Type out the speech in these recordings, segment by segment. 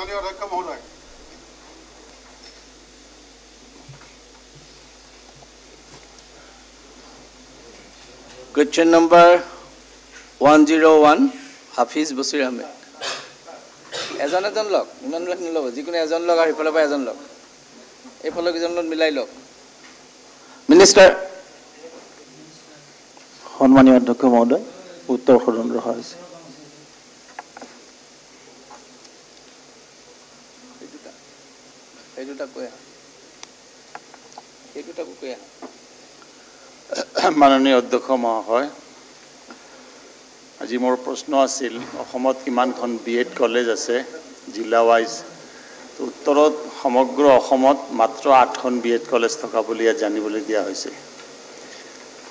মাননীয় অধ্যক্ষ মহোদয় question number one zero' one Hafiz Bashir Ahmed এজন এজন লওক ইমান লোক নল'ব যিকোনো এজন লওক আৰু সিফালৰ পৰা এজন লওক এইফালৰ কেইজন লগত মিলাই লওক মিনিষ্টাৰ সন্মানীয় অধ্যক্ষ মহোদয় উত্তৰ সদন ৰখা হৈছে মাননীয় অধ্যক্ষ মহাশয় আজি মোৰ প্ৰশ্ন আছিল অসমত কিমানখন বি এড কলেজ আছে জিলা ৱাইজ উত্তৰত সমগ্ৰ অসমত মাত্ৰ আঠখন বি এড কলেজ থকা বুলি ইয়াত জানিবলৈ দিয়া হৈছে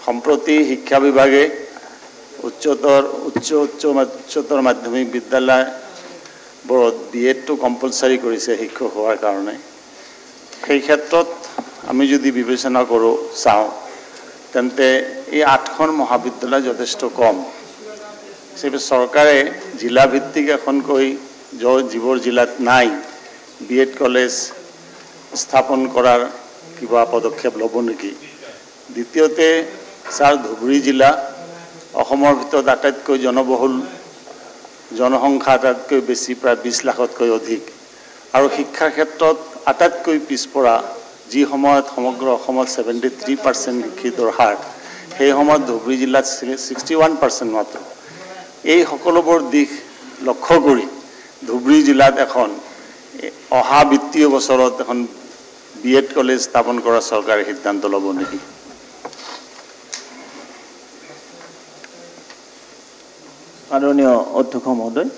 সম্প্ৰতি শিক্ষা বিভাগে উচ্চতৰ উচ্চ উচ্চ উচ্চতৰ মাধ্যমিক বিদ্যালয়বোৰত বি এডটো কম্পালচাৰী কৰিছে শিক্ষক হোৱাৰ কাৰণে সেই ক্ষেত্ৰত আমি যদি বিবেচনা কৰোঁ চাওঁ তেন্তে এই আঠখন মহাবিদ্যালয় যথেষ্ট কম সেইবাবে চৰকাৰে জিলাভিত্তিক এখনকৈ য'ৰ যিবোৰ জিলাত নাই বি এড কলেজ স্থাপন কৰাৰ কিবা পদক্ষেপ ল'ব নেকি দ্বিতীয়তে ছাৰ ধুবুৰী জিলা অসমৰ ভিতৰত আটাইতকৈ জনবহুল জনসংখ্যা আটাইতকৈ বেছি প্ৰায় বিছ লাখতকৈ অধিক আৰু শিক্ষাৰ ক্ষেত্ৰত আটাইতকৈ পিছপৰা যি সময়ত সমগ্ৰ অসমত ছেভেণ্টি থ্ৰী পাৰ্চেণ্ট শিক্ষিতৰ হাৰ সেই সময়ত ধুবুৰী জিলাত ছিক্সটি ওৱান পাৰ্চেণ্ট মাত্ৰ এই সকলোবোৰ দিশ লক্ষ্য কৰি ধুবুৰী জিলাত এখন অহা বিত্তীয় বছৰত এখন বি এড কলেজ স্থাপন কৰাৰ চৰকাৰে সিদ্ধান্ত ল'ব নেকি আদৰণীয় অধ্যক্ষ মহোদয়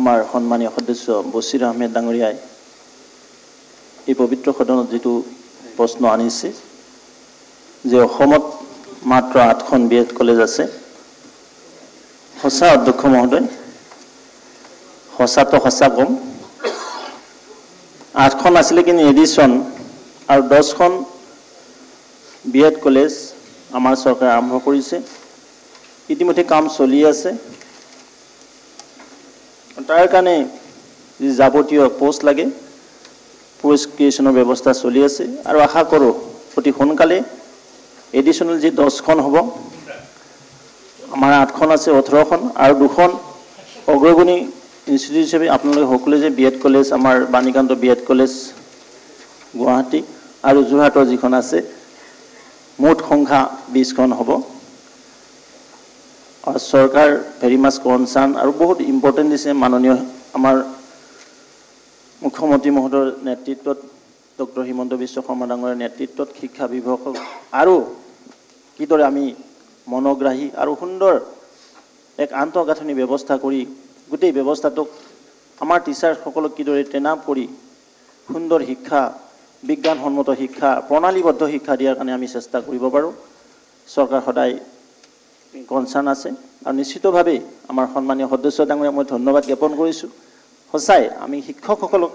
আমাৰ সন্মানীয় সদস্য বছিৰ আহমেদ ডাঙৰীয়াই এই পবিত্ৰ সদনত যিটো প্ৰশ্ন আনিছে যে অসমত মাত্ৰ আঠখন বি এড কলেজ আছে সঁচা অধ্যক্ষ মহোদয় সঁচাটো সঁচা কম আঠখন আছিলে কিন্তু এডিশ্যন আৰু দহখন বি এড কলেজ আমাৰ চৰকাৰে আৰম্ভ কৰিছে ইতিমধ্যে কাম চলি আছে তাৰ কাৰণে যি যাৱতীয় প'ষ্ট লাগে প্ৰস্ক্ৰিপশ্যনৰ ব্যৱস্থা চলি আছে আৰু আশা কৰোঁ অতি সোনকালে এডিশ্যনেল যি দহখন হ'ব আমাৰ আঠখন আছে ওঠৰখন আৰু দুখন অগ্ৰগণী ইনষ্টিটিউট হিচাপে আপোনালোকে সকলোৱে যে বি এড কলেজ আমাৰ Banikanta B Ed college Guwahati আৰু যোৰহাটৰ যিখন আছে মুঠ সংখ্যা বিছখন হ'ব চৰকাৰ ভেৰি মাছ কনচাৰ্ণ আৰু বহুত ইম্পৰ্টেণ্ট দিছে মাননীয় আমাৰ মুখ্যমন্ত্ৰী মহোদয়ৰ নেতৃত্বত ডক্টৰ হিমন্ত বিশ্ব শৰ্মা ডাঙৰীয়া নেতৃত্বত শিক্ষা বিভাগ আৰু কিদৰে আমি মনোগ্ৰাহী আৰু সুন্দৰ এক আন্তঃগাঁথনি ব্যৱস্থা কৰি গোটেই ব্যৱস্থাটোক আমাৰ টিচাৰসকলক কিদৰে কিদৰে ট্ৰেনআপ কৰে সুন্দৰ শিক্ষা বিজ্ঞানসন্মত শিক্ষা প্ৰণালীবদ্ধ শিক্ষা দিয়াৰ কাৰণে আমি চেষ্টা কৰিব পাৰোঁ চৰকাৰ সদায় কনচাৰ্ণ আছে আৰু নিশ্চিতভাবে আমাৰ সন্মানীয় সদস্য ডাঙৰীয়া মই ধন্যবাদ জ্ঞাপন কৰিছোঁ সঁচাই আমি শিক্ষকসকলক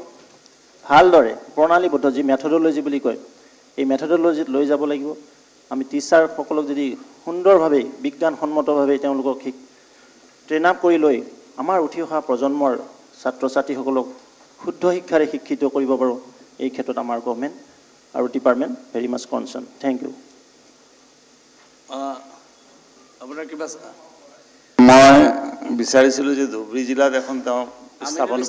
ভালদৰে প্ৰণালীবদ্ধ যি মেথডলজি বুলি কয় এই মেথডলজিত লৈ যাব লাগিব আমি টিচাৰসকলক যদি সুন্দৰভাৱে বিজ্ঞানসন্মতভাৱে তেওঁলোকক শিক ট্ৰেইন আপ কৰি লৈ আমাৰ উঠি অহা প্ৰজন্মৰ ছাত্ৰ ছাত্ৰীসকলক শুদ্ধ শিক্ষাৰে শিক্ষিত কৰিব পাৰোঁ এই ক্ষেত্ৰত আমাৰ গভমেণ্ট আৰু department very much concern thank you আপোনাৰ কিবা মই বিচাৰিছিলোঁ যে ধুবুৰী জিলাত এখন তেওঁ স্থাপন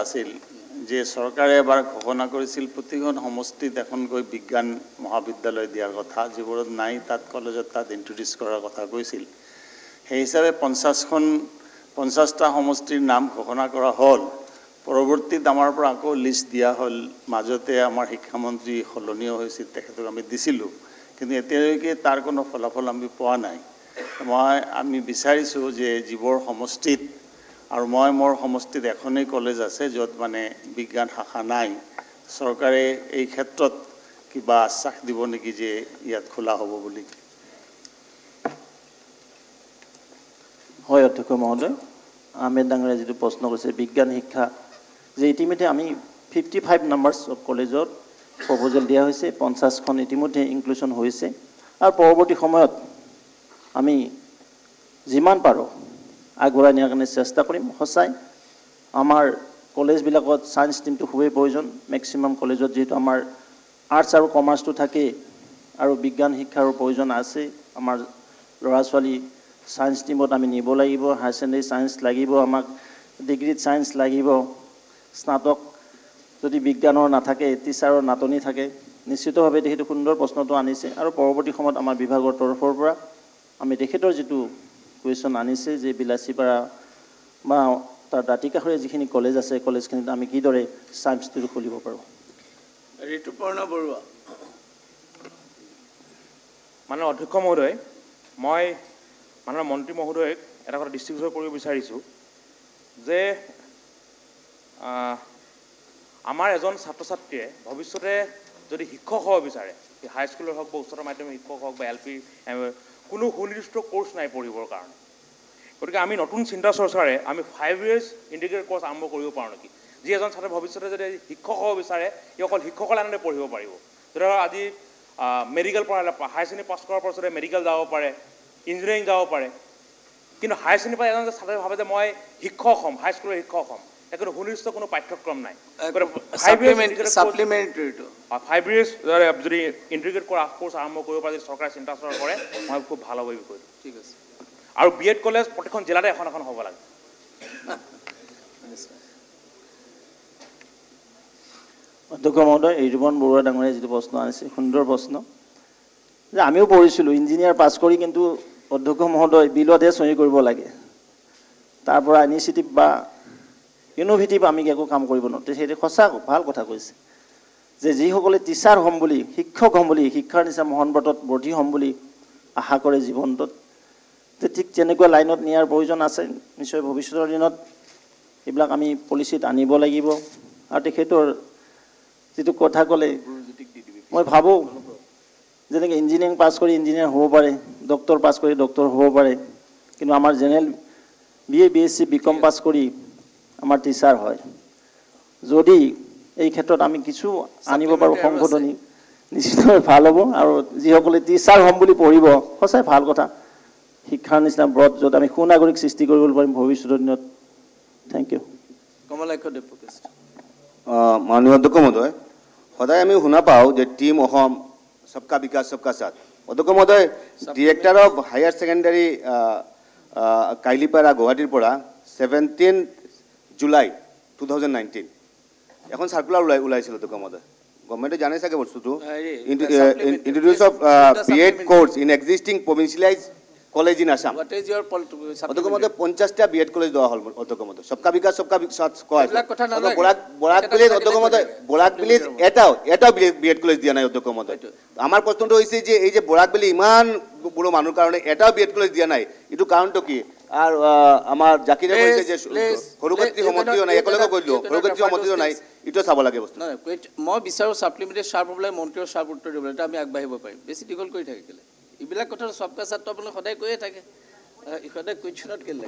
আছিল যে চৰকাৰে এবাৰ ঘোষণা কৰিছিল প্ৰতিখন সমষ্টিত এখনকৈ বিজ্ঞান মহাবিদ্যালয় দিয়াৰ কথা যিবোৰত নাই তাত কলেজত তাত ইণ্ট্ৰডিউচ কৰাৰ কথা কৈছিল সেই হিচাপে পঞ্চাছখন পঞ্চাছটা সমষ্টিৰ নাম ঘোষণা কৰা হ'ল পৰৱৰ্তীত আমাৰ পৰা আকৌ লিষ্ট দিয়া হ'ল মাজতে আমাৰ শিক্ষামন্ত্ৰী সলনীয় হৈছিল তেখেতক আমি দিছিলোঁ কিন্তু এতিয়ালৈকে তাৰ কোনো ফলাফল আমি পোৱা নাই মই আমি বিচাৰিছোঁ যে যিবোৰ সমষ্টিত আৰু মই মোৰ সমষ্টিত এখনেই কলেজ আছে য'ত মানে বিজ্ঞান শাখা নাই চৰকাৰে এই ক্ষেত্ৰত কিবা আশ্বাস দিব নেকি যে ইয়াত খোলা হ'ব বুলি হয় অধ্যক্ষ মহোদয় আহমেদ ডাঙৰে যিটো প্ৰশ্ন কৰিছে বিজ্ঞান শিক্ষা যে ইতিমধ্যে আমি ফিফটি ফাইভ নাম্বাৰ্ছ অফ কলেজত প্ৰপজেল দিয়া হৈছে পঞ্চাছখন ইতিমধ্যে ইনক্লুশ্যন হৈছে আৰু পৰৱৰ্তী সময়ত আমি যিমান পাৰোঁ আগবঢ়াই নিয়াৰ কাৰণে চেষ্টা কৰিম সঁচাই আমাৰ কলেজবিলাকত ছায়েন্স ষ্টীমটো খুবেই প্ৰয়োজন মেক্সিমাম কলেজত যিহেতু আমাৰ আৰ্টছ আৰু কমাৰ্চটো থাকেই আৰু বিজ্ঞান শিক্ষাৰো প্ৰয়োজন আছে আমাৰ ল'ৰা ছোৱালী ছায়েন্স ষ্টীমত আমি নিব লাগিব হায়াৰ ছেকেণ্ডেৰী ছায়েন্স লাগিব আমাক ডিগ্ৰীত ছায়েন্স লাগিব স্নাতক যদি বিজ্ঞানৰ নাথাকে টিচাৰৰ নাটনি থাকে নিশ্চিতভাৱে তেখেতে সুন্দৰ প্ৰশ্নটো আনিছে আৰু পৰৱৰ্তী সময়ত আমাৰ বিভাগৰ তৰফৰ পৰা আমি তেখেতৰ যিটো কুৱেশ্যন আনিছে যে বিলাচীপাৰা বা তাৰ দাঁতি কাষৰীয়া যিখিনি কলেজ আছে কলেজখিনিত আমি কিদৰে চাইন্সটো খুলিব পাৰোঁ ঋতুপৰ্ণ বৰুৱা মানে অধ্যক্ষ মহোদয় মই মানৰ মন্ত্ৰী মহোদয়ক এটা কথা ডিষ্ট্ৰিবিউচন কৰিব বিচাৰিছোঁ যে আমাৰ এজন ছাত্ৰ ছাত্ৰীয়ে ভৱিষ্যতে যদি শিক্ষক হ'ব বিচাৰে হাইস্কুলৰ হওক বা উচ্চতৰ মাধ্যমিক শিক্ষক হওক বা এল পি এম এ কোনো সুনিৰ্দিষ্ট কোৰ্চ নাই পঢ়িবৰ কাৰণে গতিকে আমি নতুন চিন্তা চৰ্চাৰে আমি ফাইভ ইয়েৰ্ছ ইণ্টিগ্ৰেট কৰ্চ আৰম্ভ কৰিব পাৰোঁ নেকি যি এজন ছাত্ৰ ভৱিষ্যতে যদি শিক্ষক হ'ব বিচাৰে সি অকল শিক্ষকৰ লাইনতে পঢ়িব পাৰিব ধৰক আজি মেডিকেল পঢ়া হাই ছেকেণ্ডেৰী পাছ কৰাৰ পাছতে মেডিকেল যাব পাৰে ইঞ্জিনিয়াৰিং যাব পাৰে কিন্তু হাই ছেকেণ্ডেৰী পৰা এজন ছাত্ৰে ভাবে যে মই শিক্ষক হ'ম হাইস্কুলৰ শিক্ষক হ'ম একো সুনিৰ্দিষ্ট কোনো পাঠ্যক্ৰম নাই ফাইভ ইয়াৰ্ছ যদি ইণ্টিগ্ৰেট কৰা কোৰ্চ আৰম্ভ কৰিব পাৰে যদি চৰকাৰে চিন্তা চৰ্চা কৰে মই খুব ভাল হ'ব এই বিষয়টো ঠিক আছে আৰু বি এড কলেজ প্ৰতিখন জিলাতে এখন এখন হ'ব লাগে অধ্যক্ষ মহোদয় ঋতুপন বৰুৱা ডাঙৰীয়া যিটো প্ৰশ্ন আনিছে সুন্দৰ প্ৰশ্ন যে আমিও পঢ়িছিলোঁ ইঞ্জিনিয়াৰ পাছ কৰি কিন্তু অধ্যক্ষ মহোদয় বিলতে চহী কৰিব লাগে তাৰ পৰা ইনিচিয়েটিভ বা ইউনিভিটিভ আমি একো কাম কৰিব নোৱাৰোঁ সেইটো সঁচা ভাল কথা কৈছে যে যিসকলে টিচাৰ হ'ম বুলি শিক্ষক হ'ম বুলি শিক্ষাৰ নিচিনা মহানব্ৰতত বৰ্ধি হ'ম বুলি আশা কৰে জীৱনটোত তে ঠিক তেনেকুৱা লাইনত নিয়াৰ প্ৰয়োজন আছে নিশ্চয় ভৱিষ্যতৰ দিনত এইবিলাক আমি পলিচিত আনিব লাগিব আৰু তেখেতৰ যিটো কথা ক'লে মই ভাবোঁ যেনেকৈ ইঞ্জিনিয়াৰিং পাছ কৰি ইঞ্জিনিয়াৰ হ'ব পাৰে ডক্টৰ পাছ কৰি ডক্টৰ হ'ব পাৰে কিন্তু আমাৰ general B A B S C B com pass কৰি আমাৰ টিচাৰ হয় যদি এই ক্ষেত্ৰত আমি কিছু আনিব পাৰোঁ সংশোধনী নিশ্চিতভাৱে ভাল হ'ব আৰু যিসকলে টিচাৰ হ'ম বুলি পঢ়িব সঁচাই ভাল কথা শিক্ষাৰ নিচিনা ব্ৰত য'ত আমি সুনাগৰিক সৃষ্টি কৰিবলৈ পাৰিম ভৱিষ্যতৰ দিনত থেংক ইউ মাননীয় অধ্যক্ষ মহোদয় সদায় আমি শুনা পাওঁ যে টিম অসম চবকা বিকাশ চবকা চাট অধ্যক্ষ মহোদয় director of higher secondary Kahilipara গুৱাহাটীৰ পৰা seventeen July two thousand nineteen এখন চাৰ্কুলাৰ ওলাই ওলাইছিলে তোক মতে গভৰ্মেণ্টে জানে চাগে বস্তুটো introduce of B Ed course in existing provincialise college in Assam অতকমতে পঞ্চাশটা বিএড কলেজ দেওয়া হল অতকমতে সবকা বিকাশ সবকা বিশ্বাস কয় বরাক বিলেজ এটাও এটাও বিএড কলেজ দিয়া নাই অতকমতে আমার প্রশ্নটা হয়েছে যে এই যে বরাক বিলে ইমান বড়ো মানুহৰ কাৰণে এটাও বি এড কলেজ দিয়া নাই এই কাৰণটো কি আর আমার জাকিরে কইছে যে হরুকত্রী সমতি নাই একলগে কইলো হরুকত্রী সমতি নাই এটা সাবা লাগে বস্তু মই বিচাৰো সাপ্লিমেন্টে সার প্রবলেম মন্ত্রীর সার উত্তর দিবলে আমি আগবাহিব পাই বেশি দিগল কই থাকে গেলে ইবিলা কথা সবকা ছাত্র আপনারা সদাই কইয়ে থাকে ইখানে কুইচনট গেলে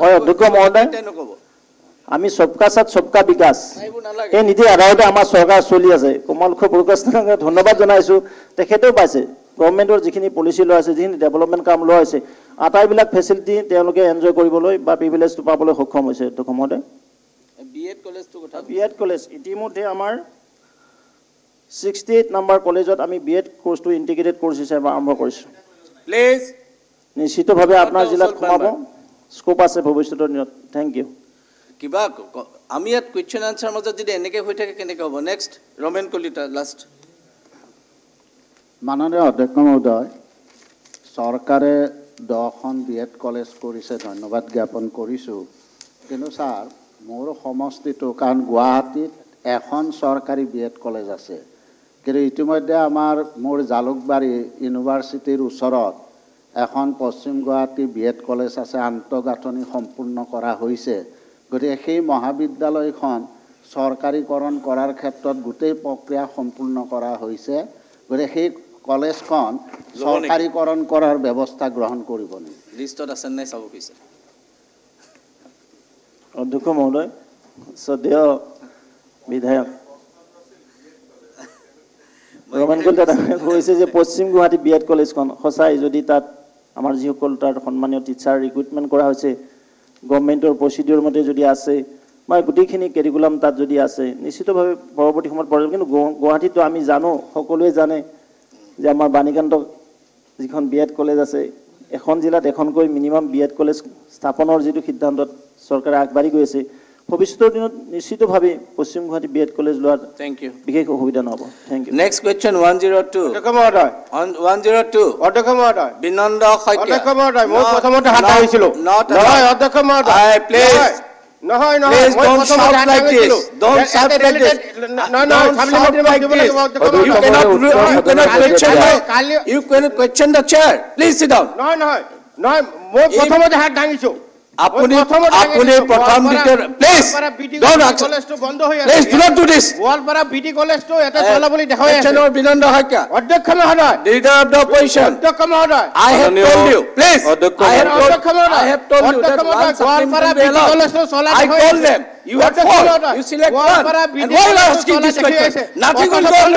হয় অধ্যক্ষ মহোদয় কব আমি সবকা সাথ সবকা বিকাশ এই নীতি আধারতে আমার সরকার চলি আছে কমলক্ষ প্রকাশ ধন্যবাদ জানাইছো তেখেতেও পাইছে গভর্নমেন্টের যেখানি পলিসি লওয়া আছে যেখানি ডেভেলপমেন্ট কাম লওয়া আছে আটাইবিলাক ফেচিলিটি তেওঁলোকে এনজয় কৰিবলৈ বা প্ৰিভিলেজটো পাবলৈ সক্ষম হৈছে এইটো সময়তে বি এড কলেজটো কথা বি এড কলেজ ইতিমধ্যে আমাৰ ছিক্সটি এইট নাম্বাৰ কলেজত আমি বি এড কোৰ্চটো ইণ্টিগ্ৰেটেড কোৰ্চ হিচাপে আৰম্ভ কৰিছোঁ প্লিজ নিশ্চিতভাৱে আপোনাৰ জিলাত সোমাব স্কোপ আছে ভৱিষ্যতৰ দিনত থেংক ইউ কিবা আমি ইয়াত কুৱেশ্যন আনচাৰ মাজত যদি এনেকৈ হৈ থাকে কেনেকৈ হ'ব নেক্সট ৰমেন কলিতা লাষ্ট মাননীয় অধ্যক্ষ মহোদয় চৰকাৰে দহখন বি এড কলেজ কৰিছে ধন্যবাদ জ্ঞাপন কৰিছোঁ কিন্তু ছাৰ মোৰ সমষ্টিটো কাৰণ গুৱাহাটীত এখন চৰকাৰী বি এড কলেজ আছে কিন্তু ইতিমধ্যে আমাৰ মোৰ জালুকবাৰী ইউনিভাৰ্চিটিৰ ওচৰত এখন পশ্চিম গুৱাহাটী বি এড কলেজ আছে আন্তঃগাঁথনি সম্পূৰ্ণ কৰা হৈছে গতিকে সেই মহাবিদ্যালয়খন চৰকাৰীকৰণ কৰাৰ ক্ষেত্ৰত গোটেই প্ৰক্ৰিয়া সম্পূৰ্ণ কৰা হৈছে গতিকে সেই কলেজখন চৰকাৰীকৰণ কৰাৰ ব্যৱস্থা গ্ৰহণ কৰিব নেকি অধ্যক্ষ মহোদয় স্বদেয় বিধায়ক কৈছে যে পশ্চিম গুৱাহাটী বি এড কলেজখন সঁচাই যদি তাত আমাৰ যিসকল তাৰ সন্মানীয় টিচাৰ ৰিক্ৰুইটমেণ্ট কৰা হৈছে গভমেণ্টৰ প্ৰচিডিঅ'ৰ মতে যদি আছে বা গোটেইখিনি কেৰিকুলাম তাত যদি আছে নিশ্চিতভাৱে পৰৱৰ্তী সময়ত পৰে কিন্তু গুৱাহাটীতো আমি জানো সকলোৱে জানে যে আমাৰ বাণীকান্ত যিখন বি এড কলেজ আছে এখন জিলাত এখনকৈ মিনিমাম বি এড কলেজ স্থাপনৰ যিটো সিদ্ধান্তত চৰকাৰে আগবাঢ়ি গৈ আছে ভৱিষ্যতৰ দিনত নিশ্চিতভাৱে পশ্চিম গুৱাহাটী বি এড কলেজ লোৱাৰ থেংক ইউ বিশেষ অসুবিধা নহ'ব thank you next question one zero' two one zero' two অধ্যক্ষ মহোদয় বিনন্দ নহয় নহয় don't shout like this don't shout like this নহয় নহয় সামনে মত like this you can you can question you can question the chair please sit down নহয় নহয় নহয় মই প্রথমতে হাত দাঙিছো আপুনি আপুনি প্রথম দিতে প্লিজ ডোন্ট আস্ক কলেজটো বন্ধ হৈ আছে please do not do this Goalpara BD কলেজটো এটা চলা বলি দেখাই আছে চেনৰ বিনন্দ হাকা অধ্যক্ষ মহোদয় লিডার অফ দ্য অপজিশন অধ্যক্ষ মহোদয় I have told you please অধ্যক্ষ মহোদয় আই হ্যাভ টোল্ড ইউ অধ্যক্ষ মহোদয় ওয়ালপাড়া বিডি কলেজটো চলা I told them you have to follow you select Goalpara BD কলেজটো চলা দেখাই আছে nothing will go on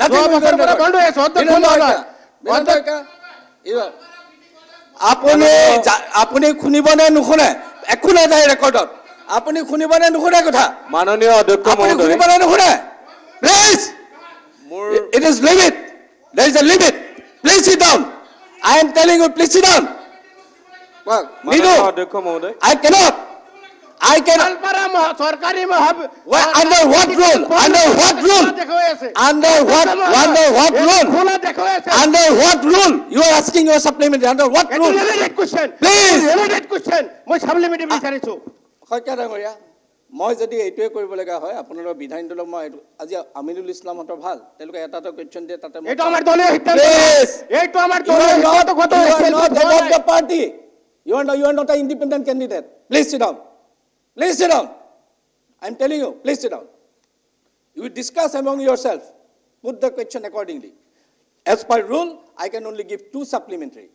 nothing will go on বন্ধ হৈ আছে অধ্যক্ষ মহোদয় অধ্যক্ষ ইয়া আপুনি আপুনি শুনিবনে নুশুনে একো নাই তাই ৰেকৰ্ডত আপুনি শুনিব নে নুশুনে কথা মাননীয় অধ্যক্ষ আপুনি শুনিবনে নুশুনে please it is limit that is a limit please sit down I am telling you please sit down অধ্যক্ষ মহোদয় I can't I can. Well, under what rule? Under what rule? Under what? Under what rule? Under what rule? You are asking your supplementary. Under what rule? Related question. Please. Related question. My supplementary minister is who? What are you doing? মই যদি এইটোৱে কৰিব লগা হয় আপোনালোকৰ বিধান দলক মই আজি আমিনুল ইছলামহঁতৰ ভাল তেওঁলোকে এটা কুৱেশ্যন দিয়ে তাতে independent candidate please sit out Please sit down. I'm telling you, please sit down. You discuss among yourself. Put the question accordingly. As per rule, I can only give two supplementary,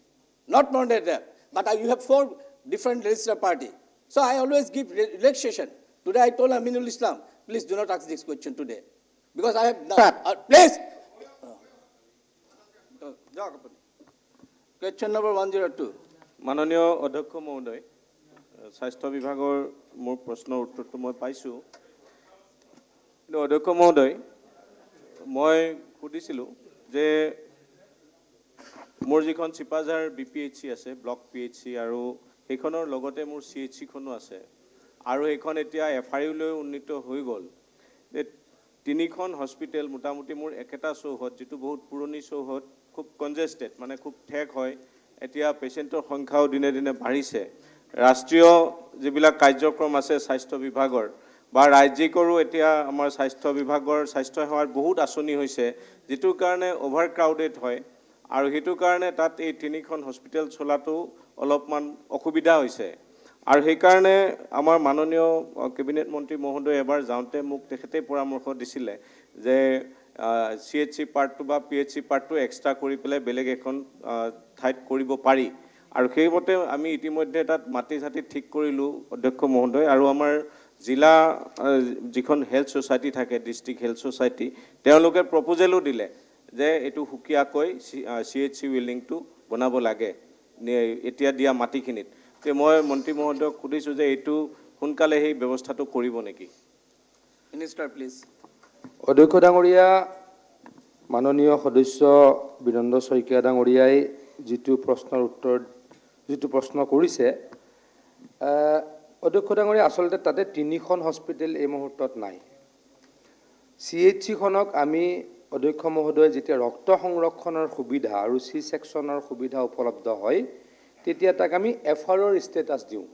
not more than that. But I, you have four different registered party. So I always give relaxation. Today I told Aminul Islam, please do not ask this question today. Because I have... Uh, please! Uh, question number one zero two. Zero' two মাননীয় অধ্যক্ষ মহোদয় মোৰ প্ৰশ্নৰ উত্তৰটো মই পাইছোঁ কিন্তু অধ্যক্ষ মহোদয় মই সুধিছিলোঁ যে মোৰ যিখন Sipajhar B P H C আছে ব্লক পি এইচ চি আৰু সেইখনৰ লগতে মোৰ চি এইচ চিখনো আছে আৰু সেইখন এতিয়া এফ আই ইউলৈ উন্নীত হৈ গ'ল যে তিনিখন হস্পিটেল মোটামুটি মোৰ একেটা চৌহদ যিটো বহুত পুৰণি চৌহদ খুব কনজেষ্টেড মানে খুব ঠেক হয় এতিয়া পেচেণ্টৰ সংখ্যাও দিনে দিনে বাঢ়িছে ৰাষ্ট্ৰীয় যিবিলাক কাৰ্যক্ৰম আছে স্বাস্থ্য বিভাগৰ বা ৰাজ্যিকৰো এতিয়া আমাৰ স্বাস্থ্য বিভাগৰ স্বাস্থ্যসেৱাৰ বহুত আঁচনি হৈছে যিটোৰ কাৰণে অভাৰ ক্ৰাউডেড হয় আৰু সেইটো কাৰণে তাত এই তিনিখন হস্পিটেল চলাটো অলপমান অসুবিধা হৈছে আৰু সেইকাৰণে আমাৰ মাননীয় কেবিনেট মন্ত্ৰী মহোদয় এবাৰ যাওঁতে মোক তেখেতেই পৰামৰ্শ দিছিলে যে চি এইচ চি পাৰ্টটো বা পি এইচ চি পাৰ্টটো এক্সট্ৰা কৰি পেলাই বেলেগ এখন ঠাইত কৰিব পাৰি আৰু সেইমতে আমি ইতিমধ্যে তাত মাটি চাটি ঠিক কৰিলোঁ অধ্যক্ষ মহোদয় আৰু আমাৰ জিলা যিখন হেল্থ ছ'চাইটি থাকে ডিষ্ট্ৰিক্ট হেল্থ ছ'চাইটি তেওঁলোকে প্ৰপ'জেলো দিলে যে এইটো সুকীয়াকৈ চি এইচ চি বিল্ডিংটো বনাব লাগে এতিয়া দিয়া মাটিখিনিত তে মই মন্ত্ৰী মহোদয়ক সুধিছোঁ যে এইটো সোনকালে সেই ব্যৱস্থাটো কৰিব নেকি মিনিষ্টাৰ প্লিজ অধ্যক্ষ ডাঙৰীয়া মাননীয় সদস্য বীৰেন্দ্ৰ শইকীয়া ডাঙৰীয়াই যিটো প্ৰশ্নৰ উত্তৰ যিটো প্ৰশ্ন কৰিছে অধ্যক্ষ ডাঙৰীয়া আচলতে তাতে তিনিখন হস্পিটেল এই মুহূৰ্তত নাই চি এইচ চিখনক আমি অধ্যক্ষ মহোদয়ে যেতিয়া ৰক্ত সংৰক্ষণৰ সুবিধা আৰু চি ছেকশ্যনৰ সুবিধা উপলব্ধ হয় তেতিয়া তাক আমি এফ আৰ অ'ৰ ষ্টেটাছ দিওঁ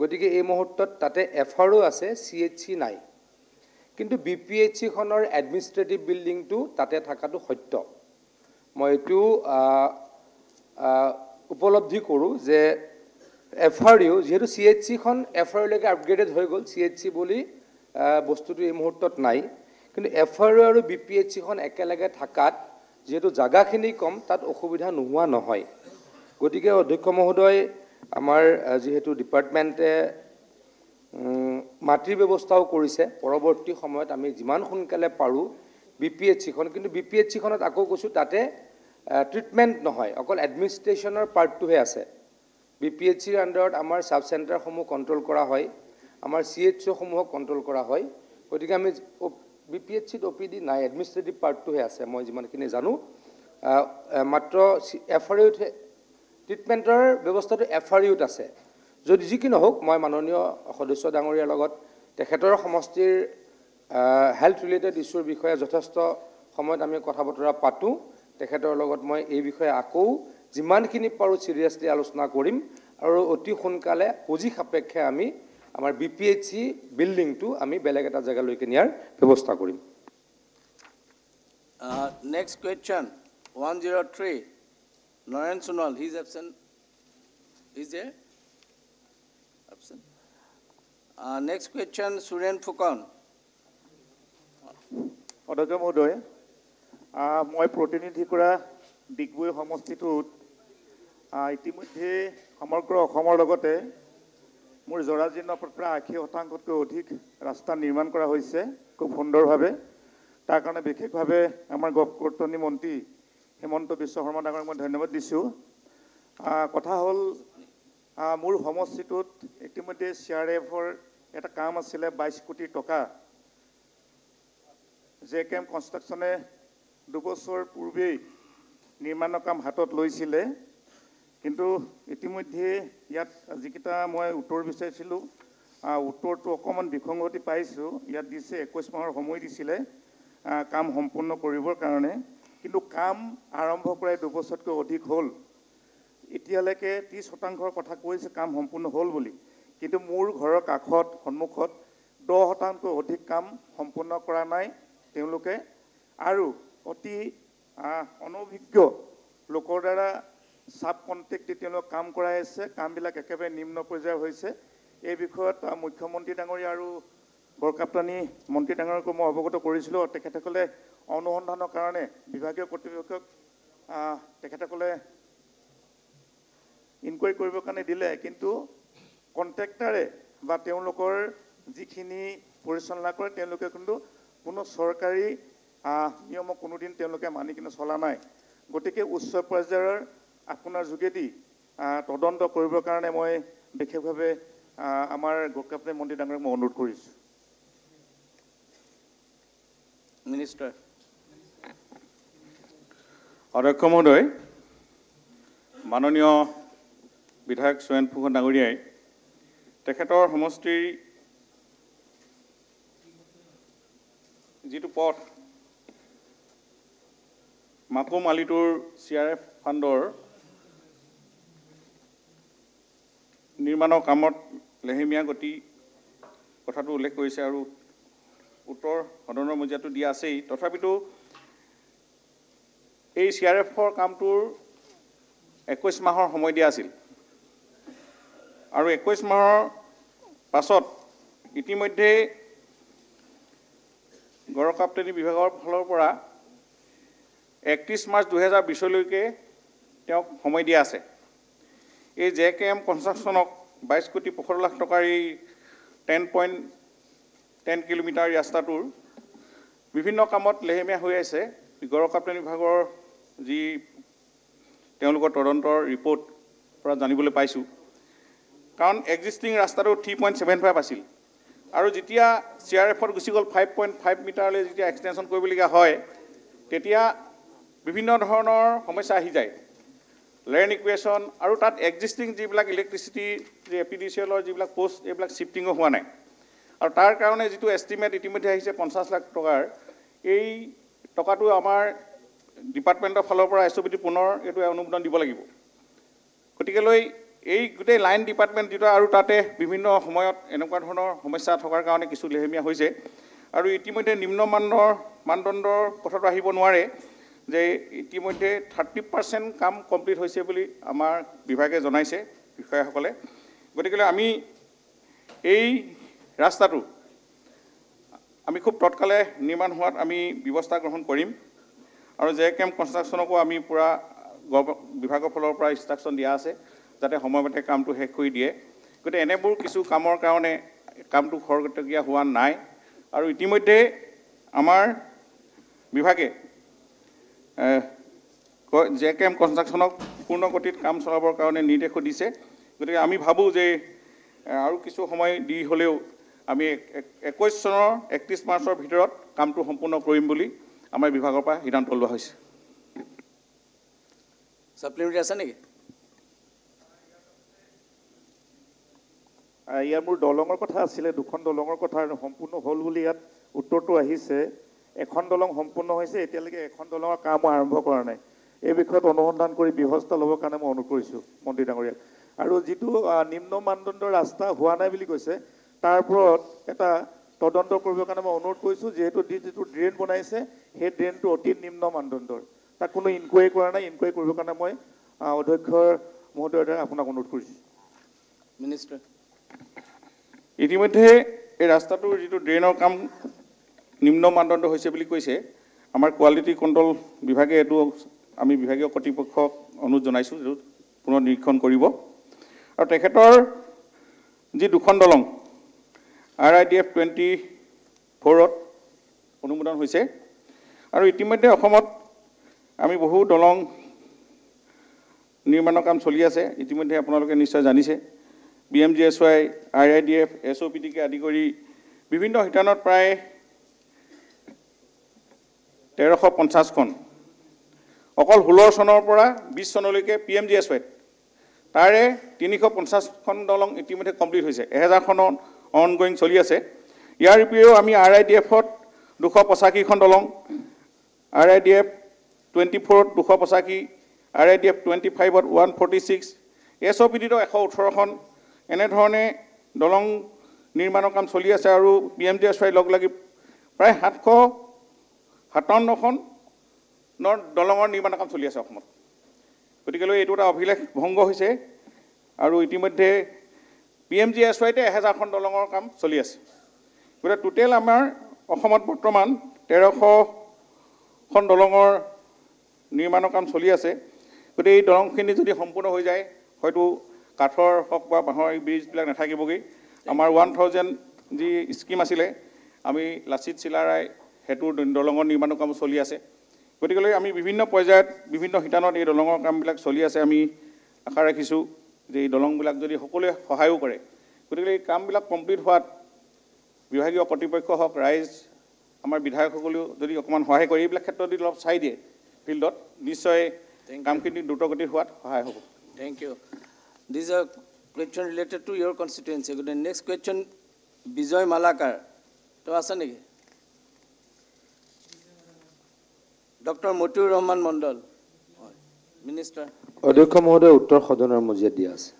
গতিকে এই মুহূৰ্তত তাতে এফ আৰো আছে চি এইচ চি নাই কিন্তু বি পি এইচ চিখনৰ এডমিনিষ্ট্ৰেটিভ বিল্ডিংটো তাতে থকাটো সত্য মই এইটো উপলব্ধি কৰোঁ যে এফ আৰ ইউ যিহেতু চি এইচ চিখন এফ আৰ ইউলৈকে আপগ্ৰেডেড হৈ গ'ল চি এইচ চি বুলি বস্তুটো এই মুহূৰ্তত নাই কিন্তু এফ আৰ ইউ আৰু বি পি এইচ চিখন একেলগে থকাত যিহেতু জেগাখিনি কম তাত অসুবিধা নোহোৱা নহয় গতিকে অধ্যক্ষ মহোদয় আমাৰ যিহেতু ডিপাৰ্টমেণ্টে মাটিৰ ব্যৱস্থাও কৰিছে পৰৱৰ্তী সময়ত আমি যিমান সোনকালে পাৰোঁ বি পি এইচ চিখন কিন্তু বি পি এইচ চিখনত আকৌ কৈছোঁ তাতে ট্ৰিটমেণ্ট নহয় অকল এডমিনিষ্ট্ৰেশ্যনৰ পাৰ্টটোহে আছে বি পি এইচ চিৰ আণ্ডাৰত আমাৰ ছাব চেণ্টাৰসমূহ কণ্ট্ৰল কৰা হয় আমাৰ চি এইচ অ'সমূহক কণ্ট্ৰল কৰা হয় গতিকে আমি বি পি এইচ চিত অ' পি ডি নাই এডমিনিষ্ট্ৰেটিভ পাৰ্টটোহে আছে মই যিমানখিনি জানো মাত্ৰ এফ আৰ ইউত ট্ৰিটমেণ্টৰ ব্যৱস্থাটো এফ আৰ ইউত আছে যদি যি কি নহওক মই মাননীয় সদস্য ডাঙৰীয়াৰ লগত তেখেতৰ সমষ্টিৰ হেল্থ ৰিলেটেড ইছ্যুৰ বিষয়ে যথেষ্ট সময়ত আমি কথা বতৰা পাতোঁ তেখেতৰ লগত মই এই বিষয়ে আকৌ যিমানখিনি পাৰোঁ চিৰিয়াছলি আলোচনা কৰিম আৰু অতি সোনকালে অজি সাপেক্ষে আমি আমাৰ বি পি এইচ চি বিল্ডিংটো আমি বেলেগ এটা জেগালৈকে নিয়াৰ ব্যৱস্থা কৰিম next question one zero' three Nayan Sonowal his absent is absent next question Suren Phukan অধ্যক্ষ মহোদয় মই প্ৰতিনিধি কৰা ডিগবৈ সমষ্টিটোত ইতিমধ্যে সমগ্ৰ অসমৰ লগতে মোৰ জৰাজীৰ্ণ প্ৰায় আশী শতাংশতকৈ অধিক ৰাস্তা নিৰ্মাণ কৰা হৈছে খুব সুন্দৰভাৱে তাৰ কাৰণে বিশেষভাৱে আমাৰ গভকৰ্তনী মন্ত্ৰী হিমন্ত বিশ্ব শৰ্মা ডাঙৰক মই ধন্যবাদ দিছোঁ কথা হ'ল মোৰ সমষ্টিটোত ইতিমধ্যে চি আৰ এফৰ এটা কাম আছিলে বাইছ কোটি টকা জে কে এম কনষ্ট্ৰাকশ্যনে দুবছৰ পূৰ্বেই নিৰ্মাণৰ কাম হাতত লৈছিলে কিন্তু ইতিমধ্যে ইয়াত যিকেইটা মই উত্তৰ বিচাৰিছিলোঁ উত্তৰটো অকণমান বিসংগতি পাইছোঁ ইয়াত দিছে একৈছ মাহৰ সময় দিছিলে কাম সম্পূৰ্ণ কৰিবৰ কাৰণে কিন্তু কাম আৰম্ভ কৰাই দুবছৰতকৈ অধিক হ'ল এতিয়ালৈকে ত্ৰিছ শতাংশৰ কথা কৈছে কাম সম্পূৰ্ণ হ'ল বুলি কিন্তু মোৰ ঘৰৰ কাষত সন্মুখত দহ শতাংশতকৈ অধিক কাম সম্পূৰ্ণ কৰা নাই তেওঁলোকে আৰু অতি অনভিজ্ঞ লোকৰ দ্বাৰা চাব কণ্টেক্টে তেওঁলোকে কাম কৰাই আছে কামবিলাক একেবাৰে নিম্ন পৰ্যায়ৰ হৈছে এই বিষয়ত মুখ্যমন্ত্ৰী ডাঙৰীয়া আৰু বৰকাপ্তানী মন্ত্ৰী ডাঙৰীয়াকো মই অৱগত কৰিছিলোঁ তেখেতসকলে অনুসন্ধানৰ কাৰণে বিভাগীয় কৰ্তৃপক্ষক তেখেতসকলে ইনকুৱাৰী কৰিবৰ কাৰণে দিলে কিন্তু কণ্টেক্টাৰে বা তেওঁলোকৰ যিখিনি পৰিচালনা কৰে তেওঁলোকে কিন্তু কোনো চৰকাৰী নিয়মক কোনোদিন তেওঁলোকে মানি কিনে চলা নাই গতিকে উচ্চ পৰ্যায়ৰ আপোনাৰ যোগেদি তদন্ত কৰিবৰ কাৰণে মই বিশেষভাৱে আমাৰ গোট মন্ত্ৰী ডাঙৰক মই অনুৰোধ কৰিছোঁ অধ্যক্ষ মহোদয় মাননীয় বিধায়ক সুৰেণ ফুকন ডাঙৰীয়াই তেখেতৰ সমষ্টিৰ যিটো পথ মাকুম আলিটোৰ চি আৰ এফ ফাণ্ডৰ নিৰ্মাণৰ কামত লেহেমীয়া গতি কথাটো উল্লেখ কৰিছে আৰু উত্তৰ সদনৰ মজিয়াটো দিয়া আছেই তথাপিতো এই চি আৰ এফৰ কামটোৰ একৈছ মাহৰ সময় দিয়া আছিল আৰু একৈছ মাহৰ পাছত ইতিমধ্যেই গড়কাপ্তানী বিভাগৰ ফালৰ পৰা একত্ৰিছ মাৰ্চ দুহেজাৰ বিছলৈকে তেওঁক সময় দিয়া আছে এই জে কে এম কনষ্ট্ৰাকশ্যনক বাইছ কোটি পোন্ধৰ লাখ টকাৰ এই টেন পইণ্ট টেন কিলোমিটাৰ ৰাস্তাটোৰ বিভিন্ন কামত লেহেমীয়া হৈ আছে গৰকাপ্তান বিভাগৰ যি তেওঁলোকৰ তদন্তৰ ৰিপৰ্ট পৰা জানিবলৈ পাইছোঁ কাৰণ এক্সিষ্টিং ৰাস্তাটো থ্ৰী পইণ্ট ছেভেন ফাইভ আছিল আৰু যেতিয়া চি আৰ এফত গুচি গ'ল ফাইভ পইণ্ট ফাইভ মিটাৰলৈ যেতিয়া এক্সটেনশ্যন কৰিবলগীয়া হয় তেতিয়া বিভিন্ন ধৰণৰ সমস্যা আহি যায় লেণ্ড ইকুৱেশ্যন আৰু তাত এক্সিষ্টিং যিবিলাক ইলেক্ট্ৰিচিটি যি এ পি ডি চি এলৰ যিবিলাক প'ষ্ট এইবিলাক শ্বিফটিঙো হোৱা নাই আৰু তাৰ কাৰণে যিটো এষ্টিমেট ইতিমধ্যে আহিছে পঞ্চাছ লাখ টকাৰ এই টকাটো আমাৰ ডিপাৰ্টমেণ্টৰ ফালৰ পৰা এছ অ' পি টি পুনৰ এইটো অনুমোদন দিব লাগিব গতিকেলৈ এই গোটেই লাইন ডিপাৰ্টমেণ্ট যিটো আৰু তাতে বিভিন্ন সময়ত এনেকুৱা ধৰণৰ সমস্যা থকাৰ কাৰণে কিছু লেহেমীয়া হৈছে আৰু ইতিমধ্যে নিম্নমানৰ মানদণ্ডৰ কথাটো আহিব নোৱাৰে যে ইতিমধ্যে থাৰ্টি পাৰ্চেণ্ট কাম কমপ্লিট হৈছে বুলি আমাৰ বিভাগে জনাইছে বিষয়াসকলে গতিকেলৈ আমি এই ৰাস্তাটো আমি খুব তৎকালে নিৰ্মাণ হোৱাত আমি ব্যৱস্থা গ্ৰহণ কৰিম আৰু জে কেম কনষ্ট্ৰাকশ্যনকো আমি পূৰা বিভাগৰ ফালৰ পৰা ইনষ্ট্ৰাকশ্যন দিয়া আছে যাতে সময়মতে কামটো শেষ কৰি দিয়ে গতিকে এনেবোৰ কিছু কামৰ কাৰণে কামটো খৰগতকীয়া হোৱা নাই আৰু ইতিমধ্যে আমাৰ বিভাগে জে কে এম কনষ্ট্ৰাকশ্যনক পূৰ্ণ গতিত কাম চলাবৰ কাৰণে নিৰ্দেশো দিছে গতিকে আমি ভাবোঁ যে আৰু কিছু সময় দি হ'লেও আমি একৈছ চনৰ একত্ৰিছ মাৰ্চৰ ভিতৰত কামটো সম্পূৰ্ণ কৰিম বুলি আমাৰ বিভাগৰ পৰা সিদ্ধান্ত লোৱা হৈছে আছে নেকি ইয়াৰ মোৰ দলঙৰ কথা আছিলে দুখন দলঙৰ কথা সম্পূৰ্ণ হ'ল বুলি ইয়াত উত্তৰটো আহিছে এখন দলং সম্পূৰ্ণ হৈছে এতিয়ালৈকে এখন দলঙৰ কামো আৰম্ভ কৰা নাই এই বিষয়ত অনুসন্ধান কৰি ব্যৱস্থা ল'বৰ কাৰণে মই অনুৰোধ কৰিছোঁ মন্ত্ৰী ডাঙৰীয়াক আৰু যিটো নিম্ন মানদণ্ডৰ ৰাস্তা হোৱা নাই বুলি কৈছে তাৰ ওপৰত এটা তদন্ত কৰিবৰ কাৰণে মই অনুৰোধ কৰিছোঁ যিহেতু যিটো ড্ৰেইন বনাইছে সেই ড্ৰেইনটো অতি নিম্ন মানদণ্ডৰ তাক কোনো ইনকুৱাৰী কৰা নাই ইনকুৱাৰী কৰিবৰ কাৰণে মই অধ্যক্ষৰ মহোদয়ৰ দ্বাৰা আপোনাক অনুৰোধ কৰিছোঁ মিনিষ্টাৰ ইতিমধ্যে এই ৰাস্তাটোৰ যিটো ড্ৰেইনৰ কাম নিম্ন মানদণ্ড হৈছে বুলি কৈছে আমাৰ কোৱালিটি কণ্ট্ৰল বিভাগে এইটো আমি বিভাগীয় কৰ্তৃপক্ষক অনুৰোধ জনাইছোঁ এইটো পুনৰ নিৰীক্ষণ কৰিব আৰু তেখেতৰ যি দুখন দলং R I D F twenty ফ'ৰত অনুমোদন হৈছে আৰু ইতিমধ্যে অসমত আমি বহু দলং নিৰ্মাণৰ কাম চলি আছে ইতিমধ্যে আপোনালোকে নিশ্চয় জানিছে B M G S Y I I D F S O' P টিকে আদি কৰি বিভিন্ন শিতানত প্ৰায় তেৰশ পঞ্চাছখন অকল ষোল্ল চনৰ পৰা বিছ চনলৈকে পি এম জি এছ ৱাইত তাৰে তিনিশ পঞ্চাছখন দলং ইতিমধ্যে কমপ্লিট হৈছে এহেজাৰখন অন গয়িং চলি আছে ইয়াৰ উপৰিও আমি আৰ আই ডি এফত দুশ পঁচাশীখন দলং R I D F twenty ফ'ৰত দুশ পঁচাশী R I D F twenty ফাইভত one forty six S O' P ডিটো এশ ওঠৰখন এনেধৰণে দলং নিৰ্মাণৰ কাম চলি আছে আৰু পি এম জি এছ ৱাইৰ লগ লাগি প্ৰায় সাতশ সাতাৱন্নখনৰ দলঙৰ নিৰ্মাণ কাম চলি আছে অসমত গতিকেলৈ এইটো এটা অভিলেখ ভংগ হৈছে আৰু ইতিমধ্যে পি এম জি এছ ৱাইতে এহেজাৰখন দলঙৰ কাম চলি আছে গতিকে টোটেল আমাৰ অসমত বৰ্তমান তেৰশখন দলঙৰ নিৰ্মাণৰ কাম চলি আছে গতিকে এই দলংখিনি যদি সম্পূৰ্ণ হৈ যায় হয়তো কাঠৰ হওক বা বাঁহৰ এই ব্ৰিজবিলাক নাথাকিবগৈ আমাৰ ওৱান থাউজেণ্ড যি স্কিম আছিলে আমি লাচিত চিলাৰায় সেতুৰ দলঙৰ নিৰ্মাণৰ কাম চলি আছে গতিকেলৈ আমি বিভিন্ন পৰ্যায়ত বিভিন্ন শিতানত এই দলঙৰ কামবিলাক চলি আছে আমি আশা ৰাখিছোঁ যে এই দলংবিলাক যদি সকলোৱে সহায়ো কৰে গতিকে এই কামবিলাক কমপ্লিট হোৱাত বিভাগীয় কৰ্তৃপক্ষ হওক ৰাইজ আমাৰ বিধায়কসকলেও যদি অকণমান সহায় কৰে এইবিলাক ক্ষেত্ৰত যদি অলপ চাই দিয়ে ফিল্ডত নিশ্চয় কামখিনি দ্ৰুতগতি হোৱাত সহায় হ'ব thank you this uh question related to your constituency গতিকে নেক্সট কুৱেশ্যন বিজয় মালাকাৰ তেওঁ আছে নেকি ডক্টৰ মতিউ ৰহমান মণ্ডল মিনিষ্টাৰ অধ্যক্ষ মহোদয় উত্তৰ সদনৰ মজিয়াত দিয়া আছে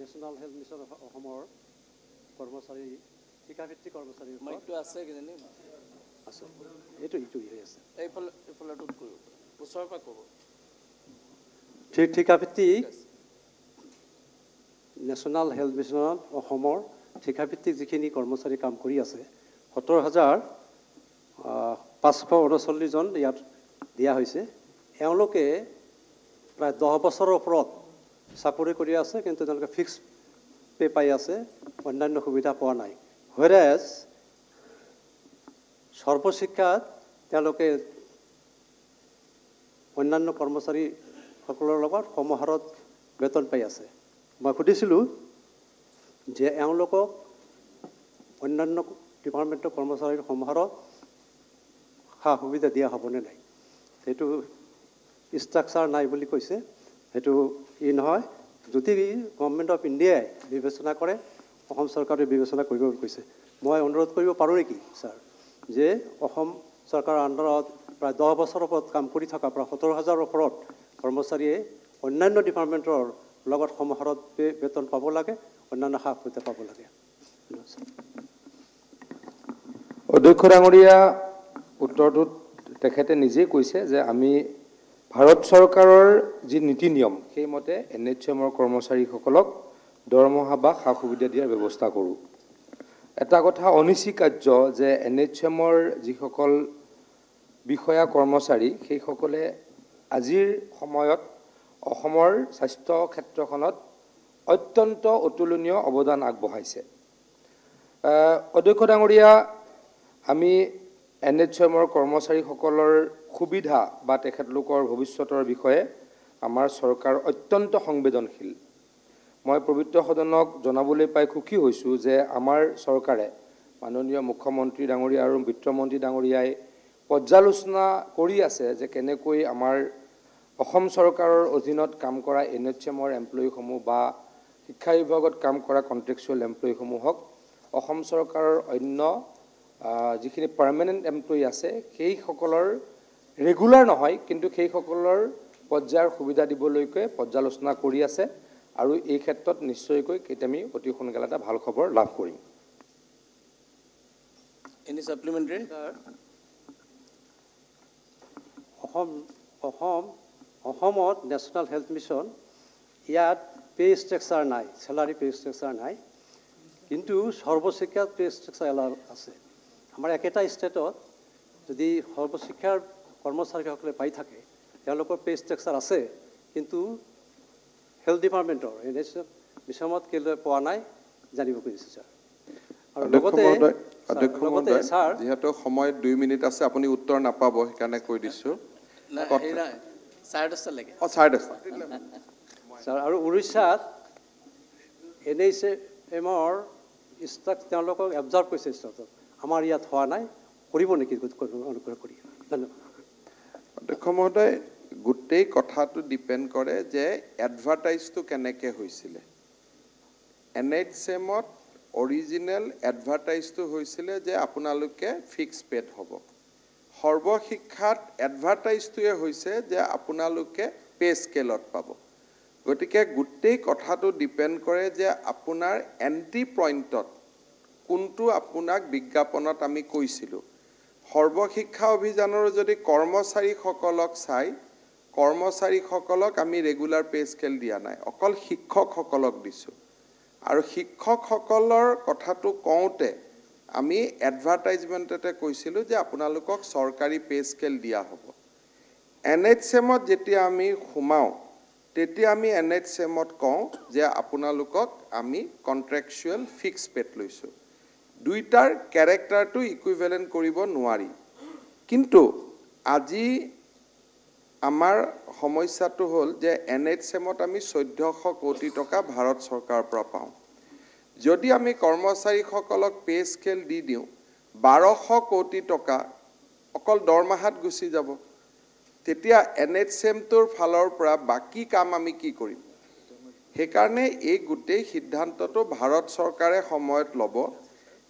নেশ্যনেল হেল্থ মিছন অসমৰ কৰ্মচাৰী শিক্ষাভিত্তিক কৰ্মচাৰী মাইকটো আছে কিজানি আছে এইটো ইটো হৈ আছে এইফালে এইফালে টোত কৰিব ওচৰৰ পৰা ক'ব ঠিক ঠিকাভিত্তিক নেশ্যনেল হেল্থ মিছনত অসমৰ ঠিকাভিত্তিক যিখিনি কৰ্মচাৰী কাম কৰি আছে সত্তৰ হাজাৰ পাঁচশ ঊনচল্লিছজন ইয়াত দিয়া হৈছে এওঁলোকে প্ৰায় দহ বছৰৰ ওপৰত চাকৰি কৰি আছে কিন্তু তেওঁলোকে ফিক্স পে' পাই আছে অন্যান্য সুবিধা পোৱা নাই হেৰেজ সৰ্বশিক্ষাত তেওঁলোকে অন্যান্য কৰ্মচাৰী সকলৰ লগত সমাহাৰত বেতন পাই আছে মই সুধিছিলোঁ যে এওঁলোকক অন্যান্য ডিপাৰ্টমেণ্টৰ কৰ্মচাৰীৰ সমাহাৰত সা সুবিধা দিয়া হ'বনে নাই সেইটো ষ্ট্ৰাকচাৰ নাই বুলি কৈছে সেইটো ই নহয় যদি গভমেণ্ট অফ ইণ্ডিয়াই বিবেচনা কৰে অসম চৰকাৰে বিবেচনা কৰিব বুলি কৈছে মই অনুৰোধ কৰিব পাৰোঁ নেকি ছাৰ যে অসম চৰকাৰৰ আণ্ডাৰত প্ৰায় দহ বছৰৰ ওপৰত কাম কৰি থকা প্ৰায় সত্তৰ হাজাৰৰ ওপৰত কৰ্মচাৰীয়ে অন্যান্য ডিপাৰ্টমেণ্টৰ লগত সমহাৰত বেতন পাব লাগে অন্যান্য সা সুবিধা পাব লাগে অধ্যক্ষ ডাঙৰীয়া উত্তৰটোত তেখেতে নিজেই কৈছে যে আমি ভাৰত চৰকাৰৰ যি নীতি নিয়ম সেইমতে এন এইচ এমৰ কৰ্মচাৰীসকলক দৰমহা বা সা সুবিধা দিয়াৰ ব্যৱস্থা কৰোঁ এটা কথা অনিচিকাৰ্য যে এন এইচ এমৰ যিসকল বিষয়া কৰ্মচাৰী সেইসকলে আজিৰ সময়ত অসমৰ স্বাস্থ্য ক্ষেত্ৰখনত অত্যন্ত অতুলনীয় অৱদান আগবঢ়াইছে অধ্যক্ষ ডাঙৰীয়া আমি এন এইচ এমৰ কৰ্মচাৰীসকলৰ সুবিধা বা তেখেতলোকৰ ভৱিষ্যতৰ বিষয়ে আমাৰ চৰকাৰ অত্যন্ত সংবেদনশীল মই পবিত্ৰ সদনক জনাবলৈ পাই সুখী হৈছোঁ যে আমাৰ চৰকাৰে মাননীয় মুখ্যমন্ত্ৰী ডাঙৰীয়া আৰু বিত্তমন্ত্ৰী ডাঙৰীয়াই পৰ্যালোচনা কৰি আছে যে কেনেকৈ আমাৰ অসম চৰকাৰৰ অধীনত কাম কৰা এন এইচ এমৰ এমপ্লয়ীসমূহ বা শিক্ষা বিভাগত কাম কৰা কণ্ট্ৰেকচুৱেল এমপ্লয়ীসমূহক অসম চৰকাৰৰ অন্য যিখিনি পাৰ্মানেণ্ট এমপ্লয়ী আছে সেইসকলৰ ৰেগুলাৰ নহয় কিন্তু সেইসকলৰ পৰ্যায়ৰ সুবিধা দিবলৈকে পৰ্যালোচনা কৰি আছে আৰু এই ক্ষেত্ৰত নিশ্চয়কৈ আমি অতি সোনকালে এটা ভাল খবৰ লাভ কৰিম এনি চাপ্লিমেণ্টেৰী অসম অসম অসমত নেশ্যনেল হেল্থ মিছন ইয়াত পে' ষ্ট্ৰাকচাৰ নাই চেলাৰী পে' ষ্ট্ৰাকচাৰ নাই কিন্তু সৰ্বশিক্ষাত পে' ষ্ট্ৰাকচাৰ এলাউ আছে আমাৰ একেটা ষ্টেটত যদি সৰ্বশিক্ষাৰ কৰ্মচাৰীসকলে পাই থাকে তেওঁলোকৰ পে' ষ্ট্ৰাকচাৰ আছে কিন্তু হেল্থ ডিপাৰ্টমেণ্টৰ এন এছ মিছনত কেলৈ পোৱা নাই জানিব খুজিছোঁ ছাৰ আৰু লগতে অধ্যক্ষ যিহেতু সময় দুই মিনিট আছে আপুনি উত্তৰ নাপাব সেইকাৰণে কৈ দিছোঁ আৰু উৰিষ্যাত এন এইচ এমৰ ষ্টক তেওঁলোকক এবজৰ্ভ কৰিছে ষ্টকত আমাৰ ইয়াত হোৱা নাই কৰিব নেকি অনুগ্ৰহ কৰি ধন্যবাদ অধ্যক্ষ মহোদয় গোটেই কথাটো ডিপেণ্ড কৰে যে এডভাৰটাইজটো কেনেকৈ হৈছিলে এন এইচ এমত অৰিজিনেল এডভাৰটাইজটো হৈছিলে যে আপোনালোকে ফিক্স পেড হ'ব সৰ্বশিক্ষাত এডভাৰটাইজটোৱে হৈছে যে আপোনালোকে পে স্কেলত পাব গতিকে গোটেই কথাটো ডিপেণ্ড কৰে যে আপোনাৰ এণ্ট্ৰি পইণ্টত কোনটো আপোনাক বিজ্ঞাপনত আমি কৈছিলোঁ সৰ্বশিক্ষা অভিযানৰ যদি কৰ্মচাৰীসকলক চাই কৰ্মচাৰীসকলক আমি ৰেগুলাৰ পে স্কেল দিয়া নাই অকল শিক্ষকসকলক দিছোঁ আৰু শিক্ষকসকলৰ কথাটো কওঁতে আমি এডভাৰটাইজমেণ্টতে কৈছিলোঁ যে আপোনালোকক চৰকাৰী পে' স্কেল দিয়া হ'ব এন এইচ এমত যেতিয়া আমি সোমাওঁ তেতিয়া আমি এন এইচ এমত কওঁ যে আপোনালোকক আমি কণ্ট্ৰেকচুৱেল ফিক্স পেট লৈছোঁ দুইটাৰ কেৰেক্টাৰটো ইকুইভেলেণ্ট কৰিব নোৱাৰি কিন্তু আজি আমাৰ সমস্যাটো হ'ল যে এন এইচ এমত আমি চৈধ্যশ কোটি টকা ভাৰত চৰকাৰৰ পৰা পাওঁ যদি আমি কৰ্মচাৰীসকলক পে' স্কেল দি দিওঁ বাৰশ কোটি টকা অকল দৰমহাত গুচি যাব তেতিয়া এন এইচ এমটোৰ ফালৰ পৰা বাকী কাম আমি কি কৰিম সেইকাৰণে এই গোটেই সিদ্ধান্তটো ভাৰত চৰকাৰে সময়ত ল'ব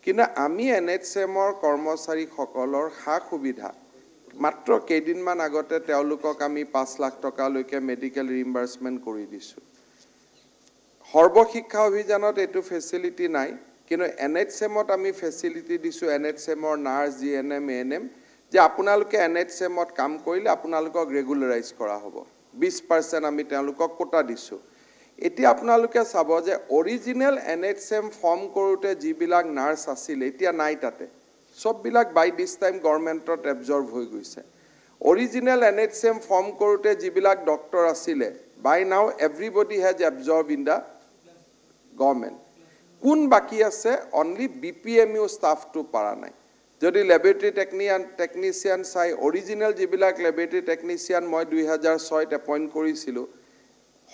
কিন্তু আমি এন এইচ এমৰ কৰ্মচাৰীসকলৰ সা সুবিধা মাত্ৰ কেইদিনমান আগতে তেওঁলোকক আমি পাঁচ লাখ টকালৈকে মেডিকেল ৰিম্বাৰ্চমেণ্ট কৰি দিছোঁ সৰ্বশিক্ষা অভিযানত এইটো ফেচিলিটি নাই কিন্তু এন এইচ এমত আমি ফেচিলিটি দিছোঁ এন এইচ এমৰ nurse G N M A N M যে আপোনালোকে এন এইচ এমত কাম কৰিলে আপোনালোকক ৰেগুলাৰাইজ কৰা হ'ব বিছ পাৰ্চেণ্ট আমি তেওঁলোকক কোটা দিছোঁ এতিয়া আপোনালোকে চাব যে original N H M form কৰোঁতে যিবিলাক নাৰ্ছ আছিলে এতিয়া নাই তাতে চববিলাক বাই দিছ টাইম গভৰ্ণমেণ্টত এবজৰ্ভ হৈ গৈছে original N H M form কৰোঁতে যিবিলাক ডক্টৰ আছিলে by now everybody has absorb in the government কোন বাকী আছে only B P M U ষ্টাফটো পৰা নাই যদি লেবৰেটৰী টেকনিয়ান টেকনিচিয়ান চাই অৰিজিনেল যিবিলাক লেবৰেটৰী টেকনিচিয়ান মই দুই হাজাৰ ছয়ত এপইণ্ট কৰিছিলোঁ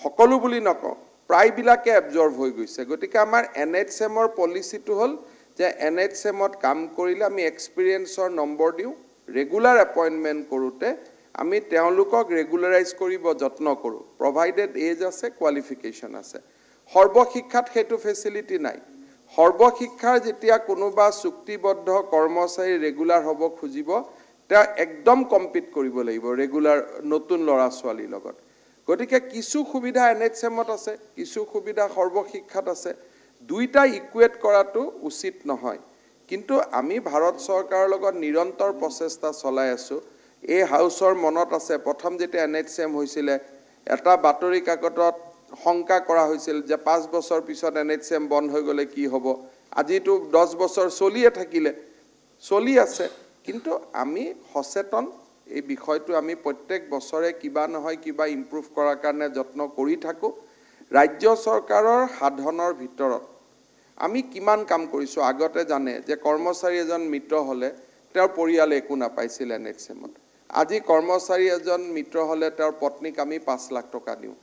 সকলো বুলি নকওঁ প্ৰায়বিলাকে এবজৰ্ভ হৈ গৈছে গতিকে আমাৰ এন এইচ এমৰ পলিচিটো হ'ল যে এন এইচ এমত কাম কৰিলে আমি এক্সপিৰিয়েঞ্চৰ নম্বৰ দিওঁ ৰেগুলাৰ এপইণ্টমেণ্ট কৰোঁতে আমি তেওঁলোকক ৰেগুলাৰাইজ কৰিব যত্ন কৰোঁ প্ৰভাইডেড এজ আছে কোৱালিফিকেশ্যন আছে সৰ্বশিক্ষাত সেইটো ফেচিলিটি নাই সৰ্বশিক্ষাৰ যেতিয়া কোনোবা চুক্তিবদ্ধ কৰ্মচাৰী ৰেগুলাৰ হ'ব খুজিব তেওঁ একদম কম্পিট কৰিব লাগিব ৰেগুলাৰ নতুন ল'ৰা ছোৱালীৰ লগত গতিকে কিছু সুবিধা এন এইচ এমত আছে কিছু সুবিধা সৰ্বশিক্ষাত আছে দুইটা ইকুৱেট কৰাটো উচিত নহয় কিন্তু আমি ভাৰত চৰকাৰৰ লগত নিৰন্তৰ প্ৰচেষ্টা চলাই আছোঁ এই হাউচৰ মনত আছে প্ৰথম যেতিয়া এন এইচ এম হৈছিলে এটা বাতৰি কাকতত শংকা কৰা হৈছিল যে পাঁচ বছৰ পিছত এন এইচ এম বন্ধ হৈ গ'লে কি হ'ব আজিতো দহ বছৰ চলিয়ে থাকিলে চলি আছে কিন্তু আমি সচেতন এই বিষয়টো আমি প্ৰত্যেক বছৰে কিবা নহয় কিবা ইম্প্ৰুভ কৰাৰ কাৰণে যত্ন কৰি থাকোঁ ৰাজ্য চৰকাৰৰ সাধনৰ ভিতৰত আমি কিমান কাম কৰিছোঁ আগতে জানে যে কৰ্মচাৰী এজন মৃত হ'লে তেওঁৰ পৰিয়ালে একো নাপাইছিল এন এইচ এমত আজি কৰ্মচাৰী এজন মৃত হ'লে তেওঁৰ পত্নীক আমি পাঁচ লাখ টকা দিওঁ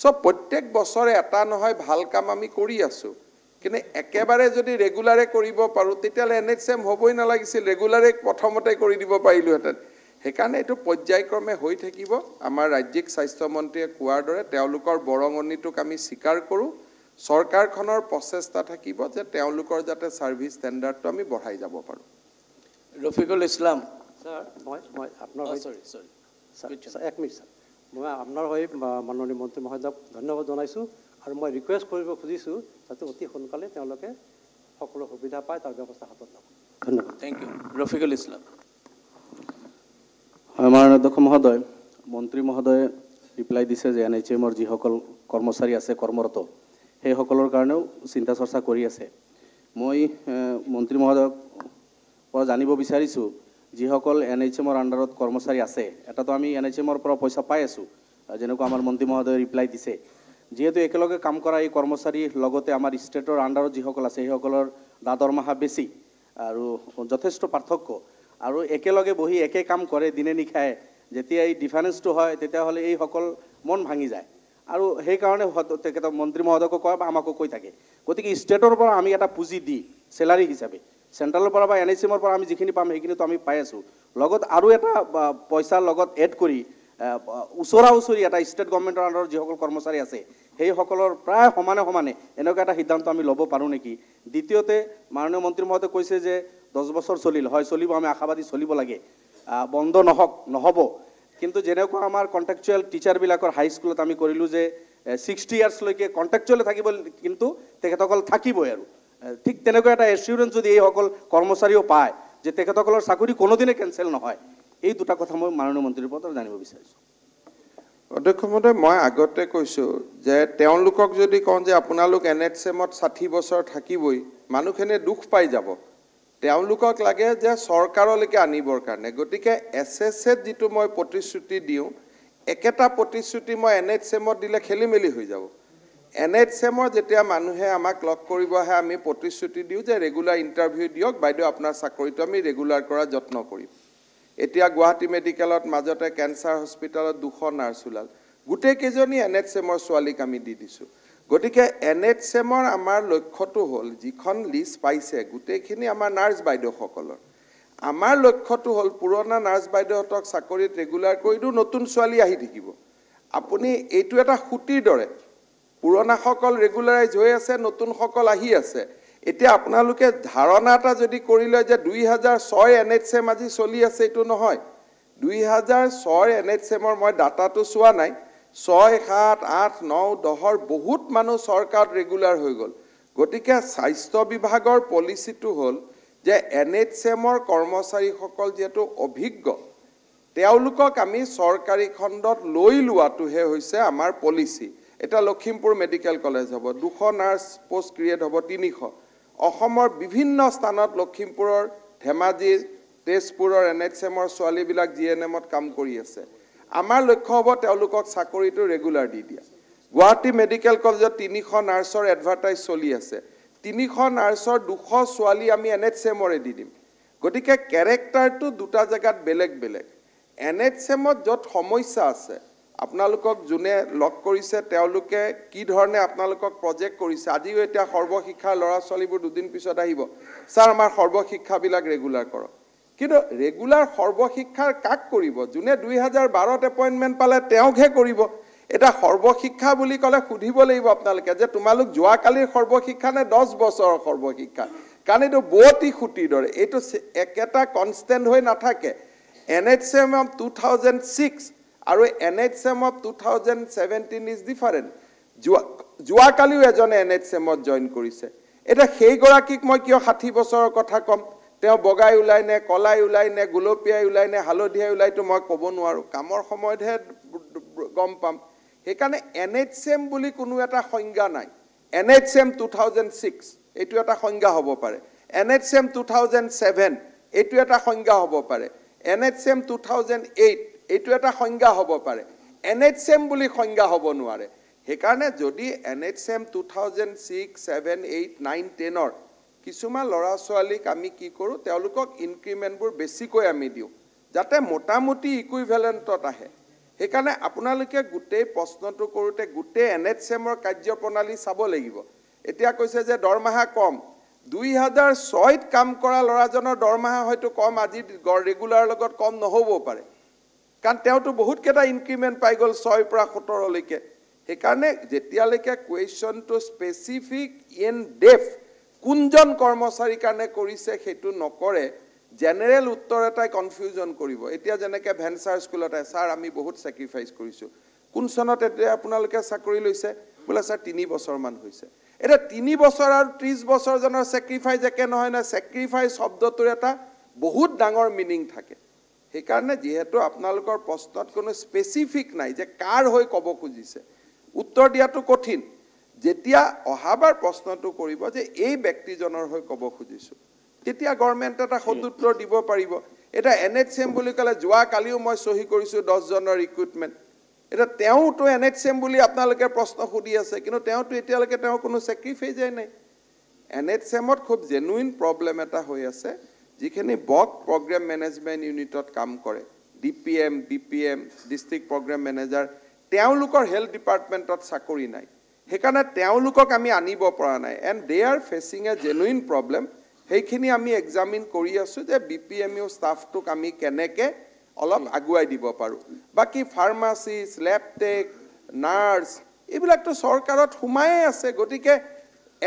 চব প্ৰত্যেক বছৰে এটা নহয় ভাল কাম আমি কৰি আছোঁ কিন্তু একেবাৰে যদি ৰেগুলাৰে কৰিব পাৰোঁ তেতিয়াহ'লে এন এইচ এম হ'বই নালাগিছিল ৰেগুলাৰে প্ৰথমতে কৰি দিব পাৰিলোহেঁতেন সেইকাৰণে এইটো পৰ্যায়ক্ৰমে হৈ থাকিব আমাৰ ৰাজ্যিক স্বাস্থ্যমন্ত্ৰীয়ে কোৱাৰ দৰে তেওঁলোকৰ বৰঙণিটোক আমি স্বীকাৰ কৰোঁ চৰকাৰখনৰ প্ৰচেষ্টা থাকিব যে তেওঁলোকৰ যাতে ছাৰ্ভিচ ষ্টেণ্ডাৰ্ডটো আমি বঢ়াই যাব পাৰোঁ ৰফিকুল ইছলাম ছাৰ মই মই আপোনাৰ এক মিনিট ছাৰ মই আপোনাৰ হৈ মাননীয় মন্ত্ৰী মহোদয়ক ধন্যবাদ জনাইছোঁ আৰু মই ৰিকুৱেষ্ট কৰিব খুজিছোঁ যাতে অতি সোনকালে তেওঁলোকে সকলো সুবিধা পায় তাৰ ব্যৱস্থা হাতত লওক ধন্যবাদ থেংক ইউ ৰফিকুল ইছলাম হয় মাননীয় অধ্যক্ষ মহোদয় মন্ত্ৰী মহোদয়ে ৰিপ্লাই দিছে যে এন এইচ এমৰ যিসকল কৰ্মচাৰী আছে কৰ্মৰত সেইসকলৰ কাৰণেও চিন্তা চৰ্চা কৰি আছে মই মন্ত্ৰী মহোদয়ক পৰা জানিব বিচাৰিছোঁ যিসকল এন এইচ এমৰ আণ্ডাৰত কৰ্মচাৰী আছে এটাতো আমি এন এইচ এমৰ পৰা পইচা পাই আছোঁ যেনেকুৱা আমাৰ মন্ত্ৰী মহোদয়ে ৰিপ্লাই দিছে যিহেতু একেলগে কাম কৰা এই কৰ্মচাৰী লগতে আমাৰ ষ্টেটৰ আণ্ডাৰত যিসকল আছে সেইসকলৰ দা দৰমহা বেছি আৰু যথেষ্ট পাৰ্থক্য আৰু একেলগে বহি একে কাম কৰে দিনে নিশাই যেতিয়া এই ডিফাৰেঞ্চটো হয় তেতিয়াহ'লে এইসকল মন ভাঙি যায় আৰু সেইকাৰণে তেখেতক মন্ত্ৰী মহোদয়কো কয় বা আমাকো কৈ থাকে গতিকে ষ্টেটৰ পৰা আমি এটা পুঁজি দি চেলাৰী হিচাপে চেণ্ট্ৰেলৰ পৰা বা এন আই চি এমৰ পৰা আমি যিখিনি পাম সেইখিনিতো আমি পাই আছোঁ লগত আৰু এটা পইচাৰ লগত এড কৰি ওচৰা ওচৰি এটা ষ্টেট গভমেণ্টৰ আণ্ডাৰ যিসকল কৰ্মচাৰী আছে সেইসকলৰ প্ৰায় সমানে সমানে এনেকুৱা এটা সিদ্ধান্ত আমি ল'ব পাৰোঁ নেকি দ্বিতীয়তে মাননীয় মন্ত্ৰী মহোদয়ে কৈছে যে দহ বছৰ চলিল হয় চলিব আমি আশাবাদী চলিব লাগে বন্ধ নহওক নহ'ব কিন্তু যেনেকুৱা আমাৰ কণ্টেকচুৱেল টিচাৰবিলাকৰ হাইস্কুলত আমি কৰিলোঁ যে ছিক্সটি ইয়াৰ্ছলৈকে কণ্টেকচুৱেলি থাকিব কিন্তু তেখেতসকল থাকিবই আৰু ঠিক তেনেকুৱা এটা এচিউৰেঞ্চ যদি এইসকল কৰ্মচাৰীও পায় যে তেখেতসকলৰ চাকৰি কোনোদিনে কেঞ্চেল নহয় এই দুটা কথা মই মাননীয় মন্ত্ৰীৰ পৰা জানিব বিচাৰিছোঁ অধ্যক্ষ মহোদয় মই আগতে কৈছোঁ যে তেওঁলোকক যদি কওঁ যে আপোনালোক এন এইচ এমত ষাঠি বছৰ থাকিবই মানুহখিনিয়ে দুখ পাই যাব তেওঁলোকক লাগে যে চৰকাৰলৈকে আনিবৰ কাৰণে গতিকে এছ এছ এত যিটো মই প্ৰতিশ্ৰুতি দিওঁ একেটা প্ৰতিশ্ৰুতি মই এন এইচ এমত দিলে খেলি মেলি হৈ যাব এন এইচ এমৰ যেতিয়া মানুহে আমাক লগ কৰিব আহে আমি প্ৰতিশ্ৰুতি দিওঁ যে ৰেগুলাৰ ইণ্টাৰভিউ দিয়ক বাইদেউ আপোনাৰ চাকৰিটো আমি ৰেগুলাৰ কৰাৰ যত্ন কৰিম এতিয়া গুৱাহাটী মেডিকেলত মাজতে কেঞ্চাৰ হস্পিটেলত দুশ নাৰ্ছ ওলাল গোটেইকেইজনী এন এইচ এমৰ ছোৱালীক আমি দি দিছোঁ গতিকে এন এইচ এমৰ আমাৰ লক্ষ্যটো হ'ল যিখন লিষ্ট পাইছে গোটেইখিনি আমাৰ নাৰ্ছ বাইদেউসকলৰ আমাৰ লক্ষ্যটো হ'ল পুৰণা নাৰ্ছ বাইদেউহঁতক চাকৰিত ৰেগুলাৰ কৰি দিওঁ নতুন ছোৱালী আহি থাকিব আপুনি এইটো এটা সুঁতিৰ দৰে পুৰণাসকল ৰেগুলাৰাইজ হৈ আছে নতুনসকল আহি আছে এতিয়া আপোনালোকে ধাৰণা এটা যদি কৰি লয় যে দুই হাজাৰ ছয় এন এইচ এম আজি চলি আছে এইটো নহয় দুই হাজাৰ ছয় এন এইচ এমৰ মই ডাটাটো চোৱা নাই ছয় সাত আঠ ন দহৰ বহুত মানুহ চৰকাৰত ৰেগুলাৰ হৈ গ'ল গতিকে স্বাস্থ্য বিভাগৰ পলিচিটো হ'ল যে এন এইচ এমৰ কৰ্মচাৰীসকল যিহেতু অভিজ্ঞ তেওঁলোকক আমি চৰকাৰী খণ্ডত লৈ লোৱাটোহে হৈছে আমাৰ পলিচি এটা লখিমপুৰ মেডিকেল কলেজ হ'ব দুশ নাৰ্ছ পোষ্ট ক্ৰিয়েট হ'ব তিনিশ অসমৰ বিভিন্ন স্থানত লখিমপুৰৰ ধেমাজিৰ তেজপুৰৰ এন এইচ এমৰ ছোৱালীবিলাক জি এন এমত কাম কৰি আছে আমাৰ লক্ষ্য হ'ব তেওঁলোকক চাকৰিটো ৰেগুলাৰ দি দিয়া গুৱাহাটী মেডিকেল কলেজত তিনিশ নাৰ্ছৰ এডভাৰটাইজ চলি আছে তিনিশ নাৰ্ছৰ দুশ ছোৱালী আমি এন এইচ এমৰে দি দিম গতিকে কেৰেক্টাৰটো দুটা জেগাত বেলেগ বেলেগ এন এইচ এমত য'ত সমস্যা আছে আপোনালোকক যোনে লগ কৰিছে তেওঁলোকে কি ধৰণে আপোনালোকক প্ৰজেক্ট কৰিছে আজিও এতিয়া সৰ্বশিক্ষাৰ ল'ৰা ছোৱালীবোৰ দুদিন পিছত আহিব ছাৰ আমাৰ সৰ্বশিক্ষাবিলাক ৰেগুলাৰ কৰক কিন্তু ৰেগুলাৰ সৰ্বশিক্ষাৰ কাক কৰিব যোনে দুই হাজাৰ বাৰত এপইণ্টমেণ্ট পালে তেওঁকহে কৰিব এটা সৰ্বশিক্ষা বুলি ক'লে সুধিব লাগিব আপোনালোকে যে তোমালোক যোৱাকালিৰ সৰ্বশিক্ষা নে দহ বছৰৰ সৰ্বশিক্ষা কাৰণ এইটো বতি সুঁতিৰ দৰে এইটো একেটা কনষ্টেণ্ট হৈ নাথাকে N H M M two thousand six আৰু N H M of two thousand seventeen is different যোৱা যোৱাকালিও এজনে এন এইচ এমত জইন কৰিছে এতিয়া সেইগৰাকীক মই কিয় ষাঠি বছৰৰ কথা ক'ম তেওঁ বগাই ওলাই নে কলাই ওলাই নে গুলপীয়াই ওলাই নে হালধীয়াই ওলাইতো মই ক'ব নোৱাৰোঁ কামৰ সময়তহে গম পাম সেইকাৰণে এন এইচ এম বুলি কোনো এটা সংজ্ঞা নাই N H M two thousand six এইটো এটা সংজ্ঞা হ'ব পাৰে N H M two thousand seven এইটো এটা সংজ্ঞা হ'ব পাৰে N H M two thousand eight এইটো এটা সংজ্ঞা হ'ব পাৰে এন এইচ এম বুলি সংজ্ঞা হ'ব নোৱাৰে সেইকাৰণে যদি N H M two thousand six seven eight nine টেনৰ কিছুমান ল'ৰা ছোৱালীক আমি কি কৰোঁ তেওঁলোকক ইনক্ৰিমেণ্টবোৰ বেছিকৈ আমি দিওঁ যাতে মোটামুটি ইকুইভেলেণ্টত আহে সেইকাৰণে আপোনালোকে গোটেই প্ৰশ্নটো কৰোঁতে গোটেই এন এইচ এমৰ কাৰ্যপ্ৰণালী চাব লাগিব এতিয়া কৈছে যে দৰমহা কম দুই হাজাৰ ছয়ত কাম কৰা ল'ৰাজনৰ দৰমহা হয়তো কম আজি ৰেগুলাৰ লগত কম নহ'বও পাৰে কাৰণ তেওঁতো বহুতকেইটা ইনক্ৰিমেণ্ট পাই গ'ল ছয়ৰ পৰা সোতৰলৈকে সেইকাৰণে যেতিয়ালৈকে কুৱেশ্যনটো স্পেচিফিক ইন ডেফ কোনজন কৰ্মচাৰীৰ কাৰণে কৰিছে সেইটো নকৰে জেনেৰেল উত্তৰ এটাই কনফিউজন কৰিব এতিয়া যেনেকৈ ভেনচাৰ আহে ছাৰ আমি বহুত ছেক্ৰিফাইচ কৰিছোঁ কোন চনত এতিয়া আপোনালোকে চাকৰি লৈছে বোলে ছাৰ তিনি বছৰমান হৈছে এতিয়া তিনি বছৰ আৰু ত্ৰিছ বছৰজনৰ ছেক্ৰিফাইচ একে নহয় নহয় ছেক্ৰিফাইচ শব্দটোৰ এটা বহুত ডাঙৰ মিনিং থাকে সেইকাৰণে যিহেতু আপোনালোকৰ প্ৰশ্নত কোনো স্পেচিফিক নাই যে কাৰ হৈ ক'ব খুজিছে উত্তৰ দিয়াটো কঠিন যেতিয়া অহাবাৰ প্ৰশ্নটো কৰিব যে এই ব্যক্তিজনৰ হৈ ক'ব খুজিছোঁ তেতিয়া গভৰ্ণমেণ্টে এটা সদুত্তৰ দিব পাৰিব এতিয়া এন এইচ এম বুলি ক'লে যোৱাকালিও মই চহী কৰিছোঁ দহজনৰ ৰিক্ৰুইটমেণ্ট এতিয়া তেওঁতো এন এইচ এম বুলি আপোনালোকে প্ৰশ্ন সুধি আছে কিন্তু তেওঁতো এতিয়ালৈকে তেওঁৰ কোনো চেক্ৰিফাইজেই নাই এন এইচ এমত খুব জেনুইন প্ৰব্লেম এটা হৈ আছে যিখিনি বক প্ৰগ্ৰেম মেনেজমেণ্ট ইউনিটত কাম কৰে D P M B P M district programme manager তেওঁলোকৰ হেল্থ ডিপাৰ্টমেণ্টত চাকৰি নাই সেইকাৰণে তেওঁলোকক আমি আনিব পৰা নাই and they are facing a genuine problem সেইখিনি আমি এক্সামিন কৰি আছোঁ যে বি পি এম ইউ ষ্টাফটোক আমি কেনেকৈ অলপ আগুৱাই দিব পাৰোঁ বাকী ফাৰ্মাচিষ্ট লেপটেক নাৰ্ছ এইবিলাকতো চৰকাৰত সোমায়ে আছে গতিকে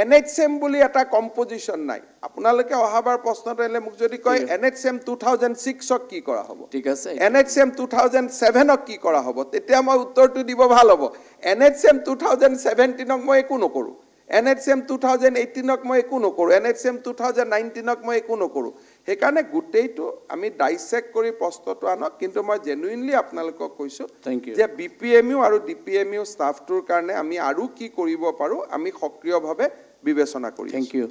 এন এইচ এম বুলি এটা কম্পজিশ্যন নাই আপোনালোকে অহাবাৰ প্ৰশ্নটো আহিলে মোক যদি কয় N H M two thousand ছিক্সক কি কৰা হ'ব ঠিক আছে N H M two thousand ছেভেনক কি কৰা হ'ব তেতিয়া মই উত্তৰটো দিব ভাল হ'ব N H M two thousand ছেভেণ্টিনক মই একো নকৰোঁ N H M two thousand এইটিনক মই একো নকৰোঁ N H M two thousand নাইনটিনক মই একো নকৰোঁ সেইকাৰণে গোটেইটো আমি ডাইচেক কৰি প্ৰশ্নটো আনক কিন্তু মই জেনুইনলি আপোনালোকক কৈছোঁ থেংক ইউ যে বি পি এম ইউ আৰু ডি পি এম ইউ ষ্টাফটোৰ কাৰণে আমি আৰু কি কৰিব পাৰোঁ আমি সক্ৰিয়ভাৱে বিবেচনা কৰিম thank you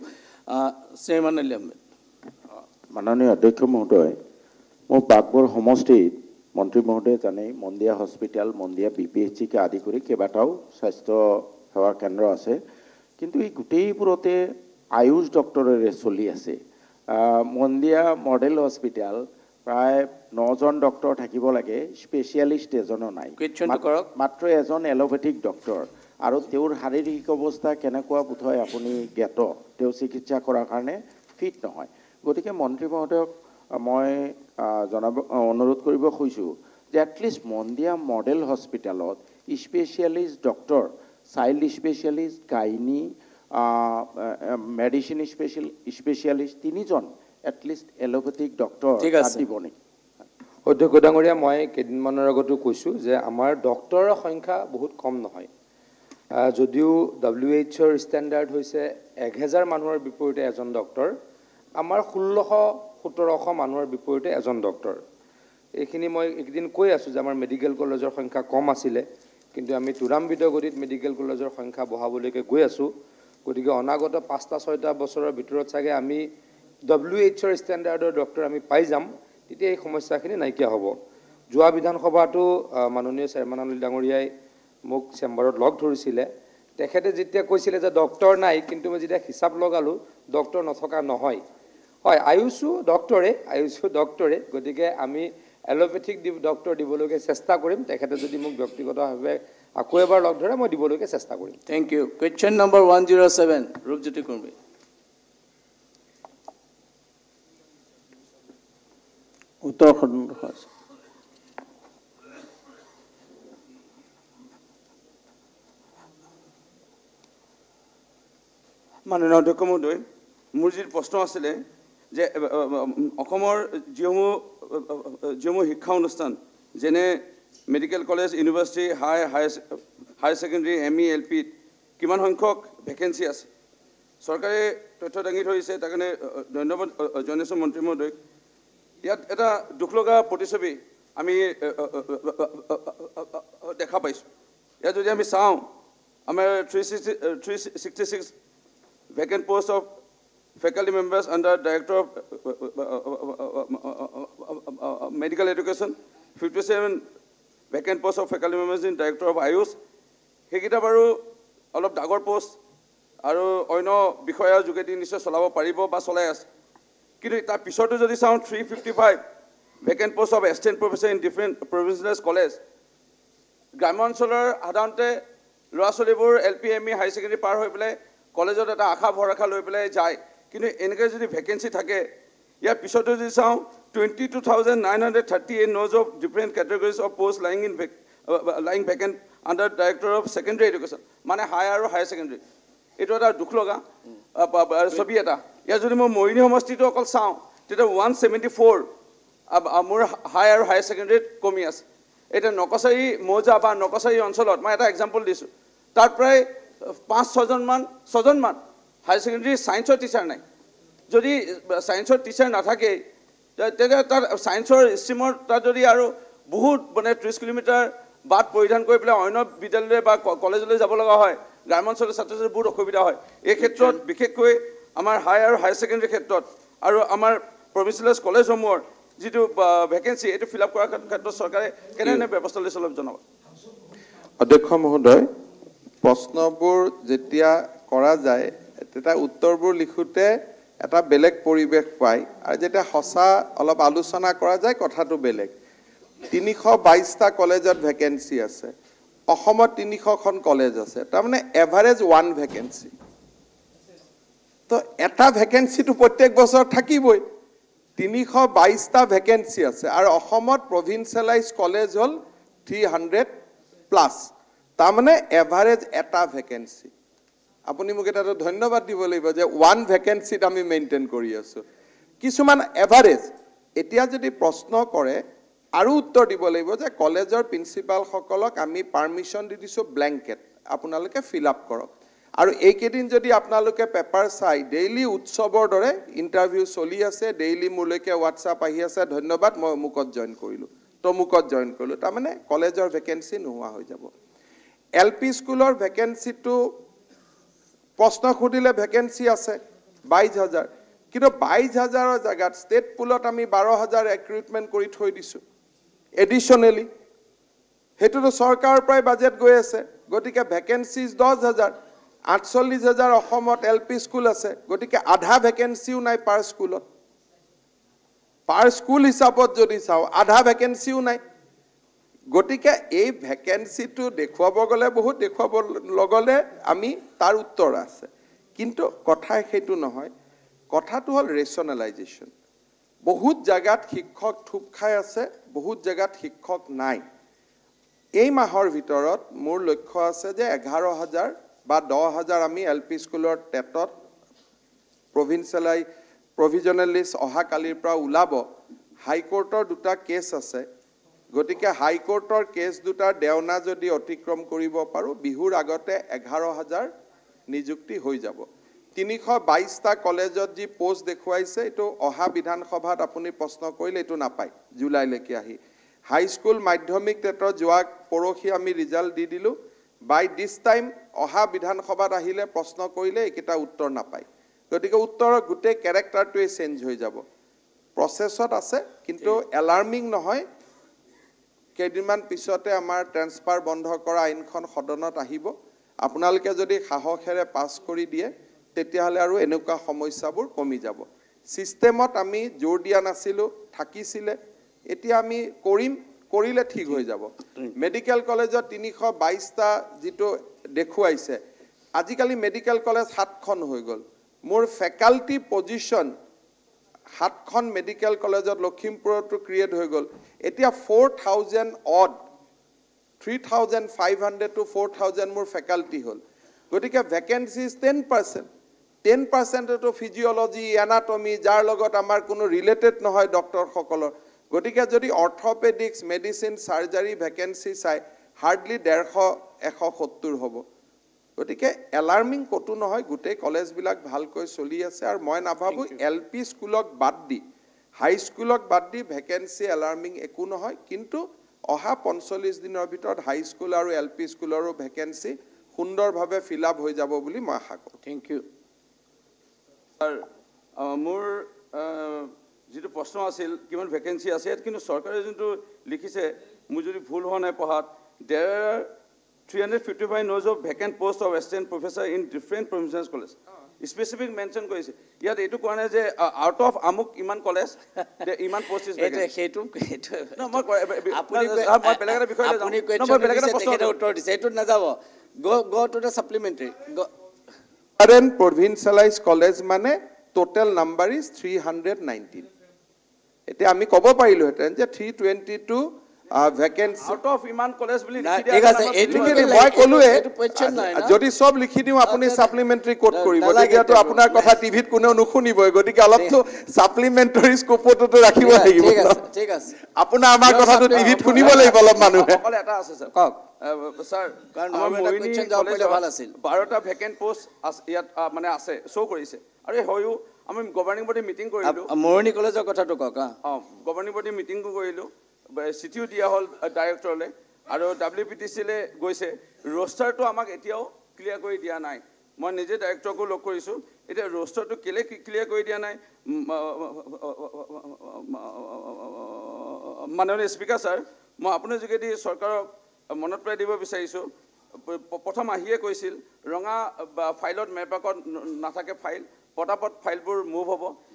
chairman Ali Ahmed মাননীয় অধ্যক্ষ মহোদয় মোৰ বাগবৰ সমষ্টিত মন্ত্ৰী মহোদয়ে জানেই Mandia hospital Mandia B P H চিকে আদি কৰি কেইবাটাও স্বাস্থ্য সেৱা কেন্দ্ৰ আছে কিন্তু এই গোটেইবোৰতে আয়ুষ ডক্তৰেৰে চলি আছে মন্দিয়া মডেল হস্পিটাল প্ৰায় নজন ডক্টৰ থাকিব লাগে স্পেচিয়েলিষ্ট এজনো নাই মাত্ৰ এজন এল'পেথিক ডক্টৰ আৰু তেওঁৰ শাৰীৰিক অৱস্থা কেনেকুৱা বোধ হয় আপুনি জ্ঞাত তেওঁ চিকিৎসা কৰাৰ কাৰণে ফিট নহয় গতিকে মন্ত্ৰী মহোদয়ক মই জনাব অনুৰোধ কৰিব খুজিছোঁ যে এটলিষ্ট মন্দিয়া মডেল হস্পিটেলত specialist doctor child specialist gynae medicine special specialist তিনিজন এটলিষ্ট এল'পেথিক ডক্টৰ ঠিক আছে দিব অধ্যক্ষ ডাঙৰীয়া মই কেইদিনমানৰ আগতো কৈছোঁ যে আমাৰ ডক্টৰৰ সংখ্যা বহুত কম নহয় যদিও ডাব্লিউ এইচৰ ষ্টেণ্ডাৰ্ড হৈছে এহেজাৰ মানুহৰ বিপৰীতে এজন ডক্টৰ আমাৰ ষোল্লশ সোতৰশ মানুহৰ বিপৰীতে এজন ডক্টৰ এইখিনি মই এইকেইদিন কৈ আছোঁ যে আমাৰ মেডিকেল কলেজৰ সংখ্যা কম আছিলে কিন্তু আমি তুৰাম্বিত গতিত মেডিকেল কলেজৰ সংখ্যা বঢ়াবলৈকে গৈ আছোঁ গতিকে অনাগত পাঁচটা ছয়টা বছৰৰ ভিতৰত চাগে আমি ডব্লিউ এইচৰ ষ্টেণ্ডাৰ্ডৰ ডক্টৰ আমি পাই যাম তেতিয়া এই সমস্যাখিনি নাইকিয়া হ'ব যোৱা বিধানসভাতো মাননীয় চেয়াৰমেন অনিল ডাঙৰীয়াই মোক চেম্বাৰত লগ ধৰিছিলে তেখেতে যেতিয়া কৈছিলে যে ডক্টৰ নাই কিন্তু মই যেতিয়া হিচাপ লগালোঁ ডক্টৰ নথকা নহয় হয় আয়ুষো ডক্টৰে আয়ুষো ডক্টৰে গতিকে আমি এলোপেথিক ডক্টৰ দিবলৈকে চেষ্টা কৰিম তেখেতে যদি মোক ব্যক্তিগতভাৱে আকৌ এবাৰ লগ ধৰে মই দিবলৈকে চেষ্টা কৰিম thank you question number one zero' seven Rupjyoti Kurmi উত্তৰ মাননীয় অধ্যক্ষ মহোদয় মোৰ যি প্ৰশ্ন আছিলে যে অসমৰ যিসমূহ যিসমূহ শিক্ষা অনুষ্ঠান যেনে medical college university high high higher secondary M E L পিত কিমান সংখ্যক ভেকেঞ্চি আছে চৰকাৰে তথ্য দাঙি ধৰিছে তাৰ কাৰণে ধন্যবাদ জনাইছোঁ মন্ত্ৰী মহোদয়ক ইয়াত এটা দুখ লগা প্ৰতিচ্ছবি আমি দেখা পাইছোঁ ইয়াত যদি আমি চাওঁ আমাৰ three sixty three sixty six vacant post of faculty members under director of medical education fifty seven vacant post of faculty members in director of AYUSH সেইকেইটা বাৰু অলপ ডাঙৰ পষ্ট আৰু অন্য বিষয়াৰ যোগেদি নিশ্চয় চলাব পাৰিব বা চলাই আছে কিন্তু তাৰ পিছতো যদি চাওঁ three fifty five vacant post of assistant professor in different professionals college গ্ৰাম্য অঞ্চলৰ সাধাৰণতে ল'ৰা ছোৱালীবোৰ L P M E higher secondary পাৰ হৈ পেলাই কলেজত এটা আশা ভৰসা লৈ পেলাই যায় কিন্তু এনেকৈ যদি ভেকেঞ্চি থাকে ইয়াৰ পিছতো যদি চাওঁ 22,938 knows of different categories of posts lying, in, uh, lying vacant under director of secondary education. Mane higher or higher secondary. It was a Dukloga, Sobieta. Yazunimo Moini Homostito called Sound. Did a 174 Amur higher or higher secondary comias. It a Nokosai, Mojaba, Nokosai on Solot. My example this. That pray past Southern Man, Southern Man. High secondary science or teacher. Jodi science or teacher Nathake. তেতিয়া তাত চায়েন্সৰ ষ্ট্ৰীমৰ তাত যদি আৰু বহুত মানে ত্ৰিছ kilometre বাট পৰিধান কৰি পেলাই অন্য বিদ্যালয়লৈ বা কলেজলৈ যাব লগা হয় গ্ৰাম্যাঞ্চলৰ ছাত্ৰ ছাত্ৰীৰ বহুত অসুবিধা হয় এই ক্ষেত্ৰত বিশেষকৈ আমাৰ হাই আৰু হায়াৰ ছেকেণ্ডেৰী ক্ষেত্ৰত আৰু আমাৰ প্ৰভিঞ্চিয়েলছ কলেজসমূহৰ যিটো ভেকেঞ্চি এইটো ফিল আপ কৰাৰ ক্ষেত্ৰত চৰকাৰে কেনেধৰণে ব্যৱস্থা লৈছে অলপ জনাব অধ্যক্ষ মহোদয় প্ৰশ্নবোৰ যেতিয়া কৰা যায় তেতিয়া উত্তৰবোৰ লিখোঁতে এটা বেলেগ পৰিৱেশ পায় আৰু যেতিয়া সঁচা অলপ আলোচনা কৰা যায় কথাটো বেলেগ তিনিশ বাইছটা কলেজত ভেকেঞ্চি আছে অসমত তিনিশখন কলেজ আছে তাৰমানে এভাৰেজ ওৱান ভেকেঞ্চি তো এটা ভেকেঞ্চিটো প্ৰত্যেক বছৰ থাকিবই তিনিশ বাইছটা ভেকেঞ্চি আছে আৰু অসমত প্ৰভিঞ্চিয়েলাইজ কলেজ হ'ল থ্ৰী হাণ্ড্ৰেড প্লাছ তাৰমানে এভাৰেজ এটা ভেকেঞ্চি আপুনি মোক এটা ধন্যবাদ দিব লাগিব যে ওৱান ভেকেঞ্চিত আমি মেইনটেইন কৰি আছোঁ কিছুমান এভাৰেজ এতিয়া যদি প্ৰশ্ন কৰে আৰু উত্তৰ দিব লাগিব যে কলেজৰ প্ৰিঞ্চিপালসকলক আমি পাৰ্মিশ্যন দি দিছোঁ ব্লেংকেট আপোনালোকে ফিল আপ কৰক আৰু এইকেইদিন যদি আপোনালোকে পেপাৰ চাই ডেইলি উৎসৱৰ দৰে ইণ্টাৰভিউ চলি আছে ডেইলি মোৰলৈকে হোৱাটছআপ আহি আছে ধন্যবাদ মই অমুকত জইন কৰিলোঁ তমুকত জইন কৰিলোঁ তাৰমানে কলেজৰ ভেকেঞ্চি নোহোৱা হৈ যাব এল পি স্কুলৰ ভেকেঞ্চিটো প্ৰশ্ন সুধিলে ভেকেঞ্চি আছে বাইছ হাজাৰ কিন্তু বাইছ হাজাৰৰ জেগাত ষ্টেট পুলত আমি বাৰ হাজাৰ ৰেক্ৰুইটমেণ্ট কৰি থৈ দিছোঁ এডিশ্যনেলি সেইটোতো চৰকাৰৰ পৰাই বাজেট গৈ আছে গতিকে ভেকেঞ্চিজ দহ হাজাৰ আঠচল্লিছ হাজাৰ অসমত এল পি স্কুল আছে গতিকে আধা ভেকেঞ্চিও নাই পাৰ স্কুলত পাৰ স্কুল হিচাপত যদি চাওঁ আধা ভেকেঞ্চিও নাই গতিকে এই ভেকেঞ্চিটো দেখুৱাব গ'লে বহুত দেখুৱাব লগলে আমি তাৰ উত্তৰ আছে কিন্তু কথাই সেইটো নহয় কথাটো হ'ল ৰেচনেলাইজেশ্যন বহুত জেগাত শিক্ষক থোপ খাই আছে বহুত জেগাত শিক্ষক নাই এই মাহৰ ভিতৰত মোৰ লক্ষ্য আছে যে এঘাৰ হাজাৰ বা দহ হাজাৰ আমি এল পি স্কুলৰ টেটত প্ৰভিঞ্চিয়েলাই প্ৰভিজনেলিষ্ট অহাকালিৰ পৰা ওলাব হাইকোৰ্টৰ দুটা কেছ আছে গতিকে হাইকোৰ্টৰ কেছ দুটাৰ দেওনা যদি অতিক্ৰম কৰিব পাৰোঁ বিহুৰ আগতে এঘাৰ হাজাৰ নিযুক্তি হৈ যাব তিনিশ বাইছটা কলেজত যি পোষ্ট দেখুৱাইছে এইটো অহা বিধানসভাত আপুনি প্ৰশ্ন কৰিলে এইটো নাপায় জুলাইলৈকে আহি হাইস্কুল মাধ্যমিক টেটৰ যোৱা পৰহি আমি ৰিজাল্ট দি দিলোঁ বাই দিছ টাইম অহা বিধানসভাত আহিলে প্ৰশ্ন কৰিলে এইকেইটা উত্তৰ নাপায় গতিকে উত্তৰৰ গোটেই কেৰেক্টাৰটোৱেই চেঞ্জ হৈ যাব প্ৰচেছত আছে কিন্তু এলাৰ্মিং নহয় কেইদিনমান পিছতে আমাৰ ট্ৰেন্সফাৰ বন্ধ কৰা আইনখন সদনত আহিব আপোনালোকে যদি সাহসেৰে পাছ কৰি দিয়ে তেতিয়াহ'লে আৰু এনেকুৱা সমস্যাবোৰ কমি যাব ছিষ্টেমত আমি জোৰ দিয়া নাছিলোঁ থাকিছিলে এতিয়া আমি কৰিম কৰিলে ঠিক হৈ যাব মেডিকেল কলেজত তিনিশ বাইছটা যিটো দেখুৱাইছে আজিকালি মেডিকেল কলেজ সাতখন হৈ গ'ল মোৰ ফেকাল্টি পজিশ্যন সাতখন মেডিকেল কলেজত লখিমপুৰতো ক্ৰিয়েট হৈ গ'ল এতিয়া four thousand odd three thousand five hundred to four thousand মোৰ ফেকাল্টি হ'ল গতিকে ভেকেঞ্চিজ টেন পাৰ্চেণ্ট টেন পাৰ্চেণ্টতো ফিজিঅলজি এনাটমি যাৰ লগত আমাৰ কোনো ৰিলেটেড নহয় ডক্টৰসকলৰ গতিকে যদি অৰ্থপেডিক্স মেডিচিন চাৰ্জাৰী ভেকেঞ্চি চাই হাৰ্ডলি ডেৰশ এশ সত্তৰ হ'ব গতিকে এলাৰ্মিং ক'তো নহয় গোটেই কলেজবিলাক ভালকৈ চলি আছে আৰু মই নাভাবোঁ এল পি স্কুলক বাদ দি হাইস্কুলক বাদ দি ভেকেঞ্চি এলাৰ্মিং একো নহয় কিন্তু অহা পঞ্চল্লিছ দিনৰ ভিতৰত হাইস্কুল আৰু এল পি স্কুলৰো ভেকেঞ্চি সুন্দৰভাৱে ফিল আপ হৈ যাব বুলি মই আশা কৰোঁ থেংক ইউ ছাৰ মোৰ যিটো প্ৰশ্ন আছিল কিমান ভেকেঞ্চি আছে ইয়াত কিন্তু চৰকাৰে যোনটো লিখিছে মোৰ যদি ভুল হোৱা নাই পঢ়াত there 355 nos of vacant post of assistant professor in different provincial college specific mention কৰিছে ইয়াত এইটো কোৱা নাই যে আউট অফ আমুক ইমান কলেজ ইমান প্ৰভিঞ্চিয়েলাইজ কলেজ মানে total number is three hundred nineteen এতিয়া আমি ক'ব পাৰিলোহেঁতেন যে থ্ৰী টুৱেণ্টি টু যদি চব লিখি দিওঁ আপুনি চাপ্লিমেণ্টেৰী কোট কৰিব তেতিয়াতো আপোনাৰ কথা টিভিত কোনেও নুশুনিবই গতিকে অলপতো চাপ্লিমেণ্টৰী স্কোপতো ৰাখিব লাগিব আপোনাৰ আমাৰ কথাটো টিভিত শুনিব লাগিব অলপ মানুহে কওক বাৰটা ভেকেণ্ট পোষ্ট ইয়াত মানে আছে শ্ব' কৰিছে আৰু হয়ো আমি গভৰ্ণিং বডি মিটিং কৰিলোঁ মৰণি কলেজৰ কথাটো কওক অঁ গভৰ্ণিং বডি মিটিঙো কৰিলোঁ চিঠিও দিয়া হ'ল ডাইৰেক্টৰলৈ আৰু ডাব্লিউ পি টি চিলৈ গৈছে ৰোষ্টাৰটো আমাক এতিয়াও ক্লিয়াৰ কৰি দিয়া নাই মই নিজে ডাইৰেক্টৰকো লগ কৰিছোঁ এতিয়া ৰোষ্টাৰটো কেলৈ ক্লিয়াৰ কৰি দিয়া নাই মাননীয় স্পীকাৰ ছাৰ মই আপোনাৰ যোগেদি চৰকাৰক মনত পেলাই দিব বিচাৰিছোঁ প্ৰথম আহিয়ে কৈছিল ৰঙা ফাইলত মেপাকত নাথাকে ফাইল পটাপট ফাইলবোৰ মুভ হ'ব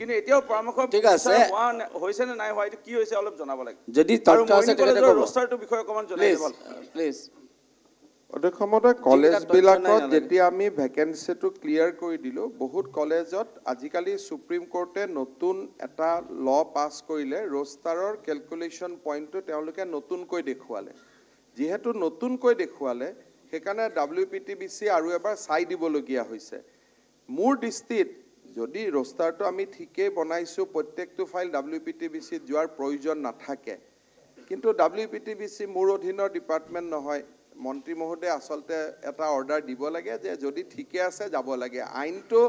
কিন্তু এতিয়াও পাছ কৰিলে যিহেতু নতুনকৈ দেখুৱালে সেইকাৰণে চাই দিবলগীয়া হৈছে মোৰ দৃষ্টিত যদি ৰষ্টাৰটো আমি ঠিকেই বনাইছোঁ প্ৰত্যেকটো file W P T B চিত যোৱাৰ প্ৰয়োজন নাথাকে কিন্তু W P T B C মোৰ অধীনৰ ডিপাৰ্টমেণ্ট নহয় মন্ত্ৰী মহোদয়ে আচলতে এটা অৰ্ডাৰ দিব লাগে যে যদি ঠিকে আছে যাব লাগে আইনটো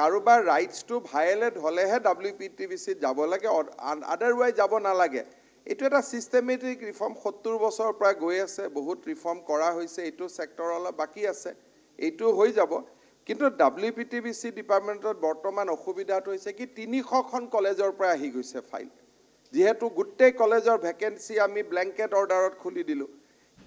কাৰোবাৰ ৰাইটছটো ভায়েলেট হ'লেহে ডাব্লিউ পি টি বি চিত যাব লাগে আদাৰৱাইজ যাব নালাগে এইটো এটা ছিষ্টেমেটিক ৰিফৰ্ম সত্তৰ বছৰৰ পৰা গৈ আছে বহুত ৰিফৰ্ম কৰা হৈছে এইটো ছেক্টৰ অলপ বাকী আছে এইটো হৈ যাব কিন্তু W P T B C ডিপাৰ্টমেণ্টত বৰ্তমান অসুবিধাটো হৈছে কি তিনিশখন কলেজৰ পৰা আহি গৈছে ফাইল যিহেতু গোটেই কলেজৰ ভেকেঞ্চি আমি ব্লেংকেট অৰ্ডাৰত খুলি দিলোঁ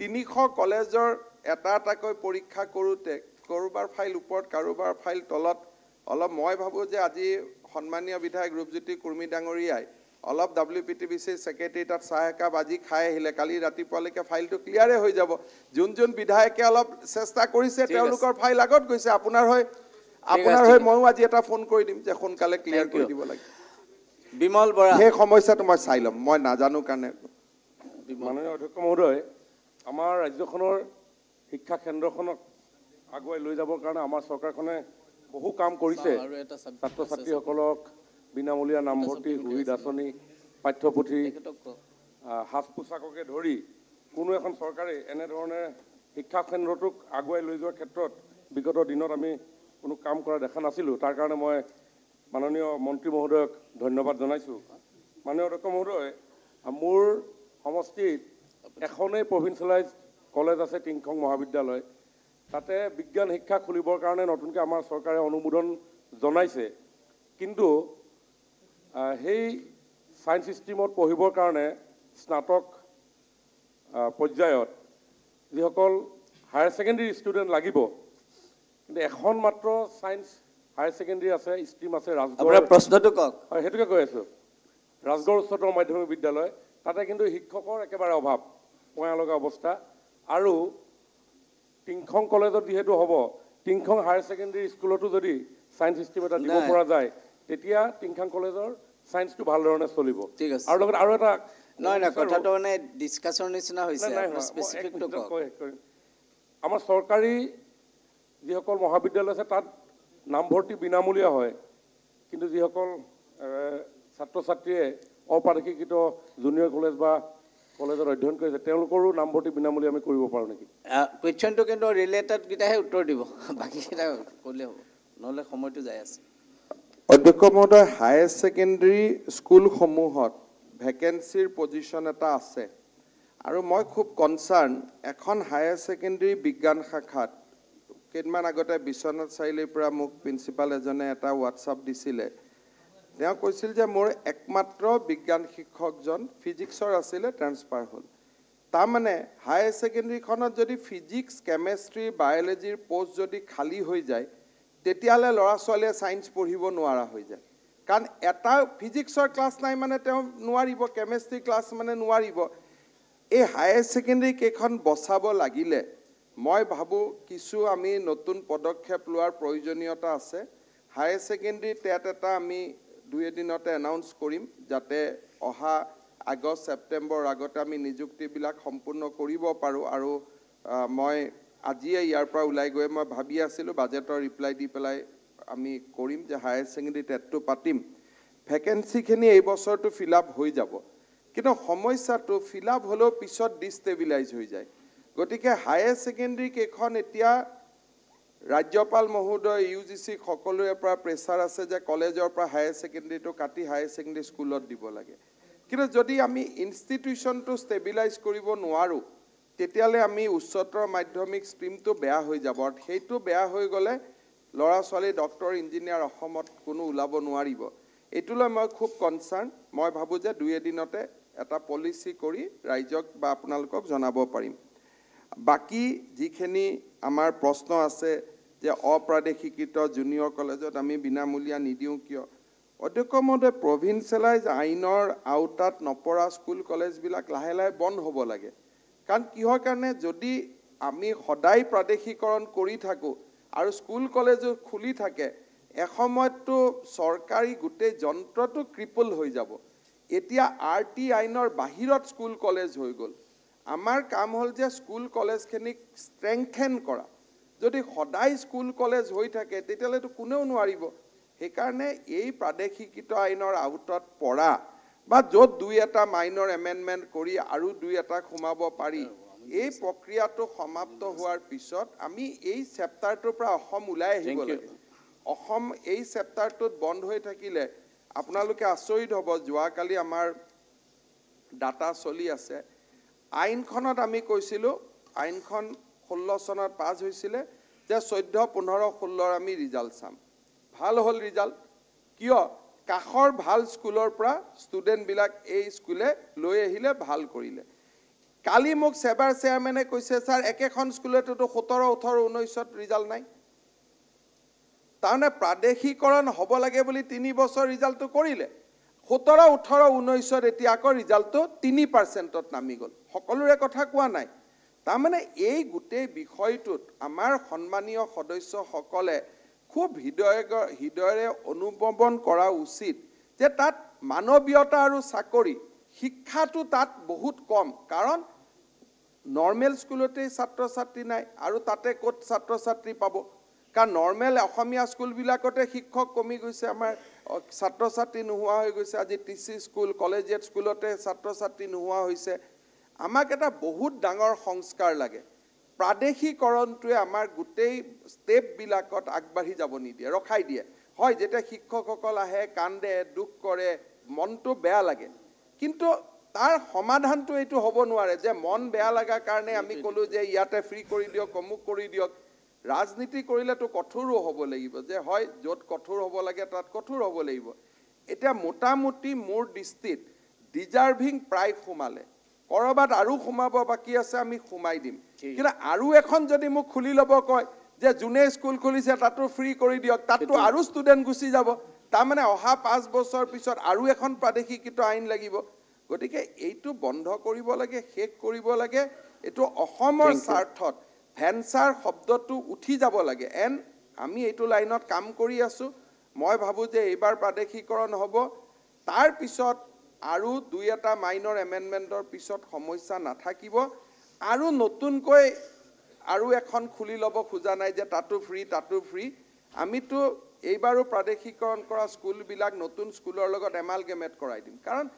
তিনিশ কলেজৰ এটা এটাকৈ পৰীক্ষা কৰোঁতে কাৰোবাৰ ফাইল ওপৰত কাৰোবাৰ ফাইল তলত অলপ মই ভাবোঁ যে আজি সন্মানীয় বিধায়ক ৰূপজ্যোতি কুৰ্মী ডাঙৰীয়াই অলপ ডাব্লিউ পি টি বি চিৰ ছেক্ৰেটেৰী তাত চাহ একাপ আজি খাই আহিলে কালি ৰাতিপুৱালৈকে ফাইলটো ক্লিয়াৰে হৈ যাব যোন যোন বিধায়কে অলপ চেষ্টা কৰিছে তেওঁলোকৰ ফাইল আগত গৈছে আপোনাৰ হৈ আপোনাৰ হৈ ময়ো আজি এটা ফোন কৰি দিম যে সোনকালে ক্লিয়াৰ কৰি দিব লাগে বিমল বৰা সেই সমস্যাটো মই চাই ল'ম মই নাজানো কাৰণে মাননীয় অধ্যক্ষ মহোদয় আমাৰ ৰাজ্যখনৰ শিক্ষা কেন্দ্ৰখনক আগুৱাই লৈ যাবৰ কাৰণে আমাৰ চৰকাৰখনে বহু কাম কৰিছে ছাত্ৰ ছাত্ৰীসকলক বিনামূলীয়া নামভৰ্তি সুবিধ আঁচনি পাঠ্যপুথি সাজ পোছাককে ধৰি কোনো এখন চৰকাৰে এনেধৰণে শিক্ষা কেন্দ্ৰটোক আগুৱাই লৈ যোৱাৰ ক্ষেত্ৰত বিগত দিনত আমি কোনো কাম কৰা দেখা নাছিলোঁ তাৰ কাৰণে মই মাননীয় মন্ত্ৰী মহোদয়ক ধন্যবাদ জনাইছোঁ মাননীয় অধ্যক্ষ মহোদয় মোৰ সমষ্টিত এখনেই প্ৰভিঞ্চিয়েলাইজ কলেজ আছে টিংখং মহাবিদ্যালয় তাতে বিজ্ঞান শিক্ষা খুলিবৰ কাৰণে নতুনকৈ আমাৰ চৰকাৰে অনুমোদন জনাইছে কিন্তু সেই ছায়েন্স ষ্ট্ৰীমত পঢ়িবৰ কাৰণে স্নাতক পৰ্যায়ত যিসকল হায়াৰ ছেকেণ্ডেৰী ষ্টুডেণ্ট লাগিব কিন্তু এখন মাত্ৰ ছায়েন্স হায়াৰ ছেকেণ্ডেৰী আছে ষ্ট্ৰীম আছে ৰাজগড় প্ৰশ্নটো কওক হয় সেইটোকে কৈ আছোঁ ৰাজগড় উচ্চতৰ মাধ্যমিক বিদ্যালয় তাতে কিন্তু শিক্ষকৰ একেবাৰে অভাৱ পঙা লগা অৱস্থা আৰু টিংখং কলেজত যিহেতু হ'ব টিংখং হায়াৰ ছেকেণ্ডেৰী স্কুলতো যদি ছায়েন্স ষ্ট্ৰীম এটা দিব পৰা যায় তেতিয়া টিংখাং কলেজৰ চায়েন্সটো ভালধৰণে চলিব ঠিক আছে আৰু লগতে আৰু এটা নহয় নহয় কথাটো মানে ডিছকাছৰ নিচিনা হৈছে আমাৰ চৰকাৰী যিসকল মহাবিদ্যালয় আছে তাত নামভৰ্তি বিনামূলীয়া হয় কিন্তু যিসকল ছাত্ৰ ছাত্ৰীয়ে অপ্ৰাশিক্ষিত জুনিয়ৰ কলেজ বা কলেজত অধ্যয়ন কৰিছে তেওঁলোকৰো নামভৰ্তি বিনামূলীয়া আমি কৰিব পাৰোঁ নেকি কুৱেশ্যনটো কিন্তু ৰিলেটেডকেইটাহে উত্তৰ দিব বাকীকেইটা ক'লে হ'ব নহ'লে সময়টো যায় আছে অধ্যক্ষ মহোদয় হায়াৰ ছেকেণ্ডেৰী স্কুলসমূহত ভেকেঞ্চিৰ পজিশ্যন এটা আছে আৰু মই খুব কনচাৰ্ণ এখন হায়াৰ ছেকেণ্ডেৰী বিজ্ঞান শাখাত কেইদিনমান আগতে বিশ্বনাথ চাৰিআলিৰ পৰা মোক প্ৰিঞ্চিপাল এজনে এটা হোৱাটছআপ দিছিলে তেওঁ কৈছিল যে মোৰ একমাত্ৰ বিজ্ঞান শিক্ষকজন ফিজিক্সৰ আছিলে ট্ৰেন্সফাৰ হ'ল তাৰমানে হায়াৰ ছেকেণ্ডেৰীখনত যদি ফিজিক্স কেমেষ্ট্ৰি বায়'লজিৰ প'ষ্ট যদি খালী হৈ যায় তেতিয়াহ'লে ল'ৰা ছোৱালীয়ে ছায়েন্স পঢ়িব নোৱাৰা হৈ যায় কাৰণ এটা ফিজিক্সৰ ক্লাছ নাই মানে তেওঁ নোৱাৰিব কেমেষ্ট্ৰি ক্লাছ মানে নোৱাৰিব এই হায়াৰ ছেকেণ্ডেৰী কেইখন বচাব লাগিলে মই ভাবোঁ কিছু আমি নতুন পদক্ষেপ লোৱাৰ প্ৰয়োজনীয়তা আছে হায়াৰ ছেকেণ্ডেৰী টেট এটা আমি দুই এদিনতে এনাউন্স কৰিম যাতে অহা আগষ্ট ছেপ্টেম্বৰ আগতে আমি নিযুক্তিবিলাক সম্পূৰ্ণ কৰিব পাৰোঁ আৰু মই আজিয়ে ইয়াৰ পৰা ওলাই গৈ মই ভাবি আছিলোঁ বাজেটৰ ৰিপ্লাই দি পেলাই আমি কৰিম যে হায়াৰ ছেকেণ্ডেৰী টেটটো পাতিম ভেকেঞ্চিখিনি এই বছৰটো ফিল আপ হৈ যাব কিন্তু সমস্যাটো ফিল আপ হ'লেও পিছত ডিষ্টেবিলাইজ হৈ যায় গতিকে হায়াৰ ছেকেণ্ডেৰী কেইখন এতিয়া ৰাজ্যপাল মহোদয় ইউ জি চি সকলোৰে পৰা প্ৰেছাৰ আছে যে কলেজৰ পৰা হায়াৰ ছেকেণ্ডেৰীটো কাটি হায়াৰ ছেকেণ্ডেৰী স্কুলত দিব লাগে কিন্তু যদি আমি ইনষ্টিটিউচনটো ষ্টেবিলাইজ কৰিব নোৱাৰোঁ তেতিয়ালৈ আমি উচ্চতৰ মাধ্যমিক ষ্ট্ৰীমটো বেয়া হৈ যাব আৰু সেইটো বেয়া হৈ গ'লে ল'ৰা ছোৱালী ডক্টৰ ইঞ্জিনিয়াৰ অসমত কোনো ওলাব নোৱাৰিব এইটোলৈ মই খুব কনচাৰ্ণ মই ভাবোঁ যে দুই এদিনতে এটা পলিচি কৰি ৰাইজক বা আপোনালোকক জনাব পাৰিম বাকী যিখিনি আমাৰ প্ৰশ্ন আছে যে অপ্ৰাদেশিকৃত জুনিয়ৰ কলেজত আমি বিনামূলীয়া নিদিওঁ কিয় অধ্যক্ষ মহোদয় প্ৰভিঞ্চিয়েলাইজ আইনৰ আওতাত নপৰা স্কুল কলেজবিলাক লাহে লাহে বন্ধ হ'ব লাগে কাৰণ কিহৰ কাৰণে যদি আমি সদায় প্ৰাদেশিকৰণ কৰি থাকোঁ আৰু স্কুল কলেজো খুলি থাকে এসময়ততো চৰকাৰী গোটেই যন্ত্ৰটো ক্ৰিপল হৈ যাব এতিয়া আৰ টি আইনৰ বাহিৰত স্কুল কলেজ হৈ গ'ল আমাৰ কাম হ'ল যে স্কুল কলেজখিনিক ষ্ট্ৰেংথেন কৰা যদি সদায় স্কুল কলেজ হৈ থাকে তেতিয়াহ'লেতো কোনেও নোৱাৰিব সেইকাৰণে এই প্ৰাদেশিকৃত আইনৰ আওতাত পৰা বা য'ত দুই এটা মাইনৰ এমেণ্ডমেণ্ট কৰি আৰু দুই এটা সোমাব পাৰি এই প্ৰক্ৰিয়াটো সমাপ্ত হোৱাৰ পিছত আমি এই চেপ্তাৰটোৰ পৰা অসম ওলাই আহিব লাগিব অসম এই চেপ্তাৰটোত বন্ধ হৈ থাকিলে আপোনালোকে আচৰিত হ'ব যোৱাকালি আমাৰ ডাটা চলি আছে আইনখনত আমি কৈছিলোঁ আইনখন ষোল্ল চনত পাছ হৈছিলে যে চৈধ্য পোন্ধৰ ষোল্লৰ আমি ৰিজাল্ট চাম ভাল হ'ল ৰিজাল্ট কিয় কাষৰ ভাল স্কুলৰ পৰা ষ্টুডেণ্টবিলাক এই স্কুলে লৈ আহিলে ভাল কৰিলে কালি মোক ছেবাৰ চেয়াৰমেনে কৈছে ছাৰ একেখন স্কুলতেতো সোতৰ ওঠৰ ঊনৈছত ৰিজাল্ট নাই তাৰমানে প্ৰাদেশীকৰণ হ'ব লাগে বুলি তিনি বছৰ ৰিজাল্টটো কৰিলে সোতৰ ওঠৰ ঊনৈছত এতিয়া আকৌ ৰিজাল্টটো তিনি পাৰ্চেণ্টত নামি গ'ল সকলোৰে কথা কোৱা নাই তাৰমানে এই গোটেই বিষয়টোত আমাৰ সন্মানীয় সদস্যসকলে খুব হৃদয় হৃদয়ৰে অনুভৱন কৰা উচিত যে তাত মানৱীয়তা আৰু চাকৰি শিক্ষাটো তাত বহুত কম কাৰণ নৰ্মেল স্কুলতেই ছাত্ৰ ছাত্ৰী নাই আৰু তাতে ক'ত ছাত্ৰ ছাত্ৰী পাব কাৰণ নৰ্মেল অসমীয়া স্কুলবিলাকতে শিক্ষক কমি গৈছে আমাৰ ছাত্ৰ ছাত্ৰী নোহোৱা হৈ গৈছে আজি টি চি স্কুল কলেজিয়েট স্কুলতে ছাত্ৰ ছাত্ৰী নোহোৱা হৈছে আমাক এটা বহুত ডাঙৰ সংস্কাৰ লাগে প্ৰাদেশিকৰণটোৱে আমাৰ গোটেই ষ্টেপবিলাকত আগবাঢ়ি যাব নিদিয়ে ৰখাই দিয়ে হয় যেতিয়া শিক্ষকসকল আহে কান্দে দুখ কৰে মনটো বেয়া লাগে কিন্তু তাৰ সমাধানটো এইটো হ'ব নোৱাৰে যে মন বেয়া লগাৰ কাৰণে আমি ক'লোঁ যে ইয়াতে ফ্ৰী কৰি দিয়ক অমুক কৰি দিয়ক ৰাজনীতি কৰিলেতো কঠোৰো হ'ব লাগিব যে হয় য'ত কঠোৰ হ'ব লাগে তাত কঠোৰ হ'ব লাগিব এতিয়া মোটামুটি মোৰ দৃষ্টিত ডিজাৰ্ভিং প্ৰায় সোমালে ক'ৰবাত আৰু সোমাব বাকী আছে আমি সোমাই দিম কিন্তু আৰু এখন যদি মোক খুলি ল'ব কয় যে যোনে স্কুল খুলিছে তাতো ফ্ৰী কৰি দিয়ক তাতো আৰু ষ্টুডেণ্ট গুচি যাব তাৰমানে অহা পাঁচ বছৰ পিছত আৰু এখন প্ৰাদেশিকৃত আইন লাগিব গতিকে এইটো বন্ধ কৰিব লাগে শেষ কৰিব লাগে এইটো অসমৰ স্বাৰ্থত ভেঞ্চাৰ শব্দটো উঠি যাব লাগে এন আমি এইটো লাইনত কাম কৰি আছোঁ মই ভাবোঁ যে এইবাৰ প্ৰাদেশিকৰণ হ'ব তাৰপিছত আৰু দুই এটা মাইনৰ এমেণ্ডমেণ্টৰ পিছত সমস্যা নাথাকিব আৰু নতুনকৈ আৰু এখন খুলি ল'ব খোজা নাই যে তাতো ফ্ৰী তাতো ফ্ৰী আমিতো এইবাৰো প্ৰাদেশিকৰণ কৰা স্কুলবিলাক নতুন স্কুলৰ লগত এমাল গেমেট কৰাই দিম কাৰণ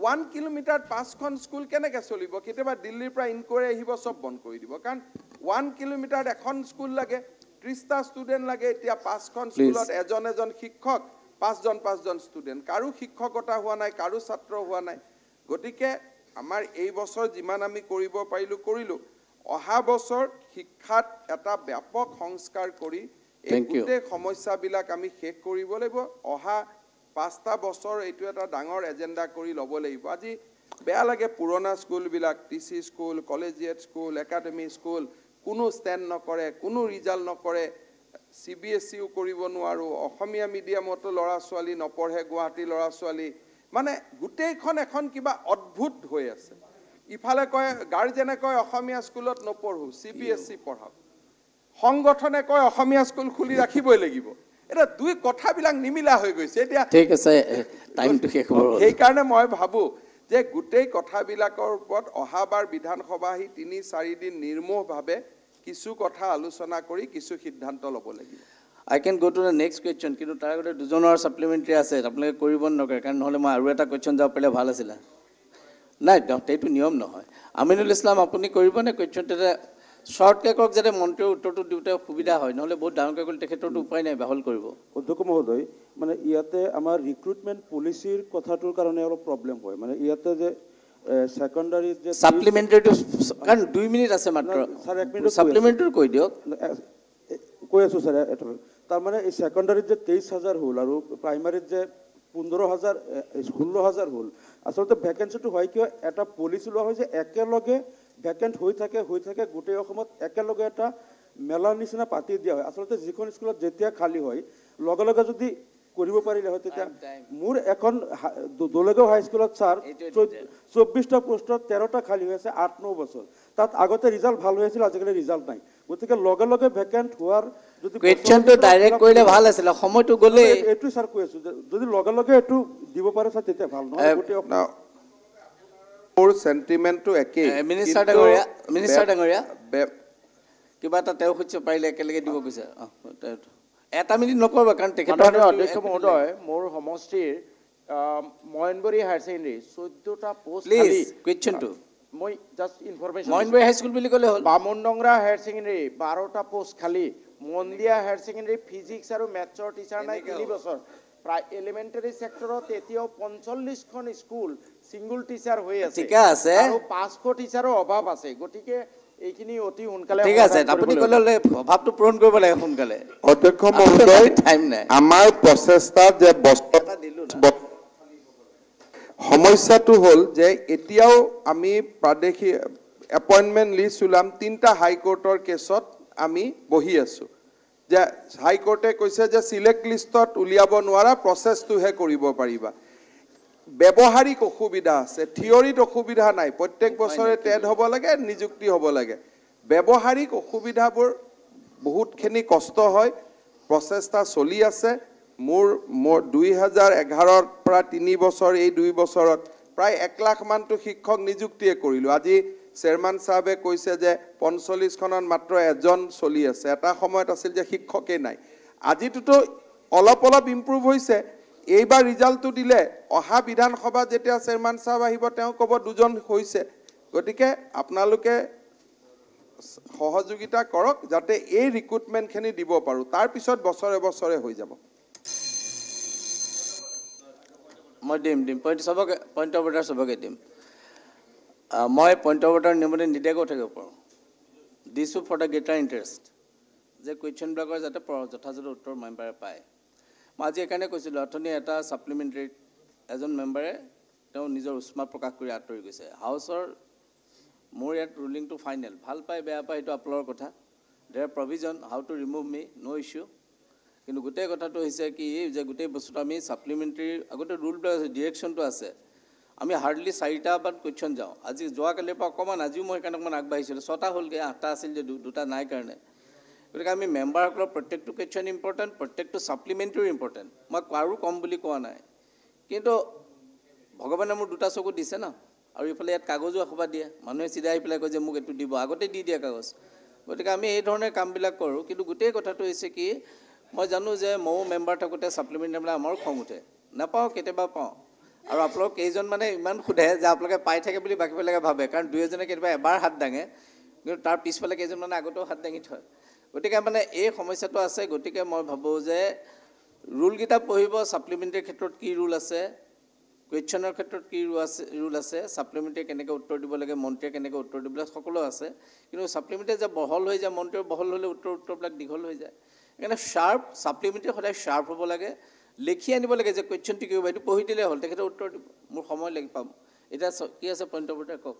ওৱান কিলোমিটাৰত পাঁচখন স্কুল কেনেকৈ চলিব কেতিয়াবা দিল্লীৰ পৰা ইনকোৱাৰী আহিব চব বন্ধ কৰি দিব কাৰণ ওৱান কিলোমিটাৰত এখন স্কুল লাগে ত্ৰিছটা ষ্টুডেণ্ট লাগে এতিয়া পাঁচখন স্কুলত এজন এজন শিক্ষক পাঁচজন পাঁচজন ষ্টুডেণ্ট কাৰো শিক্ষকতা হোৱা নাই কাৰো ছাত্ৰ হোৱা নাই গতিকে আমাৰ এই বছৰ যিমান আমি কৰিব পাৰিলোঁ কৰিলোঁ অহা বছৰ শিক্ষাত এটা ব্যাপক সংস্কাৰ কৰি এই গোটেই সমস্যাবিলাক আমি শেষ কৰিব লাগিব অহা পাঁচটা বছৰ এইটো এটা ডাঙৰ এজেণ্ডা কৰি ল'ব লাগিব আজি বেয়া লাগে পুৰণা স্কুলবিলাক T C school collegiate school academy school কোনো ষ্টেণ্ড নকৰে কোনো ৰিজাল্ট নকৰে চি বি এছ ইও কৰিব নোৱাৰোঁ অসমীয়া মিডিয়ামতো ল'ৰা ছোৱালী নপঢ়ে গুৱাহাটী ল'ৰা ছোৱালী মানে গোটেইখন এখন কিবা অদ্ভুত হৈ আছে ইফালে কয় গাৰ্জেনে কয় অসমীয়া স্কুলত নপঢ়ো চি বি এছ চি পঢ়াওক সংগঠনে কয় অসমীয়া স্কুল খুলি ৰাখিবই লাগিব এতিয়া দুই কথাবিলাক নিমিলা হৈ গৈছে এতিয়া ঠিক আছে টাইমটো শেষ হ'ব সেইকাৰণে মই ভাবোঁ যে গোটেই কথাবিলাকৰ ওপৰত অহাবাৰ বিধানসভা আহি তিনি চাৰিদিন নিৰ্মোহভাৱে কিছু কথা আলোচনা কৰি কিছু সিদ্ধান্ত ল'ব লাগিব আই কেন গ' টু দ্য নেক্সট কুৱেশ্যন কিন্তু তাৰ আগতে দুজনৰ ছাপ্লিমেণ্টেৰী আছে আপোনালোকে কৰিব নকৰে কাৰণ নহ'লে মই আৰু এটা কুৱেশ্যন যাব পাৰিলে ভাল আছিলে নাই এইটো নিয়ম নহয় আমিনুল ইছলাম আপুনি কৰিবনে কুৱেশ্যন এটা শ্বৰ্টকৈ কওক যাতে মন্ত্ৰীৰ উত্তৰটো দিওঁতে সুবিধা হয় নহ'লে বহুত ডাঙৰকৈ কৰিলে তেখেতৰটো উপায় নাই বাহল কৰিব অধ্যক্ষ মহোদয় মানে ইয়াতে আমাৰ ৰিক্ৰুটমেণ্ট পলিচিৰ কথাটোৰ কাৰণে অলপ প্ৰব্লেম হয় মানে ইয়াতে যে একেলগে ভেকেণ্ট হৈ থাকে হৈ থাকে গোটেই অসমত একেলগে এটা মেলাৰ নিচিনা পাতি দিয়া হয় আচলতে যিখন স্কুলত যেতিয়া খালী হয় লগে লগে যদি কৰিব পাৰিলে হয় তেতিয়া মোৰ এখন দলগাঁও হাইস্কুলত ছাৰ চৌব্বিছটা পোষ্টত তেৰটা খালী হৈ আছে আঠ ন বছৰ তাত আগতে ৰিজাল্ট ভাল হৈ আছিল আজিকালি ৰিজাল্ট নাই গতিকে লগে লগে ভেকেণ্ট হোৱাৰ কুৱেশ্যনটো ডাইৰেক্ট কৰিলে ভাল আছিলে সময়টো গ'লে এইটো ছাৰ কৈ আছো যদি লগে লগে এইটো দিব পাৰে ছাৰ তেতিয়া ভাল নহয় মোৰ চেণ্টিমেণ্টটো একেই মিনিষ্টাৰ ডাঙৰীয়া মিনিষ্টাৰ ডাঙৰীয়া কিবা এটা তেওঁ সুধিছে পাৰিলে একেলগে দিব বিচাৰে অঁ তেওঁ এটা মিনিট নকব কাৰণ তেখেতৰ অধ্যক্ষ মহোদয় মোৰ সমষ্টিৰ মইনবৰী হায়াৰ ছেকেণ্ডেৰী চৈধ্যটা পষ্ট কুৱেশ্যনটো মই just information Moinbari high school বুলি ক'লে হ'ল বামুন ডংৰা হায়াৰ ছেকেণ্ডেৰী বাৰটা পষ্ট খালী মন্দিয়া হায়াৰ ছেকেণ্ডেৰী ফিজিক্স আৰু মেথছৰ টিচাৰ নাই তিনি বছৰ প্ৰায় এলিমেণ্টাৰী ছেক্টৰত এতিয়াও পঞ্চল্লিছখন স্কুল ছিংগুল টিচাৰ হৈ আছে আৰু পাঁচশ টিচাৰৰ অভাৱ আছে গতিকে এইখিনি অতি সোনকালে ঠিক আছে সমস্যাটো হ'ল যে এতিয়াও বহি আছোঁ যে হাইকোৰ্টে কৈছে কৰিব পাৰিবা ব্যৱহাৰিক অসুবিধা আছে থিয়ৰিত অসুবিধা নাই প্ৰত্যেক বছৰে টেড হ'ব লাগে নিযুক্তি হ'ব লাগে ব্যৱহাৰিক অসুবিধাবোৰ বহুতখিনি কষ্ট হয় প্ৰচেষ্টা চলি আছে মোৰ মোৰ দুই হাজাৰ এঘাৰৰ পৰা তিনি বছৰ এই দুই বছৰত প্ৰায় এক লাখমানটো শিক্ষক নিযুক্তিয়ে কৰিলোঁ আজি চেয়াৰমেন চাহাবে কৈছে যে পঞ্চল্লিছখনত মাত্ৰ এজন চলি আছে এটা সময়ত আছিল যে শিক্ষকেই নাই আজিটোতো অলপ অলপ ইম্প্ৰুভ হৈছে এইবাৰ ৰিজাল্টটো দিলে অহা বিধানসভাত যেতিয়া চেয়াৰমেন চাহেব আহিব তেওঁ ক'ব দুজন হৈছে গতিকে আপোনালোকে সহযোগিতা কৰক যাতে এই ৰিক্ৰুটমেণ্টখিনি দিব পাৰোঁ তাৰপিছত বছৰে বছৰে হৈ যাব মই দিম দিম পইণ্ট চবকে পইণ্ট অফ অৰ্ডাৰ চবকে দিম মই পইণ্ট অফ অৰ্ডাৰ নিমতে নিদিয়াকৈ থাকিব পাৰোঁ দিছোঁ ফৰ দ্য গ্ৰেটাৰ ইণ্টাৰেষ্ট যে কুৱেশ্যনবিলাকৰ যাতে যথাযথ উত্তৰ মেম্বাৰে পায় মই আজি এইকাৰণে কৈছিলোঁ অথনি এটা ছাপ্লিমেণ্টেৰীত এজন মেম্বাৰে তেওঁ নিজৰ উষ্মা প্ৰকাশ কৰি আঁতৰি গৈছে হাউচৰ মোৰ ইয়াত ৰুলিংটো ফাইনেল ভাল পায় বেয়া পায় সেইটো আপোনালোকৰ কথা there are provision how to remove me no' issue কিন্তু গোটেই কথাটো হৈছে কি যে গোটেই বস্তুটো আমি ছাপ্লিমেণ্টেৰী আগতে ৰুলবিলাক আছে ডিৰেকশ্যনটো আছে আমি হাৰ্ডলি চাৰিটা চাৰিটামান কুৱেশ্যন যাওঁ আজি যোৱাকালিৰ পৰা অকণমান আজিও মই সেইকাৰণে অকণমান আগবাঢ়িছিলোঁ ছটা হ'লগৈ আঠটা আছিল যে দুটা নাই কাৰণে গতিকে আমি মেম্বাৰসকলৰ প্ৰত্যেকটো কুৱেশ্যন ইম্পৰ্টেণ্ট প্ৰত্যেকটো ছাপ্লিমেণ্টেৰী ইম্পৰ্টেণ্ট মই কাৰো কম বুলি কোৱা নাই কিন্তু ভগৱানে মোৰ দুটা চকু দিছে ন আৰু ইফালে ইয়াত কাগজো এসোপা দিয়ে মানুহে চিধাই আহি পেলাই কয় যে মোক এইটো দিব আগতে দি দিয়ে কাগজ গতিকে আমি এইধৰণে কামবিলাক কৰোঁ কিন্তু গোটেই কথাটো হৈছে কি মই জানো যে ময়ো মেম্বাৰ থাকোঁতে ছাপ্লিমেণ্টাৰীবিলাক আমাৰো খং উঠে নাপাওঁ কেতিয়াবা পাওঁ আৰু আপোনালোক কেইজনমানে ইমান সোধে যে আপোনালোকে পাই থাকে বুলি বাকীবিলাকে ভাবে কাৰণ দুই এজনে কেতিয়াবা এবাৰ হাত দাঙে কিন্তু তাৰ পিছফালে কেইজনমানে আগতেও হাত দাঙি থয় গতিকে মানে এই সমস্যাটো আছে গতিকে মই ভাবোঁ যে ৰুলকেইটা পঢ়িব ছাপ্লিমেণ্টেৰী ক্ষেত্ৰত কি ৰুল আছে কুৱেশ্যনৰ ক্ষেত্ৰত কি ৰুল আছে ৰুল আছে ছাপ্লিমেণ্টেৰী কেনেকৈ উত্তৰ দিব লাগে মন্ত্ৰীয়ে কেনেকৈ উত্তৰ দিব লাগে সকলো আছে কিন্তু ছাপ্লিমেণ্টেৰী যে বহল হৈ যায় মন্ত্ৰীয়ে বহল হ'লে উত্তৰ উত্তৰবিলাক দীঘল হৈ যায় সেইকাৰণে শ্বাৰ্প ছাপ্লিমেণ্টেৰী সদায় শ্বাৰ্প হ'ব লাগে লিখি আনিব লাগে যে কুৱেশ্যনটো কি হ'ব সেইটো পঢ়ি দিলে হ'ল তেখেতে উত্তৰ দিব মোৰ সময় লাগি পাম এতিয়া কি আছে পইণ্টৰ কওক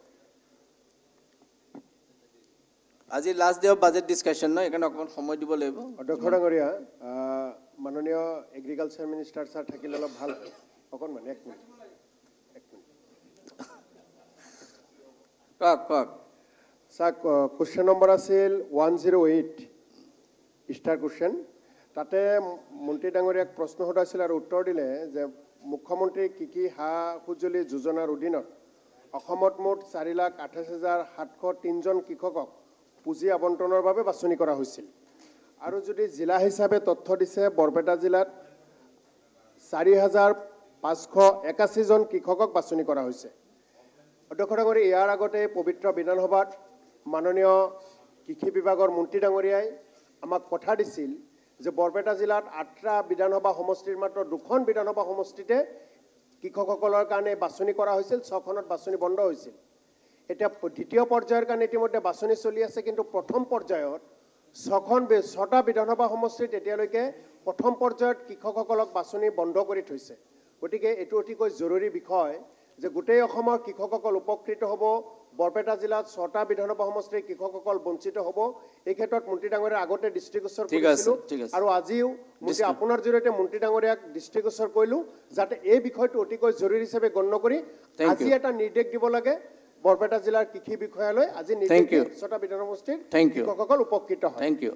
আজি last day of budget discussion ন সেইকাৰণে অকণমান সময় দিব লাগিব অধ্যক্ষ ডাঙৰীয়া মাননীয় এগ্ৰিকালচাৰ মিনিষ্টাৰ ছাৰ থাকিলে অলপ ভাল অকন মানে এক মিনিট কক কক স্যাৰ কোশ্চেন নম্বৰ আছিল one zero' eight star question তাতে মন্ত্ৰী ডাঙৰীয়াক প্ৰশ্ন সোধাইছিল আৰু উত্তৰ দিলে যে মুখ্যমন্ত্ৰী কি কি হা সঁজুলি যোজনাৰ অধীনত অসমত মোট চাৰি লাখ আঠাইছ হাজাৰ সাতশ তিনিজন কৃষকক পুঁজি আবণ্টনৰ বাবে বাছনি কৰা হৈছিল আৰু যদি জিলা হিচাপে তথ্য দিছে বৰপেটা জিলাত চাৰি হাজাৰ পাঁচশ একাশীজন কৃষকক বাছনি কৰা হৈছে অধ্যক্ষ ডাঙৰীয়া ইয়াৰ আগতে পবিত্ৰ বিধানসভাত মাননীয় কৃষি বিভাগৰ মন্ত্ৰী ডাঙৰীয়াই আমাক কথা দিছিল যে বৰপেটা জিলাত আঠটা বিধানসভা সমষ্টিৰ মাত্ৰ দুখন বিধানসভা সমষ্টিতে কৃষকসকলৰ কাৰণে বাছনি কৰা হৈছিল ছখনত বাছনি বন্ধ হৈছিল এতিয়া দ্বিতীয় পৰ্যায়ৰ কাৰণে ইতিমধ্যে বাছনি চলি আছে কিন্তু প্ৰথম পৰ্যায়ত ছখন ছটা বিধানসভা সমষ্টিত এতিয়ালৈকে প্ৰথম পৰ্যায়ত কৃষকসকলক বাছনি বন্ধ কৰি থৈছে গতিকে এইটো অতিকৈ জৰুৰী বিষয় যে গোটেই অসমৰ কৃষকসকল উপকৃত হ'ব বৰপেটা জিলাত ছটা বিধানসভা সমষ্টিৰ কৃষকসকল বঞ্চিত হ'ব এই ক্ষেত্ৰত মন্ত্ৰী ডাঙৰীয়া আগতে দৃষ্টিগোচৰ কৰিছিলোঁ আৰু আজিও আপোনাৰ জৰিয়তে মন্ত্ৰী ডাঙৰীয়াক দৃষ্টিগোচৰ কৰিলোঁ যাতে এই বিষয়টো অতিকৈ জৰুৰী হিচাপে গণ্য কৰি আজি এটা নিৰ্দেশ দিব লাগে বৰপেটা জিলাৰ কৃষি বিষয়ালৈ আজি থেংক ইউ ছটা থেংক ইউ কৃষকসকল উপকৃত হয় thank you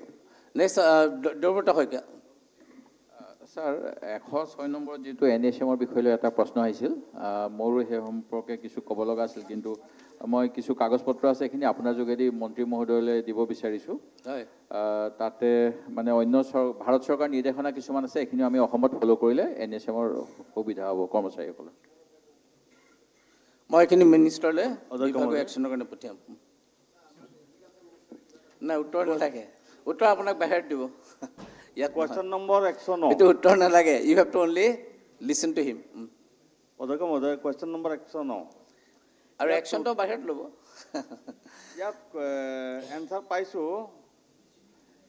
next Saikia sir এশ ছয় নম্বৰ যিটো এন এছ এমৰ বিষয় এটা প্ৰশ্ন আহিছিল মোৰো সেই সম্পৰ্কে কিছু ক'ব লগা আছিল কিন্তু মই কিছু কাগজ পত্ৰ আছে এইখিনি আপোনাৰ যোগেদি মন্ত্ৰী মহোদয়লৈ দিব বিচাৰিছোঁ তাতে মানে অন্য চৰ ভাৰত চৰকাৰৰ নিৰ্দেশনা কিছুমান আছে এইখিনিও আমি অসমত ফ'ল' কৰিলে এন এছ এমৰ সুবিধা হ'ব কৰ্মচাৰীসকলৰ মই এইখিনি মিনিষ্টাৰলৈ একশ্যনৰ কাৰণে পঠিয়াম নাই উত্তৰ নালাগে উত্তৰ আপোনাক বাহিৰত দিব ইয়াত কোৱেশ্যন নম্বৰ একশ্যন এইটো উত্তৰ নালাগে you have to only listen to him অধক্য মহোদয় কোৱেশ্যন নম্বৰ একশ্য ন আৰু একশ্যনটো বাহিৰত ল'ব ইয়াত এনচাৰ পাইছোঁ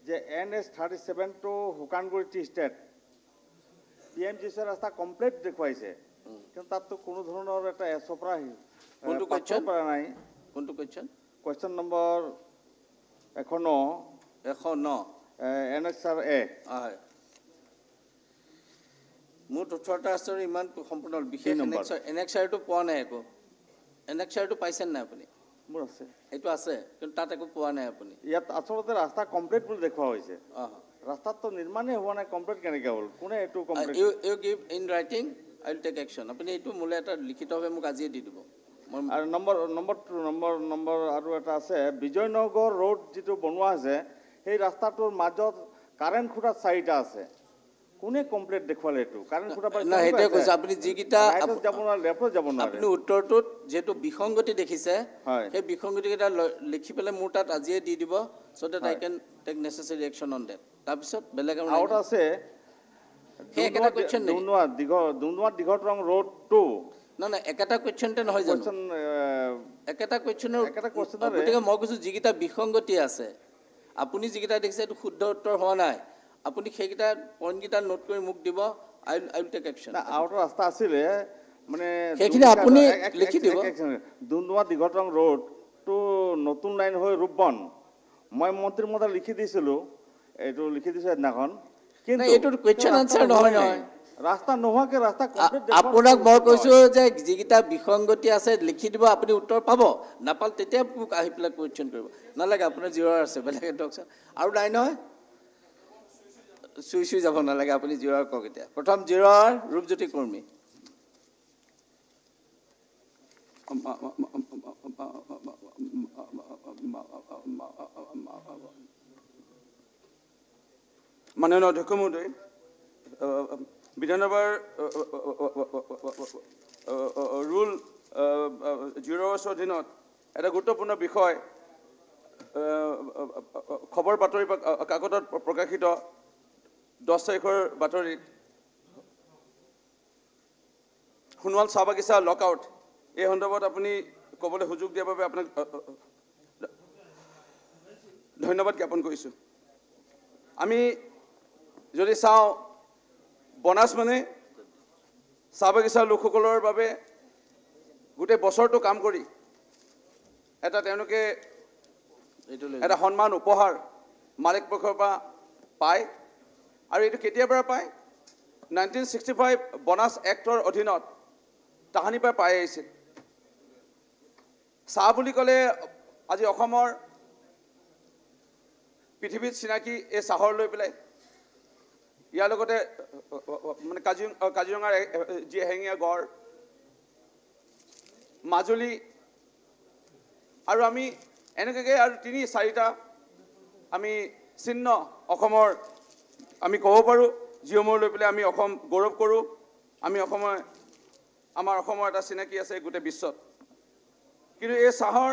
যে এন এছ থাৰ্টি ছেভেনটো Sukanguri tea estate P M G C ৰাস্তা কমপ্লিট দেখুৱাইছে কিন্তু তাত কোনো ধৰণৰ একটা এসপরা হি কোনটো কোয়েশ্চন পড়া নাই কোনটো কোয়েশ্চন কোয়েশ্চন নম্বর এখনো এখনো এনএসআর এ হয় মোটো ছোট আছে ইমান সম্পূর্ণ বিশেষ এন এনএসআর টু পোৱা নাই একো এনএসআৰ টু পাইছেন নাই আপনি মোৰ আছে এটো আছে কিন্তু তাত একো পোৱা নাই আপুনি ইয়াত আচলতে ৰাস্তা কমপ্লিট বুলি দেখুওৱা হৈছে ৰাস্তা তো নিৰ্মাণে হওয়া নাই কমপ্লিট কেনেকৈ হল কোনে এটো in writing I will take action আপুনি এইটো মোলৈ এটা লিখিতভাৱে মোক আজিয়ে দি দিব মই আৰু নম্বৰ নম্বৰটো নম্বৰ নম্বৰ আৰু এটা আছে বিজয়নগৰ ৰোড যিটো বনোৱা হৈছে সেই ৰাস্তাটোৰ মাজত কাৰেণ্ট খুঁটা চাৰিটা আছে কোনে কমপ্লেইন দেখুৱালে এইটো কাৰেণ্ট খুঁটা নাই সেইটোৱে কৈছে আপুনি যিকেইটা যাব নোৱাৰে লেফ্টত যাব নোৱাৰে আপুনি উত্তৰটোত যিহেতু বিসংগতি দেখিছে হয় সেই বিসংগতিকেইটা লিখি পেলাই মোৰ তাত আজিয়ে দি দিব so' that I can take necessary action on that তাৰপিছত বেলেগ আছে আপুনি যিকেইটা দেখিছে এইটো শুদ্ধ উত্তৰ হোৱা নাই আপুনি সেইকেইটা পইণ্টকেইটা নোট কৰি মোক দিব আছিলে মানে সেইখিনি আপুনি লিখি দিব ডুমডুমা দীঘত ৰং ৰোডটো নতুন লাইন হৈ ৰূপবন মই মন্ত্ৰীৰ মতে লিখি দিছিলোঁ এইটো লিখি দিছোঁ সেইদিনাখন কিন্তু কুৱেশ্যন আনচাৰ নহয় নহয় আপোনাক মই কৈছোঁ যে যিকেইটা বিসংগতি আছে লিখি দিব আপুনি উত্তৰ পাব নাপাল তেতিয়া মোক আহি পেলাই কুৱেশ্যন কৰিব নালাগে আপোনাৰ জিৰ' আছে বেলেগ দিয়কচোন আৰু নাই নহয় চুই চুই যাব নালাগে আপুনি জিৰ' কওক এতিয়া প্ৰথম জিৰ' ৰূপজ্যোতি কৰ্মী মা মাননীয় অধ্যক্ষ মহোদয় বিধানসভাৰ ৰুল জিৰ'ছৰ অধীনত এটা গুৰুত্বপূৰ্ণ বিষয় খবৰ বাতৰি কাকতত প্ৰকাশিত দহ তাৰিখৰ বাতৰিত সোণোৱাল চাহ বাগিচা লক আউট এই সন্দৰ্ভত আপুনি ক'বলৈ সুযোগ দিয়াৰ বাবে আপোনাক ধন্যবাদ জ্ঞাপন কৰিছোঁ আমি যদি চাওঁ বনাছ মানে চাহ বাগিচাৰ লোকসকলৰ বাবে গোটেই বছৰটো কাম কৰি এটা তেওঁলোকে এটা সন্মান উপহাৰ মালিক পক্ষৰ পৰা পায় আৰু এইটো কেতিয়াৰ পৰা পায় নাইনটিন ছিক্সটি ফাইভ বনাছ এক্টৰ অধীনত তাহানিৰ পৰা পাই আহিছিল চাহ বুলি ক'লে আজি অসমৰ পৃথিৱীত চিনাকি এই চাহৰ লৈ পেলাই ইয়াৰ লগতে মানে কাজি কাজিৰঙাৰ যি এহেঙীয়া গড় মাজুলী আৰু আমি এনেকৈ আৰু তিনি চাৰিটা আমি চিহ্ন অসমৰ আমি ক'ব পাৰোঁ যিসমূহ লৈ পেলাই আমি অসম গৌৰৱ কৰোঁ আমি অসমৰ আমাৰ অসমৰ এটা চিনাকি আছে গোটেই বিশ্বত কিন্তু এই চাহৰ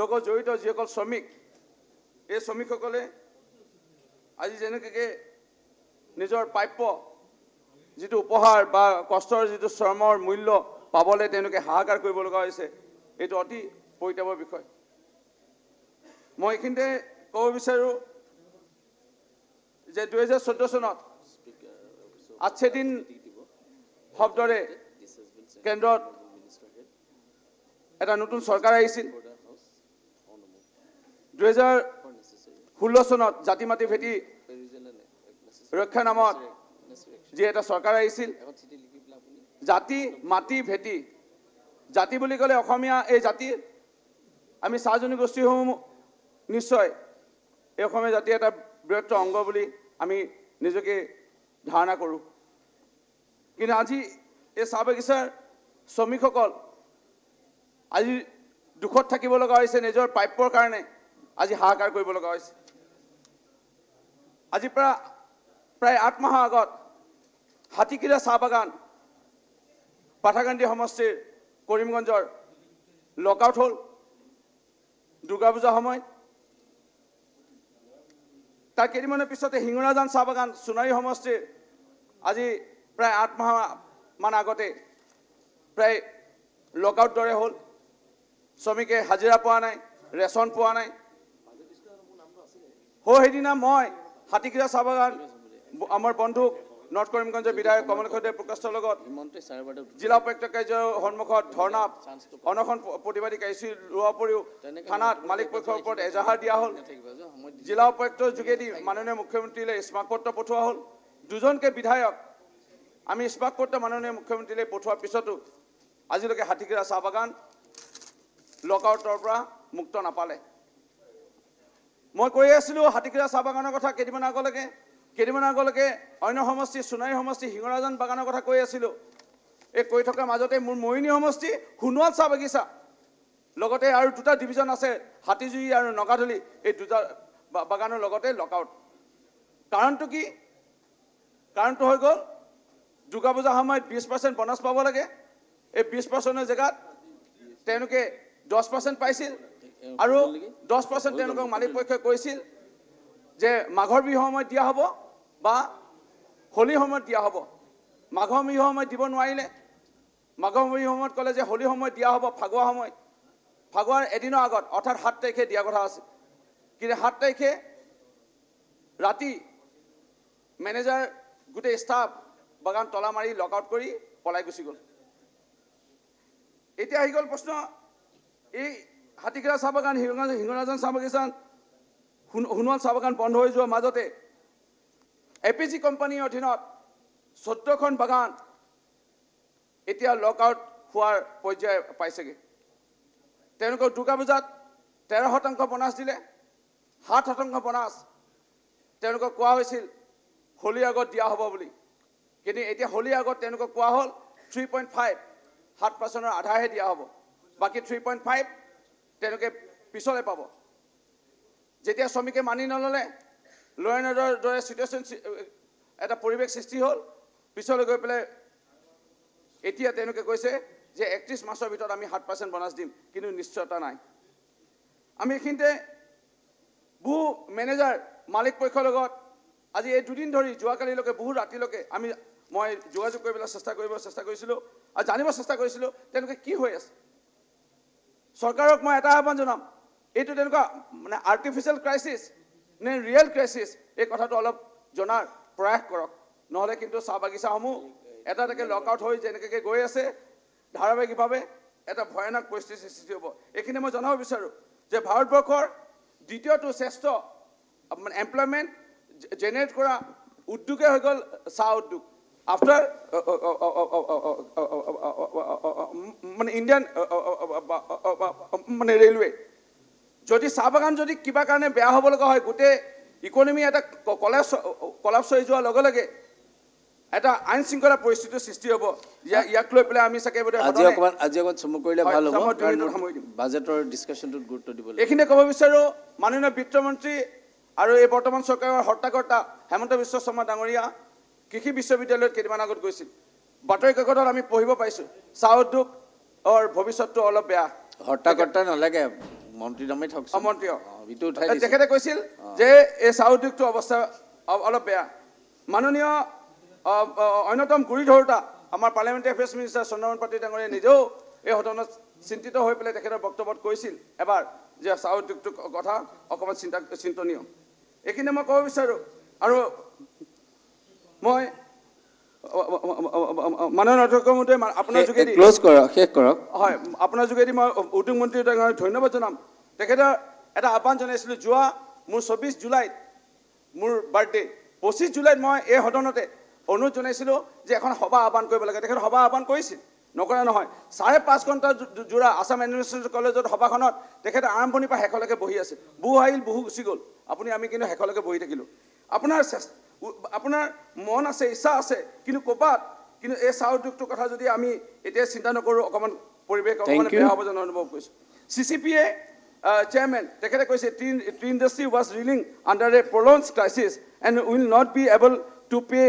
লগত জড়িত যিসকল শ্ৰমিক এই শ্ৰমিকসকলে আজি যেনেকৈ নিজৰ প্ৰাপ্য যিটো উপহাৰ বা কষ্টৰ যিটো শ্ৰমৰ মূল্য পাবলৈ তেওঁলোকে হাহাকাৰ কৰিব লগা হৈছে এইটো অতি পৰিতাপৰ বিষয় মই এইখিনিতে ক'ব বিচাৰোঁ যে দুহেজাৰ চৈধ্য চনত আচ্ছেদিন শব্দৰে কেন্দ্ৰত এটা নতুন চৰকাৰ আহিছিল দুহেজাৰ ষোল্ল চনত জাতি মাটি ভেটি ৰক্ষাৰ নামত যি এটা চৰকাৰ আহিছিল জাতি মাটি ভেটি জাতি বুলি ক'লে অসমীয়া এই জাতি আমি চাহ জনগোষ্ঠীসমূহ নিশ্চয় এই অসমীয়া জাতিৰ এটা বৃহত্তৰ অংগ বুলি আমি নিজকে ধাৰণা কৰোঁ কিন্তু আজি এই চাহ বাগিচাৰ শ্ৰমিকসকল আজি দুখত থাকিব লগা হৈছে নিজৰ প্ৰাপ্যৰ কাৰণে আজি হাহাকাৰ কৰিব লগা হৈছে আজিৰ পৰা প্ৰায় আঠমাহৰ আগত হাতীকিৰা চাহ বাগান পাঠাগান্ধী সমষ্টিৰ কৰিমগঞ্জৰ আউট হ'ল দুৰ্গা পূজা সময় তাৰ কেইদিনমানৰ পিছতে হিঙৰাজান চাহ বাগান সোণাৰী সমষ্টিৰ আজি প্ৰায় আঠমাহ মান আগতে প্ৰায় আউট দৰে হ'ল শ্ৰমিকে হাজিৰা পোৱা নাই ৰেচন পোৱা নাই সৌ সেইদিনা মই হাতীকিৰা চাহ বাগান আমাৰ বন্ধু নৰ্থ কৰিমগঞ্জৰ বিধায়ক কমল দেৱ প্ৰকাশৰ লগত জিলা উপায়ুক্ত কাৰ্যালয়ৰ সন্মুখত ধৰ্ণা অনশন প্ৰতিবাদী কাৰ্যসূচী লোৱাৰ উপৰিও থানাত মালিক পক্ষৰ ওপৰত এজাহাৰ দিয়া হ'ল জিলা উপায়ুক্তৰ যোগেদি মাননীয় মুখ্যমন্ত্ৰীলৈ স্মাৰক পত্ৰ পঠোৱা হ'ল দুজনকে বিধায়ক আমি স্মাৰক পত্ৰ মাননীয় মুখ্যমন্ত্ৰীলৈ পঠোৱাৰ পিছতো আজিলৈকে হাতীগিৰা চাহ বাগান লকআউটৰ পৰা মুক্ত নাপালে মই কৈ আছিলোঁ হাতীগিৰা চাহ বাগানৰ কথা কেইদিনমান আগলৈকে কেইদিনমান আগলৈকে অন্য সমষ্টি সোণাৰী সমষ্টি হিঙৰাজান বাগানৰ কথা কৈ আছিলোঁ এই কৈ থকাৰ মাজতে মোৰ মৰিণী সমষ্টি সোণোৱাল চাহ বাগিচা লগতে আৰু দুটা ডিভিজন আছে হাতীজুৰি আৰু নগাধলি এই দুটা বাগানৰ লগতে লকআউট কাৰণটো কি কাৰণটো হৈ গ'ল দুৰ্গা পূজাৰ সময়ত বিছ পাৰ্চেণ্ট বনাছ পাব লাগে এই বিছ পাৰ্চেণ্টৰ জেগাত তেওঁলোকে দহ পাৰ্চেণ্ট পাইছিল আৰু দহ পাৰ্চেণ্ট তেওঁলোকক মালিক পক্ষই কৈছিল যে মাঘৰ বিহু সময়ত দিয়া হ'ব বা হোলী সময়ত দিয়া হ'ব মাঘৰ বিহু সময়ত দিব নোৱাৰিলে মাঘৰ বিহু সময়ত ক'লে যে হোলী সময়ত দিয়া হ'ব ফাগুৱা সময় ফাগুৱাৰ এদিনৰ আগত অৰ্থাৎ সাত তাৰিখে দিয়া কথা আছে কিন্তু সাত তাৰিখে ৰাতি মেনেজাৰ গোটেই ষ্টাফ বাগান তলা মাৰি লগ আউট কৰি পলাই গুচি গ'ল এতিয়া আহি গ'ল প্ৰশ্ন এই হাতীগেৰা চাহ বাগান হিঙৰাজান চাহ বাগিচা সোণোৱাল চাহ বাগান বন্ধ হৈ যোৱাৰ মাজতে এ পি জি কোম্পানীৰ অধীনত চৈধ্যখন বাগান এতিয়া লক আউট হোৱাৰ পৰ্যায় পাইছেগৈ তেওঁলোকক দুৰ্গা পূজাত তেৰ শতাংশ বনাছ দিলে সাত শতাংশ বনাছ তেওঁলোকক কোৱা হৈছিল হোলীৰ আগত দিয়া হ'ব বুলি কিন্তু এতিয়া হোলীৰ আগত তেওঁলোকক কোৱা হ'ল থ্ৰী পইণ্ট ফাইভ সাত পাৰ্চেণ্টৰ আধাৰহে দিয়া হ'ব বাকী থ্ৰী পইণ্ট ফাইভ তেওঁলোকে পিছলৈ পাব যেতিয়া শ্ৰমিকে মানি নল'লে লয়নৰ দৰে চিটুৱেশ্যন এটা পৰিৱেশ সৃষ্টি হ'ল পিছলৈ গৈ পেলাই এতিয়া তেওঁলোকে কৈছে যে একত্ৰিছ মাৰ্চৰ ভিতৰত আমি সাত পাৰ্চেণ্ট বনাছ দিম কিন্তু নিশ্চয়তা নাই আমি এইখিনিতে বহু মেনেজাৰ মালিক পক্ষৰ লগত আজি এই দুদিন ধৰি যোৱাকালিলৈকে বহু ৰাতিলৈকে আমি মই যোগাযোগ কৰিবলৈ চেষ্টা কৰিব চেষ্টা কৰিছিলোঁ আৰু জানিব চেষ্টা কৰিছিলোঁ তেওঁলোকে কি হৈ আছে চৰকাৰক মই এটা আহ্বান জনাম এইটো তেনেকুৱা মানে আৰ্টিফিচিয়েল ক্ৰাইচিছ নে ৰিয়েল ক্ৰাইচিছ এই কথাটো অলপ জনাৰ প্ৰয়াস কৰক নহ'লে কিন্তু চাহ বাগিচাসমূহ এটা এটাকৈ লকআউট হৈ যেনেকৈ গৈ আছে ধাৰাবাহিকভাৱে এটা ভয়ানক পৰিস্থিতিৰ সৃষ্টি হ'ব এইখিনি মই জনাব বিচাৰোঁ যে ভাৰতবৰ্ষৰ দ্বিতীয়টো শ্ৰেষ্ঠ মানে এমপ্লয়মেণ্ট জেনেৰেট কৰা উদ্যোগে হৈ গ'ল চাহ উদ্যোগ আফটাৰ মানে ইণ্ডিয়ান মানে ৰেলৱে' যদি চাহ বাগান যদি কিবা কাৰণে বেয়া হ'ব লগা হয় গোটেই ইকনমি এটা কলেপ্স কলাপ্স হৈ যোৱাৰ লগে লগে এটা আইন শৃংখলা পৰিস্থিতিৰ সৃষ্টি হ'ব ইয়াক লৈ পেলাই আমি চাগে এইখিনি ক'ব বিচাৰোঁ মাননীয় বিত্তমন্ত্ৰী আৰু এই বৰ্তমান চৰকাৰৰ হৰ্তাকৰ্তা হেমন্ত বিশ্ব শৰ্মা ডাঙৰীয়া কৃষি বিশ্ববিদ্যালয়ত কেইদিনমান আগত গৈছিল বাতৰি কাকতত আমি পঢ়িব পাইছোঁ চাহ উদ্যোগৰ ভৱিষ্যতটো অলপ বেয়া হৰ্তাকৰ্তা নালাগে তেখেতে কৈছিল যে এই চাহ উদ্যোগটো অৱস্থা অলপ বেয়া মাননীয় অন্যতম গুৰি ধৰোতা আমাৰ parliamentary affairs minister Chandramohan Patil ডাঙৰীয়া নিজেও এই সদনত চিন্তিত হৈ পেলাই তেখেতৰ বক্তব্যত কৈছিল এবাৰ যে চাহ উদ্যোগটোৰ কথা অকণমান চিন্তা চিন্তনীয় এইখিনি মই ক'ব বিচাৰোঁ আৰু মই মাননীয় অধ্যক্ষ মহোদয় আপোনাৰ যোগেদি ক্লজ কৰক শেষ কৰক হয় আপোনাৰ যোগেদি মই উদ্যোগ মন্ত্ৰী ডাঙৰ ধন্যবাদ জনাম তেখেতৰ এটা আহ্বান জনাইছিলোঁ যোৱা মোৰ চৌব্বিছ জুলাইত মোৰ বাৰ্থডে পঁচিছ জুলাইত মই এই সদনতে অনুৰোধ জনাইছিলোঁ যে এখন সভা আহ্বান কৰিব লাগে তেখেতে সভা আহ্বান কৰিছিল নকৰা নহয় চাৰে পাঁচ ঘণ্টা যোৰা আছাম এডমিনিষ্ট্ৰেটিভ কলেজত সভাখনত তেখেতে আৰম্ভণিৰ পৰা শেষলৈকে বহি আছিল বহু আহিল বহু গুচি গ'ল আপুনি আমি কিন্তু শেষলৈকে বহি থাকিলোঁ আপোনাৰ চেষ্টা আপোনাৰ মন আছে ইচ্ছা আছে কিন্তু ক'ৰবাত কিন্তু এই চাহ উদ্যোগটোৰ কথা যদি আমি এতিয়া চিন্তা নকৰোঁ অকণমান পৰিৱেশ বেয়া হ'ব যেন অনুভৱ কৰিছোঁ C C P A chairman তেখেতে কৈছে tree tea industry was reeling under a prolonged crisis and will not be able to pay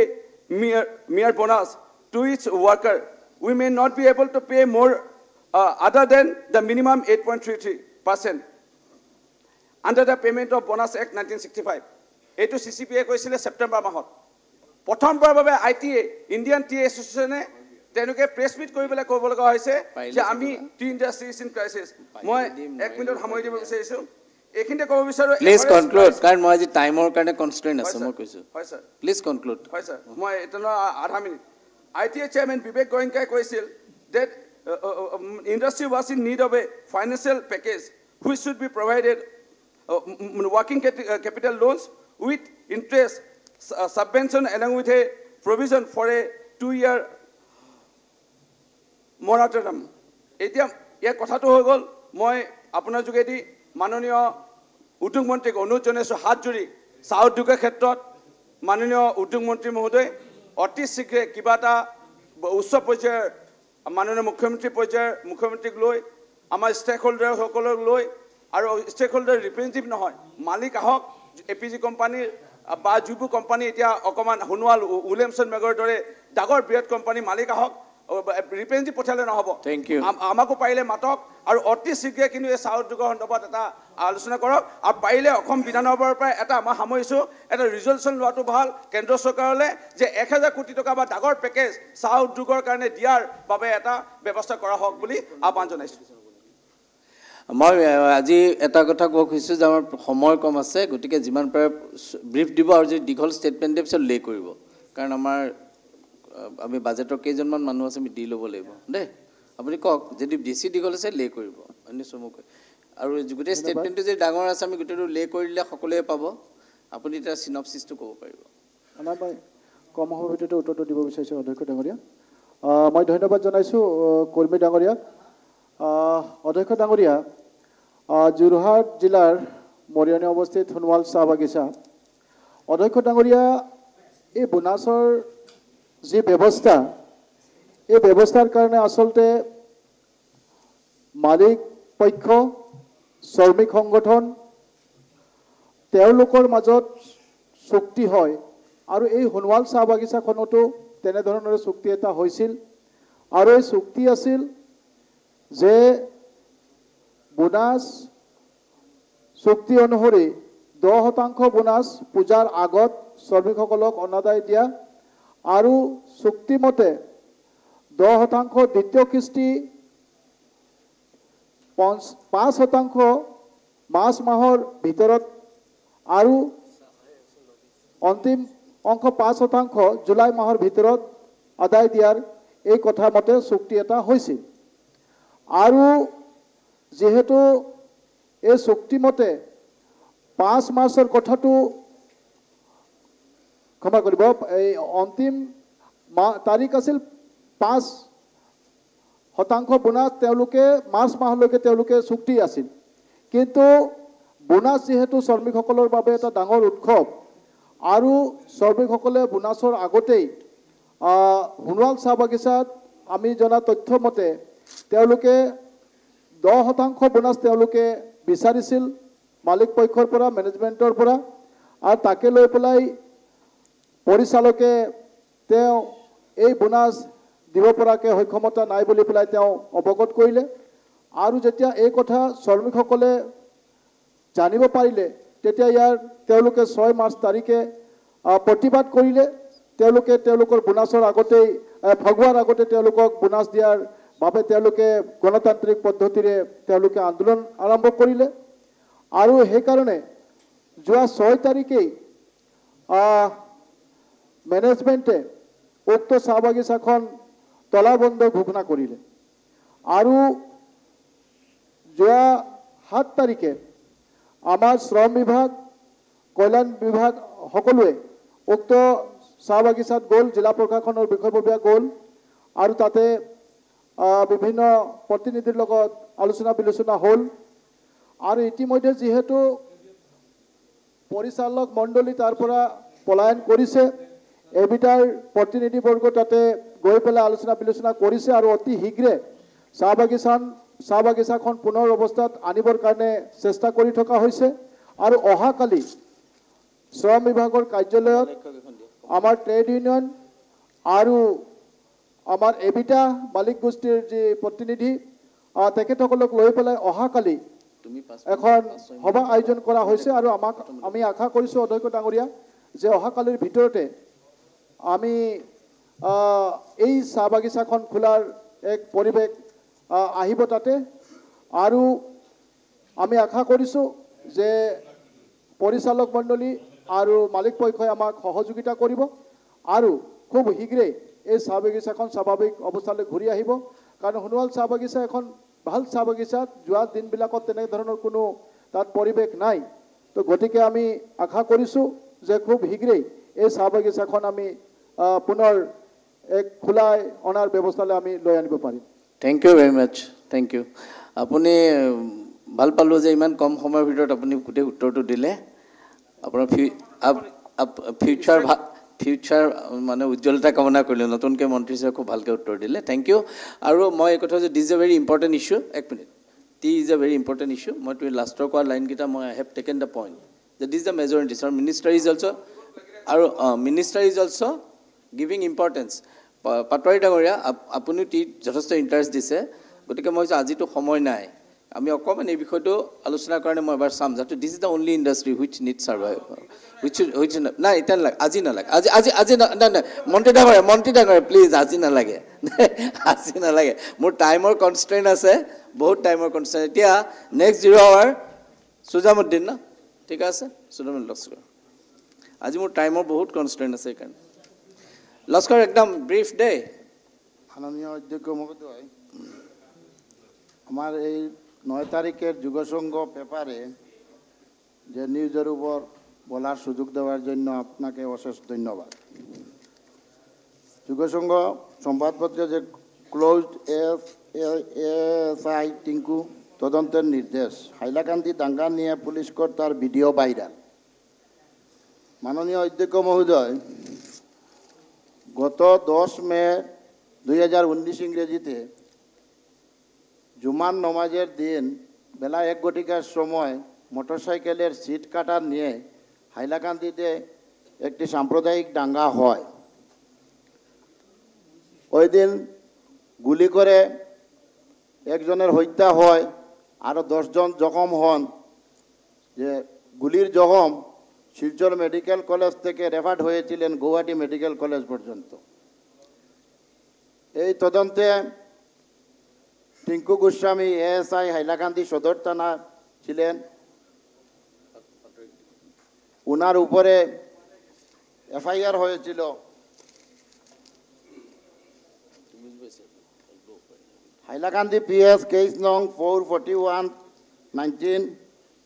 mere mere bonus to its worker we may not be able to pay more other than the minimum eight point three three percent under the payment of bonus act nineteen sixty five এইটো C C পিয়ে কৈছিলে September মাহত প্ৰথমবাৰৰ বাবে I T A Indian tea এছ'চিয়েশ্যনে তেওঁলোকে press meat কৰিবলৈ কৰিব লগা হৈছে যে আমি টি ইণ্ডাষ্ট্ৰিজ ইন ক্ৰাইচিছ মই এক মিনিট সামৰি দিব বিচাৰিছোঁ এইখিনিতে ক'ব বিচাৰোঁ প্লিজ কনক্লুড কাৰণ মই আজি টাইমৰ কাৰণে কনষ্ট্ৰেইন আছে মই কৈছোঁ হয় ছাৰ প্লিজ কনক্লুড হয় ছাৰ মই এতিয়া আধা মিনিট I T A chairman Vivek Goenka কৈছিল that industry was in need of a financial package which should be provided working capital loans with interest uh, subvention along with a provision for a two-year moratorium. Etiam, yeh kotha to hogol, moi apna juge di manonya udung monte ko nuchone so hat juri south duga khettor manonya udung monte mohde otis sikhe kibata usso poche manonya mukhyamanti poche mukhyamanti gloi ama stakeholder hokolor gloi আৰু stakeholder representative নহয় মালিক আহক A P G কোম্পানীৰ বা যিবোৰ company এতিয়া অকণমান Sonowal Williamson মেগৰ দৰে ডাঙৰ বৃহৎ কোম্পানী মালিক আহক ৰিপেঞ্জি পঠিয়ালে নহ'ব থেংক ইউ আমাকো পাৰিলে মাতক আৰু অতি শীঘ্ৰে কিন্তু এই চাহ উদ্যোগৰ সন্দৰ্ভত এটা আলোচনা কৰক আৰু পাৰিলে অসম বিধানসভাৰ পৰা এটা মই সামৰিছোঁ এটা ৰিজলিউশ্যন লোৱাটো ভাল কেন্দ্ৰ চৰকাৰলৈ যে এক হেজাৰ কোটি টকা বা ডাঙৰ পেকেজ চাহ উদ্যোগৰ কাৰণে দিয়াৰ বাবে এটা ব্যৱস্থা কৰা হওক বুলি আহ্বান জনাইছোঁ মই আজি এটা কথা কোৱা খুজিছোঁ যে আমাৰ সময় কম আছে গতিকে যিমান পাৰে ব্ৰিফ দিব আৰু যদি দীঘল ষ্টেটমেণ্ট ষ্টেটমেণ্টে পিছত লে কৰিব কাৰণ আমাৰ আমি বাজেটৰ কেইজনমান মানুহ আছে আমি দি ল'ব লাগিব দেই আপুনি কওক যদি বেছি দীঘল আছে লে কৰিব এনেই চমুকৈ আৰু গোটেই ষ্টেটমেণ্টটো যদি ডাঙৰ আছে আমি গোটেইটো লে কৰি দিলে সকলোৱে পাব আপুনি এতিয়া চিনপচিছটো ক'ব পাৰিব আমাৰ মই কম সময়ৰ ভিতৰতে উত্তৰটো দিব বিচাৰিছোঁ অধ্যক্ষ ডাঙৰীয়া মই ধন্যবাদ জনাইছোঁ কৰ্মী ডাঙৰীয়াক অধ্যক্ষ ডাঙৰীয়া যোৰহাট জিলাৰ মৰিয়নি অৱস্থিত সোণোৱাল চাহ বাগিচা অধ্যক্ষ ডাঙৰীয়া এই বোনাছৰ যি ব্যৱস্থা এই ব্যৱস্থাৰ কাৰণে আচলতে মালিক পক্ষ শ্ৰমিক সংগঠন তেওঁলোকৰ মাজত চুক্তি হয় আৰু এই সোণোৱাল চাহ বাগিচাখনতো তেনেধৰণৰ চুক্তি এটা হৈছিল আৰু এই চুক্তি আছিল যে বোনাস চুক্তি অনুসৰি দহ শতাংশ বোনাচ পূজাৰ আগত শ্ৰমিকসকলক অনাদায় দিয়া আৰু চুক্তিমতে দহ শতাংশ দ্বিতীয় কিস্তি পঞ্চ পাঁচ শতাংশ মাৰ্চ মাহৰ ভিতৰত আৰু অন্তিম অংশ পাঁচ শতাংশ জুলাই মাহৰ ভিতৰত আদায় দিয়াৰ এই কথা মতে চুক্তি এটা হৈছিল আৰু যিহেতু এই চুক্তিমতে পাঁচ মাৰ্চৰ কথাটো ক্ষমা কৰিব এই অন্তিম তাৰিখ আছিল পাঁচ শতাংশ বোনাছ তেওঁলোকে মাৰ্চ মাহলৈকে তেওঁলোকে চুক্তি আছিল কিন্তু বোনাছ যিহেতু শ্ৰমিকসকলৰ বাবে এটা ডাঙৰ উৎসৱ আৰু শ্ৰমিকসকলে বোনাছৰ আগতেই সোণোৱাল চাহ বাগিচাত আমি জনা তথ্যমতে তেওঁলোকে দহ শতাংশ বোনাছ তেওঁলোকে বিচাৰিছিল মালিক পক্ষৰ পৰা মেনেজমেণ্টৰ পৰা আৰু তাকে লৈ পেলাই পৰিচালকে তেওঁ এই বোনাছ দিব পৰাকৈ সক্ষমতা নাই বুলি পেলাই তেওঁ অৱগত কৰিলে আৰু যেতিয়া এই কথা শ্ৰমিকসকলে জানিব পাৰিলে তেতিয়া ইয়াৰ তেওঁলোকে ছয় মাৰ্চ তাৰিখে প্ৰতিবাদ কৰিলে তেওঁলোকে তেওঁলোকৰ বোনাছৰ আগতেই ভগোৱাৰ আগতে তেওঁলোকক বোনাছ দিয়াৰ বাবে তেওঁলোকে গণতান্ত্ৰিক পদ্ধতিৰে তেওঁলোকে আন্দোলন আৰম্ভ কৰিলে আৰু সেইকাৰণে যোৱা ছয় তাৰিখেই মেনেজমেণ্টে উক্ত চাহ বাগিচাখন তলাবন্ধ ঘোষণা কৰিলে আৰু যোৱা সাত তাৰিখে আমাৰ শ্ৰম বিভাগ কল্যাণ বিভাগ সকলোৱে উক্ত চাহ বাগিচাত গল জিলা প্ৰশাসনৰ বিষয়ববীয়া গল আৰু তাতে বিভিন্ন প্ৰতিনিধিৰ লগত আলোচনা বিলোচনা হ'ল আৰু ইতিমধ্যে যিহেতু পৰিচালক মণ্ডলী তাৰ পৰা পলায়ন কৰিছে এবিটাৰ প্ৰতিনিধিবৰ্গ তাতে গৈ পেলাই আলোচনা বিলোচনা কৰিছে আৰু অতি শীঘ্ৰে চাহ বাগিচাখন চাহ বাগিচাখন পুনৰ অৱস্থাত আনিবৰ কাৰণে চেষ্টা কৰি থকা হৈছে আৰু অহাকালি শ্ৰম বিভাগৰ কাৰ্যালয়ত আমাৰ ট্ৰেড ইউনিয়ন আৰু আমাৰ এবিটা মালিক গোষ্ঠীৰ যি প্ৰতিনিধি তেখেতসকলক লৈ পেলাই অহাকালি এখন সভা আয়োজন কৰা হৈছে আৰু আমাক আমি আশা কৰিছোঁ অধ্যক্ষ ডাঙৰীয়া যে অহাকালিৰ ভিতৰতে আমি এই চাহ বাগিচাখন খোলাৰ এক পৰিৱেশ আহিব তাতে আৰু আমি আশা কৰিছোঁ যে পৰিচালক মণ্ডলী আৰু মালিক পক্ষই আমাক সহযোগিতা কৰিব আৰু খুব শীঘ্ৰেই এই চাহ বাগিচাখন স্বাভাৱিক অৱস্থালৈ ঘূৰি আহিব কাৰণ সোণোৱাল চাহ বাগিচা এখন ভাল চাহ বাগিচাত যোৱা দিনবিলাকত তেনেধৰণৰ কোনো তাত পৰিৱেশ নাই তো গতিকে আমি আশা কৰিছোঁ যে খুব শীঘ্ৰেই এই চাহ বাগিচাখন আমি পুনৰ এক খোলাই অনাৰ ব্যৱস্থালৈ আমি লৈ আনিব পাৰিম thank you very much thank you আপুনি ভাল পালোঁ যে ইমান কম সময়ৰ ভিতৰত আপুনি গোটেই উত্তৰটো দিলে আপোনাৰ ফিউ ফিউচাৰ ভাল ফিউচাৰ মানে উজ্জ্বলতা কামনা কৰিলোঁ নতুনকৈ মন্ত্ৰী হিচাপে খুব ভালকৈ উত্তৰ দিলে থেংক ইউ আৰু মই এই কথা যে this is a very important issue এক minute tea is a very important issue মই তুমি লাষ্টৰ কোৱা লাইনকেইটা মই I have taken the point যে দিছ দ্য মেজৰিটিজ আৰু মিনিষ্টাৰ ইজ অলছ' আৰু minister is also' giving importance Patowary ডাঙৰীয়া আপুনিও টিত যথেষ্ট ইণ্টাৰেষ্ট দিছে গতিকে মই ভাবিছোঁ আজিতো সময় নাই আমি অকণমান এই বিষয়টো আলোচনাৰ কাৰণে মই এবাৰ চাম যাতে this is the only industry which need survive হৈছো হৈছো ন নাই এতিয়া নালাগে আজি নালাগে আজি আজি আজি নাই নাই মন্ত্ৰী ডাঙৰীয়া মন্ত্ৰী ডাঙৰীয়া প্লিজ আজি নালাগে আজি নালাগে মোৰ টাইমৰ কনষ্টেণ্ট আছে বহুত টাইমৰ কনষ্টেণ্ট এতিয়া নেক্সট জিৰ' আৱাৰ চুজামুদ্দিন ন ঠিক আছে চুজামুদ্দিন লস্কৰ আজি মোৰ টাইমৰ বহুত কনষ্টেণ্ট আছে সেইকাৰণে লস্কৰ একদম ব্ৰিফ দেই মাননীয় অধ্যক্ষ মহোদয় আমাৰ এই নয় তাৰিখে যুগসংঘ পেপাৰে যে নিউজৰ ওপৰত বলার সুযোগ দেওয়ার জন্য আপনাকে অশেষ ধন্যবাদ যুগসংঘ সংবাদপত্র যে ক্লোজ এফ এস আই টিঙ্কু তদন্তের নির্দেশ হাইলাকান্দি দাঙ্গা নিয়ে পুলিশ কর্তার ভিডিও ভাইরাল মাননীয় অধ্যক্ষ মহোদয় গত দশ মে দুই হাজার উনিশ ইংরেজিতে জুমান নমাজের দিন বেলা এক ঘটিকার সময় মোটরসাইকেলের সিট কাটা নিয়ে হাইলাকান্দিতে একটি সাম্প্রদায়িক দাঙ্গা হয় ওই দিন গুলি করে একজনের হত্যা হয় আরও দশজন জখম হন যে গুলির জখম শিলচর মেডিকেল কলেজ থেকে রেফার্ড হয়েছিলেন গৌহাটি মেডিকেল কলেজ পর্যন্ত এই তদন্তে টিঙ্কু গোস্বামী এএসআই হাইলাকান্দি সদর থানা ছিলেন ওনার উপরে এফআইআর হয়েছিল হাইলাকান্দি পিএস কেস নং four forty one nineteen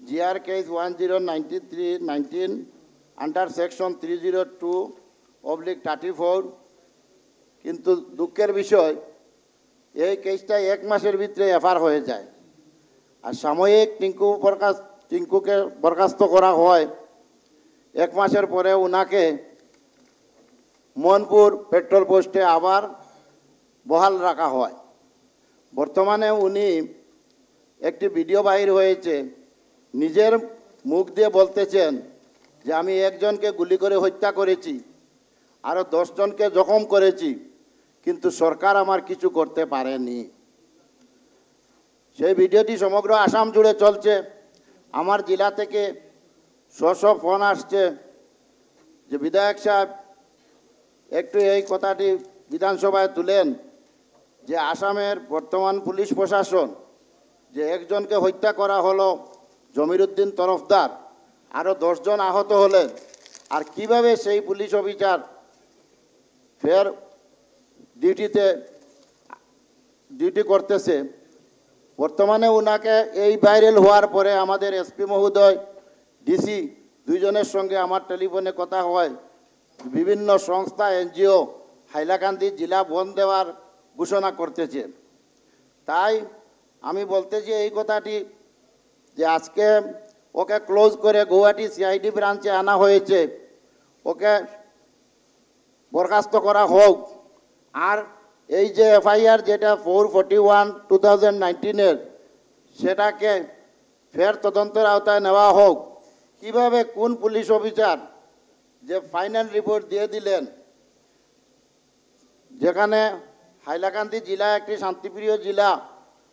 GR case one zero ninety three nineteen under section three zero two oblique thirty four কিন্তু দুঃখের বিষয় এই কেসটা এক মাসের ভিতরে এফআর হয়ে যায় আর সাময়িক টিঙ্কু বরখাস্ত টিঙ্কুকে বরখাস্ত করা হয় এক মাসের পরে ওনাকে মনপুর পেট্রোল পোস্টে আবার বহাল রাখা হয় বর্তমানে উনি একটি ভিডিও বাহির হয়েছে নিজের মুখ দিয়ে বলতেছেন যে আমি একজনকে গুলি করে হত্যা করেছি আরও দশজনকে জখম করেছি কিন্তু সরকার আমার কিছু করতে পারেনি সেই ভিডিওটি সমগ্র আসাম জুড়ে চলছে আমার জেলা থেকে শো ফোন আসছে যে বিধায়ক সাহেব একটু এই কথাটি বিধানসভায় তুলেন যে আসামের বর্তমান পুলিশ প্রশাসন যে একজনকে হত্যা করা হলো জমিরুদ্দিন তরফদার আরও দশজন আহত হলেন আর কিভাবে সেই পুলিশ অফিসার ফের ডিউটিতে ডিউটি করতেছে বর্তমানে ওনাকে এই ভাইরাল হওয়ার পরে আমাদের এসপি মহোদয় ডিসি দুইজনের সঙ্গে আমার টেলিফোনে কথা হয় বিভিন্ন সংস্থা এনজিও হাইলাকান্দি জেলা বন দেওয়ার ঘোষণা করতেছে তাই আমি বলতেছি এই কথাটি যে আজকে ওকে ক্লোজ করে গুয়াহাটি সিআইডি ব্রাঞ্চে আনা হয়েছে ওকে বরখাস্ত করা হোক আর এই যে এফআইআর যেটা four forty one two thousand নাইন্টিনের সেটাকে ফের তদন্তের আওতায় নেওয়া হোক কিভাবে কোন পুলিশ অফিসার যে ফাইনাল রিপোর্ট দিয়ে দিলেন যেখানে হাইলাকান্দি জেলা একটি শান্তিপ্রিয় জেলা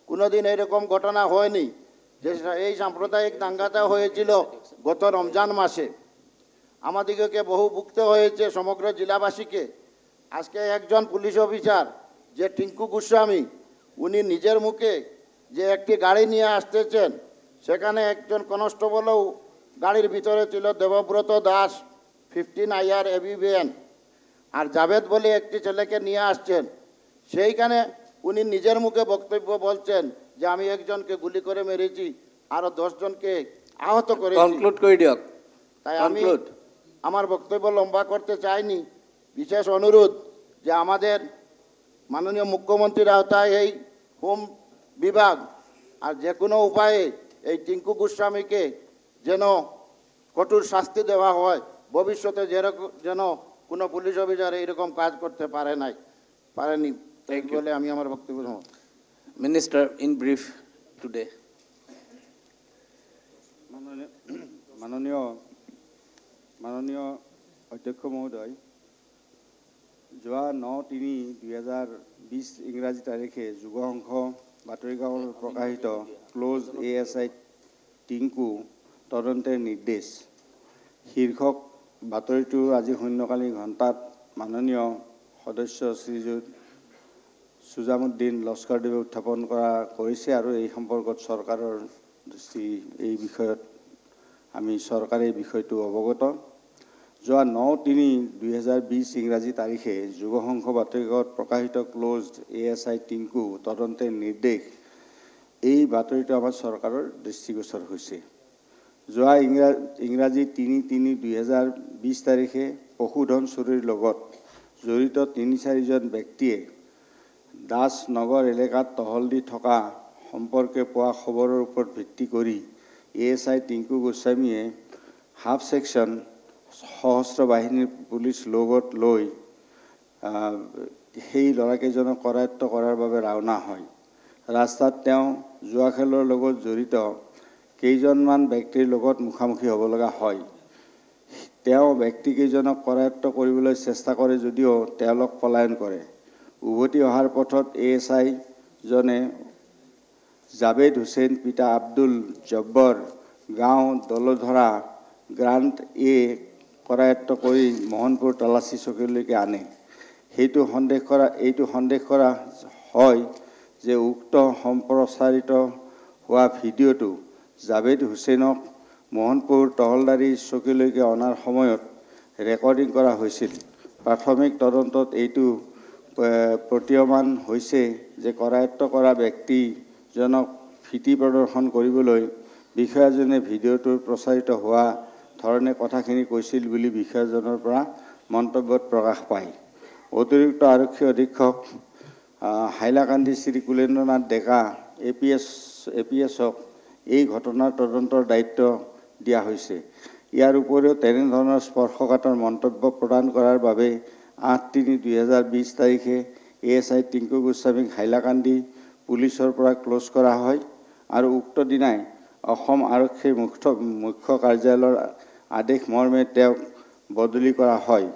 কোনোদিন এরকম ঘটনা হয়নি যে এই সাম্প্রদায়িক দাঙ্গাটা হয়েছিল গত রমজান মাসে আমাদিগকে বহু ভুক্ত হয়েছে সমগ্র জেলাবাসীকে আজকে একজন পুলিশ অফিসার যে টিঙ্কু গোস্বামী উনি নিজের মুখে যে একটি গাড়ি নিয়ে আসতেছেন সেখানে একজন কনস্টেবলও গাড়ির ভিতরে ছিল দেবব্রত দাস ফিফটিন আইয়ার এবিবিএন আর জাভেদ বলে একটি ছেলেকে নিয়ে আসছেন সেইখানে উনি নিজের মুখে বক্তব্য বলছেন যে আমি একজনকে গুলি করে মেরেছি আরও দশজনকে আহত করে তাই আমি আমার বক্তব্য লম্বা করতে চাইনি বিশেষ অনুরোধ যে আমাদের মাননীয় মুখ্যমন্ত্রীর আওতায় এই হোম বিভাগ আর যে কোনো উপায়ে এই টিঙ্কু গোস্বামীকে যেন কঠোর শাস্তি দেওয়া হয় ভবিষ্যতে যেরকম যেন কোনো পুলিশ অফিসার এইরকম কাজ করতে পারে নাই পারেনি তাই বলে আমি আমার বক্তব্য মিনিস্টার ইন ব্রিফ টুডে মাননীয় মাননীয় অধ্যক্ষ মহোদয় যোৱা ন তিনি দুহেজাৰ বিছ ইংৰাজী তাৰিখে যুৱ অংশ বাতৰি গাঁৱৰ প্ৰকাশিত close A S I Tinku তদন্তেৰ নিৰ্দেশ শীৰ্ষক বাতৰিটো আজি শূন্যকালীন ঘণ্টাত মাননীয় সদস্য শ্ৰীযুত চুজামুদ্দিন লস্কৰদেৱে উত্থাপন কৰা কৰিছে আৰু এই সম্পৰ্কত চৰকাৰৰ দৃষ্টি এই বিষয়ত আমি চৰকাৰে এই বিষয়টো অৱগত যোৱা ন তিনি দুহেজাৰ বিছ ইংৰাজী তাৰিখে যুৱ সংঘ বাতৰিকাকত প্ৰকাশিত close A S I Tinku তদন্তে নিৰ্দেশ এই বাতৰিটো আমাৰ চৰকাৰৰ দৃষ্টিগোচৰ হৈছে যোৱা ইংৰা ইংৰাজী তিনি তিনি দুহেজাৰ বিছ তাৰিখে পশুধন চুৰিৰ লগত জড়িত তিনি চাৰিজন ব্যক্তিয়ে দাস নগৰ এলেকাত টহল দি থকা সম্পৰ্কে পোৱা খবৰৰ ওপৰত ভিত্তি কৰি এ এছ আই টিংকু গোস্বামীয়ে হাফ ছেকশ্যন সশস্ত্ৰ বাহিনীৰ পুলিচ লগত লৈ সেই ল'ৰাকেইজনক কৰায়ত্ব কৰাৰ বাবে ৰাওনা হয় ৰাস্তাত তেওঁ জুৱা খেলৰ লগত জড়িত কেইজনমান ব্যক্তিৰ লগত মুখামুখি হ'ব লগা হয় তেওঁ ব্যক্তিকেইজনক কৰায়ত্ব কৰিবলৈ চেষ্টা কৰে যদিও তেওঁলোক পলায়ন কৰে উভতি অহাৰ পথত এ এছ আইজনে জাভেদ হুছেইন পিতা আব্দুল জব্বৰ গাঁও দলধৰা গ্ৰাণ্ড এ কৰায়ত্ব কৰি মোহনপুৰ তালাচী চকীলৈকে আনে সেইটো সন্দেহ কৰা এইটো সন্দেহ কৰা হয় যে উক্ত সম্প্ৰচাৰিত হোৱা ভিডিঅ'টো জাভেদ হুছেইনক মোহনপুৰ তহলদাৰী চকীলৈকে অনাৰ সময়ত ৰেকৰ্ডিং কৰা হৈছিল প্ৰাথমিক তদন্তত এইটো প্ৰতীয়মান হৈছে যে কৰায়ত্ব কৰা ব্যক্তিজনক ভীতি প্ৰদৰ্শন কৰিবলৈ বিষয়াজনে ভিডিঅ'টো প্ৰচাৰিত হোৱা ধৰণে কথাখিনি কৈছিল বুলি বিষয়াজনৰ পৰা মন্তব্যত প্ৰকাশ পায় অতিৰিক্ত আৰক্ষী অধীক্ষক Hailakandi Shri Kulendranath Deka A P S A P এছক এই ঘটনাৰ তদন্তৰ দায়িত্ব দিয়া হৈছে ইয়াৰ উপৰিও তেনেধৰণৰ স্পৰ্শকাতৰ মন্তব্য প্ৰদান কৰাৰ বাবে আঠ তিনি দুহেজাৰ বিছ তাৰিখে এ এছ আই টিংকু গোস্বামীক হাইলাকান্দি পুলিচৰ পৰা ক্ল'জ কৰা হয় আৰু উক্ত দিনাই অসম আৰক্ষীৰ মুখ্য মুখ্য কাৰ্যালয়ৰ আদেশ মৰ্মে তেওঁক বদলি কৰা হয়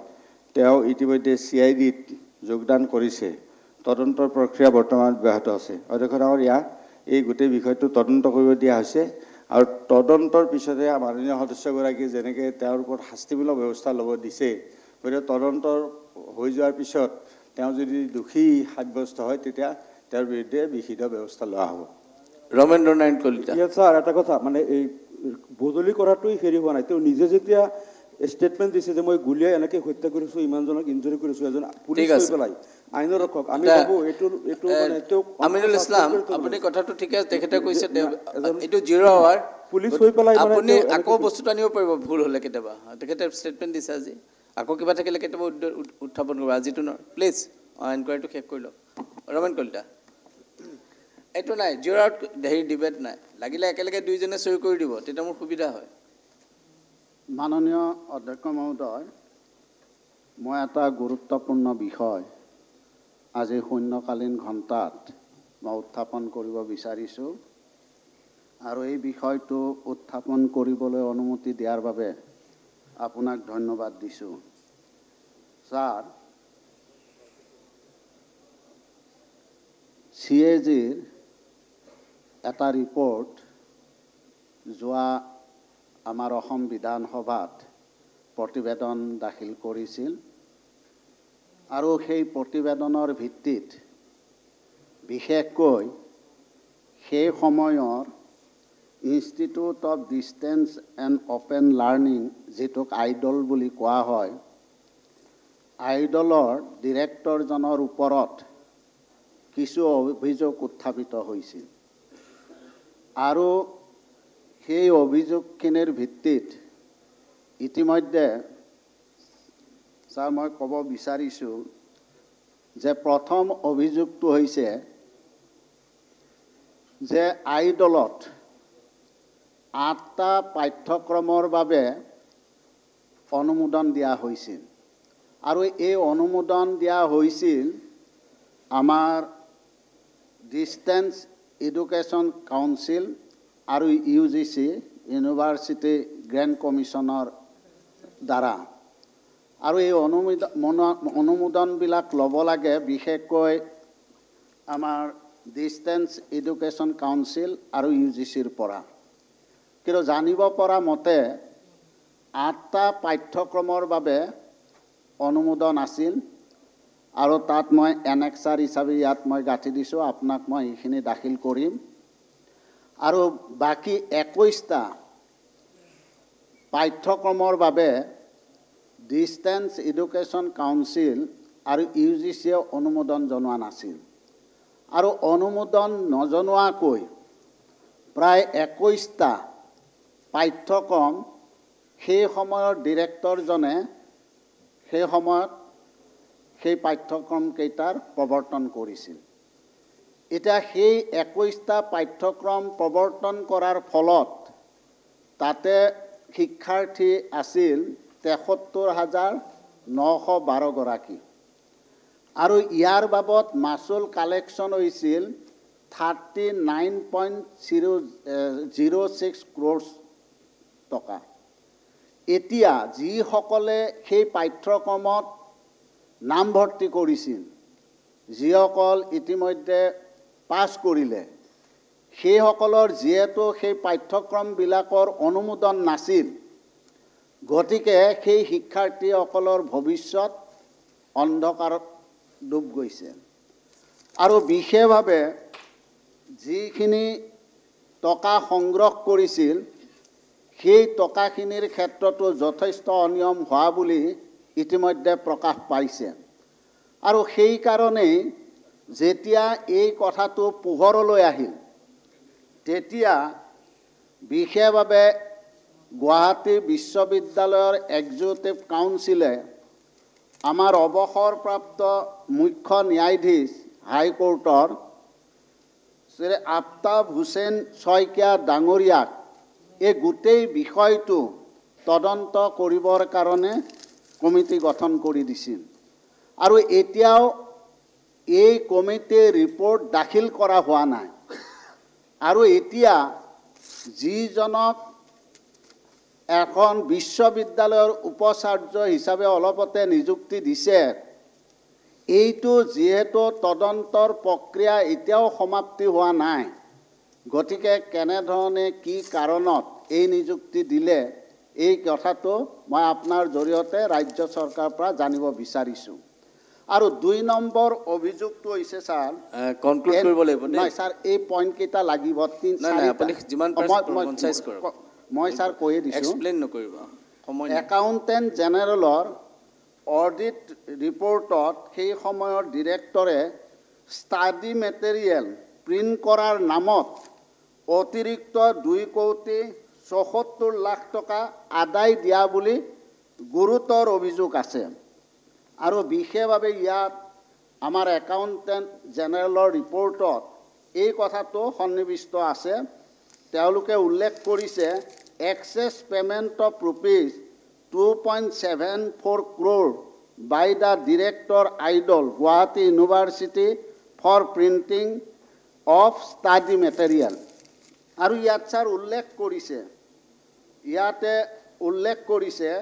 তেওঁ ইতিমধ্যে চি আই ডিত যোগদান কৰিছে তদন্তৰ প্ৰক্ৰিয়া বৰ্তমান অব্যাহত আছে অধ্যক্ষ ডাঙৰীয়া এই গোটেই বিষয়টো তদন্ত কৰিব দিয়া হৈছে আৰু তদন্তৰ পিছতে মাননীয় সদস্যগৰাকীয়ে যেনেকৈ তেওঁৰ ওপৰত শাস্তিমূলক ব্যৱস্থা ল'ব দিছে গতিকে তদন্ত হৈ যোৱাৰ পিছত তেওঁ যদি দোষী সাব্যস্ত হয় তেতিয়া তেওঁৰ বিৰুদ্ধে বিষিত ব্যৱস্থা লোৱা হ'ব ৰমেন্দ্ৰ নাৰায়ণ কলিতা ছাৰ এটা কথা মানে এই বদলি কৰাটোৱেই হেৰি হোৱা নাই তেওঁ নিজে যেতিয়া ষ্টেটমেণ্ট দিছে যে মই গুলীয়াই এনেকৈ হত্যা কৰিছোঁ ইমানজনক ইঞ্জুৰি কৰিছোঁ এজন পুলিচ পেলাই প্লিজ অঁ Ramen Kalita zero' out debate নাই লাগিলে একেলগে দুইজনে চহী কৰি দিব তেতিয়া মোৰ সুবিধা হয় মাননীয় অধ্যক্ষ মহোদয় মই এটা গুৰুত্বপূৰ্ণ বিষয় আজি শূন্যকালীন ঘণ্টাত মই উত্থাপন কৰিব বিচাৰিছোঁ আৰু এই বিষয়টো উত্থাপন কৰিবলৈ অনুমতি দিয়াৰ বাবে আপোনাক ধন্যবাদ দিছোঁ ছাৰ চি এ জিৰ এটা ৰিপৰ্ট যোৱা আমাৰ অসম বিধানসভাত প্ৰতিবেদন দাখিল কৰিছিল আৰু সেই প্ৰতিবেদনৰ ভিত্তিত বিশেষকৈ সেই সময়ৰ institute of distance and open learning যিটোক আইডল বুলি কোৱা হয় আইডলৰ ডিৰেক্টৰজনৰ ওপৰত কিছু অভিযোগ উত্থাপিত হৈছিল আৰু সেই অভিযোগখিনিৰ ভিত্তিত ইতিমধ্যে ছাৰ মই ক'ব বিচাৰিছোঁ যে প্ৰথম অভিযোগটো হৈছে যে আইডলত আঠটা পাঠ্যক্ৰমৰ বাবে অনুমোদন দিয়া হৈছিল আৰু এই অনুমোদন দিয়া হৈছিল আমাৰ ডিষ্টেঞ্চ এডুকেশ্যন কাউন্সিল আৰু U G C university grant কমিশ্যনৰ দ্বাৰা আৰু এই অনুমোদনবিলাক ল'ব লাগে বিশেষকৈ আমাৰ ডিষ্টেঞ্চ এডুকেশ্যন কাউন্সিল আৰু ইউ জি চিৰ পৰা কিন্তু জানিব পৰা মতে আঠটা পাঠ্যক্ৰমৰ বাবে অনুমোদন আছিল আৰু তাত মই এনেক্সাৰ হিচাপে ইয়াত মই গাঁঠি দিছোঁ আপোনাক মই এইখিনি দাখিল কৰিম আৰু বাকী একৈছটা পাঠ্যক্ৰমৰ বাবে ডিষ্টেঞ্চ এডুকেশ্যন কাউঞ্চিল আৰু ইউ জি চিয়ে অনুমোদন জনোৱা নাছিল আৰু অনুমোদন নজনোৱাকৈ প্ৰায় একৈছটা পাঠ্যক্ৰম সেই সময়ৰ ডিৰেক্টৰজনে সেই সময়ত সেই পাঠ্যক্ৰমকেইটাৰ প্ৰৱৰ্তন কৰিছিল এতিয়া সেই একৈছটা পাঠ্যক্ৰম প্ৰৱৰ্তন কৰাৰ ফলত তাতে শিক্ষাৰ্থী আছিল তেসত্তৰ হাজাৰ নশ বাৰগৰাকী আৰু ইয়াৰ বাবদ মাচুল কালেকশ্যন হৈছিল thirty nine point zero' zero' six crore টকা এতিয়া যিসকলে সেই পাঠ্যক্ৰমত নামভৰ্তি কৰিছিল যিসকল ইতিমধ্যে পাছ কৰিলে সেইসকলৰ যিহেতু সেই পাঠ্যক্ৰমবিলাকৰ অনুমোদন নাছিল গতিকে সেই শিক্ষাৰ্থীসকলৰ ভৱিষ্যত অন্ধকাৰত ডুব গৈছে আৰু বিশেষভাৱে যিখিনি টকা সংগ্ৰহ কৰিছিল সেই টকাখিনিৰ ক্ষেত্ৰতো যথেষ্ট অনিয়ম হোৱা বুলি ইতিমধ্যে প্ৰকাশ পাইছে আৰু সেইকাৰণেই যেতিয়া এই কথাটো পোহৰলৈ আহিল তেতিয়া বিশেষভাৱে গুৱাহাটী বিশ্ববিদ্যালয়ৰ এক্সিকিউটিভ কাউন্সিলে আমাৰ অৱসৰপ্ৰাপ্ত মুখ্য ন্যায়াধীশ হাইকোৰ্টৰ শ্ৰী আফতাব হুছেইন শইকীয়া ডাঙৰীয়াক এই গোটেই বিষয়টো তদন্ত কৰিবৰ কাৰণে কমিটি গঠন কৰি দিছিল আৰু এতিয়াও এই কমিটিৰ ৰিপৰ্ট দাখিল কৰা হোৱা নাই আৰু এতিয়া যিজনক এখন বিশ্ববিদ্যালয়ৰ উপাচাৰ্য হিচাপে অলপতে নিযুক্তি দিছে এইটো যিহেতু তদন্তৰ প্ৰক্ৰিয়া এতিয়াও সমাপ্তি হোৱা নাই গতিকে কেনেধৰণে কি কাৰণত এই নিযুক্তি দিলে এই কথাটো মই আপোনাৰ জৰিয়তে ৰাজ্য চৰকাৰৰ পৰা জানিব বিচাৰিছোঁ আৰু দুই নম্বৰ অভিযোগটো হৈছে ছাৰ কৰিব লাগিব ছাৰ এই পইণ্টকেইটা লাগিব মই ছাৰ কৈ দিছোঁ এক্সপ্লেইন নকৰিব সময় একাউণ্টেণ্ট জেনেৰেলৰ অডিট ৰিপৰ্টত সেই সময়ৰ ডিৰেক্টৰে ষ্টাডি মেটেৰিয়েল প্ৰিণ্ট কৰাৰ নামত অতিৰিক্ত দুই কৌটি ছসত্তৰ লাখ টকা আদায় দিয়া বুলি গুৰুতৰ অভিযোগ আছে আৰু বিশেষভাৱে ইয়াত আমাৰ একাউণ্টেণ্ট জেনেৰেলৰ ৰিপৰ্টত এই কথাটো সন্নিৱিষ্ট আছে তেওঁলোকে উল্লেখ কৰিছে excess payment of rupees two point seven four crore by the director IDOL Guwahati university for printing of study material আৰু ইয়াত ছাৰ উল্লেখ কৰিছে ইয়াতে উল্লেখ কৰিছে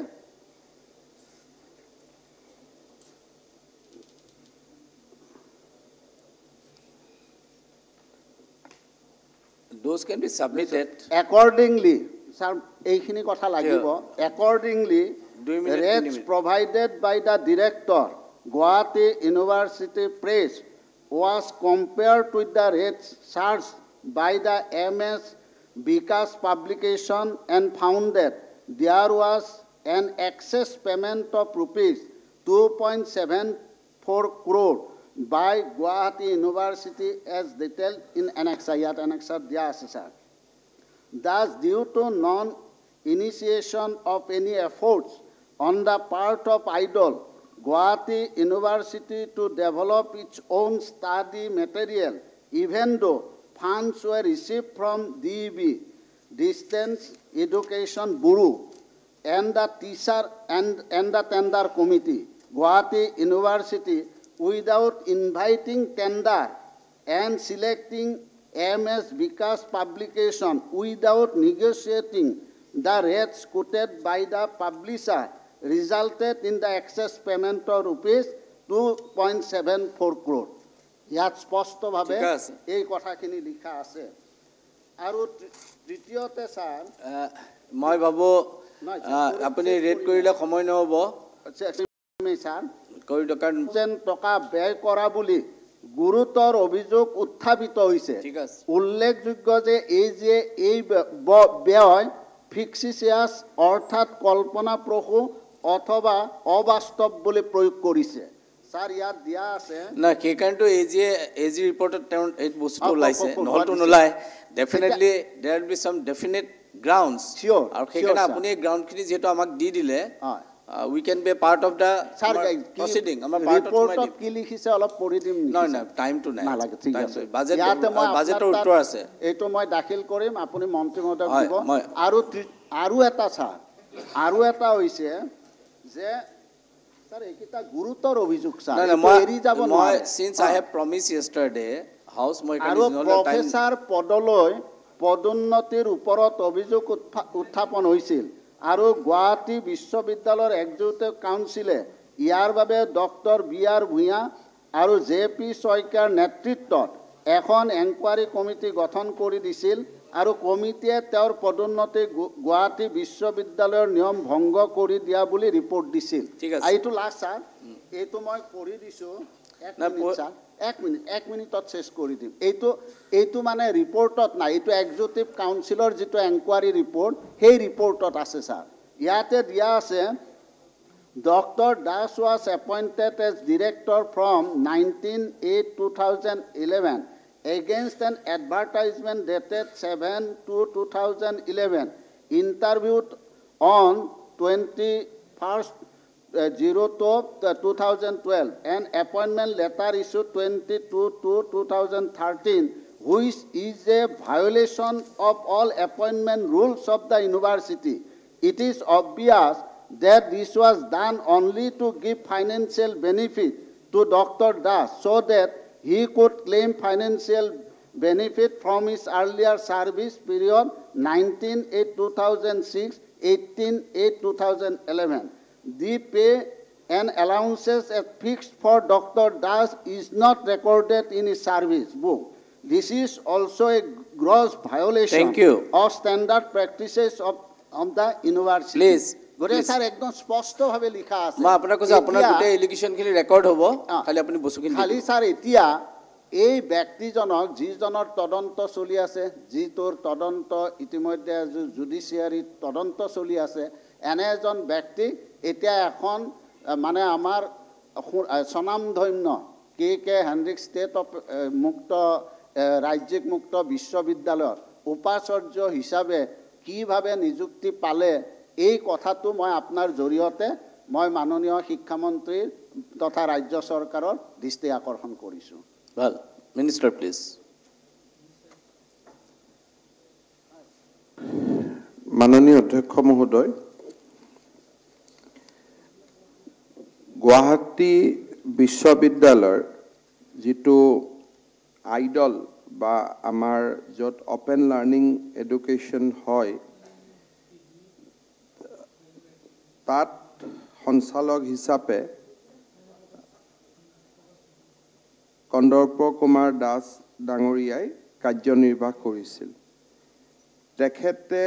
those can be submitted accordingly sir এইখিনি কথা লাগিব একৰ্ডিংলি দুই minute rates provided by the director Guwahati university press was compare to the rates charge by the M S Bikash publication and found there was an access payment of rupees two point seven four crore by Guwahati university as detail in annexure ইয়াত এনেক্সাত দিয়া আছে sir thus due to non initiation of any efforts on the part of IDOL Guwahati university to develop its own study material even though' funds we receive from D B distance education bureau and the teacher and and the tender committee Guwahati university without inviting tender and selecting M S Bikash publication without negotiating the rates quoted by the publisher resulted in the excess পে'মেণ্টৰ rupees two point seven four crore ইয়াত স্পষ্টভাৱে এই কথাখিনি লিখা আছে আৰু তৃতীয়তে sir মই ভাবোঁ আপুনি ৰেড কৰিলে সময় নহ'ব ছাৰ টকা ব্যয় কৰা বুলি গুৰুতৰ অভিযোগ উত্থাপিত হৈছে উল্লেখযোগ্য যে এই যে এই ব্যয় ফিক্সিচিয়াছ অৰ্থাৎ কল্পনাপ্ৰসূ অথবা অবাস্তৱ বুলি প্ৰয়োগ কৰিছে আপুনি গ্ৰাউণ্ডখিনি we can be part of the proceeding কি লিখিছে অলপ পঢ়ি দিম নহয় নহয় টাইমটো নাই নালাগে ঠিক আছে বাজেটৰ উত্তৰ আছে এইটো মই দাখিল কৰিম আপুনি মন্ত্ৰী মহোদয় হ'ব আৰু আৰু এটা ছাৰ আৰু এটা হৈছে যে পদলৈ পদোন্নতিৰ ওপৰত অভিযোগ উত্থাপন হৈছিল আৰু গুৱাহাটী বিশ্ববিদ্যালয়ৰ একযুটিভ কাউন্সিলে ইয়াৰ বাবে ডক্টৰ বি আৰ ভূঞা আৰু জে পি শইকীয়াৰ নেতৃত্বত এখন এনকুৱাৰী কমিটি গঠন কৰি দিছিল আৰু কমিটিয়ে তেওঁৰ পদোন্নতি গুৱাহাটী বিশ্ববিদ্যালয়ৰ নিয়ম ভংগ কৰি দিয়া বুলি ৰিপৰ্ট দিছিল এইটো লাষ্ট ছাৰ এইটো মই কৰি দিছোঁ এক মিনিট এক মিনিটত চেছ কৰি দিম এইটো এইটো মানে ৰিপৰ্টত নাই এইটো এক্সিকিউটিভ কাউন্সিলৰ যিটো এনকুৱাৰী ৰিপৰ্ট সেই ৰিপৰ্টত আছে ছাৰ ইয়াতে দিয়া আছে doctor Das was appointed as director from nineteen eight two thousand eleven against an advertisement dated seven two two thousand eleven ইণ্টাৰভিউত on twenty first Uh, 0 to uh, 2012 and appointment letter issued 22 to 2013 which is a violation of all appointment rules of the university. It is obvious that this was done only to give financial benefit to Dr. Das so that he could claim financial benefit from his earlier service period 19-8-2006, 18-8-2011. the pay and allowances at fixed for Dr. Das is not recorded in his service book. This is also a gross violation Thank you. of standard practices of, of the university. Please. তদন্ত চলি আছে যিটোৰ তদন্ত ইতিমধ্যে জুডিচিয়াৰীত তদন্ত চলি আছে এনে এজন ব্যক্তিক এতিয়া এখন মানে আমাৰ স্বনামধন্য কে কে হেনৰিক ষ্টেট অফ মুক্ত ৰাজ্যিক মুক্ত বিশ্ববিদ্যালয়ৰ উপাচাৰ্য হিচাপে কিভাৱে নিযুক্তি পালে এই কথাটো মই আপোনাৰ জৰিয়তে মই মাননীয় শিক্ষামন্ত্ৰীৰ তথা ৰাজ্য চৰকাৰৰ দৃষ্টি আকৰ্ষণ কৰিছোঁ ভাল মিনিষ্টাৰ প্লিজ মাননীয় অধ্যক্ষ মহোদয় গুৱাহাটী বিশ্ববিদ্যালয়ৰ যিটো আইডল বা আমাৰ য'ত অপেন লাৰ্ণিং এডুকেশ্যন হয় তাত সঞ্চালক হিচাপে কন্দৰ্প কুমাৰ দাস ডাঙৰীয়াই কাৰ্যনিৰ্বাহ কৰিছিল তেখেতে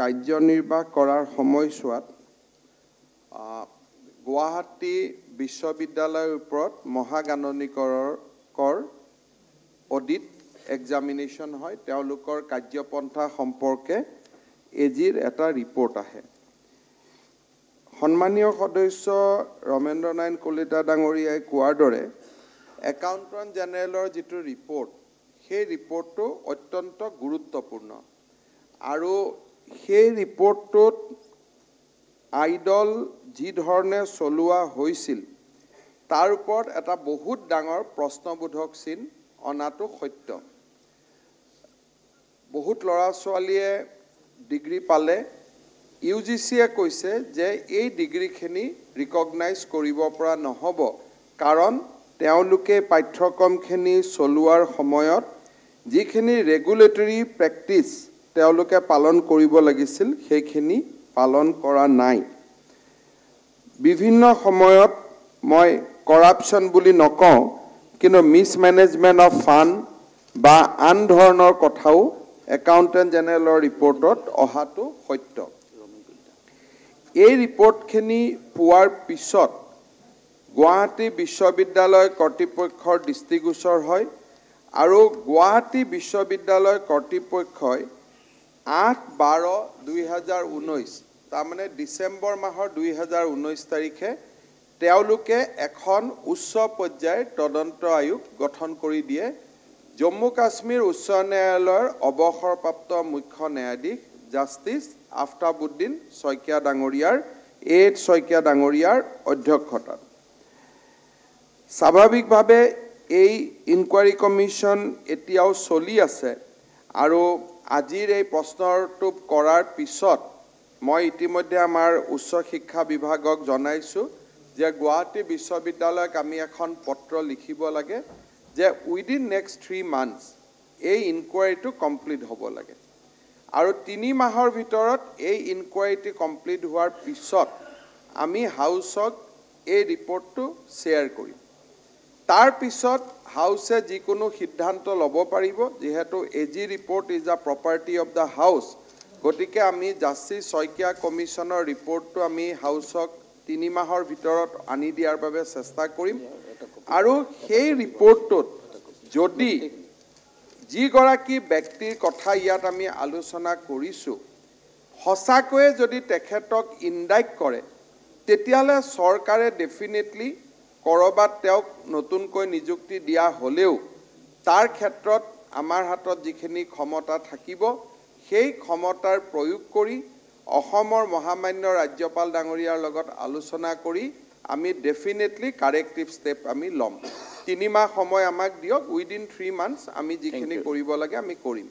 কাৰ্যনিৰ্বাহ কৰাৰ সময়ছোৱাত গুৱাহাটী বিশ্ববিদ্যালয়ৰ ওপৰত মহাগাননিকৰকৰ অডিট এক্সামিনেশ্যন হয় তেওঁলোকৰ কাৰ্যপন্থা সম্পৰ্কে এজিৰ এটা ৰিপৰ্ট আহে সন্মানীয় সদস্য ৰমেন্দ্ৰ নাৰায়ণ কলিতা ডাঙৰীয়াই কোৱাৰ দৰে একাউণ্টেণ্ট জেনেৰেলৰ যিটো ৰিপৰ্ট সেই ৰিপৰ্টটো অত্যন্ত গুৰুত্বপূৰ্ণ আৰু সেই ৰিপৰ্টটোত আইডল যি ধৰণে চলোৱা হৈছিল তাৰ ওপৰত এটা বহুত ডাঙৰ প্ৰশ্নবোধক চিন অনাটো সত্য বহুত ল'ৰা ছোৱালীয়ে ডিগ্ৰী পালে ইউ জি চিয়ে কৈছে যে এই ডিগ্ৰীখিনি ৰিকগনাইজ কৰিব পৰা নহ'ব কাৰণ তেওঁলোকে পাঠ্যক্ৰমখিনি চলোৱাৰ সময়ত যিখিনি ৰেগুলেটৰী প্ৰেক্টিছ তেওঁলোকে পালন কৰিব লাগিছিল সেইখিনি পালন কৰা নাই বিভিন্ন সময়ত মই কৰাপশ্যন বুলি নকওঁ কিন্তু মিছমেনেজমেণ্ট অফ ফাণ্ড বা আন ধৰণৰ কথাও একাউণ্টেণ্ট জেনেৰেলৰ ৰিপৰ্টত অহাটো সত্য এই ৰিপৰ্টখিনি পোৱাৰ পিছত গুৱাহাটী বিশ্ববিদ্যালয় কৰ্তৃপক্ষৰ দৃষ্টিগোচৰ হয় আৰু গুৱাহাটী বিশ্ববিদ্যালয় কৰ্তৃপক্ষই আঠ বাৰ দুই হাজাৰ ঊনৈছ তাৰমানে ডিচেম্বৰ মাহৰ দুই হাজাৰ ঊনৈছ তাৰিখে তেওঁলোকে এখন উচ্চ পৰ্যায়ৰ তদন্ত আয়োগ গঠন কৰি দিয়ে জম্মু কাশ্মীৰ উচ্চ ন্যায়ালয়ৰ অৱসৰপ্ৰাপ্ত মুখ্য ন্যায়াধীশ জাষ্টিচ আফতাবুদ্দিন শইকীয়া ডাঙৰীয়াৰ এ শইকীয়া ডাঙৰীয়াৰ অধ্যক্ষতাত স্বাভাৱিকভাৱে এই ইনকুৱাৰী কমিশ্যন এতিয়াও চলি আছে আৰু আজিৰ এই প্ৰশ্নটো কৰাৰ পিছত মই ইতিমধ্যে আমাৰ উচ্চ শিক্ষা বিভাগক জনাইছোঁ যে গুৱাহাটী বিশ্ববিদ্যালয়ক আমি এখন পত্ৰ লিখিব লাগে যে উইডিন নেক্সট থ্ৰী মান্থছ এই ইনকুৱাৰীটো কমপ্লিট হ'ব লাগে আৰু তিনি মাহৰ ভিতৰত এই ইনকুৱাৰীটি কমপ্লিট হোৱাৰ পিছত আমি হাউচক এই ৰিপৰ্টটো শ্বেয়াৰ কৰিম তাৰপিছত হাউছে যিকোনো সিদ্ধান্ত ল'ব পাৰিব যিহেতু A G report is a property of the house গতিকে আমি জাষ্টিছ শইকীয়া কমিশ্যনৰ ৰিপৰ্টটো আমি হাউছক তিনি মাহৰ ভিতৰত আনি দিয়াৰ বাবে চেষ্টা কৰিম আৰু সেই ৰিপৰ্টটোত যদি যিগৰাকী ব্যক্তিৰ কথা ইয়াত আমি আলোচনা কৰিছোঁ সঁচাকৈয়ে যদি তেখেতক ইণ্ডাইক কৰে তেতিয়াহ'লে চৰকাৰে ডেফিনেটলি ক'ৰবাত তেওঁক নতুনকৈ নিযুক্তি দিয়া হ'লেও তাৰ ক্ষেত্ৰত আমাৰ হাতত যিখিনি ক্ষমতা থাকিব সেই ক্ষমতাৰ প্ৰয়োগ কৰি অসমৰ মহামান্য ৰাজ্যপাল ডাঙৰীয়াৰ লগত আলোচনা কৰি আমি ডেফিনেটলি কাৰেক্টিভ ষ্টেপ আমি ল'ম তিনিমাহ সময় আমাক দিয়ক উইদিন থ্ৰী মান্থছ আমি যিখিনি কৰিব লাগে আমি কৰিম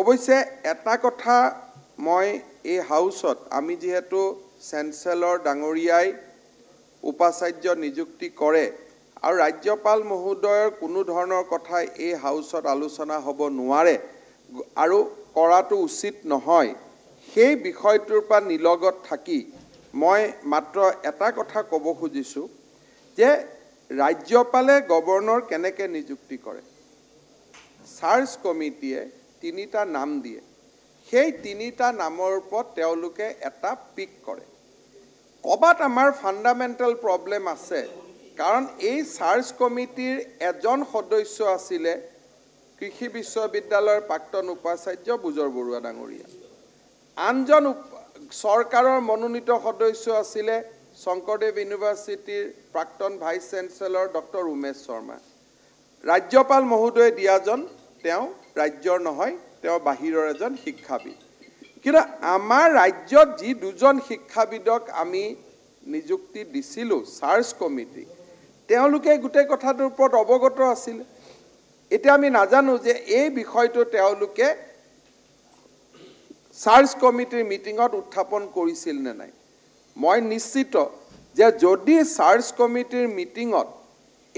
অৱশ্যে এটা কথা মই এই হাউচত আমি যিহেতু চেঞ্চেলৰ ডাঙৰীয়াই উপাচাৰ্য নিযুক্তি কৰে আৰু ৰাজ্যপাল মহোদয়ৰ কোনো ধৰণৰ কথাই এই হাউচত আলোচনা হ'ব নোৱাৰে আৰু কৰাটো উচিত নহয় সেই বিষয়টোৰ পৰা নিলগত থাকি মই মাত্ৰ এটা কথা ক'ব খুজিছোঁ যে ৰাজ্যপালে গৱৰ্ণৰ কেনেকৈ নিযুক্তি কৰে চাৰ্চ কমিটিয়ে তিনিটা নাম দিয়ে সেই তিনিটা নামৰ ওপৰত তেওঁলোকে এটা পিক কৰে ক'ৰবাত আমাৰ ফাণ্ডামেণ্টেল প্ৰব্লেম আছে কাৰণ এই চাৰ্চ কমিটিৰ এজন সদস্য আছিলে কৃষি বিশ্ববিদ্যালয়ৰ প্ৰাক্তন উপাচাৰ্য বুজৰ বৰুৱা ডাঙৰীয়া আনজন চৰকাৰৰ মনোনীত সদস্য আছিলে শংকৰদেৱ ইউনিভাৰ্চিটিৰ প্ৰাক্তন vice chancellor doctor Umesh Sharma ৰাজ্যপাল মহোদয়ে দিয়াজন তেওঁ ৰাজ্যৰ নহয় তেওঁ বাহিৰৰ এজন শিক্ষাবিদ কিন্তু আমাৰ ৰাজ্যত যি দুজন শিক্ষাবিদক আমি নিযুক্তি দিছিলোঁ চাৰ্চ কমিটি তেওঁলোকে গোটেই কথাটোৰ ওপৰত অৱগত আছিল এতিয়া আমি নাজানো যে এই বিষয়টো তেওঁলোকে চাৰ্চ কমিটিৰ মিটিঙত উত্থাপন কৰিছিল নে নাই মই নিশ্চিত যে যদি চাৰ্চ কমিটিৰ মিটিঙত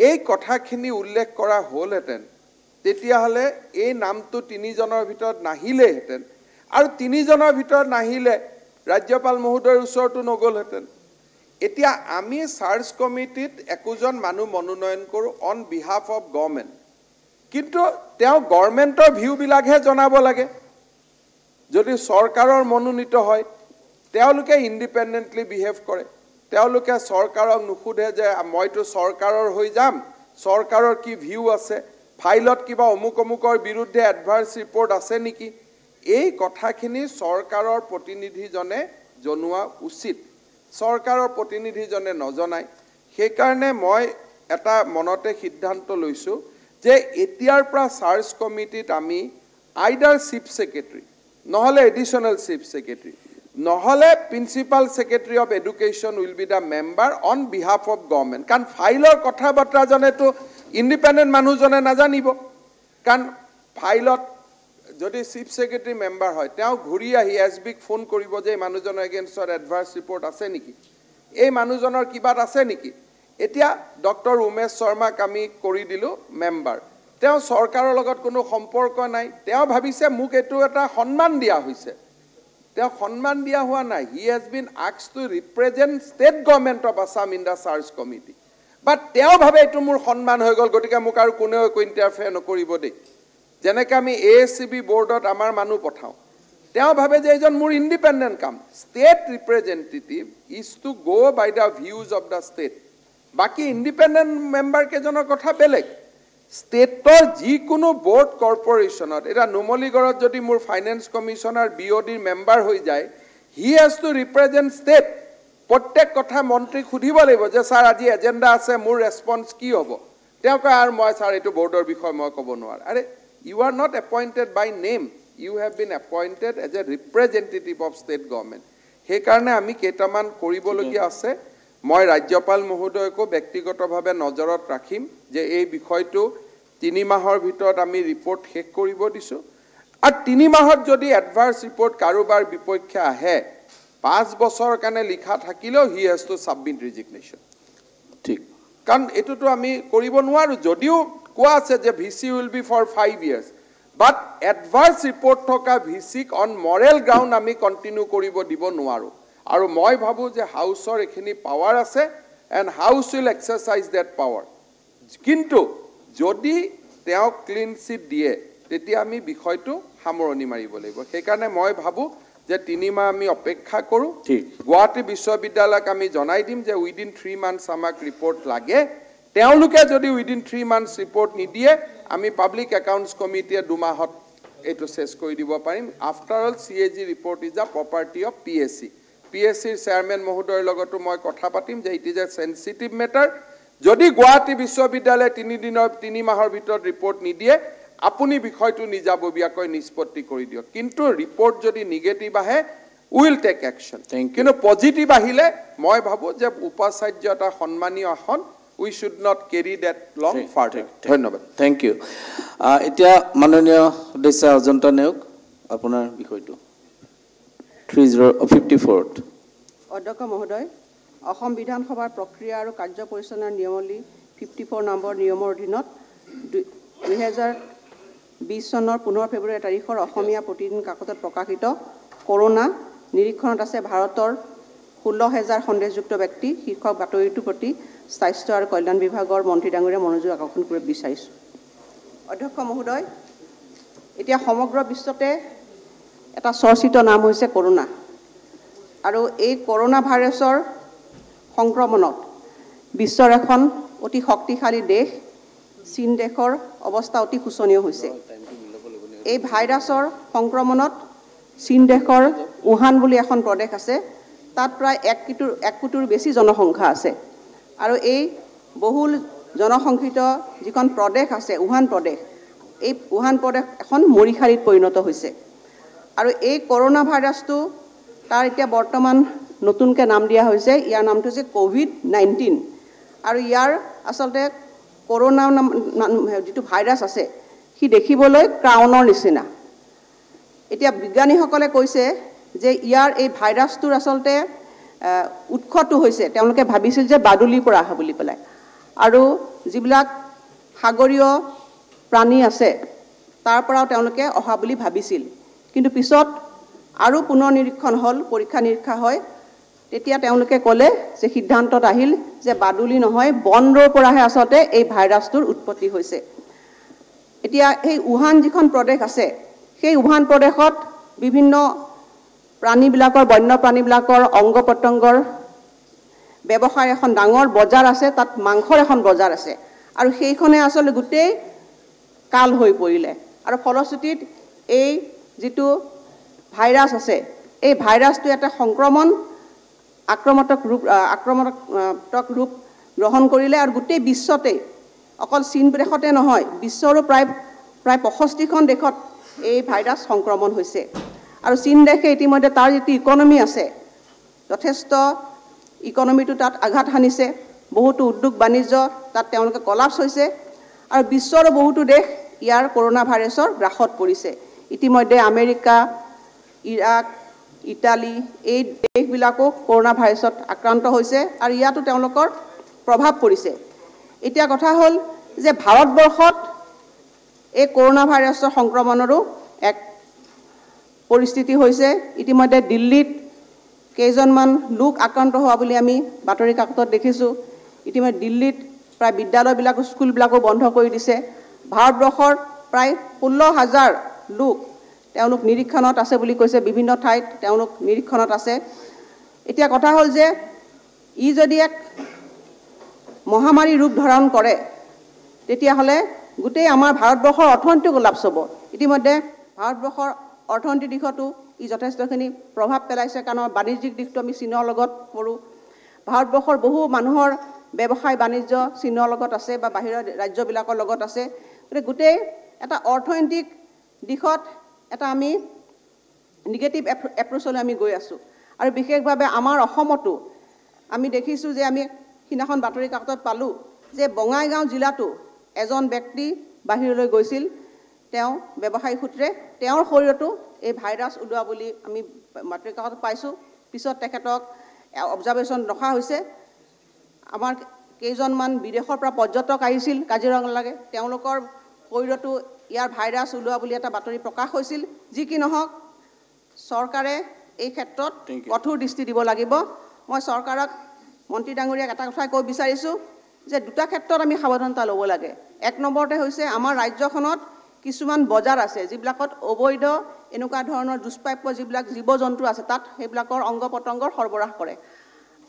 এই কথাখিনি উল্লেখ কৰা হ'লহেঁতেন তেতিয়াহ'লে এই নামটো তিনিজনৰ ভিতৰত নাহিলেহেঁতেন আৰু তিনিজনৰ ভিতৰত নাহিলে ৰাজ্যপাল মহোদয়ৰ ওচৰতো নগ'লহেঁতেন এতিয়া আমি চাৰ্চ কমিটিত একোজন মানুহ মনোনয়ন কৰোঁ অন বিহাফ অফ গভৰ্ণমেণ্ট কিন্তু তেওঁ গভমেণ্টৰ ভিউবিলাকহে জনাব লাগে যদি চৰকাৰৰ মনোনীত হয় তেওঁলোকে ইণ্ডিপেণ্ডেণ্টলি বিহেভ কৰে তেওঁলোকে চৰকাৰক নুসুধে যে মইতো চৰকাৰৰ হৈ যাম চৰকাৰৰ কি ভিউ আছে ফাইলত কিবা অমুক অমুকৰ বিৰুদ্ধে এডভাৰ্চ ৰিপৰ্ট আছে নেকি এই কথাখিনি চৰকাৰৰ প্ৰতিনিধিজনে জনোৱা উচিত চৰকাৰৰ প্ৰতিনিধিজনে নজনায় সেইকাৰণে মই এটা মনতে সিদ্ধান্ত লৈছোঁ যে এতিয়াৰ পৰা চাৰ্চ কমিটিত আমি আইডাৰ চিফ ছেক্ৰেটেৰী নহ'লে এডিশ্যনেল চিফ ছেক্ৰেটেৰী নহ'লে principal secretary of education will be the member on behalf of government কাৰণ ফাইলৰ কথা বতৰাজনেতো ইণ্ডিপেণ্ডেণ্ট মানুহজনে নাজানিব কাৰণ ফাইলত যদি চিফ ছেক্ৰেটেৰী মেম্বাৰ হয় তেওঁ ঘূৰি আহি এছ বিক ফোন কৰিব যে এই মানুহজনৰ এগেইনষ্টত এডভাৰ্চ ৰিপৰ্ট আছে নেকি এই মানুহজনৰ কিবাত আছে নেকি এতিয়া ডক্টৰ উমেশ শৰ্মাক আমি কৰি দিলোঁ মেম্বাৰ তেওঁ চৰকাৰৰ লগত কোনো সম্পৰ্ক নাই তেওঁ ভাবিছে মোক এইটো এটা সন্মান দিয়া হৈছে তেওঁ সন্মান দিয়া হোৱা নাই হি হেজ বিন আক্স to represent state government of Assam in the search committee but তেওঁ ভাবে এইটো মোৰ সন্মান হৈ গ'ল গতিকে মোক আৰু কোনেও একো ইণ্টাৰফেয়াৰ নকৰিব দেই যেনেকে আমি এ চি বি বৰ্ডত আমাৰ মানুহ পঠাওঁ তেওঁ ভাবে যে এইজন মোৰ ইণ্ডিপেণ্ডেণ্ট কাম state representative is to go' by the views of the state বাকী ইণ্ডিপেণ্ডেণ্ট মেম্বাৰ কেইজনৰ কথা বেলেগ ষ্টেটৰ যিকোনো বৰ্ড কৰ্পৰেশ্যনত এতিয়া নুমলীগড়ত যদি মোৰ ফাইনেন্স কমিশ্যনাৰ বি অ' ডিৰ মেম্বাৰ হৈ যায় he has to represent state প্ৰত্যেক কথা মন্ত্ৰীক সুধিব লাগিব যে ছাৰ আজি এজেণ্ডা আছে মোৰ ৰেছপঞ্চ কি হ'ব তেওঁ কয় আৰু মই ছাৰ এইটো বৰ্ডৰ বিষয়ে মই ক'ব নোৱাৰোঁ are you are not appointed by name you have been appointed as a representative of state government সেইকাৰণে আমি কেইটামান কৰিবলগীয়া আছে মই ৰাজ্যপাল মহোদয়কো ব্যক্তিগতভাৱে নজৰত ৰাখিম যে এই বিষয়টো তিনি মাহৰ ভিতৰত আমি ৰিপৰ্ট শেষ কৰিব দিছোঁ আৰু তিনি মাহত যদি এডভাৰ্চ ৰিপৰ্ট কাৰোবাৰ বিপক্ষে আহে পাঁচ বছৰৰ কাৰণে লিখা থাকিলেও he has to submit resignation ঠিক কাৰণ এইটোতো আমি কৰিব নোৱাৰোঁ যদিও কোৱা আছে যে V C will be for five years but adverse report থকা ভি চিক অন মৰেল গ্ৰাউণ্ড আমি কণ্টিনিউ কৰিব দিব নোৱাৰোঁ আৰু মই ভাবোঁ যে হাউচৰ এইখিনি পাৱাৰ আছে and house will exercise that power কিন্তু যদি তেওঁক ক্লিন চিট দিয়ে তেতিয়া আমি বিষয়টো সামৰণি মাৰিব লাগিব সেইকাৰণে মই ভাবোঁ যে তিনিমাহ আমি অপেক্ষা কৰোঁ গুৱাহাটী বিশ্ববিদ্যালয়ক আমি জনাই দিম যে উইডিন থ্ৰী মান্থছ আমাক ৰিপৰ্ট লাগে তেওঁলোকে যদি উইডিন থ্ৰী মান্থছ ৰিপৰ্ট নিদিয়ে আমি পাব্লিক একাউণ্টছ কমিটিয়ে দুমাহত এইটো চেছ কৰি দিব পাৰিম after all C A G report is a property of P S C P S চিৰ চেয়াৰমেন মহোদয়ৰ লগতো মই কথা পাতিম যে it is a sensitive matter যদি গুৱাহাটী বিশ্ববিদ্যালয়ে তিনিদিনৰ তিনি মাহৰ ভিতৰত ৰিপৰ্ট নিদিয়ে আপুনি বিষয়টো নিজাববীয়াকৈ নিষ্পত্তি কৰি দিয়ক কিন্তু ৰিপৰ্ট যদি নিগেটিভ আহে উইল টেক একশ্যন কিন্তু পজিটিভ আহিলে মই ভাবোঁ যে উপাচাৰ্য এটা সন্মানীয় আসন we should not carry that long further ধন্যবাদ থেংক ইউ uh, এতিয়া মাননীয় সদস্য অজন্তা নেওগ আপোনাৰ বিষয়টো থ্ৰী জিৰ' ফিফটি ফ'ৰত অধ্যক্ষ মহোদয় অসম বিধানসভাৰ প্ৰক্ৰিয়া আৰু কাৰ্য পৰিচালনা নিয়মাৱলী ফিফটি ফ'ৰ নম্বৰ নিয়মৰ অধীনত দুহেজাৰ বিছ চনৰ পোন্ধৰ ফেব্ৰুৱাৰী তাৰিখৰ অসমীয়া প্ৰতিদিন কাকতত প্ৰকাশিত কৰোণা নিৰীক্ষণত আছে ভাৰতৰ ষোল্ল হেজাৰ সন্দেহযুক্ত ব্যক্তি শীৰ্ষক বাতৰিটোৰ প্ৰতি স্বাস্থ্য আৰু কল্যাণ বিভাগৰ মন্ত্ৰী ডাঙৰীয়া মনোযোগ আকৰ্ষণ কৰিব বিচাৰিছোঁ অধ্যক্ষ মহোদয় এতিয়া সমগ্ৰ বিশ্বতে এটা চৰ্চিত নাম হৈছে কৰোণা আৰু এই কৰোণা ভাইৰাছৰ সংক্ৰমণত বিশ্বৰ এখন অতি শক্তিশালী দেশ চীন দেশৰ অৱস্থা অতি শোচনীয় হৈছে এই ভাইৰাছৰ সংক্ৰমণত চীন দেশৰ উহান বুলি এখন প্ৰদেশ আছে তাত প্ৰায় এক কোটিৰ এক কোটিৰ বেছি জনসংখ্যা আছে আৰু এই বহুল জনসংখিত যিখন প্ৰদেশ আছে উহান প্ৰদেশ এই উহান প্ৰদেশ এখন মৰিশাৰীত পৰিণত হৈছে আৰু এই কৰোণা ভাইৰাছটো তাৰ এতিয়া বৰ্তমান নতুনকৈ নাম দিয়া হৈছে ইয়াৰ নামটো হৈছে ক'ভিড নাইণ্টিন আৰু ইয়াৰ আচলতে কৰোণা যিটো ভাইৰাছ আছে সি দেখিবলৈ ক্ৰাউনৰ নিচিনা এতিয়া বিজ্ঞানীসকলে কৈছে যে ইয়াৰ এই ভাইৰাছটোৰ আচলতে উৎসটো হৈছে তেওঁলোকে ভাবিছিল যে বাদুলিৰ পৰা অহা বুলি পেলাই আৰু যিবিলাক সাগৰীয় প্ৰাণী আছে তাৰ পৰাও তেওঁলোকে অহা বুলি ভাবিছিল কিন্তু পিছত আৰু পুনৰ নিৰীক্ষণ হ'ল পৰীক্ষা নিৰীক্ষা হয় তেতিয়া তেওঁলোকে ক'লে যে সিদ্ধান্তত আহিল যে বাদুলি নহয় বন্দৰৰ পৰাহে আচলতে এই ভাইৰাছটোৰ উৎপত্তি হৈছে এতিয়া সেই উহান যিখন প্ৰদেশ আছে সেই উহান প্ৰদেশত বিভিন্ন প্ৰাণীবিলাকৰ বন্যপ্ৰাণীবিলাকৰ অংগ প্ৰত্যংগৰ ব্যৱসায় এখন ডাঙৰ বজাৰ আছে তাত মাংসৰ এখন বজাৰ আছে আৰু সেইখনে আচলতে গোটেই কাল হৈ পৰিলে আৰু ফলশ্ৰুতিত এই যিটো ভাইৰাছ আছে এই ভাইৰাছটো এটা সংক্ৰমণ আক্ৰমক ৰূপ আক্ৰমক ৰূপ গ্ৰহণ কৰিলে আৰু গোটেই বিশ্বতেই অকল চীন দেশতে নহয় বিশ্বৰো প্ৰায় প্ৰায় পঁষষ্ঠিখন দেশত এই ভাইৰাছ সংক্ৰমণ হৈছে আৰু চীন দেশে ইতিমধ্যে তাৰ যিটো ইকনমি আছে যথেষ্ট ইকনমিটো তাত আঘাত সানিছে বহুতো উদ্যোগ বাণিজ্য তাত তেওঁলোকে কলাপছ হৈছে আৰু বিশ্বৰ বহুতো দেশ ইয়াৰ কৰোণা ভাইৰাছৰ গ্ৰাসত পৰিছে ইতিমধ্যে আমেৰিকা ইৰাক ইটালী এই দেশবিলাকো কৰোণা ভাইৰাছত আক্ৰান্ত হৈছে আৰু ইয়াতো তেওঁলোকৰ প্ৰভাৱ পৰিছে এতিয়া কথা হ'ল যে ভাৰতবৰ্ষত এই কৰোণা ভাইৰাছৰ সংক্ৰমণৰো এক পৰিস্থিতি হৈছে ইতিমধ্যে দিল্লীত কেইজনমান লোক আক্ৰান্ত হোৱা বুলি আমি বাতৰি কাকতত দেখিছোঁ ইতিমধ্যে দিল্লীত প্ৰায় বিদ্যালয়বিলাকো স্কুলবিলাকো বন্ধ কৰি দিছে ভাৰতবৰ্ষৰ প্ৰায় ষোল্ল হাজাৰ লোক তেওঁলোক নিৰীক্ষণত আছে বুলি কৈছে বিভিন্ন ঠাইত তেওঁলোক নিৰীক্ষণত আছে এতিয়া কথা হ'ল যে ই যদি এক মহামাৰী ৰূপ ধাৰণ কৰে তেতিয়াহ'লে গোটেই আমাৰ ভাৰতবৰ্ষৰ অৰ্থনীতিও কোলাপ্স হ'ব ইতিমধ্যে ভাৰতবৰ্ষৰ অৰ্থনৈতিক দিশতো ই যথেষ্টখিনি প্ৰভাৱ পেলাইছে কাৰণ বাণিজ্যিক দিশটো আমি চীনৰ লগত কৰোঁ ভাৰতবৰ্ষৰ বহু মানুহৰ ব্যৱসায় বাণিজ্য চীনৰ লগত আছে বা বাহিৰৰ ৰাজ্যবিলাকৰ লগত আছে গতিকে গোটেই এটা অৰ্থনৈতিক দিশত এটা আমি নিগেটিভ এপ এপ্ৰ'চলৈ আমি গৈ আছোঁ আৰু বিশেষভাৱে আমাৰ অসমতো আমি দেখিছোঁ যে আমি সিদিনাখন বাতৰি কাকতত পালোঁ যে বঙাইগাঁও জিলাতো এজন ব্যক্তি বাহিৰলৈ গৈছিল তেওঁ ব্যৱসায়িক সূত্ৰে তেওঁৰ শৰীৰতো এই ভাইৰাছ ওলোৱা বুলি আমি বাতৰি কাকত পাইছোঁ পিছত তেখেতক অবজাৰ্ভেশ্যন ৰখা হৈছে আমাৰ কেইজনমান বিদেশৰ পৰা পৰ্যটক আহিছিল কাজিৰঙালৈকে তেওঁলোকৰ শৰীৰতো ইয়াৰ ভাইৰাছ ওলোৱা বুলি এটা বাতৰি প্ৰকাশ হৈছিল যি কি নহওক চৰকাৰে এই ক্ষেত্ৰত কঠোৰ দৃষ্টি দিব লাগিব মই চৰকাৰক মন্ত্ৰী ডাঙৰীয়াক এটা কথা কৈ বিচাৰিছোঁ যে দুটা ক্ষেত্ৰত আমি সাৱধানতা ল'ব লাগে এক নম্বৰতে হৈছে আমাৰ ৰাজ্যখনত কিছুমান বজাৰ আছে যিবিলাকত অবৈধ এনেকুৱা ধৰণৰ দুষ্প্ৰাপ্য যিবিলাক জীৱ জন্তু আছে তাত সেইবিলাকৰ অংগ পতংগৰ সৰবৰাহ কৰে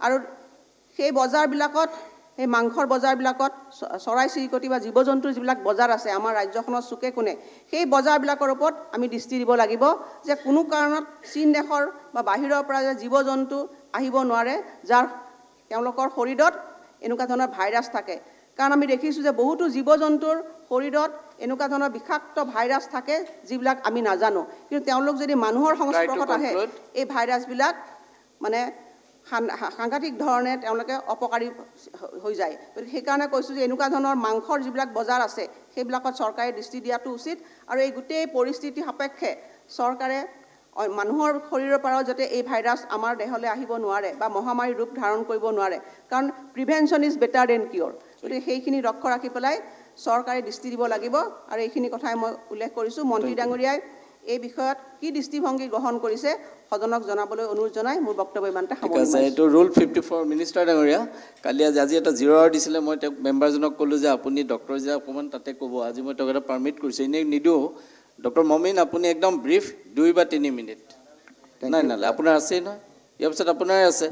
আৰু সেই বজাৰবিলাকত সেই মাংসৰ বজাৰবিলাকত চৰাই চিৰিকটি বা জীৱ জন্তুৰ যিবিলাক বজাৰ আছে আমাৰ ৰাজ্যখনৰ চুকে কোণে সেই বজাৰবিলাকৰ ওপৰত আমি দৃষ্টি দিব লাগিব যে কোনো কাৰণত চীন দেশৰ বা বাহিৰৰ পৰা যে জীৱ জন্তু আহিব নোৱাৰে যাৰ তেওঁলোকৰ শৰীৰত এনেকুৱা ধৰণৰ ভাইৰাছ থাকে কাৰণ আমি দেখিছোঁ যে বহুতো জীৱ জন্তুৰ শৰীৰত এনেকুৱা ধৰণৰ বিষাক্ত ভাইৰাছ থাকে যিবিলাক আমি নাজানো কিন্তু তেওঁলোক যদি মানুহৰ সংস্পৰ্শত আহে এই ভাইৰাছবিলাক মানে সাংঘাতিক ধৰণে তেওঁলোকে অপকাৰী হৈ যায় গতিকে সেইকাৰণে কৈছোঁ যে এনেকুৱা ধৰণৰ মাংসৰ যিবিলাক বজাৰ আছে সেইবিলাকত চৰকাৰে দৃষ্টি দিয়াটো উচিত আৰু এই গোটেই পৰিস্থিতি সাপেক্ষে চৰকাৰে মানুহৰ শৰীৰৰ পৰাও যাতে এই ভাইৰাছ আমাৰ দেহলৈ আহিব নোৱাৰে বা মহামাৰীৰ ৰূপ ধাৰণ কৰিব নোৱাৰে কাৰণ prevention is better than cure গতিকে সেইখিনি লক্ষ্য ৰাখি পেলাই চৰকাৰে দৃষ্টি দিব লাগিব আৰু এইখিনি কথাই মই উল্লেখ কৰিছোঁ মন্ত্ৰী ডাঙৰীয়াই এই বিষয়ত কি দৃষ্টিভংগী গ্ৰহণ কৰিছে সদনক জনাবলৈ অনুৰোধ জনাই মোৰ বক্তব্য ইমানতে ঠিক আছে এইটো ৰুল ফিফটি ফ'ৰ মিনিষ্টাৰ ডাঙৰীয়া কালি আজি আজি এটা জিৰ' আৱাৰ দিছিলে মই তেওঁক মেম্বাৰজনক ক'লোঁ যে আপুনি ডক্টৰ যে অকণমান তাতে ক'ব আজি মই তেওঁক এটা পাৰ্মিট কৰিছোঁ এনেই নিদিওঁ ডক্টৰ মমিন আপুনি একদম ব্ৰিফ দুই বা তিনি মিনিট নাই নালাগে আপোনাৰ আছেই নহয় ইয়াৰ পিছত আপোনাৰে আছে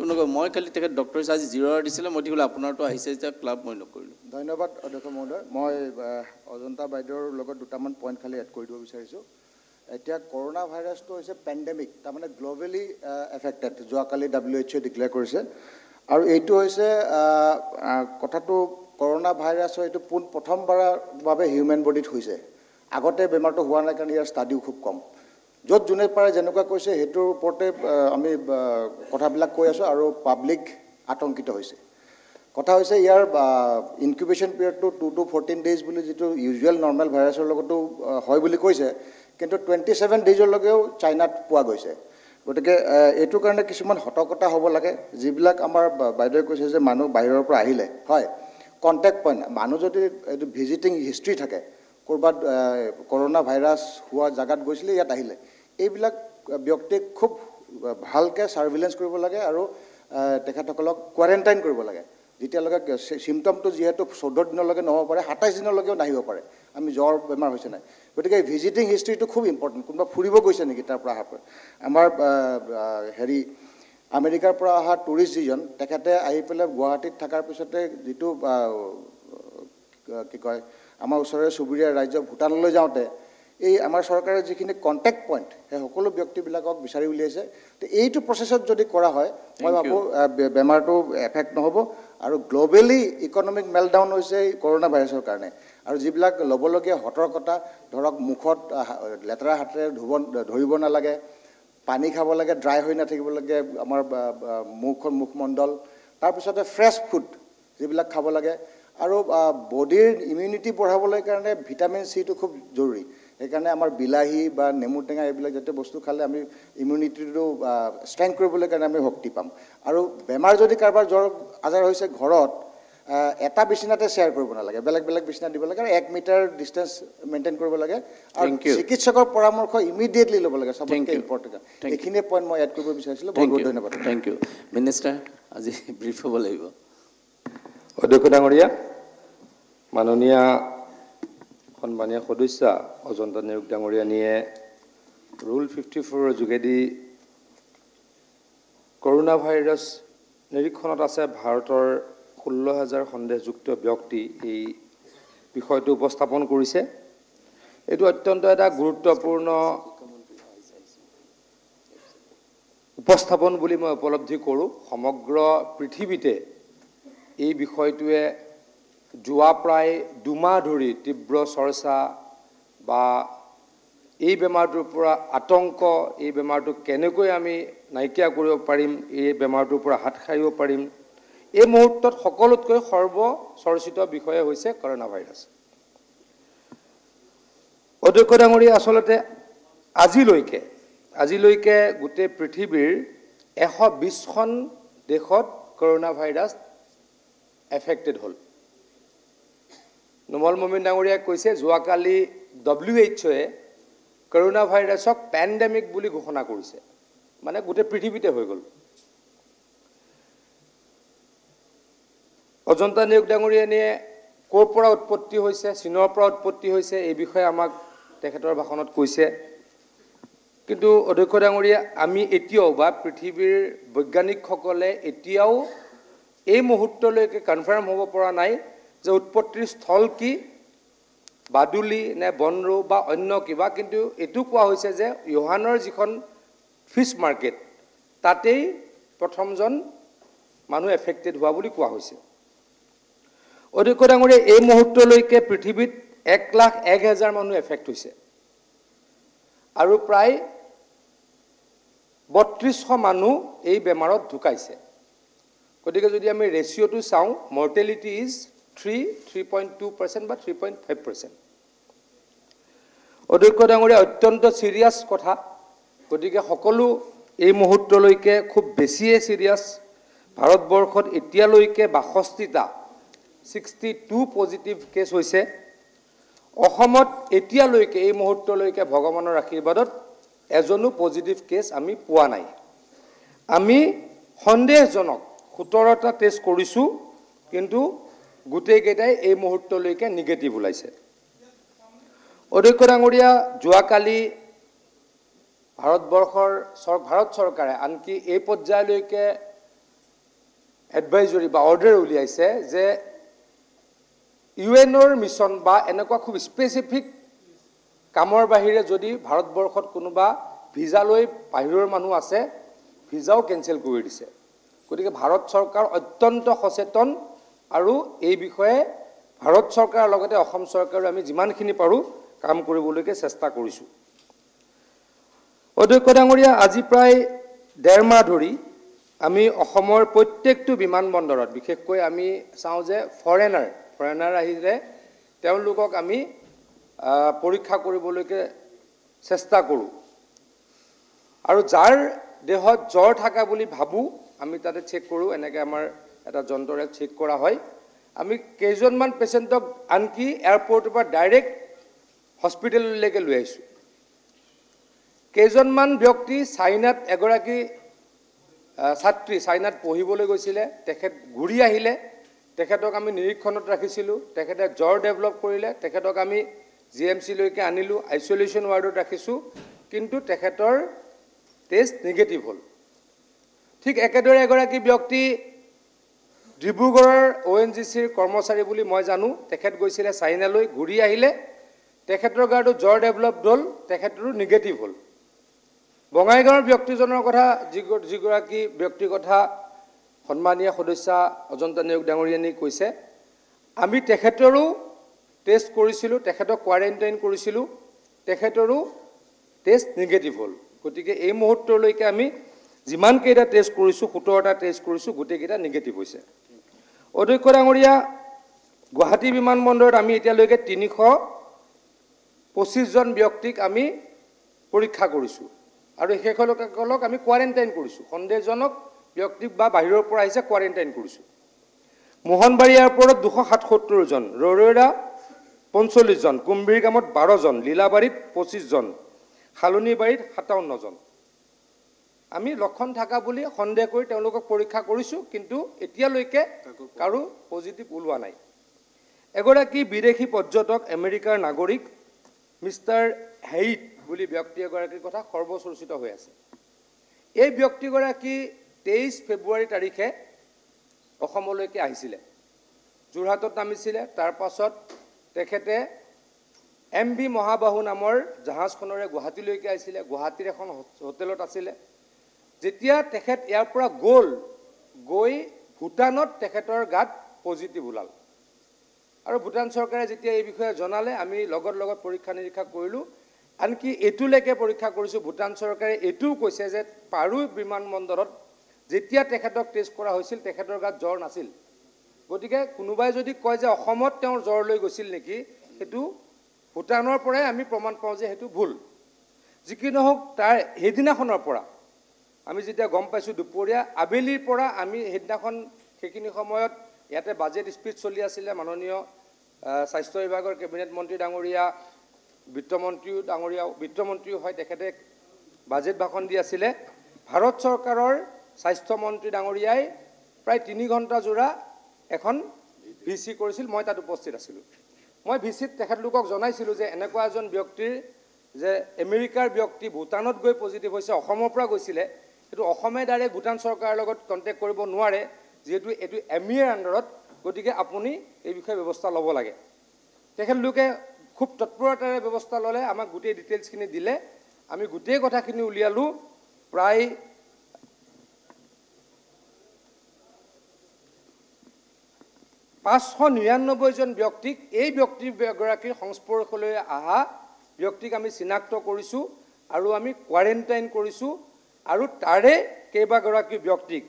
তেওঁলোকে মই খালি তেখেত ডক্টৰ আজি জিৰ' আৱাৰ দিছিলে মই দেখিলোঁ আপোনাৰতো আহিছে যেতিয়া ক্লাব মই নকৰিলোঁ ধন্যবাদ অধ্যক্ষ মহোদয় মই অজন্তা বাইদেউৰ লগত দুটামান পইণ্ট খালি এড কৰি দিব বিচাৰিছোঁ এতিয়া কৰোণা ভাইৰাছটো হৈছে পেণ্ডেমিক তাৰমানে গ্ল'বেলি এফেক্টেড যোৱাকালি ডাব্লিউ এইচ এ ডিক্লেয়াৰ কৰিছে আৰু এইটো হৈছে কথাটো কৰোণা ভাইৰাছৰ এইটো পোন প্ৰথমবাৰৰ বাবে হিউমেন বডিত হৈছে আগতে বেমাৰটো হোৱা নাই কাৰণে ইয়াৰ ষ্টাডিও খুব কম য'ত যোনে পাৰে যেনেকুৱা কৈছে সেইটোৰ ওপৰতে আমি কথাবিলাক কৈ আছোঁ আৰু পাব্লিক আতংকিত হৈছে কথা হৈছে ইয়াৰ ইনকিউবেশ্যন পিৰিয়ডটো টু টু ফৰ্টিন ডেইজ বুলি যিটো ইউজুৱেল নৰ্মেল ভাইৰাছৰ লগতো হয় বুলি কৈছে কিন্তু টুৱেণ্টি ছেভেন ডেইজলৈকেও চাইনাত পোৱা গৈছে গতিকে এইটো কাৰণে কিছুমান সতৰ্কতা হ'ব লাগে যিবিলাক আমাৰ বাইদেৱে কৈছে যে মানুহ বাহিৰৰ পৰা আহিলে হয় কণ্টেক্ট পইণ্ট মানুহ যদি এইটো ভিজিটিং হিষ্ট্ৰী থাকে ক'ৰবাত কৰোণা ভাইৰাছ হোৱা জেগাত গৈছিলে ইয়াত আহিলে এইবিলাক ব্যক্তিক খুব ভালকৈ ছাৰ্ভিলেঞ্চ কৰিব লাগে আৰু তেখেতসকলক কোৱাৰেণ্টাইন কৰিব লাগে যেতিয়ালৈকে চিমটমটো যিহেতু চৈধ্য দিনলৈকে নহ'ব পাৰে সাতাইছ দিনলৈকেও নাহিব পাৰে আমি জ্বৰ বেমাৰ হৈছে নাই গতিকে ভিজিটিং হিষ্ট্ৰিটো খুব ইম্পৰ্টেণ্ট কোনোবা ফুৰিব গৈছে নেকি তাৰ পৰা অহাৰ পৰা আমাৰ হেৰি আমেৰিকাৰ পৰা অহা টুৰিষ্ট যিজন তেখেতে আহি পেলাই গুৱাহাটীত থকাৰ পিছতে যিটো কি কয় আমাৰ ওচৰৰে চুবুৰীয়া ৰাজ্য ভূটানলৈ যাওঁতে এই আমাৰ চৰকাৰে যিখিনি কণ্টেক্ট পইণ্ট সেই সকলো ব্যক্তিবিলাকক বিচাৰি উলিয়াইছে তো এইটো প্ৰচেছত যদি কৰা হয় মই ভাবোঁ বেমাৰটো এফেক্ট নহ'ব আৰু গ্ল'বেলি ইকনমিক মেলডাউন হৈছে এই কৰোণা ভাইৰাছৰ কাৰণে আৰু যিবিলাক ল'বলগীয়া সতৰ্কতা ধৰক মুখত লেতেৰা হাতেৰে ধুব ধৰিব নালাগে পানী খাব লাগে ড্ৰাই হৈ নাথাকিব লাগে আমাৰ মুখ মুখমণ্ডল তাৰপিছতে ফ্ৰেছ ফুড যিবিলাক খাব লাগে আৰু বডিৰ ইমিউনিটি বঢ়াবলৈ কাৰণে ভিটামিন চিটো খুব জৰুৰী সেইকাৰণে আমাৰ বিলাহী বা নেমু টেঙা এইবিলাক যাতে বস্তু খালে আমি ইমিউনিটিটো ষ্ট্ৰেংথ কৰিবলৈ কাৰণে আমি শক্তি পাম আৰু বেমাৰ যদি কাৰোবাৰ জ্বৰ আজাৰ হৈছে ঘৰত এটা বিচনাতে শ্বেয়াৰ কৰিব নালাগে বেলেগ বেলেগ বিচনা দিব লাগে আৰু এক মিটাৰ ডিষ্টেঞ্চ মেইনটেইন কৰিব লাগে আৰু চিকিৎসকৰ পৰামৰ্শ ইমিডিয়েটলি ল'ব লাগে চবতকৈ ইম্পৰ্টেণ্ট এইখিনিয়ে পইণ্ট মই এড কৰিব বিচাৰিছিলোঁ বহুত বহুত ধন্যবাদ থেংক ইউ মিনিষ্টাৰ আজি ব্ৰিফ হ'ব লাগিব অধ্যক্ষ ডাঙৰীয়া মাননীয়া সন্মানীয় সদস্য অজন্তা নেওগ ডাঙৰীয়ানীয়ে ৰুল ফিফটি ফ'ৰৰ যোগেদি কৰোণা ভাইৰাছ নিৰীক্ষণত আছে ভাৰতৰ ষোল্ল হাজাৰ সন্দেহযুক্ত ব্যক্তি এই বিষয়টো উপস্থাপন কৰিছে এইটো অত্যন্ত এটা গুৰুত্বপূৰ্ণ উপস্থাপন বুলি মই উপলব্ধি কৰোঁ সমগ্ৰ পৃথিৱীতে এই বিষয়টোৱে যোৱা প্ৰায় দুমাহ ধৰি তীব্ৰ চৰ্চা বা এই বেমাৰটোৰ পৰা আতংক এই বেমাৰটো কেনেকৈ আমি নাইকিয়া কৰিব পাৰিম এই বেমাৰটোৰ পৰা হাত সাৰিব পাৰিম এই মুহূৰ্তত সকলোতকৈ সৰ্বচৰ্চিত বিষয়ে হৈছে কৰোণা ভাইৰাছ অধ্যক্ষ ডাঙৰীয়া আচলতে আজিলৈকে আজিলৈকে গোটেই পৃথিৱীৰ এশ বিছখন দেশত কৰোণা ভাইৰাছ এফেক্টেড হ'ল নোমল মমিন ডাঙৰীয়াই কৈছে যোৱাকালি ডব্লিউ এইচ এইচঅ'য়ে কৰোণা ভাইৰাছক পেণ্ডেমিক বুলি ঘোষণা কৰিছে মানে গোটেই পৃথিৱীতে হৈ গ'ল অজন্তা নিয়োগ ডাঙৰীয়ানীয়ে ক'ৰ পৰা উৎপত্তি হৈছে চীনৰ পৰা উৎপত্তি হৈছে এই বিষয়ে আমাক তেখেতৰ ভাষণত কৈছে কিন্তু অধ্যক্ষ ডাঙৰীয়া আমি এতিয়াও বা পৃথিৱীৰ বৈজ্ঞানিকসকলে এতিয়াও এই মুহূৰ্তলৈকে কনফাৰ্ম হ'ব পৰা নাই যে উৎপত্তিৰ স্থল কি বাদুলি নে বনৰু বা অন্য কিবা কিন্তু এইটো কোৱা হৈছে যে ইউহানৰ যিখন ফিছ মাৰ্কেট তাতেই প্ৰথমজন মানুহ এফেক্টেড হোৱা বুলি কোৱা হৈছে অধিক ডাঙৰীয়া এই মুহূৰ্তলৈকে পৃথিৱীত এক লাখ এক হেজাৰ মানুহ এফেক্ট হৈছে আৰু প্ৰায় বত্ৰিছশ মানুহ এই বেমাৰত ঢুকাইছে গতিকে যদি আমি ৰেচিঅ'টো চাওঁ mortality is three three point two percent বা থ্ৰী পইণ্ট ফাইভ পাৰ্চেণ্ট অধ্যক্ষ ডাঙৰীয়া অত্যন্ত চিৰিয়াছ কথা গতিকে সকলো এই মুহূৰ্তলৈকে খুব বেছিয়ে চিৰিয়াছ ভাৰতবৰ্ষত এতিয়ালৈকে বাষষ্ঠিটা ছিক্সটি টু পজিটিভ কেছ হৈছে অসমত এতিয়ালৈকে এই মুহূৰ্তলৈকে ভগৱানৰ আশীৰ্বাদত এজনো পজিটিভ কেছ আমি পোৱা নাই আমি সন্দেহজনক সোতৰটা টেষ্ট কৰিছোঁ কিন্তু গোটেইকেইটাই এই মুহূৰ্তলৈকে নিগেটিভ ওলাইছে অধ্যক্ষ ডাঙৰীয়া যোৱাকালি ভাৰতবৰ্ষৰ চৰ ভাৰত চৰকাৰে আনকি এই পৰ্যায়লৈকে এডভাইজৰী বা অৰ্ডাৰ উলিয়াইছে যে ইউ এনৰ মিছন বা এনেকুৱা খুব স্পেচিফিক কামৰ বাহিৰে যদি ভাৰতবৰ্ষত কোনোবা ভিজা লৈ বাহিৰৰ মানুহ আছে ভিজাও কেনচেল কৰি দিছে গতিকে ভাৰত চৰকাৰ অত্যন্ত সচেতন আৰু এই বিষয়ে ভাৰত চৰকাৰৰ লগতে অসম চৰকাৰেও আমি যিমানখিনি পাৰোঁ কাম কৰিবলৈকে চেষ্টা কৰিছোঁ অধ্যক্ষ ডাঙৰীয়া আজি প্ৰায় ডেৰ মাহ ধৰি আমি অসমৰ প্ৰত্যেকটো বিমান বন্দৰত বিশেষকৈ আমি চাওঁ যে ফৰেনাৰ ফৰেনাৰ আহিলে তেওঁলোকক আমি পৰীক্ষা কৰিবলৈকে চেষ্টা কৰোঁ আৰু যাৰ দেহত জ্বৰ থকা বুলি ভাবোঁ আমি তাতে চেক কৰোঁ এনেকৈ আমাৰ এটা যন্ত্ৰৰে ঠিক কৰা হয় আমি কেইজনমান পেচেণ্টক আনকি এয়াৰপৰ্টৰ পৰা ডাইৰেক্ট হস্পিটেললৈকে লৈ আহিছোঁ কেইজনমান ব্যক্তি চাইনাত এগৰাকী ছাত্ৰী চাইনাত পঢ়িবলৈ গৈছিলে তেখেত ঘূৰি আহিলে তেখেতক আমি নিৰীক্ষণত ৰাখিছিলোঁ তেখেতে জ্বৰ ডেভেলপ কৰিলে তেখেতক আমি জি এম চিলৈকে আনিলোঁ আইচলেশ্যন ৱাৰ্ডত ৰাখিছোঁ কিন্তু তেখেতৰ টেষ্ট নিগেটিভ হ'ল ঠিক একেদৰে এগৰাকী ব্যক্তি ডিব্ৰুগড়ৰ অ' এন জি চিৰ কৰ্মচাৰী বুলি মই জানো তেখেত গৈছিলে চাইনালৈ ঘূৰি আহিলে তেখেতৰ গাটো জ্বৰ ডেভেলপড হ'ল তেখেতৰো নিগেটিভ হ'ল বঙাইগাঁৱৰ ব্যক্তিজনৰ কথা যিগৰাকী ব্যক্তিৰ কথা সন্মানীয় সদস্য অজন্তা নেওগ ডাঙৰীয়ানী কৈছে আমি তেখেতৰো টেষ্ট কৰিছিলোঁ তেখেতক কোৱাৰেণ্টাইন কৰিছিলোঁ তেখেতৰো টেষ্ট নিগেটিভ হ'ল গতিকে এই মুহূৰ্তলৈকে আমি যিমানকেইটা টেষ্ট কৰিছোঁ সোতৰটা টেষ্ট কৰিছোঁ গোটেইকেইটা নিগেটিভ হৈছে অধ্যক্ষ ডাঙৰীয়া গুৱাহাটী বিমান বন্দৰত আমি এতিয়ালৈকে তিনিশ পঁচিছজন ব্যক্তিক আমি পৰীক্ষা কৰিছোঁ আৰু সেইসকলক আমি কোৱাৰেণ্টাইন কৰিছোঁ সন্দেহজনক ব্যক্তিক বা বাহিৰৰ পৰা আহিছে কোৱাৰেণ্টাইন কৰিছোঁ মোহনবাৰী এয়াৰপৰ্টত দুশ সাতসত্তৰজন ৰৰৈৰা পঞ্চল্লিছজন কুম্ভীৰগামত বাৰজন লীলাবাৰীত পঁচিছজন শালনিবাৰীত সাতাৱন্নজন আমি লক্ষণ থকা বুলি সন্দেহ কৰি তেওঁলোকক পৰীক্ষা কৰিছোঁ কিন্তু এতিয়ালৈকে কাৰো পজিটিভ ওলোৱা নাই এগৰাকী বিদেশী পৰ্যটক আমেৰিকাৰ নাগৰিক মিষ্টাৰ হেইট বুলি ব্যক্তি এগৰাকীৰ কথা সৰ্বচৰ্চিত হৈ আছে এই ব্যক্তিগৰাকী তেইছ ফেব্ৰুৱাৰী তাৰিখে অসমলৈকে আহিছিলে যোৰহাটত নামিছিলে তাৰ পাছত তেখেতে এম বি মহাবাহু নামৰ জাহাজখনেৰে গুৱাহাটীলৈকে আহিছিলে গুৱাহাটীৰ এখন হোটেলত আছিলে যেতিয়া তেখেত ইয়াৰ পৰা গ'ল গৈ ভূটানত তেখেতৰ গাত পজিটিভ ওলাল আৰু ভূটান চৰকাৰে যেতিয়া এই বিষয়ে জনালে আমি লগত লগত পৰীক্ষা নিৰীক্ষা কৰিলোঁ আনকি এইটোলৈকে পৰীক্ষা কৰিছোঁ ভূটান চৰকাৰে এইটোও কৈছে যে পাৰু বন্দৰত যেতিয়া তেখেতক টেষ্ট কৰা হৈছিল তেখেতৰ গাত জ্বৰ নাছিল গতিকে কোনোবাই যদি কয় যে অসমত তেওঁৰ জ্বৰ লৈ গৈছিল নেকি সেইটো ভূটানৰ পৰাই আমি প্ৰমাণ পাওঁ যে সেইটো ভুল যি কি নহওক তাৰ সেইদিনাখনৰ পৰা আমি যেতিয়া গম পাইছোঁ দুপৰীয়া আবেলিৰ পৰা আমি সেইদিনাখন সেইখিনি সময়ত ইয়াতে বাজেট স্পীচ চলি আছিলে মাননীয় স্বাস্থ্য বিভাগৰ কেবিনেট মন্ত্ৰী ডাঙৰীয়া বিত্তমন্ত্ৰীও ডাঙৰীয়া বিত্তমন্ত্ৰীও হয় তেখেতে বাজেট ভাষণ দি আছিলে ভাৰত চৰকাৰৰ স্বাস্থ্যমন্ত্ৰী ডাঙৰীয়াই প্ৰায় তিনি ঘণ্টা জোৰা এখন ভি চি কৰিছিল মই তাত উপস্থিত আছিলোঁ মই ভি চিত তেখেতলোকক জনাইছিলোঁ যে এনেকুৱা এজন ব্যক্তিৰ যে আমেৰিকাৰ ব্যক্তি ভূটানত গৈ পজিটিভ হৈছে অসমৰ পৰা গৈছিলে এইটো অসমে ডাইৰেক্ট ভূটান চৰকাৰৰ লগত কণ্টেক্ট কৰিব নোৱাৰে যিহেতু এইটো এম ইৰ আণ্ডাৰত গতিকে আপুনি এই বিষয়ে ব্যৱস্থা ল'ব লাগে তেখেতলোকে খুব তৎপৰতাৰে ব্যৱস্থা ল'লে আমাক গোটেই ডিটেইলছখিনি দিলে আমি গোটেই কথাখিনি উলিয়ালোঁ প্ৰায় পাঁচশ নিৰান্নব্বৈজন ব্যক্তিক এই ব্যক্তিগৰাকীৰ সংস্পৰ্শলৈ অহা ব্যক্তিক আমি চিনাক্ত কৰিছোঁ আৰু আমি কোৱাৰেণ্টাইন কৰিছোঁ আৰু তাৰে কেইবাগৰাকী ব্যক্তিক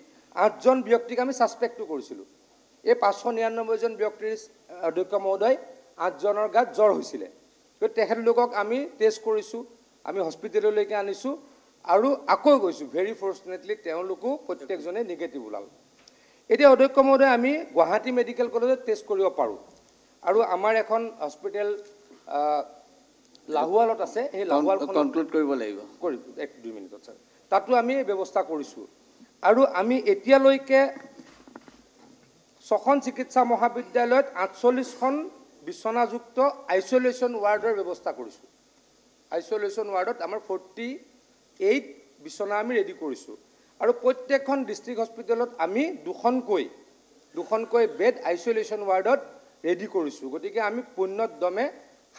আঠজন ব্যক্তিক আমি ছাছপেক্টটো কৰিছিলোঁ এই পাঁচশ নিৰান্নব্বৈজন ব্যক্তিৰ অধ্যক্ষ মহোদয় আঠজনৰ গাত জ্বৰ হৈছিলে গতিকে তেখেতলোকক আমি টেষ্ট কৰিছোঁ আমি হস্পিটেললৈকে আনিছোঁ আৰু আকৌ গৈছোঁ ভেৰি ফৰ্চুনেটলি তেওঁলোকো প্ৰত্যেকজনে নিগেটিভ ওলাল এতিয়া অধ্যক্ষ মহোদয় আমি গুৱাহাটী মেডিকেল কলেজত টেষ্ট কৰিব পাৰোঁ আৰু আমাৰ এখন হস্পিটেল লাহোৱালত আছে সেই লাহোৱাল কনক্লুড কৰিব লাগিব কৰিব এক দুই মিনিটত ছাৰ তাতো আমি ব্যৱস্থা কৰিছোঁ আৰু আমি এতিয়ালৈকে ছখন চিকিৎসা মহাবিদ্যালয়ত আঠচল্লিছখন বিচনাযুক্ত আইচলেশ্যন ৱাৰ্ডৰ ব্যৱস্থা কৰিছোঁ আইচলেশ্যন ৱাৰ্ডত আমাৰ ফৰ্টি এইট বিচনা আমি ৰেডি কৰিছোঁ আৰু প্ৰত্যেকখন ডিষ্ট্ৰিক্ট হস্পিটেলত আমি দুখনকৈ দুখনকৈ বেড আইচলেশ্যন ৱাৰ্ডত ৰেডি কৰিছোঁ গতিকে আমি পূৰ্ণদমে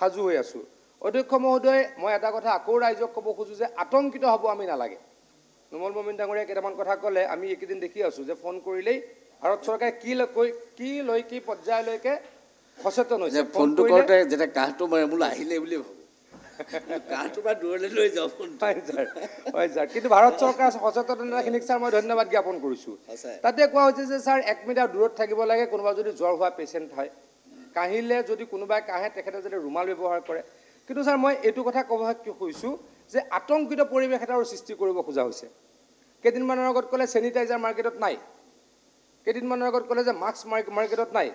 সাজু হৈ আছোঁ অধ্যক্ষ মহোদয় মই এটা কথা আকৌ ৰাইজক ক'ব খোজোঁ যে আতংকিত হ'ব আমি নালাগে নোমল মমিন ডাঙৰীয়া কেইটামান কথা ক'লে আমি এইকেইদিন দেখি আছোঁ যে ফোন কৰিলেই ভাৰত চৰকাৰে কি কৈ কি লৈ কি পৰ্যায়লৈকে সচেতন হৈছে ফোনটো কৰোঁতে যেতিয়া কাহটো মাৰে বোলো আহিলে বুলি ভাবোঁ জ্ঞাপন কৰিছোঁ তাতে কোৱা হৈছে যে ছাৰ এক মিটাৰ দূৰত থাকিব লাগে কোনোবা যদি জ্বৰ হোৱা পেচেণ্ট হয় কাহিলে যদি কোনোবাই কাহে তেখেতে যদি ৰুমাল ব্যৱহাৰ কৰে কিন্তু ছাৰ মই এইটো কথা ক'ব যে আতংকিত পৰিৱেশ এটাৰো সৃষ্টি কৰিব খোজা হৈছে কেইদিনমানৰ আগত ক'লে চেনিটাইজাৰ মাৰ্কেটত নাই কেইদিনমানৰ আগত ক'লে যে মাস্ক মাৰ্ক মাৰ্কেটত নাই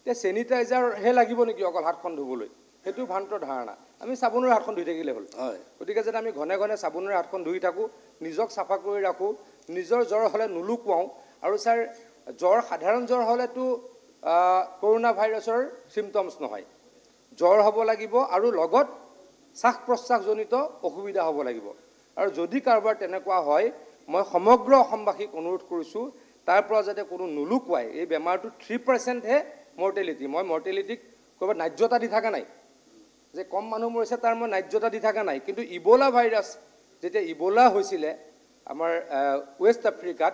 এতিয়া চেনিটাইজাৰহে লাগিব নেকি অকল হাতখন ধুবলৈ সেইটো ভ্ৰান্তৰ ধাৰণা আমি চাবোনেৰে হাতখন ধুই থাকিলে হ'ল হয় গতিকে যেন আমি ঘনে ঘনে চাবোনেৰে হাতখন ধুই থাকোঁ নিজক চাফা কৰি ৰাখোঁ নিজৰ জ্বৰ হ'লে নুলুকুৱাওঁ আৰু ছাৰ জ্বৰ সাধাৰণ জ্বৰ হ'লেতো কৰোণা ভাইৰাছৰ চিমটমছ নহয় জ্বৰ হ'ব লাগিব আৰু লগত শ্বাস প্ৰশ্বাসজনিত অসুবিধা হ'ব লাগিব আৰু যদি কাৰোবাৰ তেনেকুৱা হয় মই সমগ্ৰ অসমবাসীক অনুৰোধ কৰিছোঁ তাৰ পৰা যাতে কোনো নোলোকোৱাই এই বেমাৰটো থ্ৰী পাৰ্চেণ্টহে মৰ্টেলিটি মই মৰ্টেলিটিক ক'ৰবাত ন্যায্যতা দি থকা নাই যে কম মানুহ মৰিছে তাৰ মই ন্যায্যতা দি থকা নাই কিন্তু ইব'লা ভাইৰাছ যেতিয়া ইব'লা হৈছিলে আমাৰ ৱেষ্ট আফ্ৰিকাত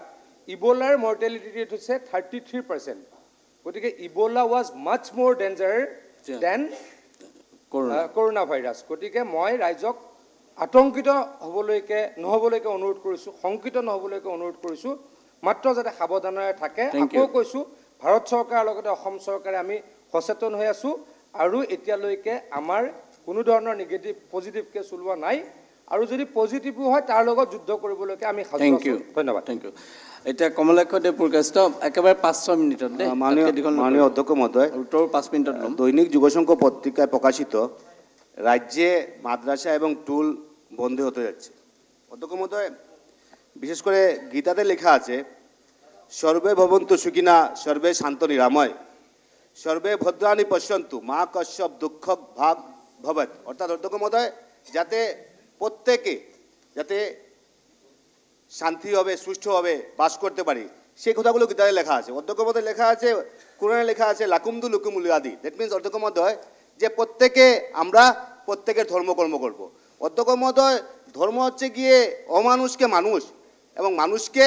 ইবলাৰ মৰ্টেলিটি ৰেট হৈছে থাৰ্টি থ্ৰী পাৰ্চেণ্ট গতিকে Ebola was much more danger then corona virus গতিকে মই ৰাইজক আতংকিত হ'বলৈকে নহ'বলৈকে অনুৰোধ কৰিছোঁ শংকিত নহ'বলৈকে অনুৰোধ কৰিছোঁ মাত্ৰ যাতে সাৱধানেৰে থাকে আকৌ কৈছোঁ ভাৰত চৰকাৰৰ লগতে অসম চৰকাৰে আমি সচেতন হৈ আছোঁ আৰু এতিয়ালৈকে আমাৰ কোনো ধৰণৰ নিগেটিভ পজিটিভ কেছ ওলোৱা নাই আৰু যদি পজিটিভো হয় তাৰ লগত যুদ্ধ কৰিবলৈকে আমি থেংক ইউ ধন্যবাদ থেংক ইউ এতিয়া দেৱ পুৰকাষ্ট একেবাৰে পাঁচ ছয় মিনিটত মাননীয় অধ্যক্ষ মহোদয় উত্তৰ পাঁচ মিনিটত দৈনিক যুগসংঘ পত্রিকায় প্ৰকাশিত ৰাজ্যে মাদ্ৰাছা এবং টুল বন্ধ হতে যাচ্ছে অধ্যক্ষ মহোদয় বিশেষ করে গীতাতে লেখা আছে সর্বে ভবন্তু সুখিনা সর্বে শান্ত নিরাময় সর্বে ভদ্রাণী পশ্যন্তু মা কশ্যপ দুঃখ ভাগ ভবত অর্থাৎ অধ্যক্ষ মহোদয় যাতে প্রত্যেকে যাতে শান্তিভাবে সুষ্ঠুভাবে বাস করতে পারি সেই কথাগুলো গীতায় লেখা আছে মধ্যে লেখা আছে কোরআনে লেখা আছে লাকুমদু লুকুমুল আদি দ্যাট মিনস অধ্যক্ষ মহোদয় যে প্রত্যেকে আমরা প্রত্যেকের ধর্মকর্ম করব। অধ্যক্ষ মহোদয় ধর্ম হচ্ছে গিয়ে অমানুষকে মানুষ এবং মানুষকে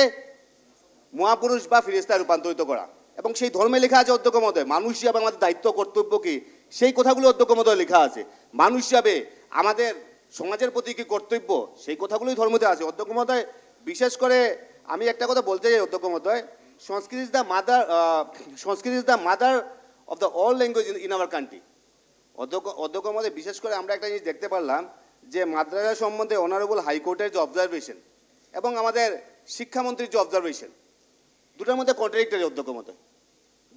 মহাপুরুষ বা ফিরিস্তায় রূপান্তরিত করা এবং সেই ধর্মে লেখা আছে অধ্যক্ষ মহোদয় মানুষ হিসাবে আমাদের দায়িত্ব কর্তব্য কি সেই কথাগুলো অধ্যক্ষ মহোদয় লেখা আছে মানুষ হিসাবে আমাদের সমাজের প্রতি কি কর্তব্য সেই কথাগুলোই ধর্মতে আছে অধ্যক্ষ মহোদয় বিশেষ করে আমি একটা কথা বলতে চাই অধ্যক্ষ মহোদয় Sanskrit is the mother Sanskrit is the mother of the all language in our country অধ্যক্ষ অধ্যক্ষ মধ্যে বিশেষ করে আমরা একটা জিনিস দেখতে পারলাম যে মাদ্রাসা সম্বন্ধে অনারেবল হাইকোর্টের যে অবজারভেশন এবং আমাদের শিক্ষামন্ত্রীর যে অবজারভেশন দুটার মধ্যে কন্ট্রাডিক্টারি অধ্যক্ষ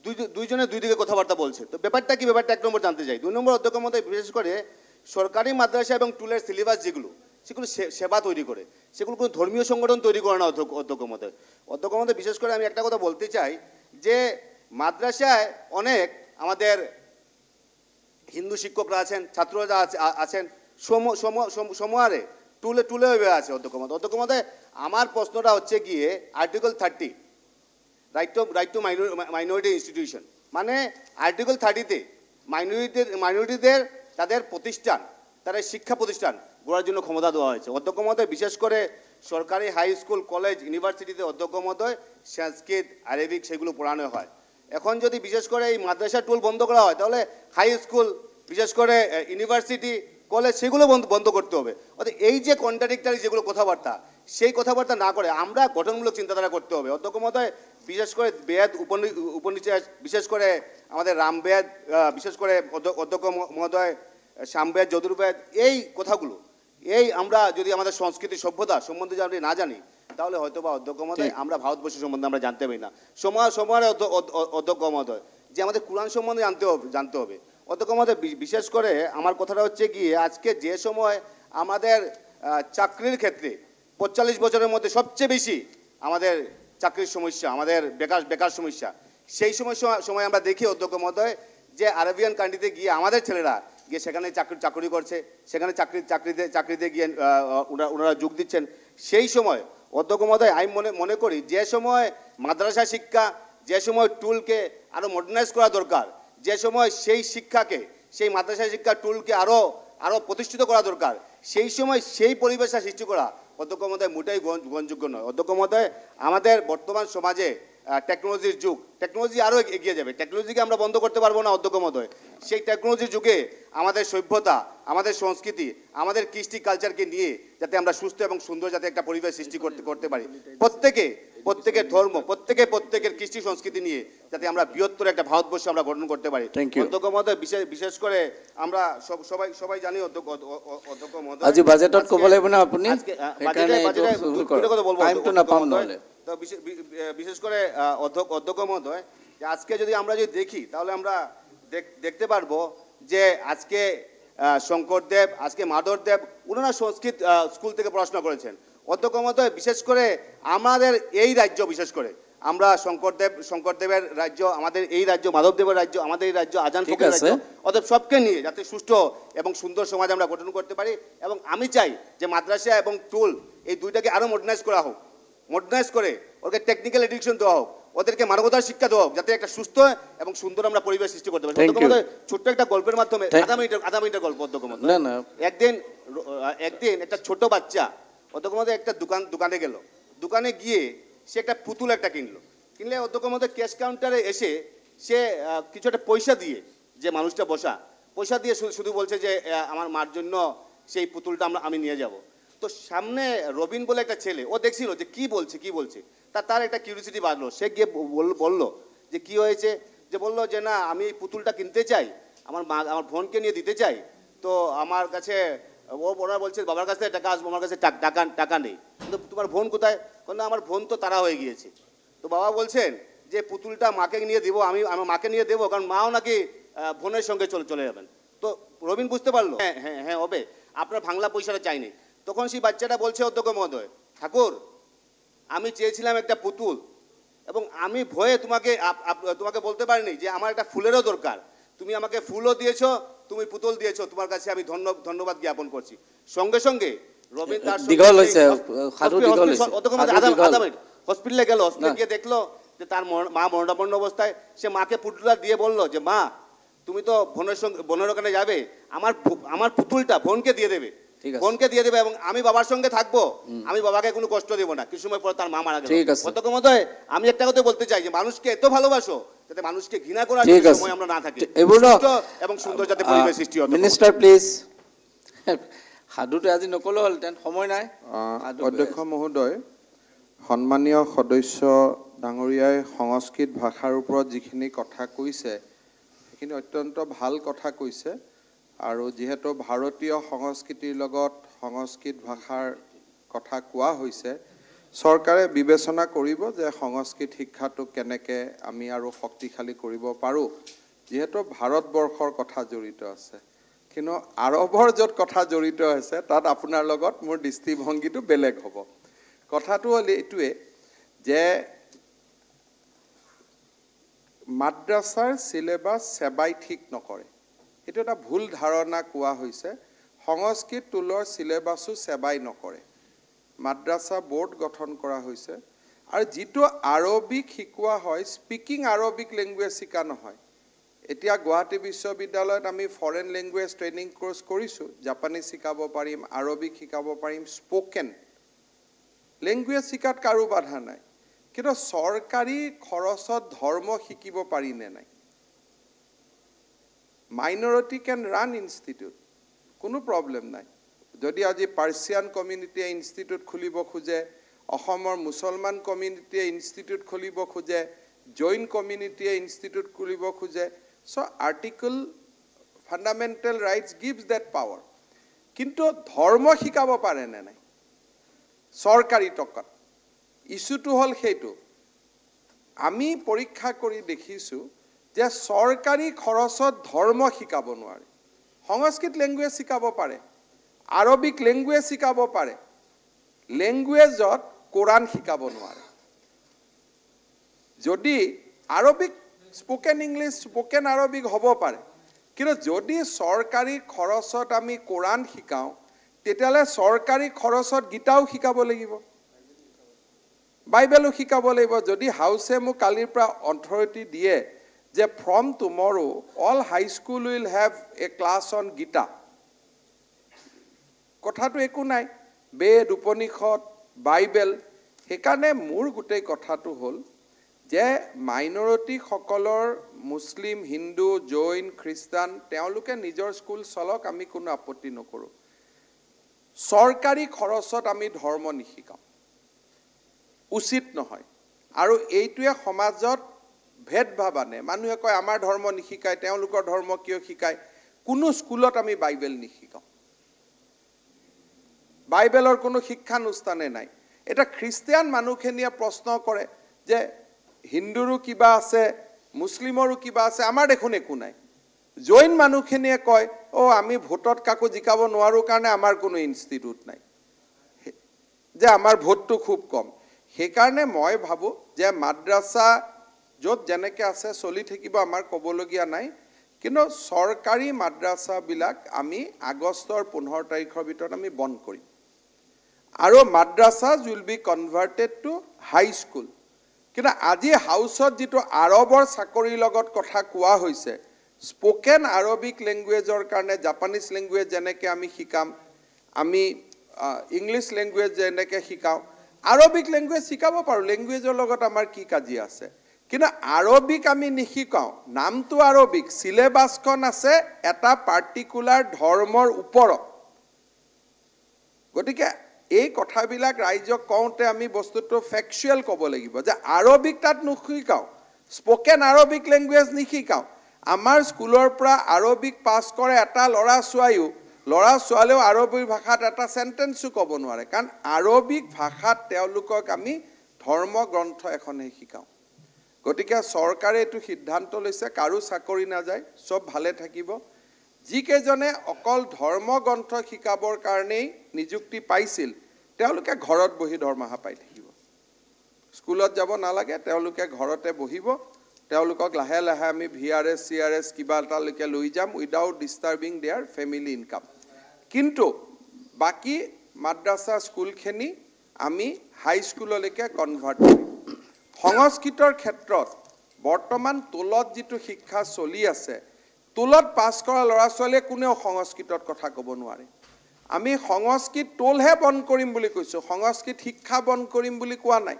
দুই দুইজনে দুই দিকে কথাবার্তা বলছে তো ব্যাপারটা কি ব্যাপারটা এক নম্বর জানতে চাই দুই নম্বর অধ্যক্ষ মতো বিশেষ করে সরকারি মাদ্রাসা এবং টুলের সিলেবাস যেগুলো সেগুলো সেবা তৈরি করে সেগুলো কোনো ধর্মীয় সংগঠন তৈরি করে না অধ্যক্ষ মধ্যে অধ্যক্ষ মতে বিশেষ করে আমি একটা কথা বলতে চাই যে মাদ্রাসায় অনেক আমাদের হিন্দু শিক্ষকরা আছেন ছাত্ররা আছেন সম সমহারে টুলে টুলে হয়ে আছে অধ্যক্ষ মধ্যে অধ্যক্ষ মধ্যে আমার প্রশ্নটা হচ্ছে গিয়ে article thirty right to right to minority institution মানে আর্টিকেল থার্টিতে মাইনরিটির মাইনরিটিদের তাদের প্রতিষ্ঠান তাদের শিক্ষা প্রতিষ্ঠান গড়ার জন্য ক্ষমতা দেওয়া হয়েছে অধ্যক্ষ মহোদয় বিশেষ করে সরকারি হাই স্কুল কলেজ ইউনিভার্সিটিতে অধ্যক্ষ মহোদয় সংস্কৃত আরবিক সেগুলো পড়ানো হয় এখন যদি বিশেষ করে এই মাদ্রাসা টুল বন্ধ করা হয় তাহলে হাই স্কুল বিশেষ করে ইউনিভার্সিটি কলেজ সেগুলো বন্ধ করতে হবে অর্থাৎ এই যে কন্ট্রাডিক্টারি যেগুলো কথাবার্তা সেই কথাবার্তা না করে আমরা গঠনমূলক চিন্তাধারা করতে হবে অধ্যক্ষ মহোদয় বিশেষ করে বেদ উপনিষেদ বিশেষ করে আমাদের রামবেদ বিশেষ করে অধ্যক্ষ মহোদয় শ্যামবেদ যদুর্বেদ এই কথাগুলো এই আমরা যদি আমাদের সংস্কৃতি সভ্যতা সম্বন্ধে যদি না জানি তাহলে হয়তো বা অধ্যক্ষ মহোদয় আমরা ভারতবর্ষ সম্বন্ধে আমরা জানতে পারি না সময় সময়ের অধ্যক্ষ মহোদয় যে আমাদের কোরআন সম্বন্ধে জানতে হবে জানতে হবে অধ্যক্ষ মহোদয় বিশেষ করে আমার কথাটা হচ্ছে গিয়ে আজকে যে সময় আমাদের চাকরির ক্ষেত্রে পঁয়তাল্লিশ বছরের মধ্যে সবচেয়ে বেশি আমাদের চাকরির সমস্যা আমাদের বেকার বেকার সমস্যা সেই সময় সময় আমরা দেখি অধ্যক্ষ মহোদয় যে আরবিয়ান কান্ট্রিতে গিয়ে আমাদের ছেলেরা গিয়ে সেখানে চাকরি চাকরি করছে সেখানে চাকরি চাকরিতে চাকরিতে গিয়ে ওনারা যোগ দিচ্ছেন সেই সময় অধ্যক্ষ মহোদয় আমি মনে মনে করি যে সময় মাদ্রাসা শিক্ষা যে সময় টুলকে আরও মডার্নাইজ করা দরকার যে সময় সেই শিক্ষাকে সেই মাদ্রাসা শিক্ষা টুলকে আরও আরও প্রতিষ্ঠিত করা দরকার সেই সময় সেই পরিবেশটা সৃষ্টি করা অধ্যক্ষ মহোদয় মোটেই গ্রহণযোগ্য নয় অধ্যক্ষ মহোদয় আমাদের বর্তমান সমাজে টেকনোলজির যুগ টেকনোলজি আরও এগিয়ে যাবে টেকনোলজিকে আমরা বন্ধ করতে পারবো না অধ্যক্ষ সেই টেকনোলজির যুগে আমাদের সভ্যতা আমাদের সংস্কৃতি আমাদের কৃষ্টি কালচারকে নিয়ে যাতে আমরা সুস্থ এবং সুন্দর যাতে একটা পরিবেশ সৃষ্টি করতে করতে পারি প্রত্যেকে প্রত্যেকের ধর্ম প্রত্যেকে প্রত্যেকের কৃষ্টি সংস্কৃতি নিয়ে যাতে আমরা বৃহত্তর একটা ভারতবর্ষ আমরা গঠন করতে পারি অধ্যক্ষ মহোদয় বিশেষ বিশেষ করে আমরা সবাই সবাই জানি অধ্যক্ষ অধ্যক্ষ মহোদয় আজি বাজেটত কব না আপনি এখানে দুটো কথা বলবো টাইম তো না পাম নহলে তো বিশেষ করে অধ্যক্ষ মহোদয় যে আজকে যদি আমরা যদি দেখি তাহলে আমরা দেখতে পারবো যে আজকে শঙ্করদেব আজকে মাধবদেব ওনারা সংস্কৃত স্কুল থেকে পড়াশোনা করেছেন অধ্যক্ষ মহোদয় বিশেষ করে আমাদের এই রাজ্য বিশেষ করে আমরা শঙ্করদেব শঙ্করদেবের রাজ্য আমাদের এই রাজ্য মাধবদেবের রাজ্য আমাদের এই রাজ্য আজান ঠিক রাজ্য অতএব সবকে নিয়ে যাতে সুষ্ঠু এবং সুন্দর সমাজ আমরা গঠন করতে পারি এবং আমি চাই যে মাদ্রাসা এবং টুল এই দুইটাকে আরও মডার্নাইজ করা হোক মডার্নাইজ করে ওকে টেকনিক্যাল এডুকেশন দেওয়া হোক ওদেরকে মানবতার শিক্ষা দেওয়া হোক যাতে একটা সুস্থ এবং সুন্দর আমরা পরিবেশ সৃষ্টি করতে পারি ছোট্ট একটা গল্পের মাধ্যমে আধা মিনিটের আধা মিনিটের গল্প অধ্যক্ষ না একদিন একদিন একটা ছোট বাচ্চা মধ্যে একটা দোকান দোকানে গেল দোকানে গিয়ে সে একটা পুতুল একটা কিনলো কিনলে মধ্যে ক্যাশ কাউন্টারে এসে সে কিছু একটা পয়সা দিয়ে যে মানুষটা বসা পয়সা দিয়ে শুধু বলছে যে আমার মার জন্য সেই পুতুলটা আমরা আমি নিয়ে যাবো তো সামনে রবিন বলে একটা ছেলে ও দেখছিল যে কি বলছে কি বলছে তার তার একটা কিউরিসিটি বাড়লো সে গিয়ে বলল যে কি হয়েছে যে বলল যে না আমি পুতুলটা কিনতে চাই আমার মা আমার বোনকে নিয়ে দিতে চাই তো আমার কাছে ও ওরা বলছে বাবার কাছে টাকা আসবো আমার কাছে টাকা টাকা নেই কিন্তু তোমার বোন কোথায় কিন্তু আমার বোন তো তারা হয়ে গিয়েছে তো বাবা বলছেন যে পুতুলটা মাকে নিয়ে দেবো আমি আমার মাকে নিয়ে দেবো কারণ মাও নাকি বোনের সঙ্গে চলে চলে যাবেন তো রবিন বুঝতে পারলো হ্যাঁ হ্যাঁ হ্যাঁ হবে আপনার ভাংলা পয়সাটা চাইনি তখন সেই বাচ্চাটা বলছে অধ্যক্ষ মহোদয় ঠাকুর আমি চেয়েছিলাম একটা পুতুল এবং আমি ভয়ে তোমাকে তোমাকে বলতে পারিনি যে আমার একটা ফুলেরও দরকার তুমি আমাকে ফুলও দিয়েছো তুমি পুতুল দিয়েছ তোমার কাছে আমি ধন্যবাদ জ্ঞাপন করছি সঙ্গে সঙ্গে হসপিটালে গেল হসপিটালে গিয়ে দেখলো যে তার মা মরণাপন্ন অবস্থায় সে মাকে পুতুলটা দিয়ে বলল যে মা তুমি তো বোনের সঙ্গে বোনের ওখানে যাবে আমার আমার পুতুলটা বোনকে দিয়ে দেবে বোনকে দিয়ে দেবে এবং আমি বাবার সঙ্গে থাকবো আমি বাবাকে কোনো কষ্ট দেবো না কিছু সময় পরে তার মা মারা গেল মতো আমি একটা কথা বলতে চাই যে মানুষকে এত ভালোবাসো যাতে মানুষকে ঘৃণা করার সময় আমরা না থাকি এবং সুন্দর যাতে পরিবেশ সৃষ্টি হয় মিনিস্টার প্লিজ সাধুটো আজি নকলো হ'ল তেন সময় নাই অধ্যক্ষ মহোদয় সন্মানীয় সদস্য ডাঙৰীয়াই সংস্কৃত ভাষাৰ ওপৰত যিখিনি কথা কৈছে সেইখিনি অত্যন্ত ভাল কথা কৈছে আৰু যিহেতু ভাৰতীয় সংস্কৃতিৰ লগত সংস্কৃত ভাষাৰ কথা কোৱা হৈছে চৰকাৰে বিবেচনা কৰিব যে সংস্কৃত শিক্ষাটো কেনেকৈ আমি আৰু শক্তিশালী কৰিব পাৰোঁ যিহেতু ভাৰতবৰ্ষৰ কথা জড়িত আছে কিন্তু আৰবৰ য'ত কথা জড়িত আছে তাত আপোনাৰ লগত মোৰ দৃষ্টিভংগীটো বেলেগ হ'ব কথাটো হ'ল এইটোৱে যে মাদ্ৰাছাৰ চিলেবাছ চেবাই ঠিক নকৰে এইটো এটা ভুল ধাৰণা কোৱা হৈছে সংস্কৃত টোলৰ চিলেবাছো চেবাই নকৰে মাদ্ৰাছা ব'ৰ্ড গঠন কৰা হৈছে আৰু যিটো আৰবিক শিকোৱা হয় স্পিকিং আৰবিক লেংগুৱেজ শিকা নহয় এতিয়া গুৱাহাটী বিশ্ববিদ্যালয়ত আমি ফৰেন লেংগুৱেজ ট্ৰেইনিং ক'ৰ্চ কৰিছোঁ জাপানীজ শিকাব পাৰিম আৰবিক শিকাব পাৰিম স্পকেন লেংগুৱেজ শিকাত কাৰো বাধা নাই কিন্তু চৰকাৰী খৰচত ধৰ্ম শিকিব পাৰিনে নাই মাইনৰিটি কেন ৰান ইনষ্টিটিউট কোনো প্ৰব্লেম নাই যদি আজি পাৰ্চিয়ান কমিউনিটিয়ে ইনষ্টিটিউট খুলিব খোজে অসমৰ মুছলমান কমিউনিটিয়ে ইনষ্টিটিউট খুলিব খোজে জৈন কমিউনিটিয়ে ইনষ্টিটিউট খুলিব খোজে so' article fundamental rights gives that power কিন্তু ধৰ্ম শিকাব পাৰে নে নাই চৰকাৰী টকাত ইছ্যুটো হ'ল সেইটো আমি পৰীক্ষা কৰি দেখিছোঁ যে চৰকাৰী খৰচত ধৰ্ম শিকাব নোৱাৰে সংস্কৃত লেংগুৱেজ শিকাব পাৰে আৰবিক লেংগুৱেজ শিকাব পাৰে লেংগুৱেজত কোৰাণ শিকাব নোৱাৰে যদি Arabic spoken English spoken Arabic হ'ব পাৰে কিন্তু যদি চৰকাৰী খৰচত আমি কোৰাণ শিকাওঁ তেতিয়াহ'লে চৰকাৰী খৰচত গীতাও শিকাব লাগিব বাইবেলো শিকাব লাগিব যদি হাউচে মোক কালিৰ পৰা অথৰিটি দিয়ে যে from tomorrow all high school will have a class on Gita কথাটো একো নাই বেদ উপনিষদ বাইবেল সেইকাৰণে মোৰ গোটেই কথাটো হ'ল যে মাইনৰিটিসকলৰ মুছলিম হিন্দু জৈন খ্ৰীষ্টান তেওঁলোকে নিজৰ স্কুল চলক আমি কোনো আপত্তি নকৰোঁ চৰকাৰী খৰচত আমি ধৰ্ম নিশিকাওঁ উচিত নহয় আৰু এইটোৱে সমাজত ভেদভাৱ আনে মানুহে কয় আমাৰ ধৰ্ম নিশিকায় তেওঁলোকৰ ধৰ্ম কিয় শিকায় কোনো স্কুলত আমি বাইবেল নিশিকাওঁ বাইবেলৰ কোনো শিক্ষানুষ্ঠানে নাই এতিয়া খ্ৰীষ্টিয়ান মানুহখিনিয়ে প্ৰশ্ন কৰে যে হিন্দুৰো কিবা আছে মুছলিমৰো কিবা আছে আমাৰ দেখোন একো নাই জৈন মানুহখিনিয়ে কয় অ' আমি ভোটত কাকো জিকাব নোৱাৰোঁ কাৰণে আমাৰ কোনো ইনষ্টিটিউট নাই যে আমাৰ ভোটটো খুব কম সেইকাৰণে মই ভাবোঁ যে মাদ্ৰাছা য'ত যেনেকৈ আছে চলি থাকিব আমাৰ ক'বলগীয়া নাই কিন্তু চৰকাৰী মাদ্ৰাছাবিলাক আমি আগষ্টৰ পোন্ধৰ তাৰিখৰ ভিতৰত আমি বন্ধ কৰিম আৰু মাদ্ৰাছা will be converted to high school কিন্তু আজি হাউচত যিটো আৰবৰ চাকৰিৰ লগত কথা কোৱা হৈছে স্পকেন আৰবিক লেংগুৱেজৰ কাৰণে জাপানিজ লেংগুৱেজ যেনেকৈ আমি শিকাম আমি ইংলিছ লেংগুৱেজ যেনেকৈ শিকাওঁ আৰবিক লেংগুৱেজ শিকাব পাৰোঁ লেংগুৱেজৰ লগত আমাৰ কি কাজিয়া আছে কিন্তু আৰবিক আমি নিশিকাওঁ নামটো আৰবিক চিলেবাছখন আছে এটা পাৰ্টিকুলাৰ ধৰ্মৰ ওপৰত গতিকে এই কথাবিলাক ৰাইজক কওঁতে আমি বস্তুটো ফেক্সুৱেল ক'ব লাগিব যে আৰবিক তাত নুশিকাওঁ স্পকেন আৰবিক লেংগুৱেজ নিশিকাওঁ আমাৰ স্কুলৰ পৰা আৰবিক পাছ কৰে এটা ল'ৰা ছোৱালীও ল'ৰা ছোৱালীয়েও আৰবীৰ ভাষাত এটা চেণ্টেঞ্চো ক'ব নোৱাৰে কাৰণ আৰবিক ভাষাত তেওঁলোকক আমি ধৰ্মগ্ৰন্থ এখনে শিকাওঁ গতিকে চৰকাৰে এইটো সিদ্ধান্ত লৈছে কাৰো চাকৰি নাযায় চব ভালে থাকিব যিকেইজনে অকল ধৰ্মগ্ৰন্থ শিকাবৰ কাৰণেই নিযুক্তি পাইছিল তেওঁলোকে ঘৰত বহি দৰমহা পাই থাকিব স্কুলত যাব নালাগে তেওঁলোকে ঘৰতে বহিব তেওঁলোকক লাহে লাহে আমি V R S C R S কিবা এটালৈকে লৈ যাম without disturbing their family income কিন্তু বাকী মাদ্ৰাছা স্কুলখিনি আমি হাইস্কুললৈকে কনভাৰ্ট কৰিম সংস্কৃতৰ ক্ষেত্ৰত বৰ্তমান টোলত যিটো শিক্ষা চলি আছে টোলত পাছ কৰা ল'ৰা ছোৱালীয়ে কোনেও সংস্কৃতত কথা ক'ব নোৱাৰে আমি সংস্কৃত টোলহে বন্ধ কৰিম বুলি কৈছোঁ সংস্কৃত শিক্ষা বন্ধ কৰিম বুলি কোৱা নাই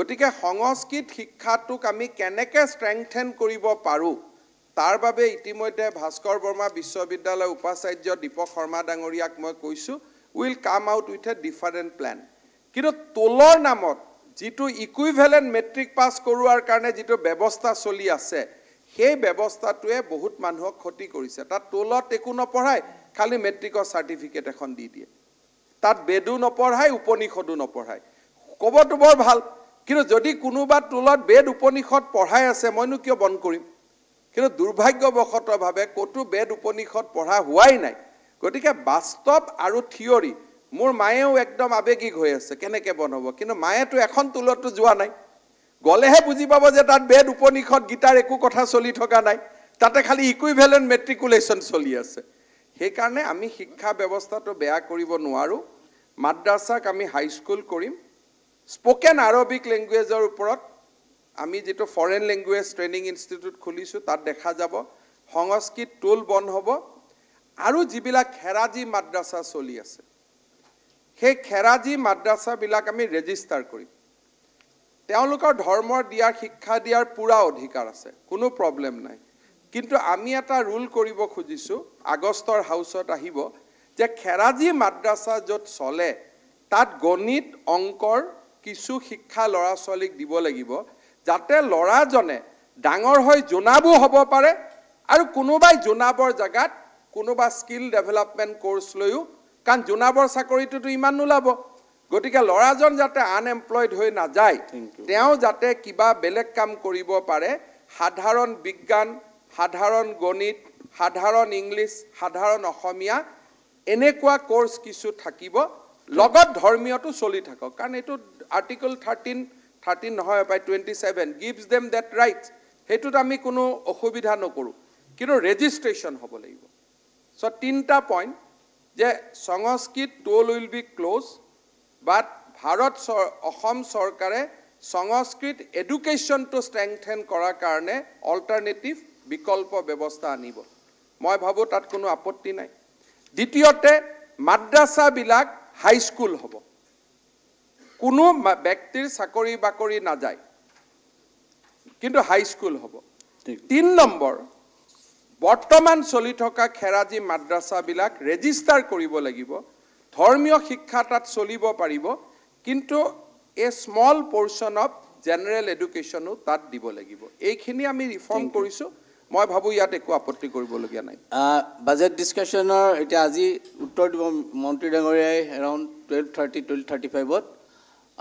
গতিকে সংস্কৃত শিক্ষাটোক আমি কেনেকৈ ষ্ট্ৰেংথেন কৰিব পাৰোঁ তাৰ বাবে ইতিমধ্যে ভাস্কৰ বৰ্মা বিশ্ববিদ্যালয় উপাচাৰ্য দীপক শৰ্মা ডাঙৰীয়াক মই কৈছোঁ will come out with a different plan কিন্তু টোলৰ নামত যিটো ইকুইভেলেণ্ট মেট্ৰিক পাছ কৰোৱাৰ কাৰণে যিটো ব্যৱস্থা চলি আছে সেই ব্যৱস্থাটোৱে বহুত মানুহক ক্ষতি কৰিছে তাত তলত একো নপঢ়াই খালি মেট্ৰিকৰ চাৰ্টিফিকেট এখন দি দিয়ে তাত বেদো নপঢ়াই উপনিষদো নপঢ়ায় ক'বতো বৰ ভাল কিন্তু যদি কোনোবা তলত বেদ উপনিষদ পঢ়াই আছে মইনো কিয় বন্ধ কৰিম কিন্তু দুৰ্ভাগ্যবশতঃভাৱে ক'তো বেদ উপনিষদ পঢ়া হোৱাই নাই গতিকে বাস্তৱ আৰু থিয়ৰী মোৰ মায়েও একদম আৱেগিক হৈ আছে কেনেকৈ বনাব কিন্তু মায়েতো এখন টুলতো যোৱা নাই গ'লেহে বুজি পাব যে তাত বেদ উপনিষদ গীতাৰ একো কথা চলি থকা নাই তাতে খালি ইকুইভেলেণ্ট মেট্ৰিকুলেশ্যন চলি আছে সেইকাৰণে আমি শিক্ষা ব্যৱস্থাটো বেয়া কৰিব নোৱাৰোঁ মাদ্ৰাছাক আমি হাইস্কুল কৰিম স্পকেন আৰবিক লেংগুৱেজৰ ওপৰত আমি যিটো ফৰেন লেংগুৱেজ ট্ৰেইনিং ইনষ্টিটিউট খুলিছোঁ তাত দেখা যাব সংস্কৃত টোল বন্ধ হ'ব আৰু যিবিলাক খেৰাজী মাদ্ৰাছা চলি আছে সেই খেৰাজী মাদ্ৰাছাবিলাক আমি ৰেজিষ্টাৰ কৰিম তেওঁলোকৰ ধৰ্ম দিয়াৰ শিক্ষা দিয়াৰ পূৰা অধিকাৰ আছে কোনো প্ৰব্লেম নাই কিন্তু আমি এটা ৰুল কৰিব খুজিছোঁ আগষ্টৰ হাউচত আহিব যে খেৰাজী মাদ্ৰাছা য'ত চলে তাত গণিত অংকৰ কিছু শিক্ষা ল'ৰা ছোৱালীক দিব লাগিব যাতে ল'ৰাজনে ডাঙৰ হৈ জোনাবো হ'ব পাৰে আৰু কোনোবাই জোনাবৰ জেগাত কোনোবা স্কিল ডেভেলপমেণ্ট কৰ্চ লৈও কাৰণ জোনাবৰ চাকৰিটোতো ইমান নোলাব গতিকে ল'ৰাজন যাতে আনএমপ্লয়ড হৈ নাযায় তেওঁ যাতে কিবা বেলেগ কাম কৰিব পাৰে সাধাৰণ বিজ্ঞান সাধাৰণ গণিত সাধাৰণ ইংলিছ সাধাৰণ অসমীয়া এনেকুৱা কৰ্চ কিছু থাকিব লগত ধৰ্মীয়টো চলি থাকক কাৰণ এইটো আৰ্টিকল থাৰ্টিন থাৰ্টিন নহয় পাই twenty seven gives them that right সেইটোত আমি কোনো অসুবিধা নকৰোঁ কিন্তু ৰেজিষ্ট্ৰেশ্যন হ'ব লাগিব চ' তিনিটা পইণ্ট যে সংস্কৃত টোল will be close but Bharat Assam চৰকাৰে সংস্কৃত এডুকেশ্যনটো ষ্ট্ৰেংথেন কৰাৰ কাৰণে অল্টাৰনেটিভ বিকল্প ব্যৱস্থা আনিব মই ভাবোঁ তাত কোনো আপত্তি নাই দ্বিতীয়তে মাদ্ৰাছাবিলাক হাইস্কুল হ'ব কোনো ব্যক্তিৰ চাকৰি বাকৰি নাযায় কিন্তু হাইস্কুল হ'ব তিনি নম্বৰ বৰ্তমান চলি থকা খেৰাজী মাদ্ৰাছাবিলাক ৰেজিষ্টাৰ কৰিব লাগিব ধৰ্মীয় শিক্ষা তাত চলিব পাৰিব কিন্তু এই স্মল পৰ্চন অফ জেনেৰেল এডুকেশ্যনো তাত দিব লাগিব এইখিনি আমি ৰিফৰ্ম কৰিছোঁ মই ভাবোঁ ইয়াত একো আপত্তি কৰিবলগীয়া নাই বাজেট ডিছকাশ্যনৰ এতিয়া আজি উত্তৰ দিব মন্ত্ৰী ডাঙৰীয়াই around twelve thirty twelve thirty ফাইভত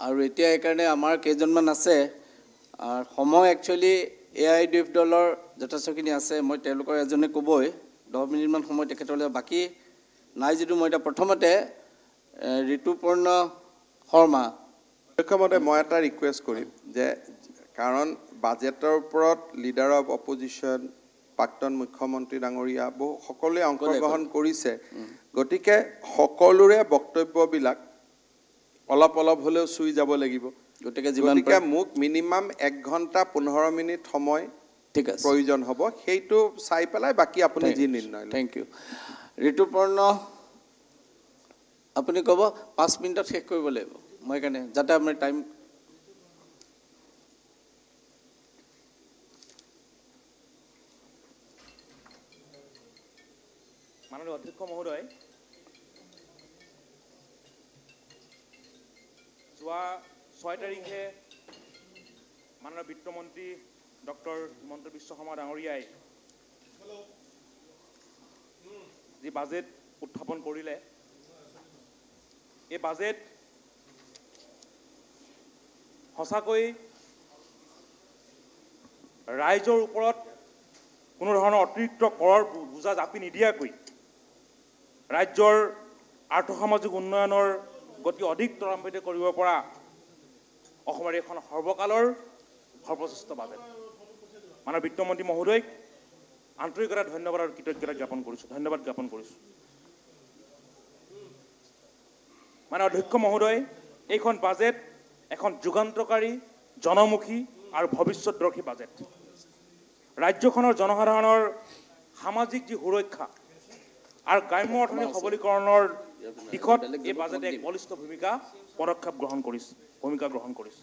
আৰু এতিয়া এইকাৰণে আমাৰ কেইজনমান আছে সময় actually A I D F দলৰ যথেষ্টখিনি আছে মই তেওঁলোকৰ এজনে ক'বই দহ মিনিটমান সময় তেখেতলৈ বাকী নাই যদিও মই এতিয়া প্ৰথমতে ঋতুপৰ্ণ শৰ্মা প্ৰত্যক্ষমতে মই এটা ৰিকুৱেষ্ট কৰিম যে কাৰণ বাজেটৰ ওপৰত লিডাৰ অফ অপজিশ্যন প্ৰাক্তন মুখ্যমন্ত্ৰী ডাঙৰীয়া বহু সকলোৱে অংশগ্ৰহণ কৰিছে গতিকে সকলোৰে বক্তব্যবিলাক অলপ অলপ হ'লেও চুই যাব লাগিব গতিকে যিমান মোক মিনিমাম এক ঘণ্টা পোন্ধৰ মিনিট সময় ঠিক আছে প্ৰয়োজন হ'ব সেইটো চাই পেলাই বাকী আপুনি যি নিৰ্ণয় থেংক ইউ ঋতুপৰ্ণ আপুনি ক'ব পাঁচ মিনিটত শেষ কৰিব লাগিব মই কাৰণে যাতে আপুনি টাইম অধ্যক্ষ মহোদয় যোৱা ছয় তাৰিখে মাননীয় বিত্তমন্ত্ৰী ডক্টৰ হিমন্ত বিশ্ব শৰ্মা ডাঙৰীয়াই যি বাজেট উত্থাপন কৰিলে এই বাজেট সঁচাকৈ ৰাইজৰ ওপৰত কোনো ধৰণৰ অতিৰিক্ত কৰৰ বোজা জাপি নিদিয়াকৈ ৰাজ্যৰ আৰ্থ সামাজিক উন্নয়নৰ গতি অধিক ত্বৰান্বিত কৰিব পৰা অসমৰ এইখন সৰ্বকালৰ সৰ্বশ্ৰেষ্ঠ বাজেট মানৱ বিত্তমন্ত্ৰী মহোদয়ক আন্তৰিকতা ধন্যবাদ আৰু কৃতজ্ঞতা জ্ঞাপন কৰিছোঁ ধন্যবাদ জ্ঞাপন কৰিছোঁ মানে অধ্যক্ষ মহোদয় এইখন বাজেট এখন যুগান্তকাৰী জনমুখী আৰু ভৱিষ্যতদৰ্শী বাজেট ৰাজ্যখনৰ জনসাধাৰণৰ সামাজিক যি সুৰক্ষা আৰু গ্ৰাম্য অৰ্থনৈতিক সবলীকৰণৰ দিশত এই বাজেটে এক বলিষ্ঠ ভূমিকা পদক্ষেপ গ্ৰহণ কৰিছে ভূমিকা গ্ৰহণ কৰিছে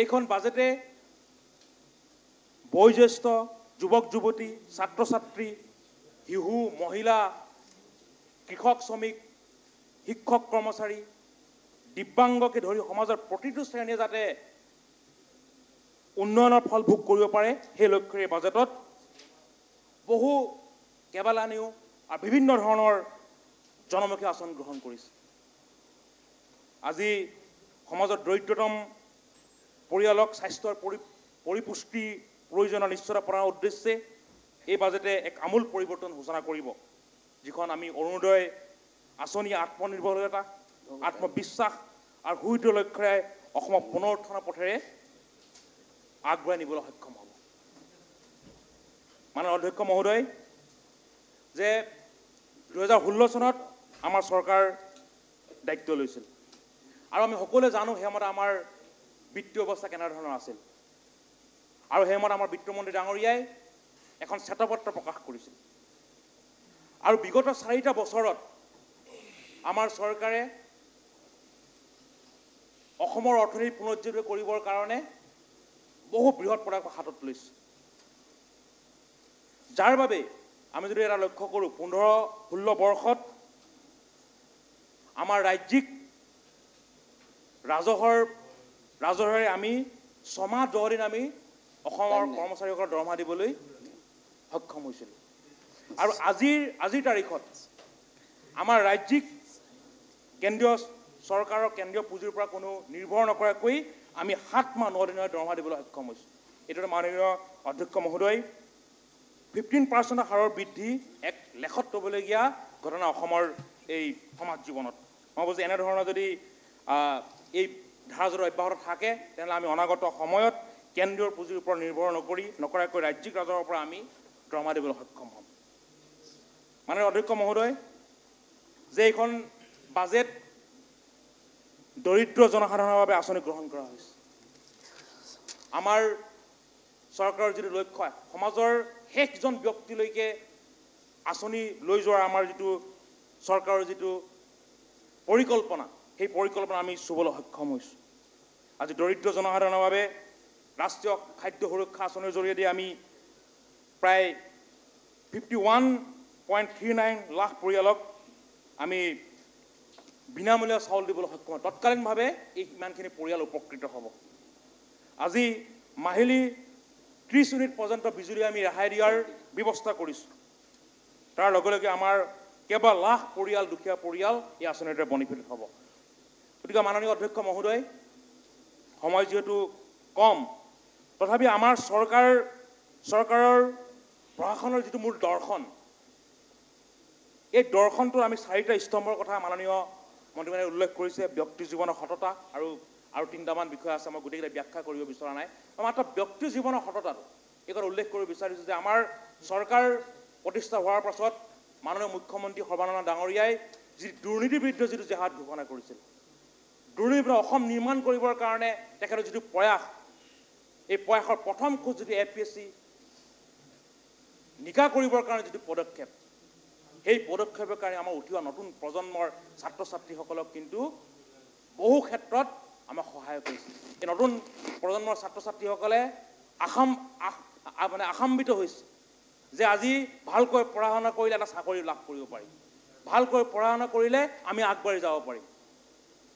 এইখন বাজেটে বয়োজ্যেষ্ঠ যুৱক যুৱতী ছাত্ৰ ছাত্ৰী শিশু মহিলা কৃষক শ্ৰমিক শিক্ষক কৰ্মচাৰী দিব্যাংগকে ধৰি সমাজৰ প্ৰতিটো শ্ৰেণীয়ে যাতে উন্নয়নৰ ফল ভোগ কৰিব পাৰে সেই লক্ষ্যৰে এই বাজেটত বহু কেইবালানিও আৰু বিভিন্ন ধৰণৰ জনমুখী আঁচনি গ্ৰহণ কৰিছে আজি সমাজত দৰিদ্ৰতম পৰিয়ালক স্বাস্থ্যৰ পৰি পৰিপুষ্টি প্ৰয়োজনৰ নিশ্চয়তা প্ৰদানৰ উদ্দেশ্যে এই বাজেটে এক আমূল পৰিৱৰ্তন সূচনা কৰিব যিখন আমি অৰুণোদয় আঁচনি আত্মনিৰ্ভৰশীলতা আত্মবিশ্বাস আৰু সুদৃঢ় লক্ষ্যৰে অসমক পুনৰ পথেৰে আগবঢ়াই নিবলৈ সক্ষম হ'ব মানৰ অধ্যক্ষ মহোদয় যে দুহেজাৰ ষোল্ল চনত আমাৰ চৰকাৰ দায়িত্ব লৈছিল আৰু আমি সকলোৱে জানো সেইমতে আমাৰ বিত্তীয় অৱস্থা কেনেধৰণৰ আছিল আৰু সেইমতে আমাৰ বিত্তমন্ত্ৰী ডাঙৰীয়াই এখন শ্বেতপত্ৰ প্ৰকাশ কৰিছিল আৰু বিগত চাৰিটা বছৰত আমাৰ চৰকাৰে অসমৰ অৰ্থনীতি পুনৰুজ্জীৱিত কৰিবৰ কাৰণে বহু বৃহৎ পদক্ষেপ হাতত লৈছে যাৰ বাবে আমি যদি এটা লক্ষ্য কৰোঁ পোন্ধৰ ষোল্ল বৰ্ষত আমাৰ ৰাজ্যিক ৰাজহৰ ৰাজহেৰে আমি ছমাহ দহ দিন আমি অসমৰ কৰ্মচাৰীসকলক দৰমহা দিবলৈ সক্ষম হৈছিলোঁ আৰু আজিৰ আজিৰ তাৰিখত আমাৰ ৰাজ্যিক কেন্দ্ৰীয় চৰকাৰৰ কেন্দ্ৰীয় পুঁজিৰ পৰা কোনো নিৰ্ভৰ নকৰাকৈ আমি সাত মাহ ন দিনৰ দৰমহা দিবলৈ সক্ষম হৈছোঁ এইটোতে মাননীয় অধ্যক্ষ মহোদয় ফিফটিন পাৰ্চেণ্টৰ হাৰৰ বৃদ্ধি এক লেখত ল'বলগীয়া ঘটনা অসমৰ এই সমাজ জীৱনত মই ভাবোঁ যে এনেধৰণৰ যদি এই ধাৰাযোৰ অব্যাহত থাকে তেনেহ'লে আমি অনাগত সময়ত কেন্দ্ৰীয় পুঁজিৰ ওপৰত নিৰ্ভৰ নকৰি নকৰাকৈ ৰাজ্যিক ৰাজহৰ পৰা আমি দৰমা দিবলৈ সক্ষম হ'ম মানে অধ্যক্ষ মহোদয় যে এইখন বাজেট দৰিদ্ৰ জনসাধাৰণৰ বাবে আঁচনি গ্ৰহণ কৰা হৈছে আমাৰ চৰকাৰৰ যিটো লক্ষ্য সমাজৰ শেষজন ব্যক্তিলৈকে আঁচনি লৈ যোৱাৰ আমাৰ যিটো চৰকাৰৰ যিটো পৰিকল্পনা সেই পৰিকল্পনা আমি চুবলৈ সক্ষম হৈছোঁ আজি দৰিদ্ৰ জনসাধাৰণৰ বাবে ৰাষ্ট্ৰীয় খাদ্য সুৰক্ষা আঁচনিৰ জৰিয়তে আমি প্ৰায় fifty one point three nine lakh পৰিয়ালক আমি বিনামূলীয়া চাউল দিবলৈ সক্ষম তৎকালীনভাৱে এই ইমানখিনি পৰিয়াল উপকৃত হ'ব আজি মাহিলী ত্ৰিছ ইউনিট পৰ্যন্ত বিজুলী আমি ৰেহাই দিয়াৰ ব্যৱস্থা কৰিছোঁ তাৰ লগে লগে আমাৰ কেইবা লাখ পৰিয়াল দুখীয়া পৰিয়াল এই আঁচনিটোৰে বনিফিট হ'ব গতিকে মাননীয় অধ্যক্ষ মহোদয় সময় যিহেতু কম তথাপি আমাৰ চৰকাৰ চৰকাৰৰ প্ৰশাসনৰ যিটো মোৰ দৰ্শন এই দৰ্শনটোৰ আমি চাৰিটা স্তম্ভৰ কথা মাননীয় মন্ত্ৰীমানে উল্লেখ কৰিছে ব্যক্তি জীৱনৰ সততা আৰু আৰু তিনিটামান বিষয় আছে মই গোটেইকেইটা ব্যাখ্যা কৰিব বিচৰা নাই মই মাত্ৰ ব্যক্তি জীৱনৰ সততাটো এই কথা উল্লেখ কৰিব বিচাৰিছোঁ যে আমাৰ চৰকাৰ প্ৰতিষ্ঠা হোৱাৰ পাছত মাননীয় মুখ্যমন্ত্ৰী সৰ্বানন্দ ডাঙৰীয়াই যি দুৰ্নীতিৰ বিৰুদ্ধে যিটো জেহাদ ঘোষণা কৰিছিল দুৰ্নীতিবিৰুদ্ধে অসম নিৰ্মাণ কৰিবৰ কাৰণে তেখেতৰ যিটো প্ৰয়াস এই প্ৰয়াসৰ প্ৰথম খোজ যিটো এ পি এছ চি নিকা কৰিবৰ কাৰণে যিটো পদক্ষেপ সেই পদক্ষেপৰ কাৰণে আমাৰ উঠি অহা নতুন প্ৰজন্মৰ ছাত্ৰ ছাত্ৰীসকলক কিন্তু বহু ক্ষেত্ৰত আমাক সহায় কৰিছে এই নতুন প্ৰজন্মৰ ছাত্ৰ ছাত্ৰীসকলে আসাম মানে আসাম্বিত হৈছে যে আজি ভালকৈ পঢ়া শুনা কৰিলে এটা চাকৰি লাভ কৰিব পাৰি ভালকৈ পঢ়া শুনা কৰিলে আমি আগবাঢ়ি যাব পাৰিম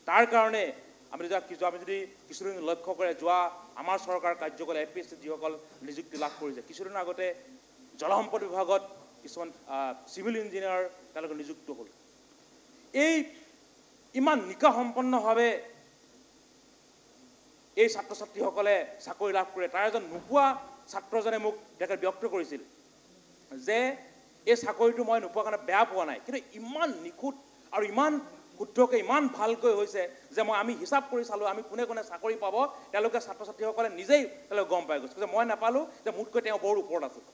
তাৰ কাৰণে আমি যদি আমি যদি কিছুদিন লক্ষ্য কৰে যোৱা আমাৰ চৰকাৰ কাৰ্যকালে এ পি এছ চি যিসকল নিযুক্তি লাভ কৰিছে কিছুদিন আগতে জলসম্পদ বিভাগত কিছুমান চিভিল ইঞ্জিনিয়াৰ তেওঁলোকে নিযুক্ত হ'ল এই ইমান নিকা সম্পন্নভাৱে এই ছাত্ৰ ছাত্ৰীসকলে চাকৰি লাভ কৰে তাৰ এজন নোপোৱা ছাত্ৰজনে মোক দেখে ব্যক্ত কৰিছিল যে এই চাকৰিটো মই নোপোৱাৰ কাৰণে বেয়া পোৱা নাই কিন্তু ইমান নিখুঁত আৰু ইমান শুদ্ধকৈ ইমান ভালকৈ হৈছে যে মই আমি হিচাপ কৰি চালোঁ আমি কোনে কোনে চাকৰি পাব তেওঁলোকে ছাত্ৰ ছাত্ৰীসকলে নিজেই তেওঁলোকে গম পাই গৈছে যে মই নাপালোঁ যে মোতকৈ তেওঁ বৰ ওপৰত আছিল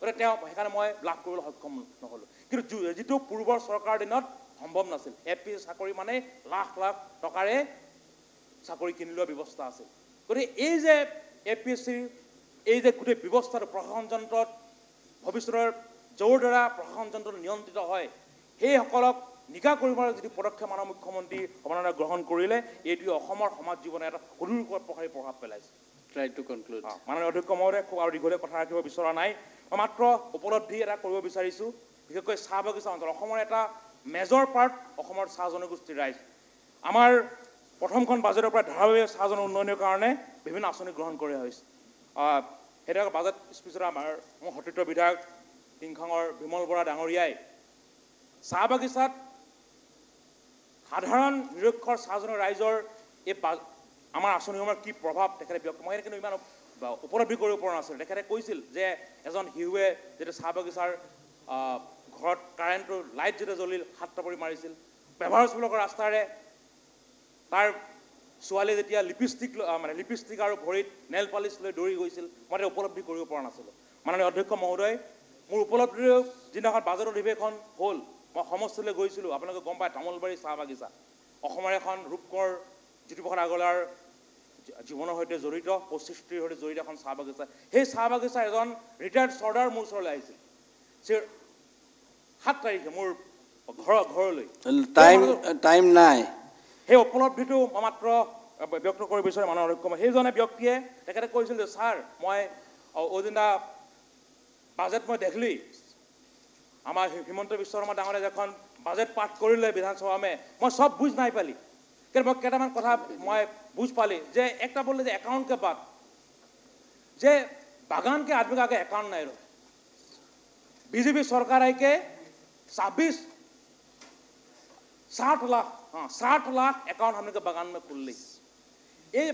গতিকে তেওঁ সেইকাৰণে মই লাভ কৰিবলৈ সক্ষম নহ'লোঁ কিন্তু যিটো পূৰ্বৰ চৰকাৰৰ দিনত সম্ভৱ নাছিল এ পি চাকৰি মানে লাখ লাখ টকাৰে চাকৰি কিনি লোৱা ব্যৱস্থা আছে গতিকে এই যে এ পি এছ চিৰ এই যে গোটেই ব্যৱস্থাটো প্ৰশাসন যন্ত্ৰত ভৱিষ্যতৰ যৌৰ দ্বাৰা প্ৰশাসন যন্ত্ৰ নিয়ন্ত্ৰিত হয় সেইসকলক নিকা কৰিবলৈ যদি পদক্ষেপ মানৱ মুখ্যমন্ত্ৰী সমানে গ্ৰহণ কৰিলে এইটোৱে অসমৰ সমাজ জীৱনে এটা সুদূৰ প্ৰসাৰী প্ৰভাৱ পেলাইছে ট্ৰাই অধ্যক্ষ মহোদয় খুব আৰু দীঘলীয়া কথা ৰাখিব বিচৰা নাই মই মাত্ৰ উপলব্ধি এটা কৰিব বিচাৰিছোঁ বিশেষকৈ চাহ বাগিচা অঞ্চল অসমৰ এটা মেজৰ পাৰ্ট অসমৰ চাহ জনগোষ্ঠীৰ ৰাইজ আমাৰ প্ৰথমখন বাজেটৰ পৰা ধাৰাবাহিক চাহজন উন্নয়নৰ কাৰণে বিভিন্ন আঁচনি গ্ৰহণ কৰা হৈছে সেইটো বাজেট স্পীচত আমাৰ সতীৰ্থ বিধায়ক টিংখাঙৰ বিমল বৰা ডাঙৰীয়াই চাহ বাগিচাত সাধাৰণ নিৰক্ষৰ চাহজনৰ ৰাইজৰ এই আমাৰ আঁচনিসমূহৰ কি প্ৰভাৱ তেখেতে মই কিন্তু ইমান উপলব্ধি কৰিব পৰা নাছিলোঁ তেখেতে কৈছিল যে এজন শিশুৱে যেতিয়া চাহ বাগিচাৰ ঘৰত কাৰেণ্টটো লাইট যেতিয়া জ্বলিল হাত তাপৰি মাৰিছিল ব্যৱহাৰ চলকৰ ৰাস্তাৰে তাৰ ছোৱালীয়ে যেতিয়া লিপষ্টিক মানে লিপষ্টিক আৰু ভৰিত নেল পালিচ লৈ দৌৰি গৈছিল মই তেওঁ উপলব্ধি কৰিব পৰা নাছিলোঁ মাননীয় অধ্যক্ষ মহোদয় মোৰ উপলব্ধিৰে যিদিনাখন বাজেট অধিৱেশন হ'ল মই সমষ্টিলৈ গৈছিলোঁ আপোনালোকে গম পায় তামোলবাৰী চাহ বাগিচা অসমৰ এখন ৰূপকৰ জ্যোতিপ্ৰসাদ আগৰৱালাৰ জীৱনৰ সৈতে জড়িত প্ৰশিষ্টিৰ সৈতে জড়িত এখন চাহ বাগিচা সেই চাহ বাগিচাৰ এজন ৰিটায়াৰ্ড চৰ্দাৰ মোৰ ওচৰলৈ আহিছিল সাত তাৰিখে মোৰ ঘৰ ঘৰলৈ টাইম টাইম নাই সেই উপলব্ধিটো মই মাত্ৰ ব্যক্ত কৰিব বিচাৰোঁ মানৱ অক্ষম সেইজনে ব্যক্তিয়ে তেখেতে কৈছিল যে ছাৰ মই অদিনা বাজেট মই দেখিলি আমাৰ হিমন্ত বিশ্ব শৰ্মা ডাঙৰে যেখন বাজেট পাঠ কৰিলে বিধানসভামে মই চব বুজ নাই পালি কিন্তু মই কেইটামান কথা মই বুজ পালি যে একটা বললে যে একাউণ্টকে পাত যে বাগানকে আদমি আগে একাউণ্ট নাই বিজেপি চৰকাৰকে ছাব্বিছ ষাঠ লাখ हाँ साठ लाख अकाउंट हमने के बगान में खुल ली ये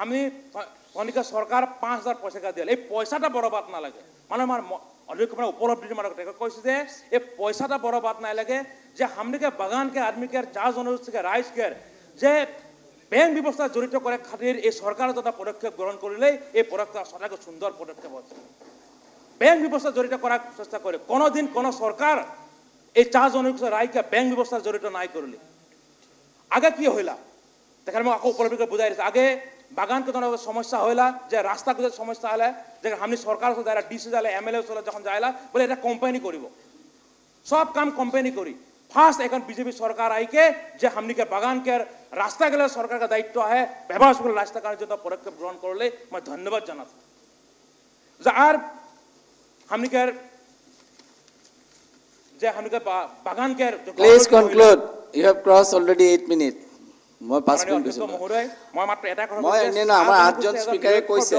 हमने অনেকে সরকার পাঁচ হাজার পয়সা দিল এই পয়সাটা বড় নালাগে মানে আমার অনেক মানে উপলব্ধি মানে কইছে যে এই পয়সাটা বড় বাদ নাই লাগে যে হামনিকে বাগানকে আদমিকে চাষ জনগোষ্ঠীকে রাইজকে যে ব্যাংক ব্যবস্থা জড়িত করে খাতির এই সরকার যত পদক্ষেপ গ্রহণ করলে এই পদক্ষেপ সদাকে সুন্দর পদক্ষেপ হচ্ছে ব্যাংক ব্যবস্থা জড়িত করার চেষ্টা করে কোনোদিন কোনো সরকার এই চাষ জনগোষ্ঠী রাইকে ব্যাংক ব্যবস্থা জড়িত নাই করলে আগে কি হইলা দেখার মা উপলব্ধি বুঝাই আগে বাগান কোথাও সমস্যা হইলা যে রাস্তা কোথাও সমস্যা হলে যে হামনি সরকার যাইলা ডিসি যাইলে এম এল যখন যাইলা বলে এটা কোম্পানি করিব সব কাম কোম্পানি করি ফার্স্ট এখন বিজেপি সরকার আইকে যে হামনিকে বাগানকে রাস্তা গেলে সরকারকে দায়িত্ব আহে ব্যবহার সকল রাস্তা কারণে যত পদক্ষেপ গ্রহণ করলে মই ধন্যবাদ জানাচ্ছি আর হামনিকার Please conclude. You have crossed already eight minutes. মই পাঁচ মিনিট কৈছোঁ মই অন্যান্য আমাৰ আঠজন স্পীকাৰে কৈছে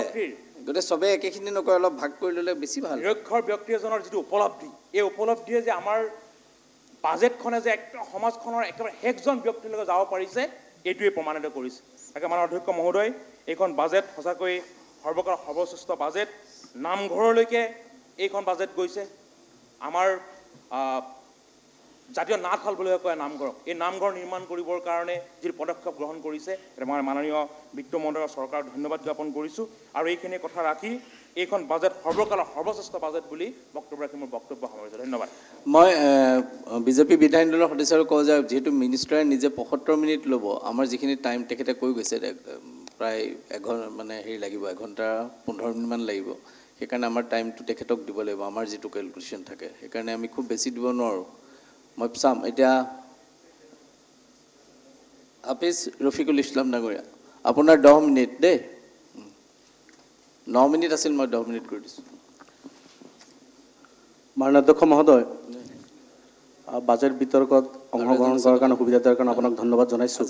গোটেই চবেই একেখিনি নকৰে অলপ ভাগ কৰি ল'লে বেছি ভাল নিৰক্ষৰ ব্যক্তি এজনৰ যিটো উপলব্ধি এই উপলব্ধিয়ে যে আমাৰ বাজেটখনে যে এক সমাজখনৰ একেবাৰে শেষজন ব্যক্তিৰ লগত যাব পাৰিছে এইটোৱে প্ৰমাণিত কৰিছে তাকে আমাৰ অধ্যক্ষ মহোদয় এইখন বাজেট সঁচাকৈ সৰ্বকালৰ সৰ্বশ্ৰেষ্ঠ বাজেট নামঘৰলৈকে এইখন বাজেট গৈছে আমাৰ জাতীয় নাটহল বুলি কয় নামঘৰক এই নামঘৰ নিৰ্মাণ কৰিবৰ কাৰণে যি পদক্ষেপ গ্ৰহণ কৰিছে মই মাননীয় বিত্ত বিত্তমন্ত্ৰীৰ চৰকাৰক ধন্যবাদ জ্ঞাপন কৰিছোঁ আৰু এইখিনি কথা ৰাখি এইখন বাজেট সৰ্বকালৰ সৰ্বশ্ৰেষ্ঠ বাজেট বুলি বক্তব্য ৰাখি মোৰ বক্তব্য সামৰিছোঁ ধন্যবাদ মই বিজেপি বিধায়ক দলৰ সদস্যৰ কওঁ যে যিহেতু মিনিষ্টাৰে নিজে পঁয়সত্তৰ মিনিট ল'ব আমাৰ যিখিনি টাইম তেখেতে কৈ গৈছে প্ৰায় এঘণ্টা মানে হেৰি লাগিব এঘণ্টা পোন্ধৰ মিনিটমান লাগিব সেইকাৰণে আমাৰ টাইমটো তেখেতক দিব লাগিব আমাৰ যিটো কেলকুলেশ্যন থাকে সেইকাৰণে আমি খুব বেছি দিব নোৱাৰোঁ মই চাম এতিয়া আপিছ ৰফিকুল ইছলাম ডাঙৰীয়া আপোনাৰ দহ মিনিট দেই ন মিনিট আছিল মই দহ মিনিট কৰি দিছোঁ মাৰণাধ্যক্ষ মহোদয় বাজেট বিতৰ্কত অংশগ্ৰহণ কৰাৰ কাৰণে সুবিধা দিয়াৰ কাৰণে আপোনাক ধন্যবাদ জনাইছোঁ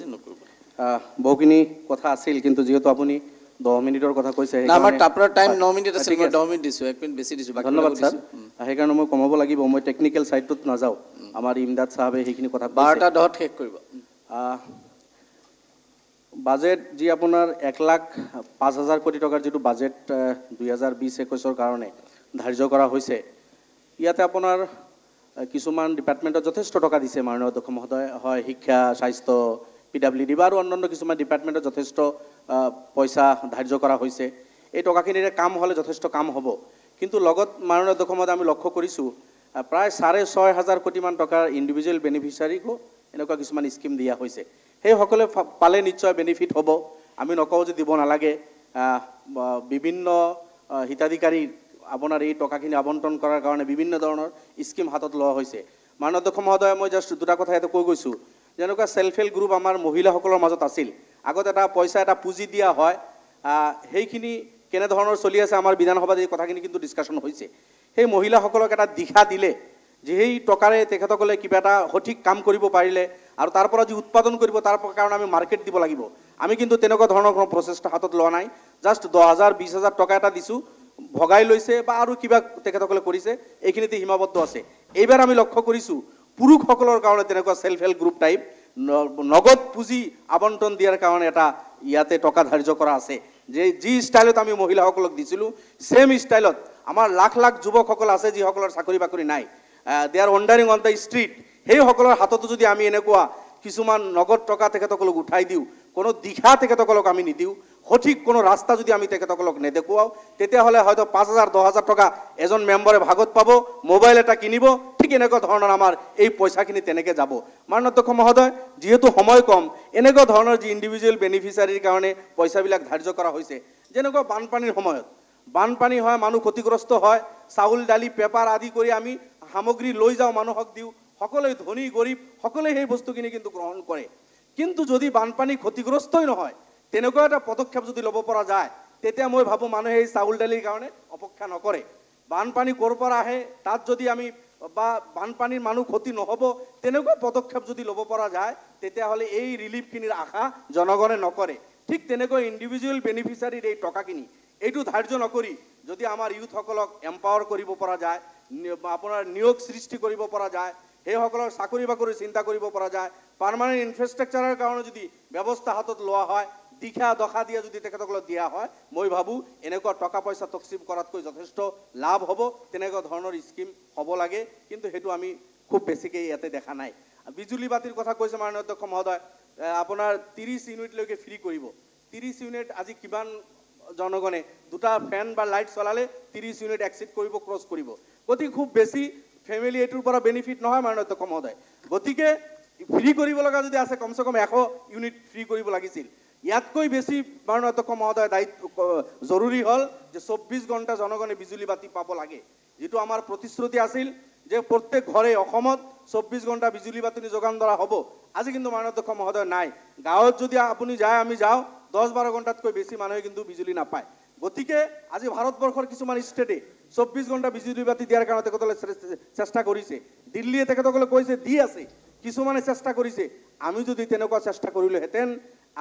বহুখিনি কথা আছিল কিন্তু যিহেতু আপুনি দহ মিনিটৰ কথা কৈছে সেইকাৰণে মই কমাব লাগিব মই টেকনিকেল ছাইডটোত নাযাওঁ আমাৰ ইমদাদ চাহাবে সেইখিনি কথা বাৰটা দহত শেষ কৰিব বাজেট যি আপোনাৰ এক লাখ পাঁচ কোটি টকাৰ যিটো বাজেট দুহেজাৰ বিছ একৈছৰ কাৰণে ধাৰ্য কৰা হৈছে ইয়াতে আপোনাৰ কিছুমান ডিপাৰ্টমেণ্টত যথেষ্ট টকা দিছে মাননীয় অধ্যক্ষ মহোদয় হয় শিক্ষা স্বাস্থ্য পি ডাব্লিউ ডি বা আৰু অন্যান্য কিছুমান ডিপাৰ্টমেণ্টত যথেষ্ট পইচা ধাৰ্য কৰা হৈছে এই টকাখিনিৰে কাম হ'লে যথেষ্ট কাম হ'ব কিন্তু লগত মাননীয় দশমত আমি লক্ষ্য কৰিছোঁ প্ৰায় চাৰে ছয় হাজাৰ কোটিমান টকাৰ ইণ্ডিভিজুৱেল বেনিফিচাৰীকো এনেকুৱা কিছুমান স্কীম দিয়া হৈছে সেইসকলে পালে নিশ্চয় বেনিফিট হ'ব আমি নকওঁ যে দিব নালাগে বিভিন্ন হিতাধিকাৰী আপোনাৰ এই টকাখিনি আবণ্টন কৰাৰ কাৰণে বিভিন্ন ধৰণৰ স্কীম হাতত লোৱা হৈছে মাননীয় দক্ষ মহোদয় মই জাষ্ট দুটা কথা ইয়াতে কৈ গৈছোঁ যেনেকুৱা ছেল্ফ হেল্প গ্ৰুপ আমাৰ মহিলাসকলৰ মাজত আছিল আগত এটা পইচা এটা পুঁজি দিয়া হয় সেইখিনি কেনেধৰণৰ চলি আছে আমাৰ বিধানসভাত এই কথাখিনি কিন্তু ডিছকাশ্যন হৈছে সেই মহিলাসকলক এটা দিশা দিলে যে সেই টকাৰে তেখেতসকলে কিবা এটা সঠিক কাম কৰিব পাৰিলে আৰু তাৰ পৰা যি উৎপাদন কৰিব তাৰ কাৰণে আমি মাৰ্কেট দিব লাগিব আমি কিন্তু তেনেকুৱা ধৰণৰ কোনো প্ৰচেষ্টা হাতত লোৱা নাই জাষ্ট দহ হাজাৰ বিছ হাজাৰ টকা এটা দিছোঁ ভগাই লৈছে বা আৰু কিবা তেখেতসকলে কৰিছে এইখিনিতে সীমাবদ্ধ আছে এইবাৰ আমি লক্ষ্য কৰিছোঁ পুৰুষসকলৰ কাৰণে তেনেকুৱা চেল্ফ হেল্প গ্ৰুপ টাইপ নগদ পুঁজি আবণ্টন দিয়াৰ কাৰণে এটা ইয়াতে টকা ধাৰ্য কৰা আছে যে যি ষ্টাইলত আমি মহিলাসকলক দিছিলোঁ চেম ষ্টাইলত আমাৰ লাখ লাখ যুৱকসকল আছে যিসকলৰ চাকৰি বাকৰি নাই they are wandering on the street সেইসকলৰ হাততো যদি আমি এনেকুৱা কিছুমান নগদ টকা তেখেতসকলক উঠাই দিওঁ কোনো দিশা তেখেতসকলক আমি নিদিওঁ সঠিক কোনো ৰাস্তা যদি আমি তেখেতসকলক নেদেখুৱাওঁ তেতিয়াহ'লে হয়তো পাঁচ হাজাৰ দহ হাজাৰ টকা এজন মেম্বাৰে ভাগত পাব মোবাইল এটা কিনিব ঠিক এনেকুৱা ধৰণৰ আমাৰ এই পইচাখিনি তেনেকৈ যাব মাননাধ্যক্ষ মহোদয় যিহেতু সময় কম এনেকুৱা ধৰণৰ যি ইণ্ডিভিজুৱেল বেনিফিচাৰীৰ কাৰণে পইচাবিলাক ধাৰ্য কৰা হৈছে যেনেকুৱা বানপানীৰ সময়ত বানপানী হয় মানুহ ক্ষতিগ্ৰস্ত হয় চাউল দালি পেপাৰ আদি কৰি আমি সামগ্ৰী লৈ যাওঁ মানুহক দিওঁ সকলোৱে ধনী গৰীব সকলোৱে সেই বস্তুখিনি কিন্তু গ্ৰহণ কৰে কিন্তু যদি বানপানী ক্ষতিগ্ৰস্তই নহয় তেনেকুৱা এটা পদক্ষেপ যদি ল'ব পৰা যায় তেতিয়া মই ভাবোঁ মানুহে এই চাউল দালিৰ কাৰণে অপেক্ষা নকৰে বানপানী ক'ৰ পৰা আহে তাত যদি আমি বা বানপানীৰ মানুহ ক্ষতি নহ'ব তেনেকুৱা পদক্ষেপ যদি ল'ব পৰা যায় তেতিয়াহ'লে এই ৰিলিফখিনিৰ আশা জনগণে নকৰে ঠিক তেনেকৈ ইণ্ডিভিজুৱেল বেনিফিচাৰীৰ এই টকাখিনি এইটো ধাৰ্য নকৰি যদি আমাৰ ইউথসকলক এম্পাৱাৰ কৰিব পৰা যায় আপোনাৰ নিয়োগ সৃষ্টি কৰিব পৰা যায় সেইসকলৰ চাকৰি বাকৰি চিন্তা কৰিব পৰা যায় পাৰ্মানেণ্ট ইনফ্ৰাষ্ট্ৰাকচাৰৰ কাৰণে যদি ব্যৱস্থা হাতত লোৱা হয় দিশা দশা দিয়া যদি তেখেতসকলক দিয়া হয় মই ভাবোঁ এনেকুৱা টকা পইচা তকচিম কৰাতকৈ যথেষ্ট লাভ হ'ব তেনেকুৱা ধৰণৰ স্কীম হ'ব লাগে কিন্তু সেইটো আমি খুব বেছিকৈ ইয়াতে দেখা নাই বিজুলী বাতিৰ কথা কৈছে মাননীয় অধ্যক্ষ মহোদয় আপোনাৰ ত্ৰিছ ইউনিটলৈকে ফ্ৰী কৰিব ত্ৰিছ ইউনিট আজি কিমান জনগণে দুটা ফেন বা লাইট চলালে ত্ৰিছ ইউনিট এক্সিট কৰিব ক্ৰছ কৰিব গতিকে খুব বেছি ফেমিলি এইটোৰ পৰা বেনিফিট নহয় মান্য মহোদয় গতিকে ফ্ৰী কৰিব লগা যদি আছে কমচে কম এশ ইউনিট ফ্ৰী কৰিব লাগিছিল ইয়াতকৈ বেছি মাননাধ্যক্ষ মহোদয় দায়িত্ব জৰুৰী হ'ল যে চৌব্বিছ ঘণ্টা জনগণে বিজুলী বাতি পাব লাগে যিটো আমাৰ প্ৰতিশ্ৰুতি আছিল যে প্ৰত্যেক ঘৰে অসমত চৌব্বিছ ঘণ্টা বিজুলী বাতনি যোগান ধৰা হ'ব আজি কিন্তু মাননাধ্যক্ষ মহোদয় নাই গাঁৱত যদি আপুনি যায় আমি যাওঁ দহ বাৰ ঘণ্টাতকৈ বেছি মানুহে কিন্তু বিজুলী নাপায় গতিকে আজি ভাৰতবৰ্ষৰ কিছুমান ষ্টেটে চৌব্বিছ ঘণ্টা বিজুলী বাতি দিয়াৰ কাৰণে তেখেতসকলে চেষ্টা কৰিছে দিল্লীয়ে তেখেতসকলে কৈছে দি আছে কিছুমানে চেষ্টা কৰিছে আমি যদি তেনেকুৱা চেষ্টা কৰিলোহেঁতেন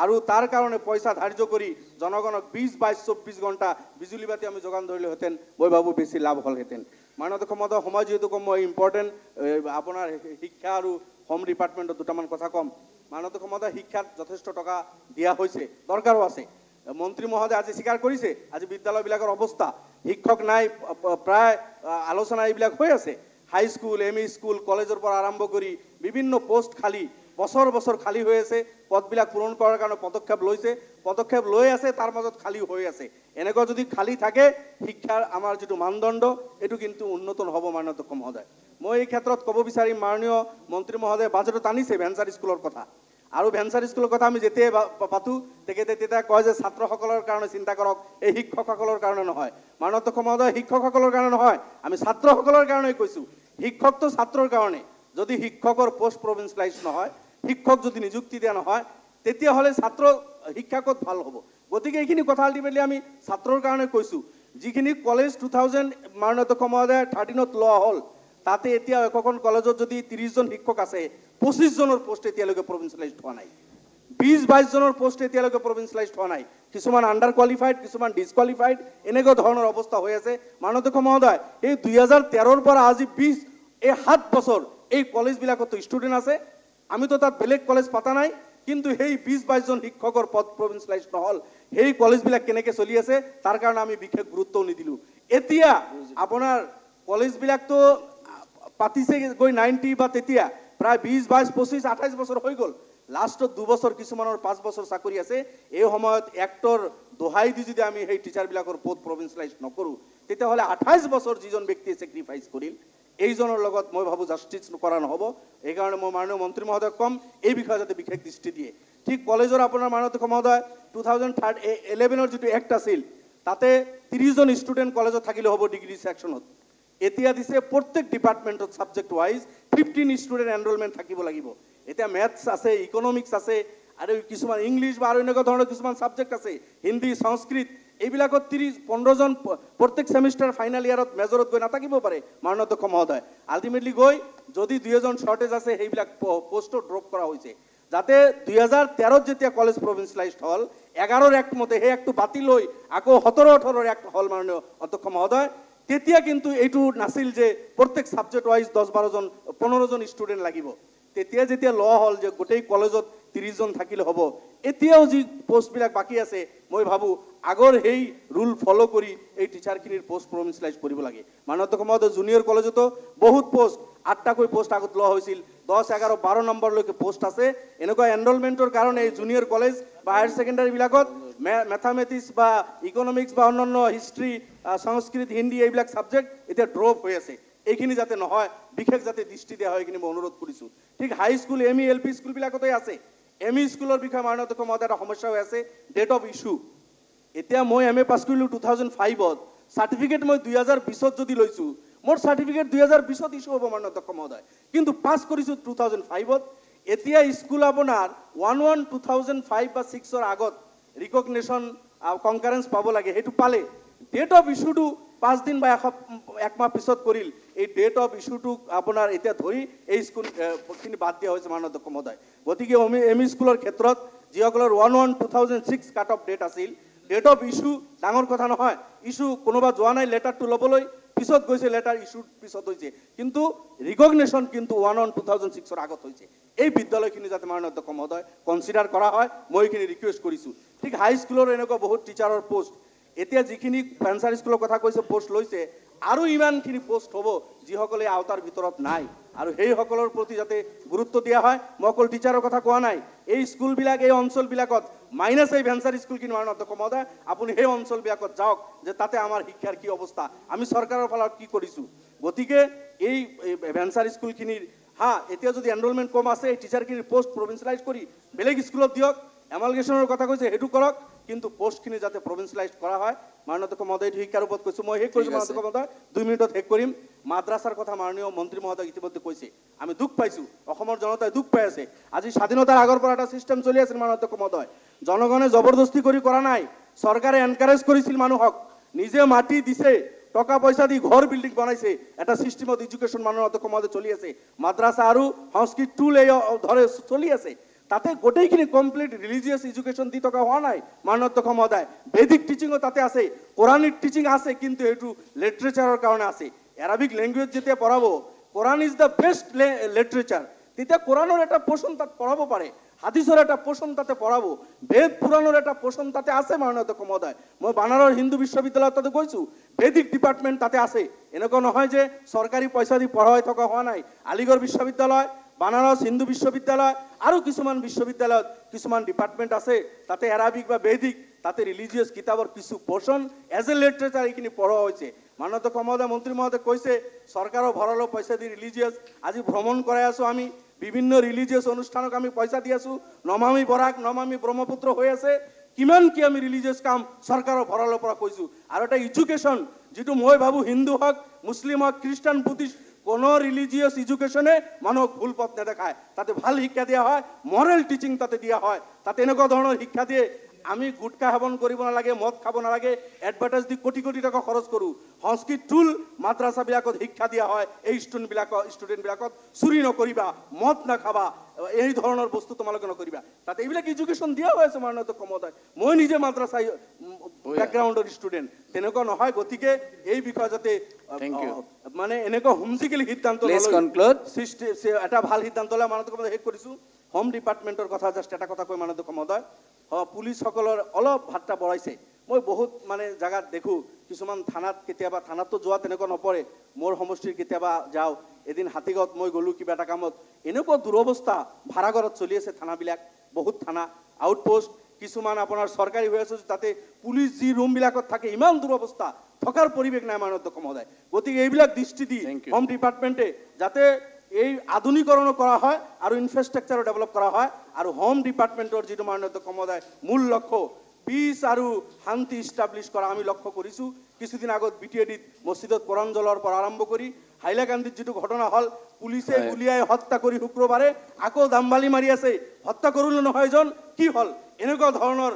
আৰু তাৰ কাৰণে পইচা ধাৰ্য কৰি জনগণক বিছ বাইছ চৌব্বিছ ঘণ্টা বিজুলী বাতি আমি যোগান ধৰিলোহেঁতেন মই ভাবোঁ বেছি লাভ হ'লহেঁতেন মানৱ ক্ষমতা সময় যিহেতু কম মই ইম্পৰ্টেণ্ট আপোনাৰ শিক্ষা আৰু হোম ডিপাৰ্টমেণ্টত দুটামান কথা ক'ম মানৱ ক্ষমতা শিক্ষাত যথেষ্ট টকা দিয়া হৈছে দৰকাৰো আছে মন্ত্ৰী মহোদয় আজি স্বীকাৰ কৰিছে আজি বিদ্যালয়বিলাকৰ অৱস্থা শিক্ষক নাই প্ৰায় আলোচনা এইবিলাক হৈ আছে high school M E school কলেজৰ পৰা আৰম্ভ কৰি বিভিন্ন পোষ্ট খালী বছৰ বছৰ খালী হৈ আছে পদবিলাক পূৰণ কৰাৰ কাৰণে পদক্ষেপ লৈছে পদক্ষেপ লৈ আছে তাৰ মাজত খালী হৈ আছে এনেকুৱা যদি খালী থাকে শিক্ষাৰ আমাৰ যিটো মানদণ্ড এইটো কিন্তু উন্নত হ'ব মাননীয় মহোদয় মই এই ক্ষেত্ৰত ক'ব বিচাৰিম মাননীয় মন্ত্ৰী মহোদয়ে বাজেটত আনিছে ভেঞ্চাৰ স্কুলৰ কথা আৰু ভেঞ্চাৰ স্কুলৰ কথা আমি যেতিয়াই পাতোঁ তেখেতে তেতিয়া কয় যে ছাত্ৰসকলৰ কাৰণে চিন্তা কৰক এই শিক্ষকসকলৰ কাৰণে নহয় মানৱ সমদায় শিক্ষকসকলৰ কাৰণে নহয় আমি ছাত্ৰসকলৰ কাৰণে কৈছোঁ শিক্ষকটো ছাত্ৰৰ কাৰণে যদি শিক্ষকৰ পষ্ট প্ৰভিঞ্চিয়েলাইজ নহয় শিক্ষক যদি নিযুক্তি দিয়া নহয় তেতিয়াহ'লে ছাত্ৰ শিক্ষা ক'ত ভাল হ'ব গতিকে এইখিনি কথা আল্টিমেটলি আমি ছাত্ৰৰ কাৰণে কৈছোঁ যিখিনি কলেজ টু থাউজেণ্ড মাননীয় মহোদয়ে থাৰ্টিনত লোৱা হ'ল তাতে এতিয়া একোখন কলেজত যদি ত্ৰিছজন শিক্ষক আছে পঁচিছজনৰ পোষ্ট এতিয়ালৈকে প্ৰভিঞ্চিয়েলাইজড হোৱা নাই বিশ বাইছজনৰ পোষ্ট এতিয়ালৈকে প্ৰভিঞ্চিয়েলাইজড হোৱা নাই কিছুমান আণ্ডাৰ কোৱালিফাইড কিছুমান ডিছকোৱালিফাইড এনেকুৱা ধৰণৰ অৱস্থা হৈ আছে মানৱদক্ষ মহোদয় এই দুই হাজাৰ তেৰৰ পৰা আজি বিশ এই সাত বছৰ এই কলেজবিলাকতো ষ্টুডেণ্ট আছে আমিতো তাত বেলেগ কলেজ পাতা নাই কিন্তু সেই বিশ বাইছজন শিক্ষকৰ পদ প্ৰভিঞ্চিয়েলাইজ নহ'ল সেই কলেজবিলাক কেনেকৈ চলি আছে তাৰ কাৰণে আমি বিশেষ গুৰুত্বও নিদিলোঁ এতিয়া আপোনাৰ কলেজবিলাকতো পাতিছেগৈ নাইণ্টি বা তেতিয়া প্ৰায় বিছ বাইছ পঁচিছ আঠাইছ বছৰ হৈ গ'ল লাষ্টত দুবছৰ কিছুমানৰ পাঁচ বছৰ চাকৰি আছে এই সময়ত এক্টৰ দোহাই দি যদি আমি সেই টিচাৰবিলাকৰ পদ প্ৰভিঞ্চিয়েলাইজ নকৰোঁ তেতিয়াহ'লে আঠাইছ বছৰ যিজন ব্যক্তিয়ে চেক্ৰিফাইচ কৰিল এইজনৰ লগত মই ভাবোঁ জাষ্টিচ কৰা নহ'ব এইকাৰণে মই মাননীয় মন্ত্ৰী মহোদয়ক ক'ম এই বিষয়ে যাতে বিশেষ দৃষ্টি দিয়ে ঠিক কলেজৰ আপোনাৰ মাননীয় মহোদয় টু থাউজেণ্ড থাৰ্ড এলেভেনৰ যিটো এক্ট আছিল তাতে ত্ৰিছজন ষ্টুডেণ্ট কলেজত থাকিলে হ'ব ডিগ্ৰী ছেকশ্যনত এতিয়া দিছে প্ৰত্যেক ডিপাৰ্টমেণ্টত subject wise fifteen student enrolment থাকিব লাগিব এতিয়া মেথছ আছে ইকনমিক্স আছে আৰু কিছুমান ইংলিছ বা আৰু এনেকুৱা ধৰণৰ কিছুমান ছাবজেক্ট আছে হিন্দী সংস্কৃত এইবিলাকত ত্ৰিছ পোন্ধৰজন প্ৰত্যেক ছেমিষ্টাৰ ফাইনেল ইয়াৰত মেজৰত গৈ নাথাকিব পাৰে মাননাধ্যক্ষ মহোদয় আল্টিমেটলি গৈ যদি দুই এজন শ্বৰ্টেজ আছে সেইবিলাক পষ্টত ড্ৰপ কৰা হৈছে যাতে দুই হাজাৰ তেৰত যেতিয়া কলেজ প্ৰভিঞ্চিয়েলাইজড হ'ল এঘাৰৰ এক্ট মতে সেই এক্টটো বাতিল হৈ আকৌ সোতৰ ওঠৰৰ এক্ট হ'ল মাননীয় অধ্যক্ষ মহোদয় তেতিয়া কিন্তু এইটো নাছিল যে প্ৰত্যেক চাবজেক্ট ৱাইজ দহ বাৰজন পোন্ধৰজন ষ্টুডেণ্ট লাগিব তেতিয়া যেতিয়া ল হ'ল যে গোটেই কলেজত ত্ৰিছজন থাকিলে হ'ব এতিয়াও যি পোষ্টবিলাক বাকী আছে মই ভাবোঁ আগৰ সেই ৰুল ফ'ল' কৰি এই টিচাৰখিনিৰ পোষ্ট প্ৰমিচিলাইজ কৰিব লাগে মানৱ দশমত জুনিয়ৰ কলেজতো বহুত পোষ্ট আঠটাকৈ পোষ্ট আগত লোৱা হৈছিল দহ এঘাৰ বাৰ নম্বৰলৈকে পোষ্ট আছে এনেকুৱা এনৰলমেণ্টৰ কাৰণে এই জুনিয়ৰ কলেজ বা হায়াৰ ছেকেণ্ডাৰীবিলাকত মে মেথামেটিক্স বা ইকনমিক্স বা অন্যান্য হিষ্ট্ৰী সংস্কৃত হিন্দী এইবিলাক ছাবজেক্ট এতিয়া ড্ৰপ হৈ আছে এইখিনি যাতে নহয় বিশেষ যাতে দৃষ্টি দিয়া হয় এইখিনি মই অনুৰোধ কৰিছোঁ ঠিক high school M E L P স্কুলবিলাকতে আছে এম ই স্কুলৰ বিষয়ে মানে দেখোঁ এটা সমস্যা হৈ আছে ডেট অফ ইছ্যু এতিয়া মই এম এ পাছ কৰিলোঁ টু থাউজেণ্ড ফাইভত চাৰ্টিফিকেট মই দুই হাজাৰ বিছত যদি লৈছোঁ মোৰ চাৰ্টিফিকেট দুই হাজাৰ বিছত ইছ্যু হ'ব মানৱ দক্ষ মহোদয় কিন্তু পাছ কৰিছোঁ টু থাউজেণ্ড ফাইভত এতিয়া স্কুল আপোনাৰ one one two thousand five বা ছিক্সৰ আগত ৰিকগনেশ্যন কংকাৰেঞ্চ পাব লাগে সেইটো পালে ডেট অফ ইছ্যুটো পাঁচদিন বা এসপ্তাহ মাহ পিছত কৰিল এই ডেট অফ ইস্যুটো আপোনাৰ এতিয়া ধৰি এই স্কুলখিনি বাদ দিয়া হৈছে মাননীয় মহোদয় গতিকে আমি এম ই স্কুলৰ ক্ষেত্ৰত যিসকলৰ one one two thousand six cut off date আছিল ডেট অফ ইছ্যু ডাঙৰ কথা নহয় ইছ্যু কোনোবা যোৱা নাই লেটাৰটো ল'বলৈ পিছত গৈছে লেটাৰ ইছ্যু পিছত হৈছে কিন্তু ৰিকগনেশ্যন কিন্তু ওৱান ওৱান টু থাউজেণ্ড ছিক্সৰ আগত হৈছে এই বিদ্যালয়খিনি যাতে মাননীয় মহোদয় কনচিডাৰ কৰা হয় মই এইখিনি ৰিকুৱেষ্ট কৰিছোঁ ঠিক হাই স্কুলৰ এনেকুৱা বহুত টিচাৰৰ পোষ্ট এতিয়া যিখিনি ফেঞ্চাৰ স্কুলৰ কথা কৈছে পোষ্ট লৈছে আৰু ইমানখিনি পোষ্ট হ'ব যিসকলে আওতাৰ ভিতৰত নাই আৰু সেইসকলৰ প্ৰতি যাতে গুৰুত্ব দিয়া হয় মই অকল টিচাৰৰ কথা কোৱা নাই এই স্কুলবিলাক এই অঞ্চলবিলাকত মাইনাছ এই ভেঞ্চাৰ স্কুল কিনো আৰু অধ্যক্ষ মহোদয় আপুনি সেই অঞ্চলবিলাকত যাওক যে তাতে আমাৰ শিক্ষাৰ কি অৱস্থা আমি চৰকাৰৰ ফালত কি কৰিছোঁ গতিকে এই ভেঞ্চাৰ স্কুলখিনিৰ হা এতিয়া যদি এনৰোলমেণ্ট কম আছে এই টিচাৰখিনিৰ পোষ্ট প্ৰভিঞ্চিয়েলাইজ কৰি বেলেগ স্কুলত দিয়ক এমালগেশ্যনৰ কথা কৈছে সেইটো কৰক কিন্তু পোষ্টখিনি যাতে প্ৰভিঞ্চিয়েলাইজ কৰা হয় মাননীয় মহোদয় শিক্ষাৰ ওপৰত কৈছোঁ মই শেষ কৰিছোঁ মাননীয় মহোদয় দুই মিনিটত শেষ কৰিম মাদ্ৰাছাৰ কথা মাননীয় মন্ত্ৰী মহোদয় ইতিমধ্যে কৈছে আমি দুখ পাইছোঁ অসমৰ জনতাই দুখ পাই আছে আজি স্বাধীনতাৰ আগৰ পৰা এটা ছিষ্টেম চলি আছিল মাননীয় মহোদয় জনগণে জবৰদস্তি কৰি কৰা নাই চৰকাৰে এনকাৰেজ কৰিছিল মানুহক নিজে মাটি দিছে টকা পইচা দি ঘৰ বিল্ডিং বনাইছে এটা ছিষ্টেমত এডুকেশ্যন মানুহৰ অধ্যক্ষ মহোদয় চলি আছে মাদ্ৰাছা আৰু সংস্কৃত টুল এই ধৰে চলি আছে তাতে গোটেইখিনি কমপ্লিট ৰিলিজিয়াছ এডুকেশ্যন দি থকা হোৱা নাই মানৱ ক্ষমতাই বেদিক টিচিঙো তাতে আছে কোরআনিক টিচিং আছে কিন্তু এইটো লিটারেচারের কাৰণে আছে এৰাবিক লেংগুৱেজ যেতিয়া পঢ়াব Quran is the best literature তেতিয়া কোরআনের এটা পোষণ তাত পঢ়াব পাৰে হাদিসের একটা পোষণ তাতে পড়াবো বেদ পুরানোর একটা পোষণ তাতে আছে মানত ক্ষমতায় মই বানারস হিন্দু বিশ্ববিদ্যালয় তাতে গৈছো বেদিক ডিপার্টমেন্ট তাতে আছে এনেকুৱা নহয় যে চৰকাৰী পইচা দি পঢ়াই থকা হোৱা নাই আলিগড় বিশ্ববিদ্যালয় বানারস হিন্দু বিশ্ববিদ্যালয় আরও কিছু বিশ্ববিদ্যালয় কিছু ডিপার্টমেন্ট আছে তাতে এরাবিক বা বেদিক তাতে রিলিজিয়াস কিতাবর কিছু পোর্শন এজ এ লিটারেচার এইখানে পড়া হয়েছে মাননীয় ক্ষমতা মন্ত্রী মহোদয় কইছে সরকারও ভরালো পয়সা দিয়ে রিলিজিয়াস আজি ভ্রমণ করাই আসো আমি বিভিন্ন রিলিজিয়াস অনুষ্ঠানক আমি পয়সা দিয়ে আসো নমামি বরাক নমামি ব্রহ্মপুত্র হয়ে আছে কিমান কি আমি রিলিজিয়াস কাম সরকারও ভরালো পরা কইছো আর এটা এডুকেশন যেটা মই ভাবু হিন্দু হক মুসলিম হক খ্রিস্টান বুদ্ধিস্ট কোনো ৰিলিজিয়াস ইজুকেশ্যনে মানুহক ভুল পথ নেদেখায় তাতে ভাল শিক্ষা দিয়া হয় মৰেল টিচিং তাতে দিয়া হয় তাতে এনেকুৱা ধৰণৰ শিক্ষা দিয়ে আমি গুটখা সেৱন কৰিব নালাগে মদ খাব নালাগে এডভাৰটাইজ দি কোটি কোটি টকা খৰচ কৰোঁ সংস্কৃত টুল মাদ্ৰাছাবিলাকত শিক্ষা দিয়া হয় এই ষ্টুডেণ্টবিলাকক ষ্টুডেণ্টবিলাকক চুৰি নকৰিবা মদ নাখাবা এই ধৰণৰ বস্তু তোমালোকে নকৰিবা তাত এইবিলাক এডুকেশ্যন দিয়া হৈ আছে মানুহ কমতাই মই নিজে মাদ্ৰাছা বেকগ্ৰাউণ্ডৰ ষ্টুডেণ্ট তেনেকুৱা নহয় গতিকে এই বিষয়ে যাতে মানে এনেকুৱা হোমচিকেলি সিদ্ধান্ত এটা ভাল সিদ্ধান্ত লৈ মানুহ শেষ কৰিছোঁ হোম ডিপাৰ্টমেণ্টৰ কথা জাষ্ট এটা কথা কৈ মানুহটো মহোদয় পুলিচসকলৰ অলপ ভাত্তা বঢ়াইছে মই বহুত মানে জেগাত দেখোঁ কিছুমান থানাত কেতিয়াবা থানাততো যোৱা তেনেকুৱা নপৰে মোৰ সমষ্টিৰ কেতিয়াবা যাওঁ এদিন হাতীগাঁৱত মই গ'লোঁ কিবা এটা কামত এনেকুৱা দুৰৱস্থা ভাড়াঘৰত চলি আছে থানাবিলাক বহুত থানা আউটপোষ্ট কিছুমান আপোনাৰ চৰকাৰী হৈ আছে তাতে পুলিচ যি ৰুমবিলাকত থাকে ইমান দুৰৱস্থা থকাৰ পৰিৱেশ নাই মানুহ সদায় গতিকে এইবিলাক দৃষ্টি দি হোম ডিপাৰ্টমেণ্টে যাতে এই আধুনিকৰণো কৰা হয় আৰু ইনফ্ৰাষ্ট্ৰাকচাৰো ডেভেলপ কৰা হয় আৰু হোম ডিপাৰ্টমেণ্টৰ যিটো মান্যতা ক্ষমতাই মূল লক্ষ্য পিচ আৰু শান্তি ইষ্টাব্লিছ কৰা আমি লক্ষ্য কৰিছোঁ কিছুদিন আগত বি টি এডিত মছজিদত পৰঞ্জলৰ পৰা আৰম্ভ কৰি হাইলাকান্দিত যিটো ঘটনা হ'ল পুলিচে গুলিয়াই হত্যা কৰি শুক্ৰবাৰে আকৌ দাম্বালি মাৰি আছে হত্যা কৰিলোঁ নহয় এজন কি হ'ল এনেকুৱা ধৰণৰ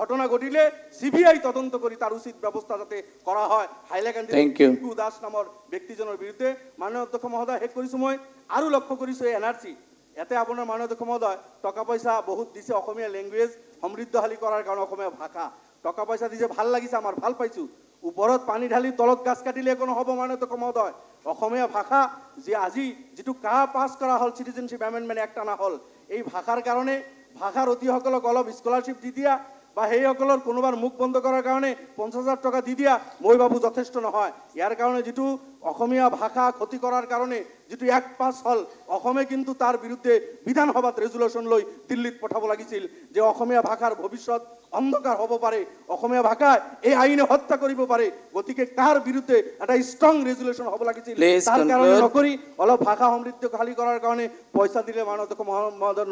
ঘটনা ঘটিলে সিবিআই তদন্ত কৰি তাৰ উচিত ব্যবস্থা যাতে কৰা হয় হাইলাকান্দি টিঙ্কু দাস নামৰ ব্যক্তিজনৰ বিৰুদ্ধে মাননীয় অধ্যক্ষ মহোদয় হেক কৰিছোঁ মই আৰু লক্ষ্য কৰিছোঁ এন আৰ চি ইয়াতে আপোনাৰ মাননীয় অধ্যক্ষ মহোদয় টকা পইচা বহুত দিছে অসমীয়া লেংগুৱেজ সমৃদ্ধশালী কৰাৰ কাৰণে অসমীয়া ভাষা টকা পইচা দিছে ভাল লাগিছে আমাৰ ভাল পাইছোঁ ওপৰত পানী ঢালি তলত গাছ কাটিলে একো নহ'ব মাননীয় অধ্যক্ষ মহোদয় অসমীয়া ভাষা যে আজি যিটো কাহ পাছ কৰা হ'ল চিটিজেনশ্বিপ এমেণ্ডমেণ্ট এক টানা হ'ল এই ভাষাৰ কাৰণে ভাষাৰ অতিসকলক অলপ স্কলাৰশ্বিপ দি দিয়া বা সেইসকলৰ কোনোবাৰ মুখ বন্ধ কৰাৰ কাৰণে পঞ্চাছ হাজাৰ টকা দি দিয়া মই ভাবোঁ যথেষ্ট নহয় ইয়াৰ কাৰণে যিটো অসমীয়া ভাষা ক্ষতি কৰাৰ কাৰণে যিটো এক্ট পাছ হ'ল অসমে কিন্তু তাৰ বিৰুদ্ধে বিধানসভাত ৰেজুলেশ্যন লৈ দিল্লীত পঠাব লাগিছিল যে অসমীয়া ভাষাৰ ভৱিষ্যত অন্ধকাৰ হ'ব পাৰে অসমীয়া ভাষাই এই আইনে হত্যা কৰিব পাৰে গতিকে তাৰ বিৰুদ্ধে এটা ষ্ট্ৰং ৰেজুলেশ্যন হ'ব লাগিছিল তাৰ কাৰণে নকৰি অলপ ভাষা সমৃদ্ধিশালী কৰাৰ কাৰণে পইচা দিলে মানুহ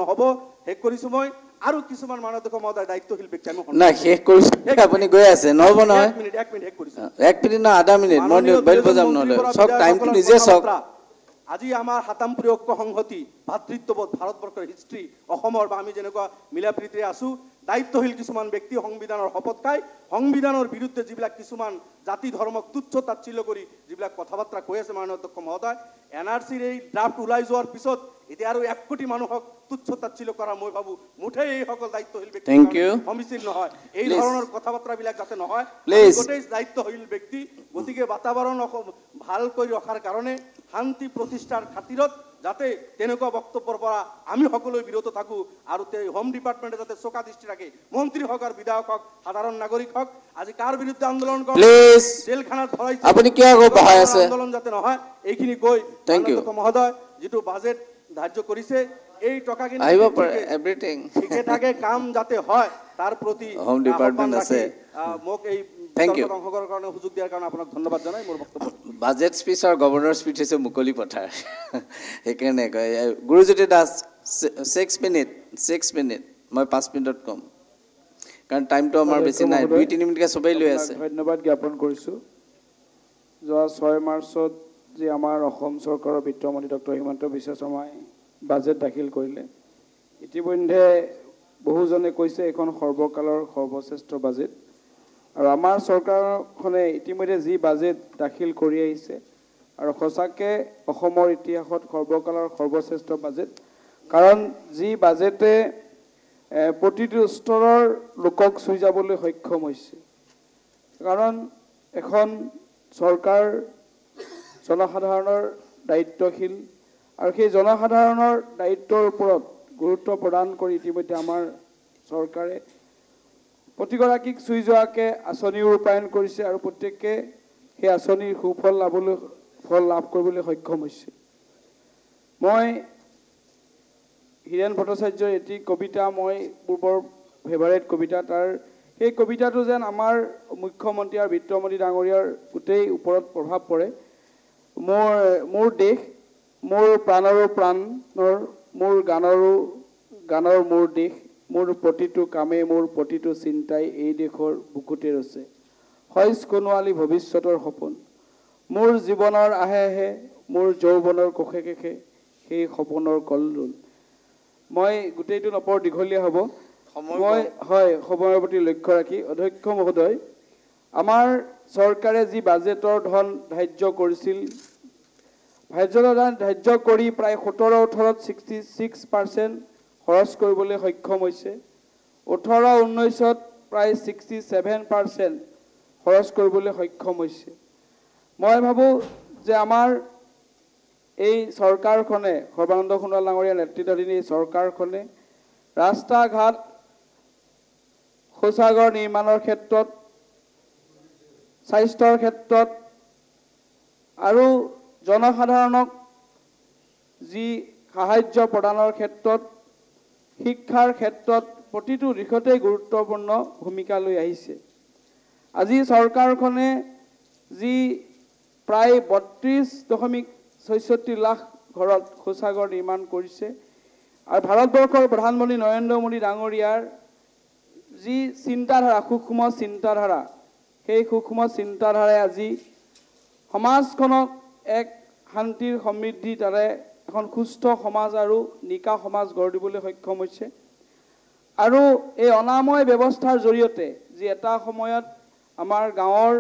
নহ'ব শেষ কৰিছোঁ মই আৰু কিছুমান মানৱ মই দায়িত্বশীল ব্যক্তি আমি নাই শেষ কৰিছো আপুনি গৈ আছে নহব নহয় এক মিনিট এক মিনিট এক কৰিছো এক মিনিট না আধা মিনিট মই বেল বজাম নহলে চক টাইমটো নিজে চক আজি আমাৰ সাতামপুৰী ঐক্য সংহতি ভাতৃত্ববোধ ভাৰতবৰ্ষৰ হিষ্ট্ৰী অসমৰ বা আমি যেনেকুৱা মিলা প্ৰীতিৰে আছোঁ দায়িত্বশীল কিছুমান ব্যক্তি সংবিধানৰ শপত খাই সংবিধানৰ বিৰুদ্ধে যিবিলাক কিছুমান জাতি ধৰ্মক তুচ্ছ তাচ্ছিল্য কৰি যিবিলাক কথা বাৰ্তা কৈ আছে মাননীয় অধ্যক্ষ মহোদয় এন আৰ চিৰ এই ড্ৰাফ্ট ওলাই যোৱাৰ পিছত এতিয়া আৰু এক কোটি মানুহক তুচ্ছ তাচ্ছিল্য কৰা মই ভাবোঁ মুঠেই এইসকল দায়িত্বশীল ব্যক্তি সমীচীন নহয় এই ধৰণৰ কথা বাৰ্তাবিলাক যাতে নহয় গোটেই দায়িত্বশীল ব্যক্তি গতিকে বাতাবৰণ ভাল কৰি ৰখাৰ কাৰণে শান্তি প্ৰতিষ্ঠাৰ খাতিৰত যাতে তেনেকুৱা বক্তব্যৰ পৰা আমি সকলোৱে বিৰত থাকোঁ আৰু হোম ডিপাৰ্টমেণ্টে যাতে চকা দৃষ্টি ৰাখে মন্ত্ৰী হওক আৰু বিধায়ক হওক সাধাৰণ নাগৰিক হওক আজি কাৰ বিৰুদ্ধে আন্দোলন জেলখানাত আন্দোলন যাতে নহয় এইখিনি গৈ মহোদয় যিটো বাজেট ধাৰ্য কৰিছে এই টকাখিনি কাম যাতে হয় তাৰ প্ৰতি হোম ডিপাৰ্টমেণ্ট আছে মোক এই থেংক ইউ অংশগ্ৰহণৰ কাৰণে সুযোগ দিয়াৰ কাৰণে আপোনাক ধন্যবাদ জনাই মোৰ বক্তব্য বাজেট স্পীচ আৰু গভৰ্ণৰ স্পীচ হৈছে মুকলি পথাৰ সেইকাৰণে কয় Gurujyoti Das six minute six minute মই পাঁচ মিনিটত ক'ম কাৰণ টাইমটো আমাৰ বেছি নাই দুই তিনি মিনিটকে চবেই লৈ আছে ধন্যবাদ জ্ঞাপন কৰিছোঁ যোৱা ছয় মাৰ্চত যে আমাৰ অসম চৰকাৰৰ বিত্তমন্ত্ৰী ডক্টৰ হিমন্ত বিশ্ব শৰ্মাই বাজেট দাখিল কৰিলে ইতিমধ্যে বহুজনে কৈছে এইখন সৰ্বকালৰ সৰ্বশ্ৰেষ্ঠ বাজেট আৰু আমাৰ চৰকাৰখনে ইতিমধ্যে যি বাজেট দাখিল কৰি আহিছে আৰু সঁচাকৈ অসমৰ ইতিহাসত সৰ্বকালৰ সৰ্বশ্ৰেষ্ঠ বাজেট কাৰণ যি বাজেটে প্ৰতিটো স্তৰৰ লোকক চুই যাবলৈ সক্ষম হৈছে কাৰণ এখন চৰকাৰ জনসাধাৰণৰ দায়িত্বশীল আৰু সেই জনসাধাৰণৰ দায়িত্বৰ ওপৰত গুৰুত্ব প্ৰদান কৰি ইতিমধ্যে আমাৰ চৰকাৰে প্ৰতিগৰাকীক চুই যোৱাকৈ আঁচনি ৰূপায়ণ কৰিছে আৰু প্ৰত্যেকে সেই আঁচনিৰ সুফল লাভলৈ ফল লাভ কৰিবলৈ সক্ষম হৈছে মই হীৰেণ ভট্টাচাৰ্যৰ এটি কবিতা মই পূৰ্বৰ ফেভাৰেট কবিতা তাৰ সেই কবিতাটো যেন আমাৰ মুখ্যমন্ত্ৰী আৰু বিত্তমন্ত্ৰী ডাঙৰীয়াৰ গোটেই ওপৰত প্ৰভাৱ পৰে মোৰ মোৰ দেশ মোৰ প্ৰাণৰো প্ৰাণৰ মোৰ গানৰো গানৰ মোৰ দেশ মোৰ প্ৰতিটো কামে মোৰ প্ৰতিটো চিন্তাই এই দেশৰ বুকুতে ৰৈছে শইচ কোনোৱালী ভৱিষ্যতৰ সপোন মোৰ জীৱনৰ আহে আহে মোৰ যৌৱনৰ কষে কষে সেই সপোনৰ কলদোল মই গোটেইটো নপৰ দীঘলীয়া হ'ব মই হয় সময়ৰ প্ৰতি লক্ষ্য ৰাখি অধ্যক্ষ মহোদয় আমাৰ চৰকাৰে যি বাজেটৰ ধন ধাৰ্য কৰিছিল ধাৰ্য ধাৰ্য কৰি প্ৰায় সোতৰ ওঠৰত ছিক্সটি ছিক্স পাৰ্চেণ্ট খৰচ কৰিবলৈ সক্ষম হৈছে ওঠৰ ঊনৈছত প্ৰায় ছিক্সটি ছেভেন পাৰ্চেণ্ট খৰচ কৰিবলৈ সক্ষম হৈছে মই ভাবোঁ যে আমাৰ এই চৰকাৰখনে সৰ্বানন্দ সোণোৱাল ডাঙৰীয়া নেতৃত্বাধীন এই চৰকাৰখনে ৰাস্তা ঘাট শৌচাগৰ নিৰ্মাণৰ ক্ষেত্ৰত স্বাস্থ্যৰ ক্ষেত্ৰত আৰু জনসাধাৰণক যি সাহাৰ্য প্ৰদানৰ ক্ষেত্ৰত শিক্ষাৰ ক্ষেত্ৰত প্ৰতিটো দিশতে গুৰুত্বপূৰ্ণ ভূমিকা লৈ আহিছে আজি চৰকাৰখনে যি প্ৰায় বত্ৰিছ দশমিক ছয়ষষ্ঠি লাখ ঘৰত শৌচাগৰ নিৰ্মাণ কৰিছে আৰু ভাৰতবৰ্ষৰ প্ৰধানমন্ত্ৰী নৰেন্দ্ৰ মোদী ডাঙৰীয়াৰ যি চিন্তাধাৰা সূক্ষ্ম চিন্তাধাৰা সেই সূক্ষ্ম চিন্তাধাৰাই আজি সমাজখনক এক শান্তিৰ সমৃদ্ধিৰ দ্বাৰাই এখন সুস্থ সমাজ আৰু নিকা সমাজ গঢ় দিবলৈ সক্ষম হৈছে আৰু এই অনাময় ব্যৱস্থাৰ জৰিয়তে যি এটা সময়ত আমাৰ গাঁৱৰ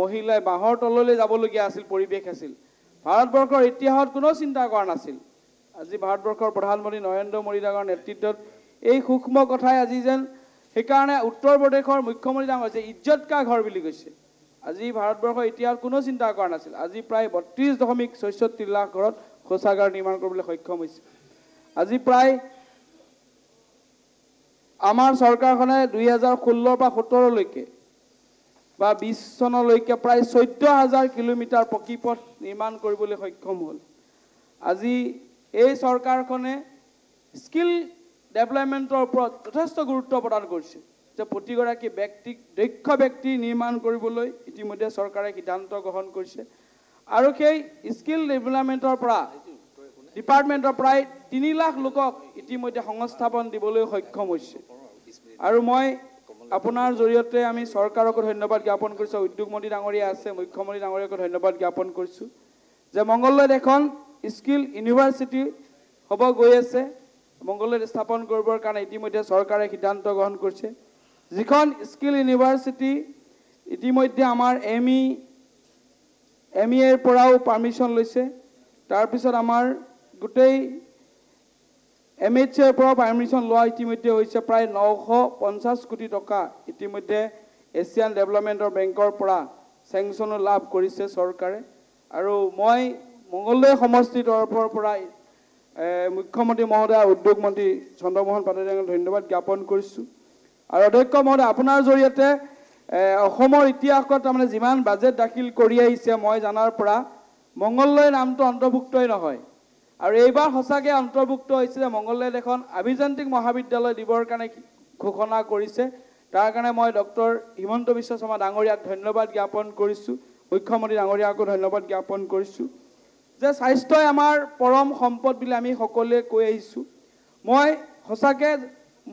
মহিলাই বাঁহৰ তললৈ যাবলগীয়া আছিল পৰিৱেশ আছিল ভাৰতবৰ্ষৰ ইতিহাসত কোনো চিন্তা কৰা নাছিল আজি ভাৰতবৰ্ষৰ প্ৰধানমন্ত্ৰী নৰেন্দ্ৰ মোদী ডাঙৰ নেতৃত্বত এই সূক্ষ্ম কথাই আজি যেন সেইকাৰণে উত্তৰ প্ৰদেশৰ মুখ্যমন্ত্ৰী ডাঙৰ হৈছে ইজ্জত কা ঘৰ বুলি কৈছে আজি ভাৰতবৰ্ষৰ ইতিহাসত কোনো চিন্তা কৰা নাছিল আজি প্ৰায় বত্ৰিছ দশমিক ছয়ষষ্ঠি লাখ ঘৰত শৌচাগাৰ নিৰ্মাণ কৰিবলৈ সক্ষম হৈছে আজি প্ৰায় আমাৰ চৰকাৰখনে দুহেজাৰ ষোল্লৰ পৰা সোতৰলৈকে বা বিছ চনলৈকে প্ৰায় চৈধ্য হাজাৰ কিলোমিটাৰ পকী পথ নিৰ্মাণ কৰিবলৈ সক্ষম হ'ল আজি এই চৰকাৰখনে স্কিল ডেভেলপমেণ্টৰ ওপৰত যথেষ্ট গুৰুত্ব প্ৰদান কৰিছে যে প্ৰতিগৰাকী ব্যক্তিক দক্ষ ব্যক্তি নিৰ্মাণ কৰিবলৈ ইতিমধ্যে চৰকাৰে সিদ্ধান্ত গ্ৰহণ কৰিছে আৰু সেই স্কিল ডেভেলপমেণ্টৰ পৰা ডিপাৰ্টমেণ্টৰ প্ৰায় তিনি লাখ লোকক ইতিমধ্যে সংস্থাপন দিবলৈ সক্ষম হৈছে আৰু মই আপোনাৰ জৰিয়তে আমি চৰকাৰকো ধন্যবাদ জ্ঞাপন কৰিছোঁ উদ্যোগ মন্ত্ৰী ডাঙৰীয়া আছে মুখ্যমন্ত্ৰী ডাঙৰীয়াকো ধন্যবাদ জ্ঞাপন কৰিছোঁ যে মংগলদৈত এখন স্কিল ইউনিভাৰ্চিটি হ'ব গৈ আছে মংগলদৈত স্থাপন কৰিবৰ কাৰণে ইতিমধ্যে চৰকাৰে সিদ্ধান্ত গ্ৰহণ কৰিছে যিখন স্কিল ইউনিভাৰ্চিটি ইতিমধ্যে আমাৰ M E e M E এৰ পৰাও পাৰ্মিশ্যন লৈছে তাৰপিছত আমাৰ গোটেই এম এইচ চিৰ পৰাও পাৰ্মিশ্যন লোৱা ইতিমধ্যে হৈছে প্ৰায় নশ পঞ্চাছ কোটি টকা ইতিমধ্যে এছিয়ান ডেভেলপমেণ্টৰ বেংকৰ পৰা চেংচনো লাভ কৰিছে চৰকাৰে আৰু মই মংগলদৈ সমষ্টিৰ তৰফৰ পৰা মুখ্যমন্ত্ৰী মহোদয় আৰু উদ্যোগ মন্ত্ৰী চন্দ্ৰমোহন পাটোৱাৰীক ধন্যবাদ জ্ঞাপন কৰিছোঁ আৰু অধ্যক্ষ মহোদয় আপোনাৰ জৰিয়তে অসমৰ ইতিহাসত তাৰমানে যিমান বাজেট দাখিল কৰি আহিছে মই জনাৰ পৰা মংগলদৈ নামটো অন্তৰ্ভুক্তই নহয় আৰু এইবাৰ সঁচাকৈ অন্তৰ্ভুক্ত হৈছে যে মংগলদৈ এখন আভিযান্ত্ৰিক মহাবিদ্যালয় দিবৰ কাৰণে ঘোষণা কৰিছে তাৰ কাৰণে মই ডক্টৰ হিমন্ত বিশ্ব শৰ্মা ডাঙৰীয়াক ধন্যবাদ জ্ঞাপন কৰিছোঁ মুখ্যমন্ত্ৰী ডাঙৰীয়াকো ধন্যবাদ জ্ঞাপন কৰিছোঁ যে স্বাস্থ্যই আমাৰ পৰম সম্পদ বুলি আমি সকলোৱে কৈ আহিছোঁ মই সঁচাকৈ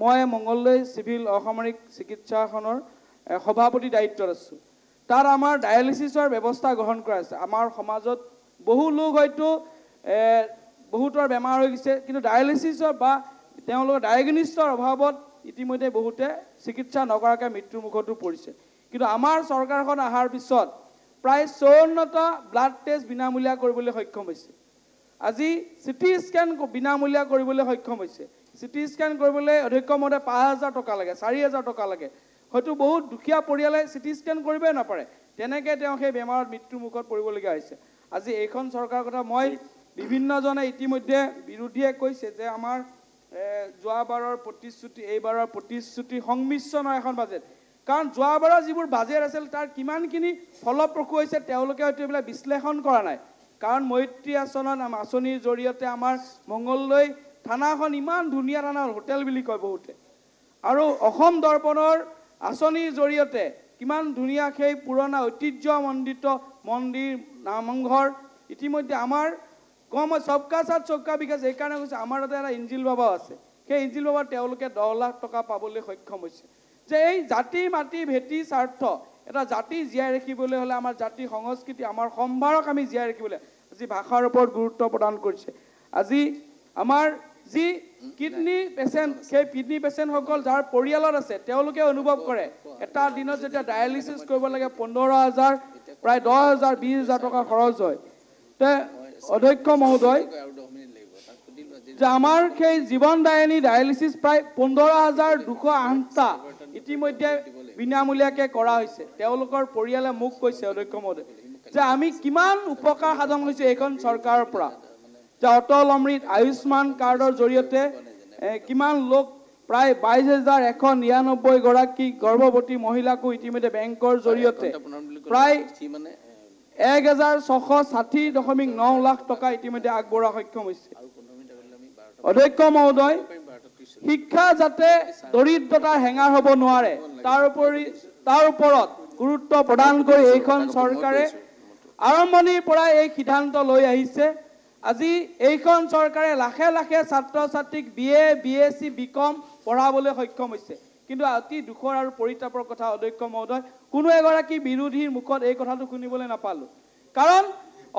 মই মংগলদৈ চিভিল অসামৰিক চিকিৎসাখনৰ সভাপতি দায়িত্বত আছোঁ তাত আমাৰ ডায়েলিচিছৰ ব্যৱস্থা গ্ৰহণ কৰা আছে আমাৰ সমাজত বহু লোক হয়তো বহুতৰ বেমাৰ হৈ গৈছে কিন্তু ডায়েলিচিছৰ বা তেওঁলোকৰ ডায়েগনিষ্টৰ অভাৱত ইতিমধ্যে বহুতে চিকিৎসা নকৰাকৈ মৃত্যুমুখতো পৰিছে কিন্তু আমাৰ চৰকাৰখন অহাৰ পিছত প্ৰায় চৌৱন্নটা ব্লাড টেষ্ট বিনামূলীয়া কৰিবলৈ সক্ষম হৈছে আজি চিটি স্কেন বিনামূলীয়া কৰিবলৈ সক্ষম হৈছে চিটি স্কেন কৰিবলৈ অধ্যক্ষ মতে পাঁচ হাজাৰ টকা লাগে চাৰি হাজাৰ টকা লাগে হয়তো বহুত দুখীয়া পৰিয়ালে চিটি স্কেন কৰিবই নাপাৰে তেনেকৈ তেওঁ সেই বেমাৰত মৃত্যুমুখত পৰিবলগীয়া হৈছে আজি এইখন চৰকাৰৰ কথা মই বিভিন্নজনে ইতিমধ্যে বিৰোধীয়ে কৈছে যে আমাৰ যোৱাবাৰৰ প্ৰতিশ্ৰুতি এইবাৰৰ প্ৰতিশ্ৰুতি সংমিশ্ৰণৰ এখন বাজেট কাৰণ যোৱাবাৰৰ যিবোৰ বাজেট আছিল তাৰ কিমানখিনি ফলপ্ৰসূ হৈছে তেওঁলোকে হয়তো এইবিলাক বিশ্লেষণ কৰা নাই কাৰণ মৈত্ৰী আঁচনত আঁচনিৰ জৰিয়তে আমাৰ মংগললৈ থানাখন ইমান ধুনীয়া থানা হোটেল বুলি কয় বহুতে আৰু অসম দৰ্পণৰ আঁচনিৰ জৰিয়তে কিমান ধুনীয়া সেই পুৰণা ঐতিহ্যমণ্ডিত মন্দিৰ নামঘৰ ইতিমধ্যে আমাৰ কম হয় চবকা চাত চবকা বিকাশ এইকাৰণে কৈছে আমাৰ তাতে এটা ইঞ্জিল বাবাও আছে সেই ইঞ্জিল বাবা তেওঁলোকে দহ লাখ টকা পাবলৈ সক্ষম হৈছে যে এই জাতি মাটি ভেটি স্বাৰ্থ এটা জাতি জীয়াই ৰাখিবলৈ হ'লে আমাৰ জাতি সংস্কৃতি আমাৰ সম্ভাৰক আমি জীয়াই ৰাখিবলৈ আজি ভাষাৰ ওপৰত গুৰুত্ব প্ৰদান কৰিছে আজি আমাৰ যি কিডনী পেচেণ্ট সেই কিডনী পেচেণ্টসকল যাৰ পৰিয়ালত আছে তেওঁলোকে অনুভৱ কৰে এটা দিনত যেতিয়া ডায়েলিচিছ কৰিব লাগে পোন্ধৰ হাজাৰ প্ৰায় দহ হাজাৰ বিশ হাজাৰ টকা খৰচ হয় তে অধ্যক্ষ মহোদয় যে আমাৰ সেই জীৱন জীৱনদায়নী ডায়েলিচিছ প্ৰায় পোন্ধৰ হাজাৰ দুশ আঠটা ইতিমধ্যে বিনামূলীয়াকৈ কৰা হৈছে তেওঁলোকৰ পৰিয়ালে মোক কৈছে অধ্যক্ষ মহোদয় যে আমি কিমান উপকাৰ সাধন হৈছোঁ এইখন চৰকাৰৰ পৰা যে অটল অমৃত আয়ুষ্মান কাৰ্ডৰ জৰিয়তে কিমান লোক প্ৰায় বাইছ হাজাৰ এশ নিৰানব্বৈ গৰাকী গৰ্ভৱতী মহিলাকো ইতিমধ্যে বেংকৰ জৰিয়তে প্ৰায় এক হাজাৰ ছশ ষাঠি দশমিক ন লাখ টকা ইতিমধ্যে আগবঢ়োৱা সক্ষম হৈছে অধ্যক্ষ মহোদয় শিক্ষা যাতে দৰিদ্ৰতা হেঙাৰ হ'ব নোৱাৰে তাৰ উপৰি তাৰ ওপৰত গুৰুত্ব প্ৰদান কৰি এইখন চৰকাৰে আৰম্ভণিৰ পৰাই এই সিদ্ধান্ত লৈ আহিছে আজি এইখন চৰকাৰে লাখে লাখে ছাত্ৰ ছাত্ৰীক B A B S C B com পঢ়াবলৈ সক্ষম হৈছে কিন্তু অতি দুখৰ আৰু পৰিতাপৰ কথা অধ্যক্ষ মহোদয় কোনো এগৰাকী বিৰোধীৰ মুখত এই কথাটো শুনিবলৈ নাপালো কাৰণ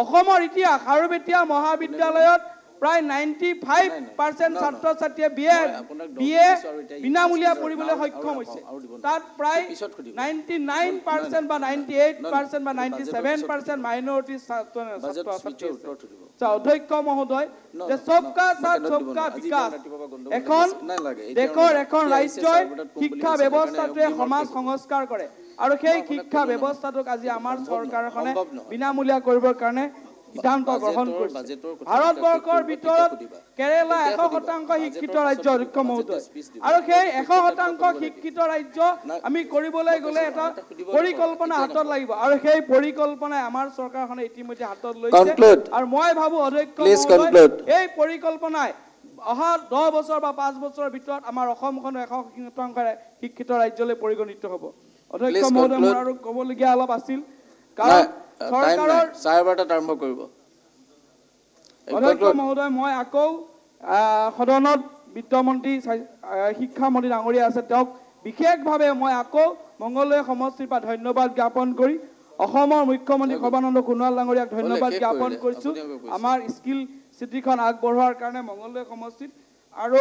অসমৰ ইতিহাস আৰু এতিয়া মহাবিদ্যালয়ত প্ৰায় নাইণ্টি ফাইভ পাৰ্চেণ্ট ছাত্ৰ ছাত্ৰীয়ে বি এ বি এ সক্ষম হৈছে তাত প্ৰায় নাইণ্টি নাইন পাৰ্চেণ্ট বা নাইণ্টি এইট পাৰ্চেণ্ট বা নাইণ্টি ছেভেন পাৰ্চেণ্ট মাইনৰিটি অধ্যক্ষ মহোদয় যে চবকা চা চবকা বিকাশ এখন দেশৰ এখন ৰাজ্যৰ শিক্ষা ব্যৱস্থাটোৱে সমাজ সংস্কাৰ কৰে আৰু সেই শিক্ষা ব্যৱস্থাটোক আজি আমাৰ চৰকাৰখনে বিনামূলীয়া কৰিবৰ কাৰণে সিদ্ধান্ত গ্ৰহণ কৰিছে ভাৰতবৰ্ষৰ ভিতৰত কেৰেলা এশ শতাংশ শিক্ষিত ৰাজ্য অধ্যক্ষ মহোদয় আৰু সেই এশ শতাংশ শিক্ষিত ৰাজ্য আমি কৰিবলৈ গ'লে এটা পৰিকল্পনা হাতত লাগিব আৰু সেই পৰিকল্পনাই আমাৰ চৰকাৰখনে ইতিমধ্যে হাতত লৈছে আৰু মই ভাবো অধ্যক্ষ এই পৰিকল্পনাই অহা দহ বছৰ বা পাঁচ বছৰৰ ভিতৰত আমাৰ অসমখন এশ শতাংশৰে শিক্ষিত ৰাজ্যলৈ পৰিগণিত হ'ব অধ্যক্ষ মহোদয় মোৰ আৰু ক'বলগীয়া অলপ আছিল কাৰণ সদনত বিত্তমন্ত্ৰী শিক্ষামন্ত্ৰী ডাঙৰীয়া আছে তেওঁক বিশেষভাৱে মই আকৌ মংগলদৈ সমষ্টিৰ পৰা ধন্যবাদ জ্ঞাপন কৰি অসমৰ মুখ্যমন্ত্ৰী সৰ্বানন্দ সোণোৱাল ডাঙৰীয়াক ধন্যবাদ জ্ঞাপন কৰিছো আমাৰ স্কিল চিটিখন আগবঢ়োৱাৰ কাৰণে মংগলদৈ সমষ্টিত আৰু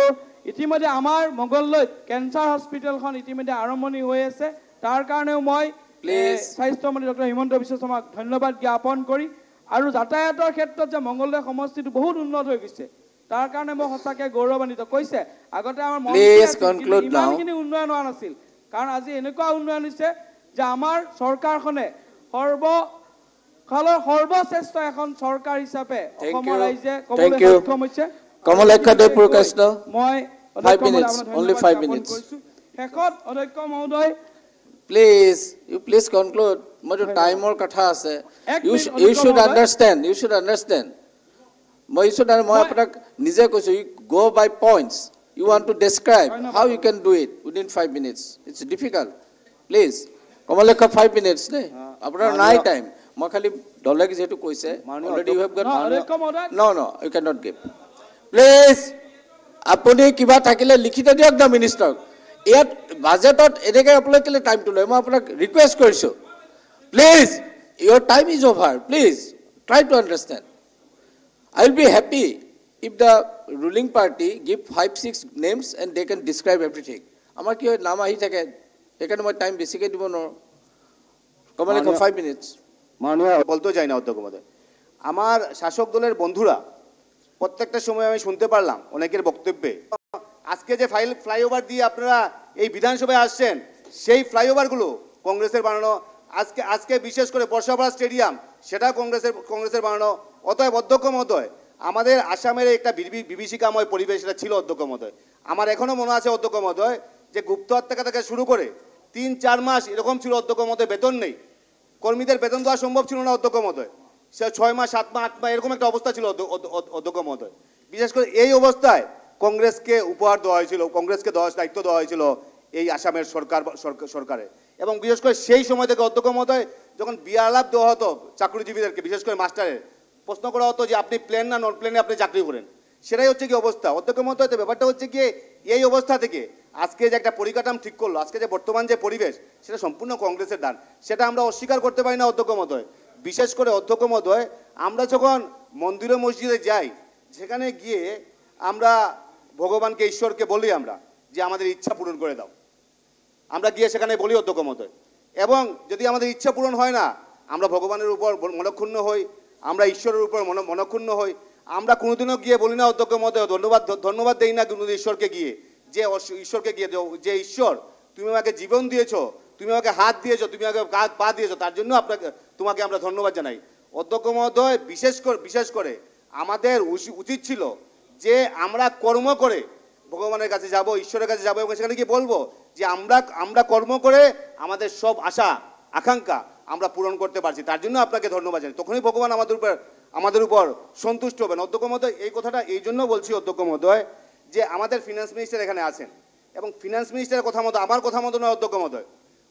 ইতিমধ্যে আমাৰ মংগলদৈত কেঞ্চাৰ হস্পিটেলখন ইতিমধ্যে আৰম্ভণি হৈ আছে তাৰ কাৰণেও মই Eh, স্বাস্থ্যমন্ত্রী ডক্টর হিমন্ত বিশ্ব শর্মাক ধন্যবাদ জ্ঞাপন করে আর যাতায়াতের ক্ষেত্রে যে মঙ্গলদৈ সমষ্টিটি বহুত উন্নত হয়ে গেছে তার কারণে মানে সচাকে গৌরবান্বিত কৈছে আগতে আমার ইমানখিনি উন্নয়ন হওয়া নাছিল কারণ আজি এনেকুৱা উন্নয়ন হৈছে যে আমাৰ সৰকাৰখনে সৰ্ব এখন সৰকাৰ হিসাবে শেষত অধ্যক্ষ মহোদয় please you please conclude mojo time or katha ase you, sh you should understand you should understand moi should na moi apnak nije koisu you go by points you want to describe how you can do it within 5 minutes it's difficult please komale ka 5 minutes ne apnar night time moi khali dolak je tu koise already you have got no no you cannot give please apuni kiba thakile likhita diok da minister ইয়াত বাজেটত এনেকৈ apply কেলৈ টাইমটো লয় মই আপোনাক request কৰিছোঁ please your time is over please try to understand I will be happy if the ruling party give five six names and they can describe everything আমার কি হয় নাম আহি থাকে এখানে মই টাইম বেশিকে দিব নোৱাৰো কমলে ফাইভ মিনিটস মাননীয় বলতেও যাই না অধ্যক্ষ মহোদয় আমার শাসক দলের বন্ধুরা প্রত্যেকটা সময় আমি শুনতে পারলাম অনেকের বক্তব্যে আজকে যে ফাইল ফ্লাইওভার দিয়ে আপনারা এই বিধানসভায় আসছেন সেই ফ্লাইওভারগুলো কংগ্রেসের বানানো আজকে আজকে বিশেষ করে বর্ষাপাড়া স্টেডিয়াম সেটা কংগ্রেসের কংগ্রেসের বানানো অতএব অধ্যক্ষ মহোদয় আমাদের আসামের একটা বিভীষিকাময় পরিবেশ এটা ছিল অধ্যক্ষ মহোদয় আমার এখনও মনে আছে অধ্যক্ষ মহোদয় যে গুপ্ত হত্যাকা থেকে শুরু করে তিন চার মাস এরকম ছিল অধ্যক্ষ মহোদয় বেতন নেই কর্মীদের বেতন দেওয়া সম্ভব ছিল না অধ্যক্ষ মহোদয় সে ছয় মাস সাত মাস আট মাস এরকম একটা অবস্থা ছিল অধ্যক্ষ মহোদয় বিশেষ করে এই অবস্থায় কংগ্রেসকে উপহার দেওয়া হয়েছিল কংগ্রেসকে দেওয়া দায়িত্ব দেওয়া হয়েছিল এই আসামের সরকার সরকারে এবং বিশেষ করে সেই সময় থেকে অধ্যক্ষ মহোদয় যখন বিয়ালাপ দেওয়া হতো চাকরিজীবীদেরকে বিশেষ করে মাস্টারের প্রশ্ন করা হতো যে আপনি প্লেন না নন প্লেনে আপনি চাকরি করেন সেটাই হচ্ছে কি অবস্থা অধ্যক্ষ মহোদয় ব্যাপারটা হচ্ছে কি এই অবস্থা থেকে আজকে যে একটা পরিকাঠাম ঠিক করলো আজকে যে বর্তমান যে পরিবেশ সেটা সম্পূর্ণ কংগ্রেসের দান সেটা আমরা অস্বীকার করতে পারি না অধ্যক্ষ মহোদয় বিশেষ করে অধ্যক্ষ মহোদয় আমরা যখন মন্দিরে মসজিদে যাই সেখানে গিয়ে আমরা ভগবানকে ঈশ্বরকে বলি আমরা যে আমাদের ইচ্ছা পূরণ করে দাও আমরা গিয়ে সেখানে বলি অধ্যক্ষ মতো এবং যদি আমাদের ইচ্ছা পূরণ হয় না আমরা ভগবানের উপর মনক্ষুণ্ণ হই আমরা ঈশ্বরের উপর মন মনক্ষুণ্ণ হই আমরা কোনোদিনও গিয়ে বলি না অধ্যক্ষ মতো ধন্যবাদ ধন্যবাদ দেই না কোনোদিন ঈশ্বরকে গিয়ে যে ঈশ্বরকে গিয়ে যে ঈশ্বর তুমি আমাকে জীবন দিয়েছো তুমি আমাকে হাত দিয়েছো তুমি আমাকে কাজ পা দিয়েছো তার জন্য আপনাকে তোমাকে আমরা ধন্যবাদ জানাই অধ্যক্ষ মহোদয় বিশেষ করে বিশেষ করে আমাদের উচিত ছিল যে আমরা কর্ম করে ভগবানের কাছে যাব ঈশ্বরের কাছে যাবো এবং সেখানে গিয়ে বলবো যে আমরা আমরা কর্ম করে আমাদের সব আশা আকাঙ্ক্ষা আমরা পূরণ করতে পারছি তার জন্য আপনাকে ধন্যবাদ জানি তখনই ভগবান আমাদের উপর আমাদের উপর সন্তুষ্ট হবেন অধ্যক্ষ মহোদয় এই কথাটা এই জন্য বলছি অধ্যক্ষ মহোদয় যে আমাদের ফিনান্স মিনিস্টার এখানে আছেন এবং ফিনান্স মিনিস্টারের কথা মতো আমার কথা মতো নয় অধ্যক্ষ মহোদয়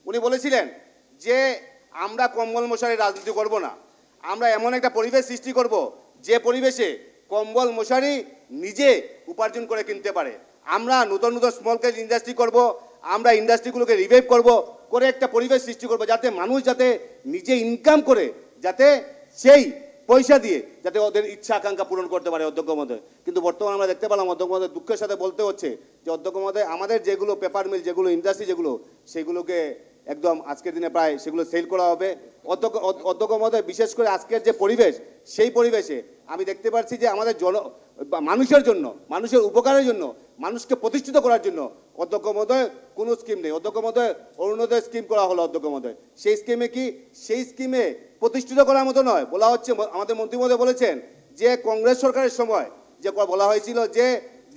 উনি বলেছিলেন যে আমরা কম্বল মশারি রাজনীতি করব না আমরা এমন একটা পরিবেশ সৃষ্টি করব যে পরিবেশে কম্বল মশারি নিজে উপার্জন করে কিনতে পারে আমরা নতুন নতুন স্মল কেজ ইন্ডাস্ট্রি করব আমরা ইন্ডাস্ট্রিগুলোকে রিভাইভ করব করে একটা পরিবেশ সৃষ্টি করব যাতে মানুষ যাতে নিজে ইনকাম করে যাতে সেই পয়সা দিয়ে যাতে ওদের ইচ্ছা আকাঙ্ক্ষা পূরণ করতে পারে অধ্যক্ষ মধ্যে কিন্তু বর্তমানে আমরা দেখতে পেলাম অধ্যক্ষ মধ্যে দুঃখের সাথে বলতে হচ্ছে যে অধ্যক্ষ মধ্যে আমাদের যেগুলো পেপার মিল যেগুলো ইন্ডাস্ট্রি যেগুলো সেগুলোকে একদম আজকের দিনে প্রায় সেগুলো সেল করা হবে অধ্যক্ষ অধ্যক্ষ বিশেষ করে আজকের যে পরিবেশ সেই পরিবেশে আমি দেখতে পাচ্ছি যে আমাদের জন মানুষের জন্য মানুষের উপকারের জন্য মানুষকে প্রতিষ্ঠিত করার জন্য অধ্যক্ষ কোনো স্কিম নেই অধ্যক্ষ অরুণোদয় স্কিম করা হলো অধ্যক্ষ সেই স্কিমে কি সেই স্কিমে প্রতিষ্ঠিত করার মতো নয় বলা হচ্ছে আমাদের মন্ত্রী বলেছেন যে কংগ্রেস সরকারের সময় যে বলা হয়েছিল যে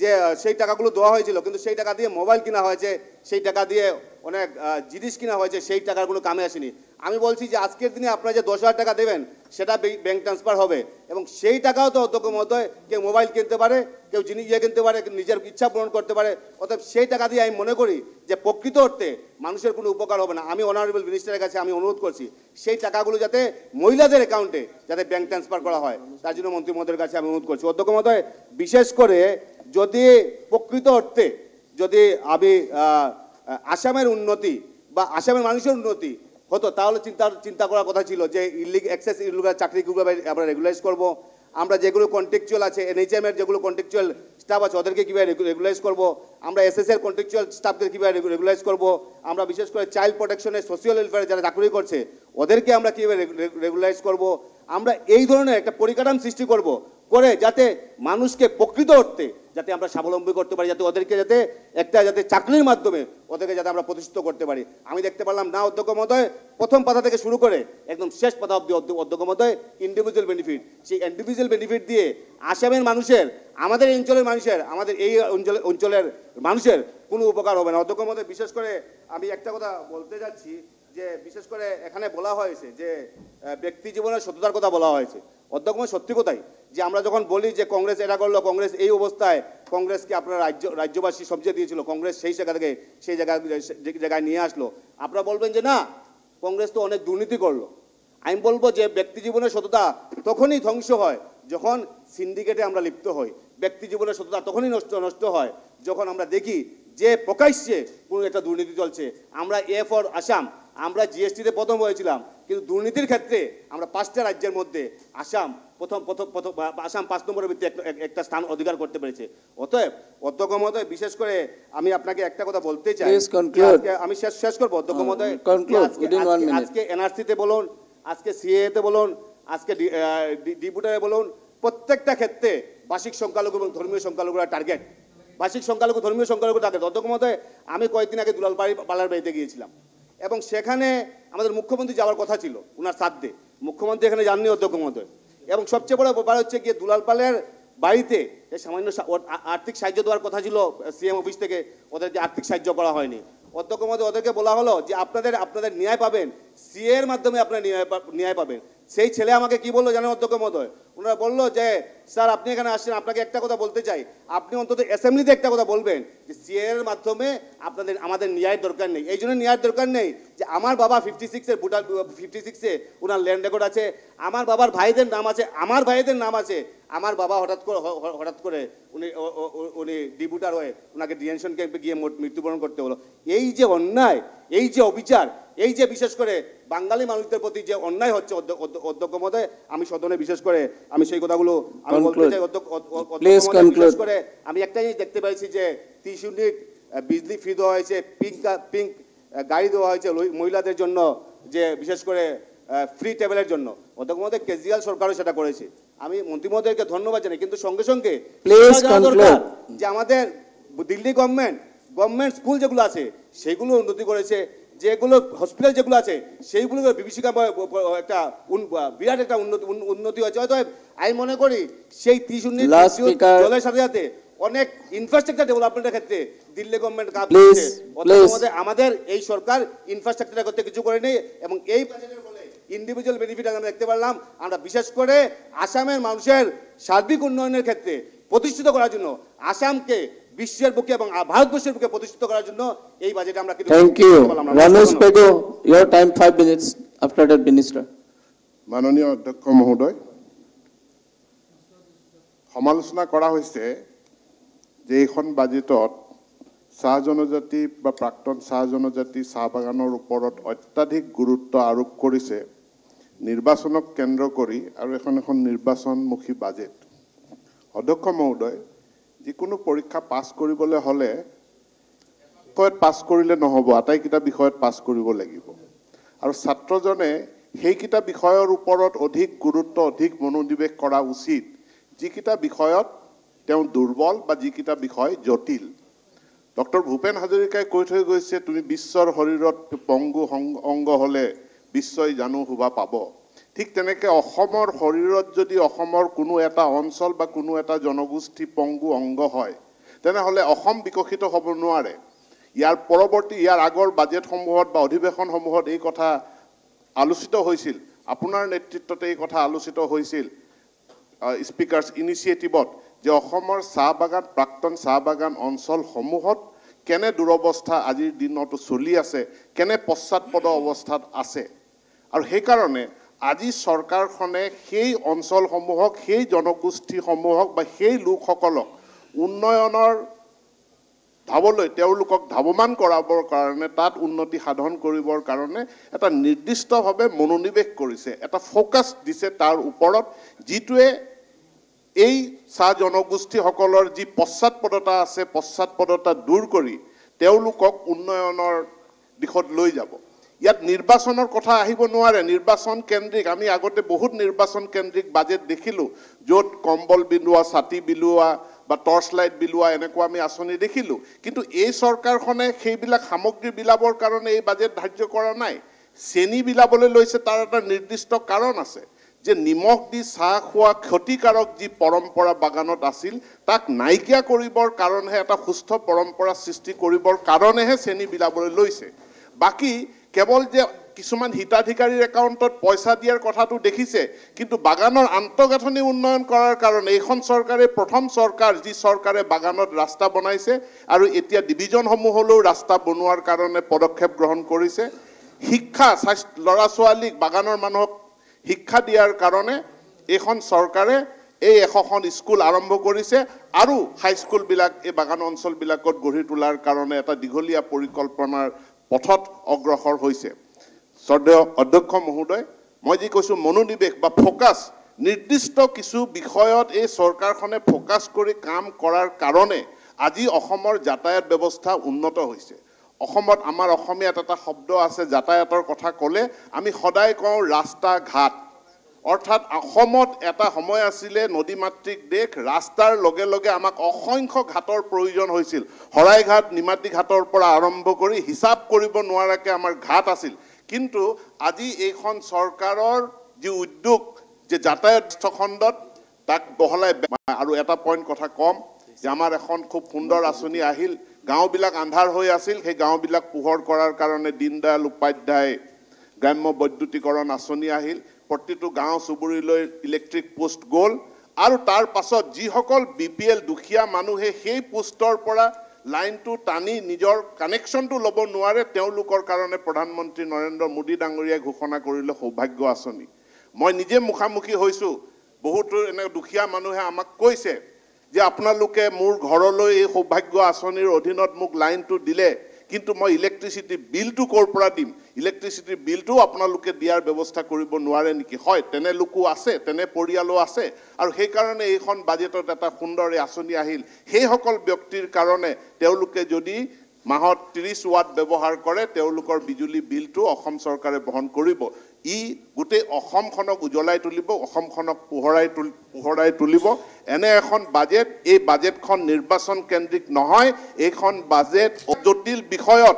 যে সেই টাকাগুলো দেওয়া হয়েছিল কিন্তু সেই টাকা দিয়ে মোবাইল কেনা হয়েছে সেই টাকা দিয়ে অনেক জিনিস কিনা হয়েছে সেই টাকার কোনো কামে আসেনি আমি বলছি যে আজকের দিনে আপনারা যে দশ হাজার টাকা দেবেন সেটা ব্যাংক ট্রান্সফার হবে এবং সেই টাকাও তো অধ্যক্ষ মহোদয় কেউ মোবাইল কিনতে পারে কেউ জিনিস ইয়ে কিনতে পারে নিজের ইচ্ছা পূরণ করতে পারে অতএব সেই টাকা দিয়ে আমি মনে করি যে প্রকৃত অর্থে মানুষের কোনো উপকার হবে না আমি অনারেবল মিনিস্টারের কাছে আমি অনুরোধ করছি সেই টাকাগুলো যাতে মহিলাদের অ্যাকাউন্টে যাতে ব্যাংক ট্রান্সফার করা হয় তার জন্য মন্ত্রী মহোদয়ের কাছে আমি অনুরোধ করছি অধ্যক্ষ মহোদয় বিশেষ করে যদি প্রকৃত অর্থে যদি আমি আসামের উন্নতি বা আসামের মানুষের উন্নতি হতো তাহলে চিন্তা চিন্তা করার কথা ছিল যে ইলিগ এক্সেস ইলিগাল চাকরিগুলো আমরা রেগুলাইজ করব আমরা যেগুলো কন্ট্রেকচুয়াল আছে এনএইচএমের যেগুলো কন্ট্রেকচুয়াল স্টাফ আছে ওদেরকে কীভাবে রেগুলাইজ করব আমরা এস এর কন্ট্রেকচুয়াল স্টাফদের কীভাবে রেগুলাইজ করব আমরা বিশেষ করে চাইল্ড প্রোটেকশনের সোশ্যাল ওয়েলফেয়ারে যারা চাকরি করছে ওদেরকে আমরা কীভাবে রেগুলাইজ করব আমরা এই ধরনের একটা পরিকাঠাম সৃষ্টি করব করে যাতে মানুষকে প্রকৃত অর্থে যাতে আমরা স্বাবলম্বী করতে পারি যাতে ওদেরকে যাতে একটা যাতে চাকরির মাধ্যমে ওদেরকে যাতে আমরা প্রতিষ্ঠিত করতে পারি আমি দেখতে পারলাম না অধ্যক্ষ মহোদয় প্রথম পাতা থেকে শুরু করে একদম শেষ পাতা অব্দি অধ্যক্ষ মহোদয় ইন্ডিভিজুয়াল বেনিফিট সেই ইন্ডিভিজুয়াল বেনিফিট দিয়ে আসামের মানুষের আমাদের অঞ্চলের মানুষের আমাদের এই অঞ্চলের অঞ্চলের মানুষের কোনো উপকার হবে না অধ্যক্ষ মহোদয় বিশেষ করে আমি একটা কথা বলতে যাচ্ছি যে বিশেষ করে এখানে বলা হয়েছে যে ব্যক্তি জীবনের সত্যতার কথা বলা হয়েছে অধ্যক্ষ সত্যি কথাই যে আমরা যখন বলি যে কংগ্রেস এটা করলো কংগ্রেস এই অবস্থায় কংগ্রেসকে আপনারা রাজ্য রাজ্যবাসী সবজিয়ে দিয়েছিল কংগ্রেস সেই জায়গা থেকে সেই জায়গা জায়গায় নিয়ে আসলো আপনারা বলবেন যে না কংগ্রেস তো অনেক দুর্নীতি করলো আমি বলবো যে ব্যক্তি জীবনের সততা তখনই ধ্বংস হয় যখন সিন্ডিকেটে আমরা লিপ্ত হই ব্যক্তি জীবনের সততা তখনই নষ্ট নষ্ট হয় যখন আমরা দেখি যে প্রকাশ্যে কোনো একটা দুর্নীতি চলছে আমরা এ ফর আসাম আমরা জিএসটিতে প্রথম হয়েছিলাম কিন্তু দুর্নীতির ক্ষেত্রে আমরা পাঁচটা রাজ্যের মধ্যে আসাম প্রথম প্রথম প্রথম আসাম পাঁচ নম্বরের ভিত্তি একটা স্থান অধিকার করতে পেরেছে অতএব অধ্যক্ষ মহোদয় বিশেষ করে আমি আপনাকে একটা কথা বলতে চাই আমি শেষ শেষ করবো অধ্যক্ষ uh, মহোদয় আজকে এনআরসিতে বলুন আজকে সিএতে বলুন আজকে ডিপুটারে বলুন প্রত্যেকটা ক্ষেত্রে বার্ষিক সংখ্যালঘু এবং ধর্মীয় সংখ্যালঘুরা টার্গেট বার্ষিক সংখ্যালঘু ধর্মীয় সংখ্যালঘু টার্গেট অধ্যক্ষ মহোদয় আমি কয়েকদিন আগে দুলালবাড়ি পালার বাড়িতে গিয়েছিলাম এবং সেখানে আমাদের মুখ্যমন্ত্রী যাওয়ার কথা ছিল ওনার সাধ্যে মুখ্যমন্ত্রী এখানে যাননি অধ্যক্ষ মহোদয় এবং সবচেয়ে বড় ব্যাপার হচ্ছে গিয়ে দুলাল পালের বাড়িতে সামান্য আর্থিক সাহায্য দেওয়ার কথা ছিল সিএম অফিস থেকে ওদের যে আর্থিক সাহায্য করা হয়নি অধ্যক্ষ মধ্যে ওদেরকে বলা হলো যে আপনাদের আপনাদের ন্যায় পাবেন সিএর মাধ্যমে আপনারা ন্যায় ন্যায় পাবেন সেই ছেলে আমাকে কি বললো জানেন অধ্যক্ষ মহোদয় ওনারা বললো যে স্যার আপনি এখানে আসছেন আপনাকে একটা কথা বলতে চাই আপনি অন্তত অ্যাসেম্বলিতে একটা কথা বলবেন যে সিএর মাধ্যমে আপনাদের আমাদের ন্যায়ের দরকার নেই এই জন্য ন্যায়ের দরকার নেই যে আমার বাবা ফিফটি সিক্সের ভোটার ফিফটি সিক্সে ওনার ল্যান্ড রেকর্ড আছে আমার বাবার ভাইদের নাম আছে আমার ভাইদের নাম আছে আমার বাবা হঠাৎ করে হঠাৎ করে উনি উনি ডিপুটার হয়ে ওনাকে ডিএনশন ক্যাম্পে গিয়ে মৃত্যুবরণ করতে হলো এই যে অন্যায় এই যে অবিচার এই যে বিশেষ করে বাঙালি মানুষদের প্রতি যে অন্যায় হচ্ছে অধ্যক্ষ মধ্যে আমি সদনে বিশেষ করে আমি সেই কথাগুলো আমি একটাই দেখতে পাইছি যে তিরিশ ইউনিট বিজলি ফি দেওয়া হয়েছে পিঙ্ক পিঙ্ক গাড়ি দেওয়া হয়েছে মহিলাদের জন্য যে বিশেষ করে ফ্রি টেবিলের জন্য অধ্যক্ষ মধ্যে কেজরিওয়াল সরকারও সেটা করেছে আমি মন্ত্রী মহোদয়কে ধন্যবাদ জানাই কিন্তু সঙ্গে সঙ্গে যে আমাদের দিল্লি গভর্নমেন্ট গভর্নমেন্ট স্কুল যেগুলো আছে সেগুলো উন্নতি করেছে যেগুলো হসপিটাল যেগুলো আছে সেইগুলো বিভীষিকা একটা বিরাট একটা উন্নতি উন্নতি হয়েছে হয়তো আমি মনে করি সেই ত্রিশ উনিশ জলের সাথে সাথে অনেক ইনফ্রাস্ট্রাকচার ডেভেলপমেন্টের ক্ষেত্রে দিল্লি গভর্নমেন্ট কাজ করছে আমাদের আমাদের এই সরকার ইনফ্রাস্ট্রাকচারের করতে কিছু করে নেই এবং এই ইন্ডিভিজুয়াল বেনিফিট আমরা দেখতে পারলাম আমরা বিশেষ করে আসামের মানুষের সার্বিক উন্নয়নের ক্ষেত্রে প্রতিষ্ঠিত করার জন্য আসামকে বিশ্বের বুকে এবং ভারতবর্ষের বুকে প্রতিষ্ঠিত করার জন্য এই বাজেটে আমরা কিন্তু thank you Ramesh Pegu your time 5 minutes after the minister মাননীয় অধ্যক্ষ মহোদয় সমালোচনা করা হয়েছে যে এইখন বাজেটত চাহ জনজাতি বা প্রাক্তন চাহ জনজাতি চাহ বাগানের উপর অত্যাধিক গুরুত্ব আরোপ করেছে নির্বাচনক কেন্দ্র করে আর এখন এখন নির্বাচনমুখী বাজেট অধ্যক্ষ মহোদয় যিকোনো পৰীক্ষা পাছ কৰিবলৈ হ'লে বিষয়ত পাছ কৰিলে নহ'ব আটাইকেইটা বিষয়ত পাছ কৰিব লাগিব আৰু ছাত্ৰজনে সেইকেইটা বিষয়ৰ ওপৰত অধিক গুৰুত্ব অধিক মনোনিৱেশ কৰা উচিত যিকেইটা বিষয়ত তেওঁ দুৰ্বল বা যিকেইটা বিষয় জটিল ডক্টৰ ভূপেন হাজৰিকাই কৈ থৈ গৈছে তুমি বিশ্বৰ শৰীৰত পংগু অংগ হ'লে বিশ্বই জানো শোভা পাব ঠিক তেনেকৈ অসমৰ শৰীৰত যদি অসমৰ কোনো এটা অঞ্চল বা কোনো এটা জনগোষ্ঠী পংগু অংগ হয় তেনেহ'লে অসম বিকশিত হ'ব নোৱাৰে ইয়াৰ পৰৱৰ্তী ইয়াৰ আগৰ বাজেটসমূহত বা অধিৱেশনসমূহত এই কথা আলোচিত হৈছিল আপোনাৰ নেতৃত্বতে এই কথা আলোচিত হৈছিল স্পীকাৰ্ছ ইনিচিয়েটিভত যে অসমৰ চাহ বাগান প্ৰাক্তন চাহ বাগান অঞ্চলসমূহত কেনে দুৰৱস্থা আজিৰ দিনতো চলি আছে কেনে পশ্চাদপদ অৱস্থাত আছে আৰু সেইকাৰণে আজি চৰকাৰখনে সেই অঞ্চলসমূহক সেই জনগোষ্ঠীসমূহক বা সেই লোকসকলক উন্নয়নৰ ধাবলৈ তেওঁলোকক ধাৱমান কৰাবৰ কাৰণে তাত উন্নতি সাধন কৰিবৰ কাৰণে এটা নিৰ্দিষ্টভাৱে মনোনিৱেশ কৰিছে এটা ফ'কাছ দিছে তাৰ ওপৰত যিটোৱে এই চাহ জনগোষ্ঠীসকলৰ যি পশ্চাদপদতা আছে পশ্চাদপদতা দূৰ কৰি তেওঁলোকক উন্নয়নৰ দিশত লৈ যাব ইয়াত নিৰ্বাচনৰ কথা আহিব নোৱাৰে নিৰ্বাচন কেন্দ্ৰিক আমি আগতে বহুত নিৰ্বাচন কেন্দ্ৰিক বাজেট দেখিলোঁ য'ত কম্বল বিলোৱা ছাতি বিলোৱা বা টৰ্চ লাইট বিলোৱা এনেকুৱা আমি আঁচনি দেখিলোঁ কিন্তু এই চৰকাৰখনে সেইবিলাক সামগ্ৰী বিলাবৰ কাৰণে এই বাজেট ধাৰ্য কৰা নাই চেনী বিলাবলৈ লৈছে তাৰ এটা নিৰ্দিষ্ট কাৰণ আছে যে নিমখ দি চাহ খোৱা ক্ষতিকাৰক যি পৰম্পৰা বাগানত আছিল তাক নাইকিয়া কৰিবৰ কাৰণেহে এটা সুস্থ পৰম্পৰা সৃষ্টি কৰিবৰ কাৰণেহে চেনী বিলাবলৈ লৈছে বাকী কেৱল যে কিছুমান হিতাধিকাৰীৰ একাউণ্টত পইচা দিয়াৰ কথাটো দেখিছে কিন্তু বাগানৰ আন্তঃগাঁথনি উন্নয়ন কৰাৰ কাৰণে এইখন চৰকাৰে প্ৰথম চৰকাৰ যি চৰকাৰে বাগানত ৰাস্তা বনাইছে আৰু এতিয়া ডিভিজনসমূহলৈও ৰাস্তা বনোৱাৰ কাৰণে পদক্ষেপ গ্ৰহণ কৰিছে শিক্ষা স্বাস্থ্য ল'ৰা ছোৱালীক বাগানৰ মানুহক শিক্ষা দিয়াৰ কাৰণে এইখন চৰকাৰে এই এশখন স্কুল আৰম্ভ কৰিছে আৰু হাইস্কুলবিলাক এই বাগান অঞ্চলবিলাকত গঢ়ি তোলাৰ কাৰণে এটা দীঘলীয়া পৰিকল্পনাৰ পথত অগ্ৰসৰ হৈছে স্বৰ্গীয় অধ্যক্ষ মহোদয় মই যি কৈছোঁ মনোনিৱেশ বা ফ'কাছ নিৰ্দিষ্ট কিছু বিষয়ত এই চৰকাৰখনে ফ'কাছ কৰি কাম কৰাৰ কাৰণে আজি অসমৰ যাতায়াত ব্যৱস্থা উন্নত হৈছে অসমত আমাৰ অসমীয়াত এটা শব্দ আছে যাতায়াতৰ কথা ক'লে আমি সদায় কওঁ ৰাস্তা ঘাট অৰ্থাৎ অসমত এটা সময় আছিলে নদীমাতৃক দেশ ৰাস্তাৰ লগে লগে আমাক অসংখ্য ঘাটৰ প্ৰয়োজন হৈছিল শৰাইঘাট নিমাতী ঘাটৰ পৰা আৰম্ভ কৰি হিচাপ কৰিব নোৱাৰাকৈ আমাৰ ঘাট আছিল কিন্তু আজি এইখন চৰকাৰৰ যি উদ্যোগ যে যাতায়ত খণ্ডত তাক বহলাই আৰু এটা পইণ্ট কথা ক'ম যে আমাৰ এখন খুব সুন্দৰ আঁচনি আহিল গাঁওবিলাক আন্ধাৰ হৈ আছিল সেই গাঁওবিলাক পোহৰ কৰাৰ কাৰণে দীনদয়াল উপাধ্যায় গ্ৰাম্য বৈদ্যুতিকৰণ আঁচনি আহিল প্ৰতিটো গাঁও চুবুৰীলৈ ইলেক্ট্ৰিক পোষ্ট গ'ল আৰু তাৰ পাছত যিসকল বি পি এল দুখীয়া মানুহে সেই পোষ্টৰ পৰা লাইনটো টানি নিজৰ কানেকশ্যনটো ল'ব নোৱাৰে তেওঁলোকৰ কাৰণে প্ৰধানমন্ত্ৰী নৰেন্দ্ৰ মোদী ডাঙৰীয়াই ঘোষণা কৰিলে সৌভাগ্য আঁচনি মই নিজে মুখামুখি হৈছোঁ বহুতো এনে দুখীয়া মানুহে আমাক কৈছে যে আপোনালোকে মোৰ ঘৰলৈ এই সৌভাগ্য আঁচনিৰ অধীনত মোক লাইনটো দিলে কিন্তু মই ইলেক্ট্ৰিচিটি বিলটো ক'ৰ পৰা দিম ইলেক্ট্ৰিচিটিৰ বিলটো আপোনালোকে দিয়াৰ ব্যৱস্থা কৰিব নোৱাৰে নেকি হয় তেনে লোকো আছে তেনে পৰিয়ালো আছে আৰু সেইকাৰণে এইখন বাজেটত এটা সুন্দৰ এই আঁচনি আহিল সেইসকল ব্যক্তিৰ কাৰণে তেওঁলোকে যদি মাহত ত্ৰিছ ৱাট ব্যৱহাৰ কৰে তেওঁলোকৰ বিজুলী বিলটো অসম চৰকাৰে বহন কৰিব ই গোটেই অসমখনক উজ্বলাই তুলিব অসমখনক পোহৰাই তুল পোহৰাই তুলিব এনে এখন বাজেট এই বাজেটখন নিৰ্বাচন কেন্দ্ৰিক নহয় এইখন বাজেট জটিল বিষয়ত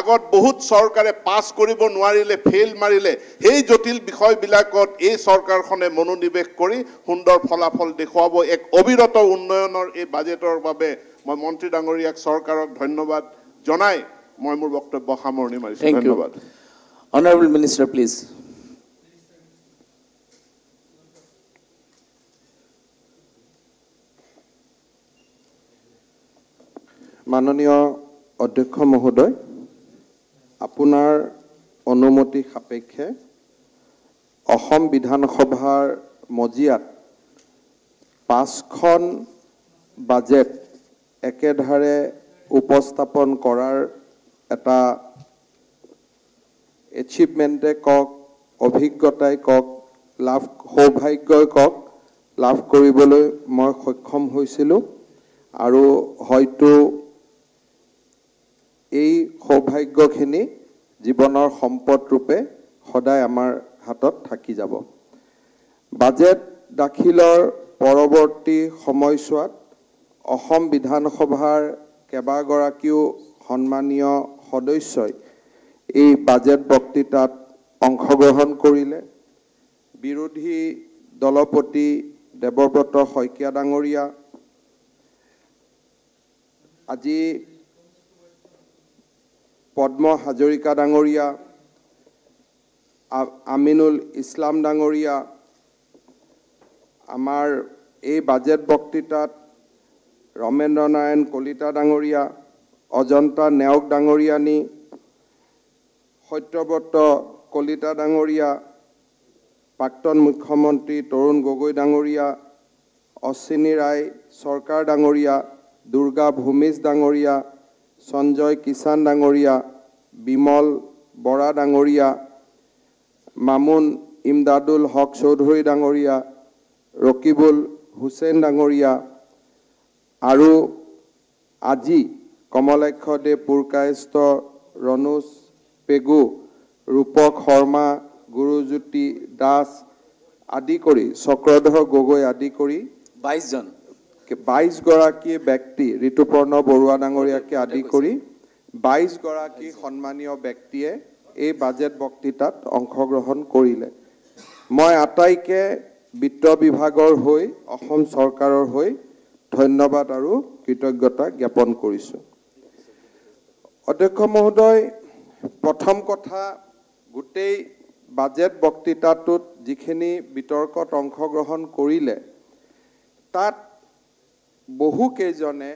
আগত বহুত চৰকাৰে পাছ কৰিব নোৱাৰিলে ফেইল মাৰিলে সেই জটিল বিষয়বিলাকত এই চৰকাৰখনে মনোনিৱেশ কৰি সুন্দৰ ফলাফল দেখুৱাব এক অবিৰত উন্নয়নৰ এই বাজেটৰ বাবে মই মন্ত্ৰী ডাঙৰীয়াক চৰকাৰক ধন্যবাদ জনাই মই মোৰ বক্তব্য সামৰণি মাৰিছোঁ ধন্যবাদ অনাৰেবল মিনিষ্টাৰ প্লিজ মাননীয় অধ্যক্ষ মহোদয় আপোনাৰ অনুমতি সাপেক্ষে অসম বিধানসভাৰ মজিয়াত পাঁচখন বাজেট একেধাৰে উপস্থাপন কৰাৰ এটা এচিভমেণ্টে কওক অভিজ্ঞতাই কওক লাভ সৌভাগ্যই কওক লাভ কৰিবলৈ মই সক্ষম হৈছিলোঁ আৰু হয়তো এই সৌভাগ্যখিনি জীৱনৰ সম্পদ ৰূপে সদায় আমাৰ হাতত থাকি যাব বাজেট দাখিলৰ পৰৱৰ্তী সময়ছোৱাত অসম বিধানসভাৰ কেইবাগৰাকীও সন্মানীয় সদস্যই এই বাজেট বক্তৃতাত অংশগ্ৰহণ কৰিলে বিৰোধী দলপতি দেৱব্ৰত শইকীয়া ডাঙৰীয়া আজি পদ্ম হাজৰিকা ডাঙৰীয়া আমিনুল ইছলাম ডাঙৰীয়া আমাৰ এই বাজেট বক্তৃতাত ৰমেন্দ্ৰ নাৰায়ণ কলিতা ডাঙৰীয়া অজন্তা নেওগ ডাঙৰীয়ানী সত্যব্ৰত কলিতা ডাঙৰীয়া প্ৰাক্তন মুখ্যমন্ত্ৰী তৰুণ গগৈ ডাঙৰীয়া অশ্বিনী ৰায় চৰকাৰ ডাঙৰীয়া দুৰ্গা ভূমিজ ডাঙৰীয়া সঞ্জয় কিষাণ ডাঙৰীয়া বিমল বৰা ডাঙৰীয়া মামুন ইমদাদুল হক চৌধুৰী ডাঙৰীয়া ৰকিবুল হুছেইন ডাঙৰীয়া আৰু আজি কমলাক্ষ দেৱ পুৰকায়স্থ ৰণুজ পেগু ৰূপক শৰ্মা গুৰুজ্যোতি দাস আদি কৰি চক্ৰধৰ গগৈ আদি কৰি বাইছজন বাইছগৰাকী ব্যক্তি ঋতুপৰ্ণ বৰুৱা ডাঙৰীয়াকে আদি কৰি বাইছগৰাকী সন্মানীয় ব্যক্তিয়ে এই বাজেট বক্তৃতাত অংশগ্ৰহণ কৰিলে মই আটাইকে বিত্ত বিভাগৰ হৈ অসম চৰকাৰৰ হৈ ধন্যবাদ আৰু কৃতজ্ঞতা জ্ঞাপন কৰিছোঁ অধ্যক্ষ মহোদয় প্ৰথম কথা গোটেই বাজেট বক্তৃতাটোত যিখিনি বিতৰ্কত অংশগ্ৰহণ কৰিলে তাত বহুকেইজনে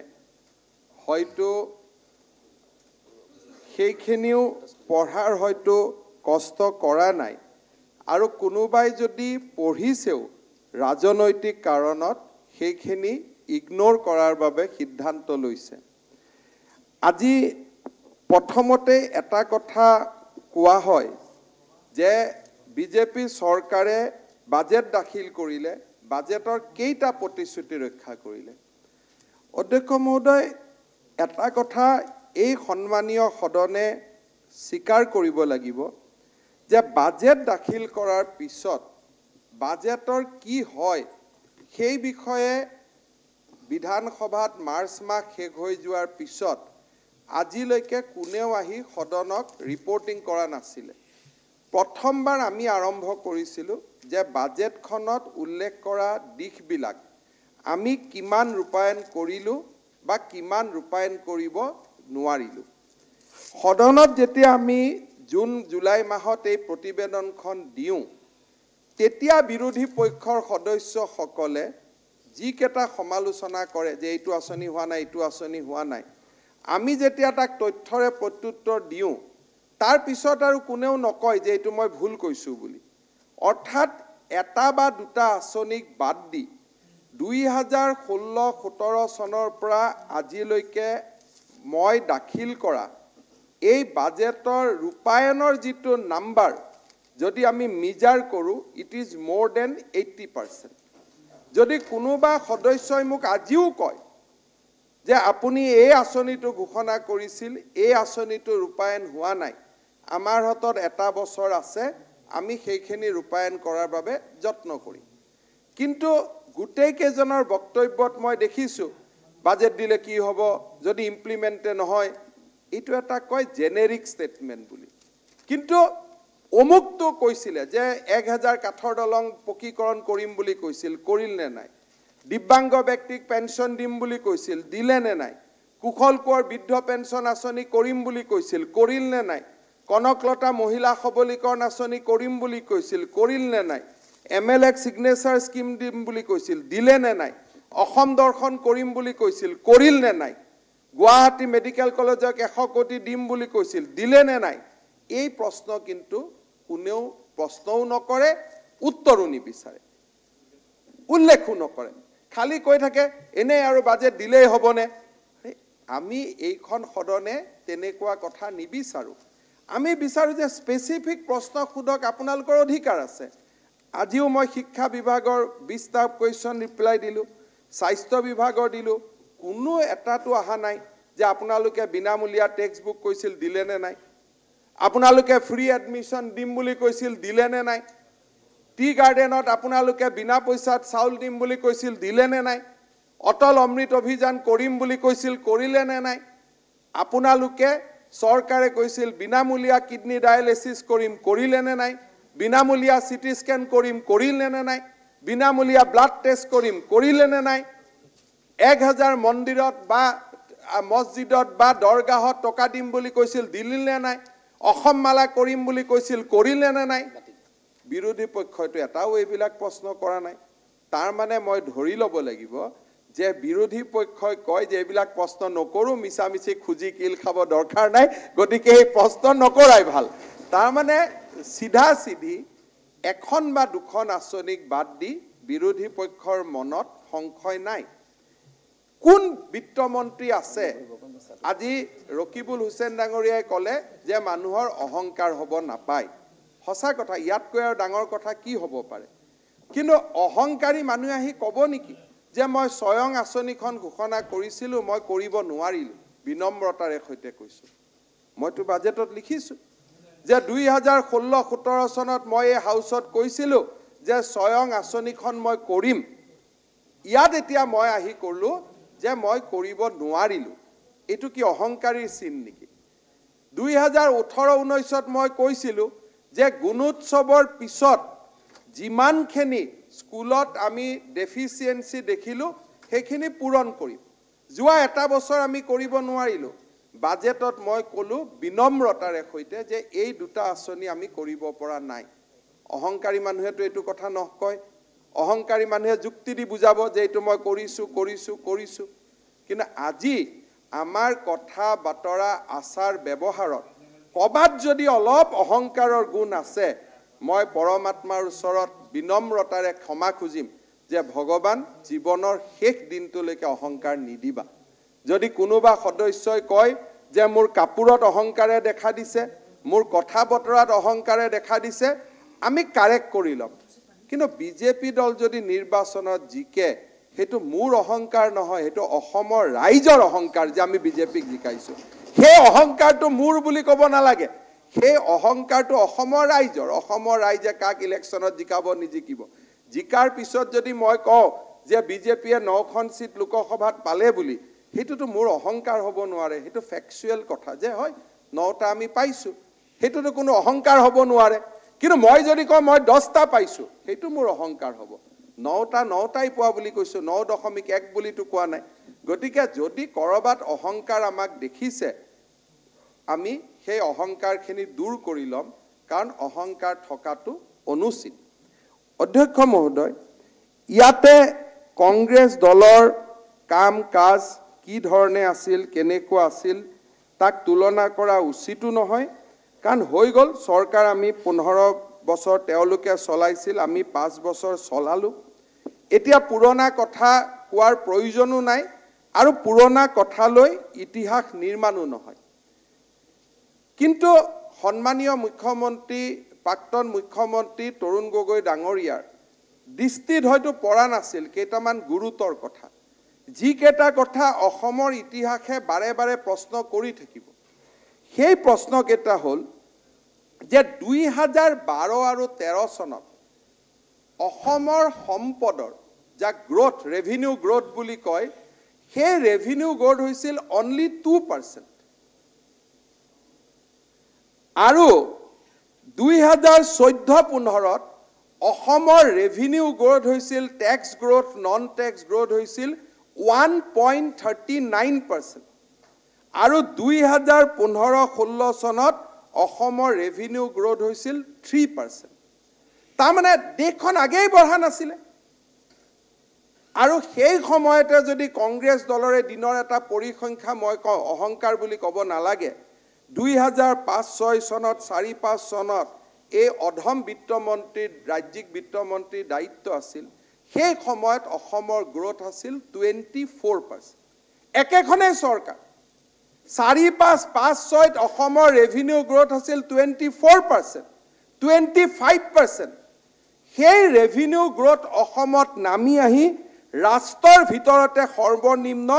হয়তো সেইখিনিও পঢ়াৰ হয়তো কষ্ট কৰা নাই আৰু কোনোবাই যদি পঢ়িছেও ৰাজনৈতিক কাৰণত সেইখিনি ইগন'ৰ কৰাৰ বাবে সিদ্ধান্ত লৈছে আজি প্ৰথমতে এটা কথা কোৱা হয় যে বি জে পি চৰকাৰে বাজেট দাখিল কৰিলে বাজেটৰ কেইটা প্ৰতিশ্ৰুতি ৰক্ষা কৰিলে অধ্যক্ষ মহোদয় এটা কথা এই সন্মানীয় সদনে স্বীকাৰ কৰিব লাগিব যে বাজেট দাখিল কৰাৰ পিছত বাজেটৰ কি হয় সেই বিষয়ে বিধানসভাত মাৰ্চ মাহ শেষ হৈ যোৱাৰ পিছত আজিলৈকে কোনেও আহি সদনক ৰিপৰ্টিং কৰা নাছিলে প্ৰথমবাৰ আমি আৰম্ভ কৰিছিলোঁ যে বাজেটখনত উল্লেখ কৰা দিশবিলাক আমি কিমান ৰূপায়ণ কৰিলোঁ বা কিমান ৰূপায়ণ কৰিব নোৱাৰিলোঁ সদনত যেতিয়া আমি জুন জুলাই মাহত এই প্ৰতিবেদনখন দিওঁ তেতিয়া বিৰোধী পক্ষৰ সদস্যসকলে যিকেইটা সমালোচনা কৰে যে এইটো আঁচনি হোৱা নাই এইটো আঁচনি হোৱা নাই আমি যেতিয়া তাক তথ্যৰে প্ৰত্যুত্তৰ দিওঁ তাৰপিছত আৰু কোনেও নকয় যে এইটো মই ভুল কৈছোঁ বুলি অৰ্থাৎ এটা বা দুটা আঁচনিক বাদ দি দুই হাজাৰ ষোল্ল সোতৰ চনৰ পৰা আজিলৈকে মই দাখিল কৰা এই বাজেটৰ ৰূপায়ণৰ যিটো নাম্বাৰ যদি আমি মিজাৰ কৰোঁ it is more than eighty percent যদি কোনোবা সদস্যই মোক আজিও কয় যে আপুনি এই আঁচনিটো ঘোষণা কৰিছিল এই আঁচনিটো ৰূপায়ণ হোৱা নাই আমাৰ হাতত এটা বছৰ আছে আমি সেইখিনি ৰূপায়ণ কৰাৰ বাবে যত্ন কৰিম কিন্তু গোটেইকেইজনৰ বক্তব্যত মই দেখিছোঁ বাজেট দিলে কি হ'ব যদি ইমপ্লিমেণ্টে নহয় এইটো এটা কয় জেনেৰিক ষ্টেটমেণ্ট বুলি কিন্তু অমুকটো কৈছিলে যে এক হেজাৰ কাঠৰ দলং পকীকৰণ কৰিম বুলি কৈছিল কৰিল নে নাই দিব্যাংগ ব্যক্তিক পেঞ্চন দিম বুলি কৈছিল দিলে নে নাই কুশল কোঁৱৰ বৃদ্ধ পেঞ্চন আঁচনি কৰিম বুলি কৈছিল কৰিল নে নাই কনকলতা মহিলা সবলীকৰণ আঁচনি কৰিম বুলি কৈছিল কৰিল নে নাই এম এল এক ছিগনেচাৰ স্কীম দিম বুলি কৈছিল দিলে নে নাই অসম দৰ্শন কৰিম বুলি কৈছিল কৰিল নে নাই গুৱাহাটী মেডিকেল কলেজক এশ কোটি দিম বুলি কৈছিল দিলে নে নাই এই প্ৰশ্ন কিন্তু কোনেও প্ৰশ্নও নকৰে উত্তৰো নিবিচাৰে উল্লেখো নকৰে খালি কৈ থাকে এনেই আৰু বাজেট দিলেই হ'বনে আমি এইখন সদনে তেনেকুৱা কথা নিবিচাৰোঁ আমি বিচাৰোঁ যে স্পেচিফিক প্ৰশ্ন সোধক আপোনালোকৰ অধিকাৰ আছে আজিও মই শিক্ষা বিভাগৰ বিছটা কুৱেশ্যন ৰিপ্লাই দিলোঁ স্বাস্থ্য বিভাগৰ দিলোঁ কোনো এটাটো অহা নাই যে আপোনালোকে বিনামূলীয়া টেক্সট বুক কৈছিল নে নাই আপোনালোকে ফ্ৰী এডমিশ্যন দিম বুলি কৈছিল দিলে নে নাই টি গাৰ্ডেনত আপোনালোকে বিনা পইচাত চাউল দিম বুলি কৈছিল দিলে নে নাই অটল অমৃত অভিযান কৰিম বুলি কৈছিল কৰিলে নে নাই আপোনালোকে চৰকাৰে কৈছিল বিনামূলীয়া কিডনী ডায়েলিচিছ কৰিম কৰিলে নে নাই বিনামূলীয়া চিটি স্কেন কৰিম কৰিলে নে নাই বিনামূলীয়া ব্লাড টেষ্ট কৰিম কৰিলে নে নাই এক হাজাৰ মন্দিৰত বা মছজিদত বা দৰগাহত টকা দিম বুলি কৈছিল নে নাই অসম মালা কৰিম বুলি কৈছিল কৰিলে নে নাই বিৰোধী পক্ষইতো এটাও এইবিলাক প্ৰশ্ন কৰা নাই তাৰমানে মই ধৰি ল'ব লাগিব যে বিৰোধী পক্ষই কয় যে এইবিলাক প্ৰশ্ন নকৰোঁ মিছা মিছি খুজি কিল খাব দৰকাৰ নাই গতিকে এই প্ৰশ্ন নকৰাই ভাল তাৰমানে চিধা চিধি এখন বা দুখন আঁচনিক বাদ দি বিৰোধী পক্ষৰ মনত সংশয় নাই কোন বিত্তমন্ত্ৰী আছে আজি ৰকিবুল হুছেইন ডাঙৰীয়াই ক'লে যে মানুহৰ অহংকাৰ হ'ব নাপায় সঁচা কথা ইয়াতকৈ আৰু ডাঙৰ কথা কি হ'ব পাৰে কিন্তু অহংকাৰী মানুহে আহি ক'ব নেকি যে মই স্বয়ং আঁচনিখন ঘোষণা কৰিছিলোঁ মই কৰিব নোৱাৰিলোঁ বিনম্ৰতাৰে সৈতে কৈছোঁ মইতো বাজেটত লিখিছোঁ যে দুই হাজাৰ ষোল্ল সোতৰ চনত মই এই হাউচত কৈছিলোঁ যে স্বয়ং আঁচনিখন মই কৰিম ইয়াত এতিয়া মই আহি ক'লোঁ যে মই কৰিব নোৱাৰিলোঁ এইটো কি অহংকাৰীৰ চিন নেকি দুই হাজাৰ ওঠৰ ঊনৈছত মই কৈছিলোঁ যে গুণোৎসৱৰ পিছত যিমানখিনি স্কুলত আমি ডেফিচিয়েঞ্চি দেখিলোঁ সেইখিনি পূৰণ কৰিম যোৱা এটা বছৰ আমি কৰিব নোৱাৰিলোঁ বাজেটত মই ক'লোঁ বিনম্ৰতাৰে সৈতে যে এই দুটা আঁচনি আমি কৰিব পৰা নাই অহংকাৰী মানুহেতো এইটো কথা নকয় অহংকাৰী মানুহে যুক্তি দি বুজাব যে এইটো মই কৰিছোঁ কৰিছোঁ কৰিছোঁ কিন্তু আজি আমাৰ কথা বাতৰা আচাৰ ব্যৱহাৰত ক'ৰবাত যদি অলপ অহংকাৰৰ গুণ আছে মই পৰমাত্মাৰ ওচৰত বিনম্ৰতাৰে ক্ষমা খুজিম যে ভগৱান জীৱনৰ শেষ দিনটোলৈকে অহংকাৰ নিদিবা যদি কোনোবা সদস্যই কয় যে মোৰ কাপোৰত অহংকাৰে দেখা দিছে মোৰ কথা বতৰাত অহংকাৰে দেখা দিছে আমি কাৰেক্ট কৰি ল'ম কিন্তু বিজেপি দল যদি নিৰ্বাচনত জিকে সেইটো মোৰ অহংকাৰ নহয় সেইটো অসমৰ ৰাইজৰ অহংকাৰ যে আমি বিজেপিক জিকাইছোঁ সেই অহংকাৰটো মোৰ বুলি ক'ব নালাগে সেই অহংকাৰটো অসমৰ ৰাইজৰ অসমৰ ৰাইজে কাক ইলেকশ্যনত জিকাব নিজিকিব জিকাৰ পিছত যদি মই কওঁ যে বিজেপিয়ে নখন চিট লোকসভাত পালে বুলি সেইটোতো মোৰ অহংকাৰ হ'ব নোৱাৰে সেইটো ফেক্সুৱেল কথা যে হয় নটা আমি পাইছোঁ সেইটোতো কোনো অহংকাৰ হ'ব নোৱাৰে কিন্তু মই যদি কওঁ মই দহটা পাইছোঁ সেইটো মোৰ অহংকাৰ হ'ব নটা নটাই পোৱা বুলি কৈছোঁ ন দশমিক এক বুলিতো কোৱা নাই গতিকে যদি ক'ৰবাত অহংকাৰ আমাক দেখিছে আমি সেই অহংকাৰখিনি দূৰ কৰি ল'ম কাৰণ অহংকাৰ থকাটো অনুচিত অধ্যক্ষ মহোদয় ইয়াতে কংগ্ৰেছ দলৰ কাম কাজ কি ধৰণে আছিল কেনেকুৱা আছিল তাক তুলনা কৰা উচিতো নহয় কাৰণ হৈ গ'ল চৰকাৰ আমি পোন্ধৰ বছৰ তেওঁলোকে চলাইছিল আমি পাঁচ বছৰ চলালোঁ এতিয়া পুৰণা কথা কোৱাৰ প্ৰয়োজনো নাই আৰু পুৰণা কথালৈ ইতিহাস নিৰ্মাণো নহয় কিন্তু সন্মানীয় মুখ্যমন্ত্ৰী প্ৰাক্তন মুখ্যমন্ত্ৰী তৰুণ গগৈ ডাঙৰীয়াৰ দৃষ্টিত হয়তো পৰা নাছিল কেইটামান গুৰুতৰ কথা যিকেইটা কথা অসমৰ ইতিহাসে বাৰে বাৰে প্ৰশ্ন কৰি থাকিব সেই প্ৰশ্নকেইটা হ'ল যে দুই হাজাৰ বাৰ আৰু তেৰ চনত অসমৰ সম্পদৰ যাক গ্ৰ'থ ৰেভিনিউ গ্ৰ'থ বুলি কয় সেই ৰেভিনিউ গ্ৰ'থ হৈছিল অনলি টু পাৰ্চেণ্ট আৰু দুই হাজাৰ চৈধ্য পোন্ধৰত অসমৰ ৰেভিনিউ গ্ৰ'থ হৈছিল tax growth non tax growth হৈছিল one point thirty nine percent আৰু দুই হাজাৰ পোন্ধৰ ষোল্ল চনত অসমৰ ৰেভিনিউ গ্ৰ'থ হৈছিল থ্ৰী পাৰ্চেণ্ট তাৰমানে দেশখন আগেই বঢ়া নাছিলে আৰু সেই সময়তে যদি কংগ্ৰেছ দলৰে দিনৰ এটা পৰিসংখ্যা মই কওঁ অহংকাৰ বুলি ক'ব নালাগে দুই হাজাৰ পাঁচ ছয় চনত চাৰি পাঁচ চনত এই অধম বিত্তমন্ত্ৰীৰ ৰাজ্যিক বিত্তমন্ত্ৰীৰ দায়িত্ব আছিল সেই সময়ত অসমৰ গ্ৰ'থ আছিল টুৱেণ্টি ফ'ৰ পাৰ্চেণ্ট একেখনেই চৰকাৰ চাৰি পাঁচ পাঁচ ছয়ত অসমৰ ৰেভিনিউ গ্ৰ'থ আছিল twenty four percent twenty five percent সেই ৰেভিনিউ গ্ৰ'থ অসমত নামি আহি ৰাষ্ট্ৰৰ ভিতৰতে সৰ্বনিম্ন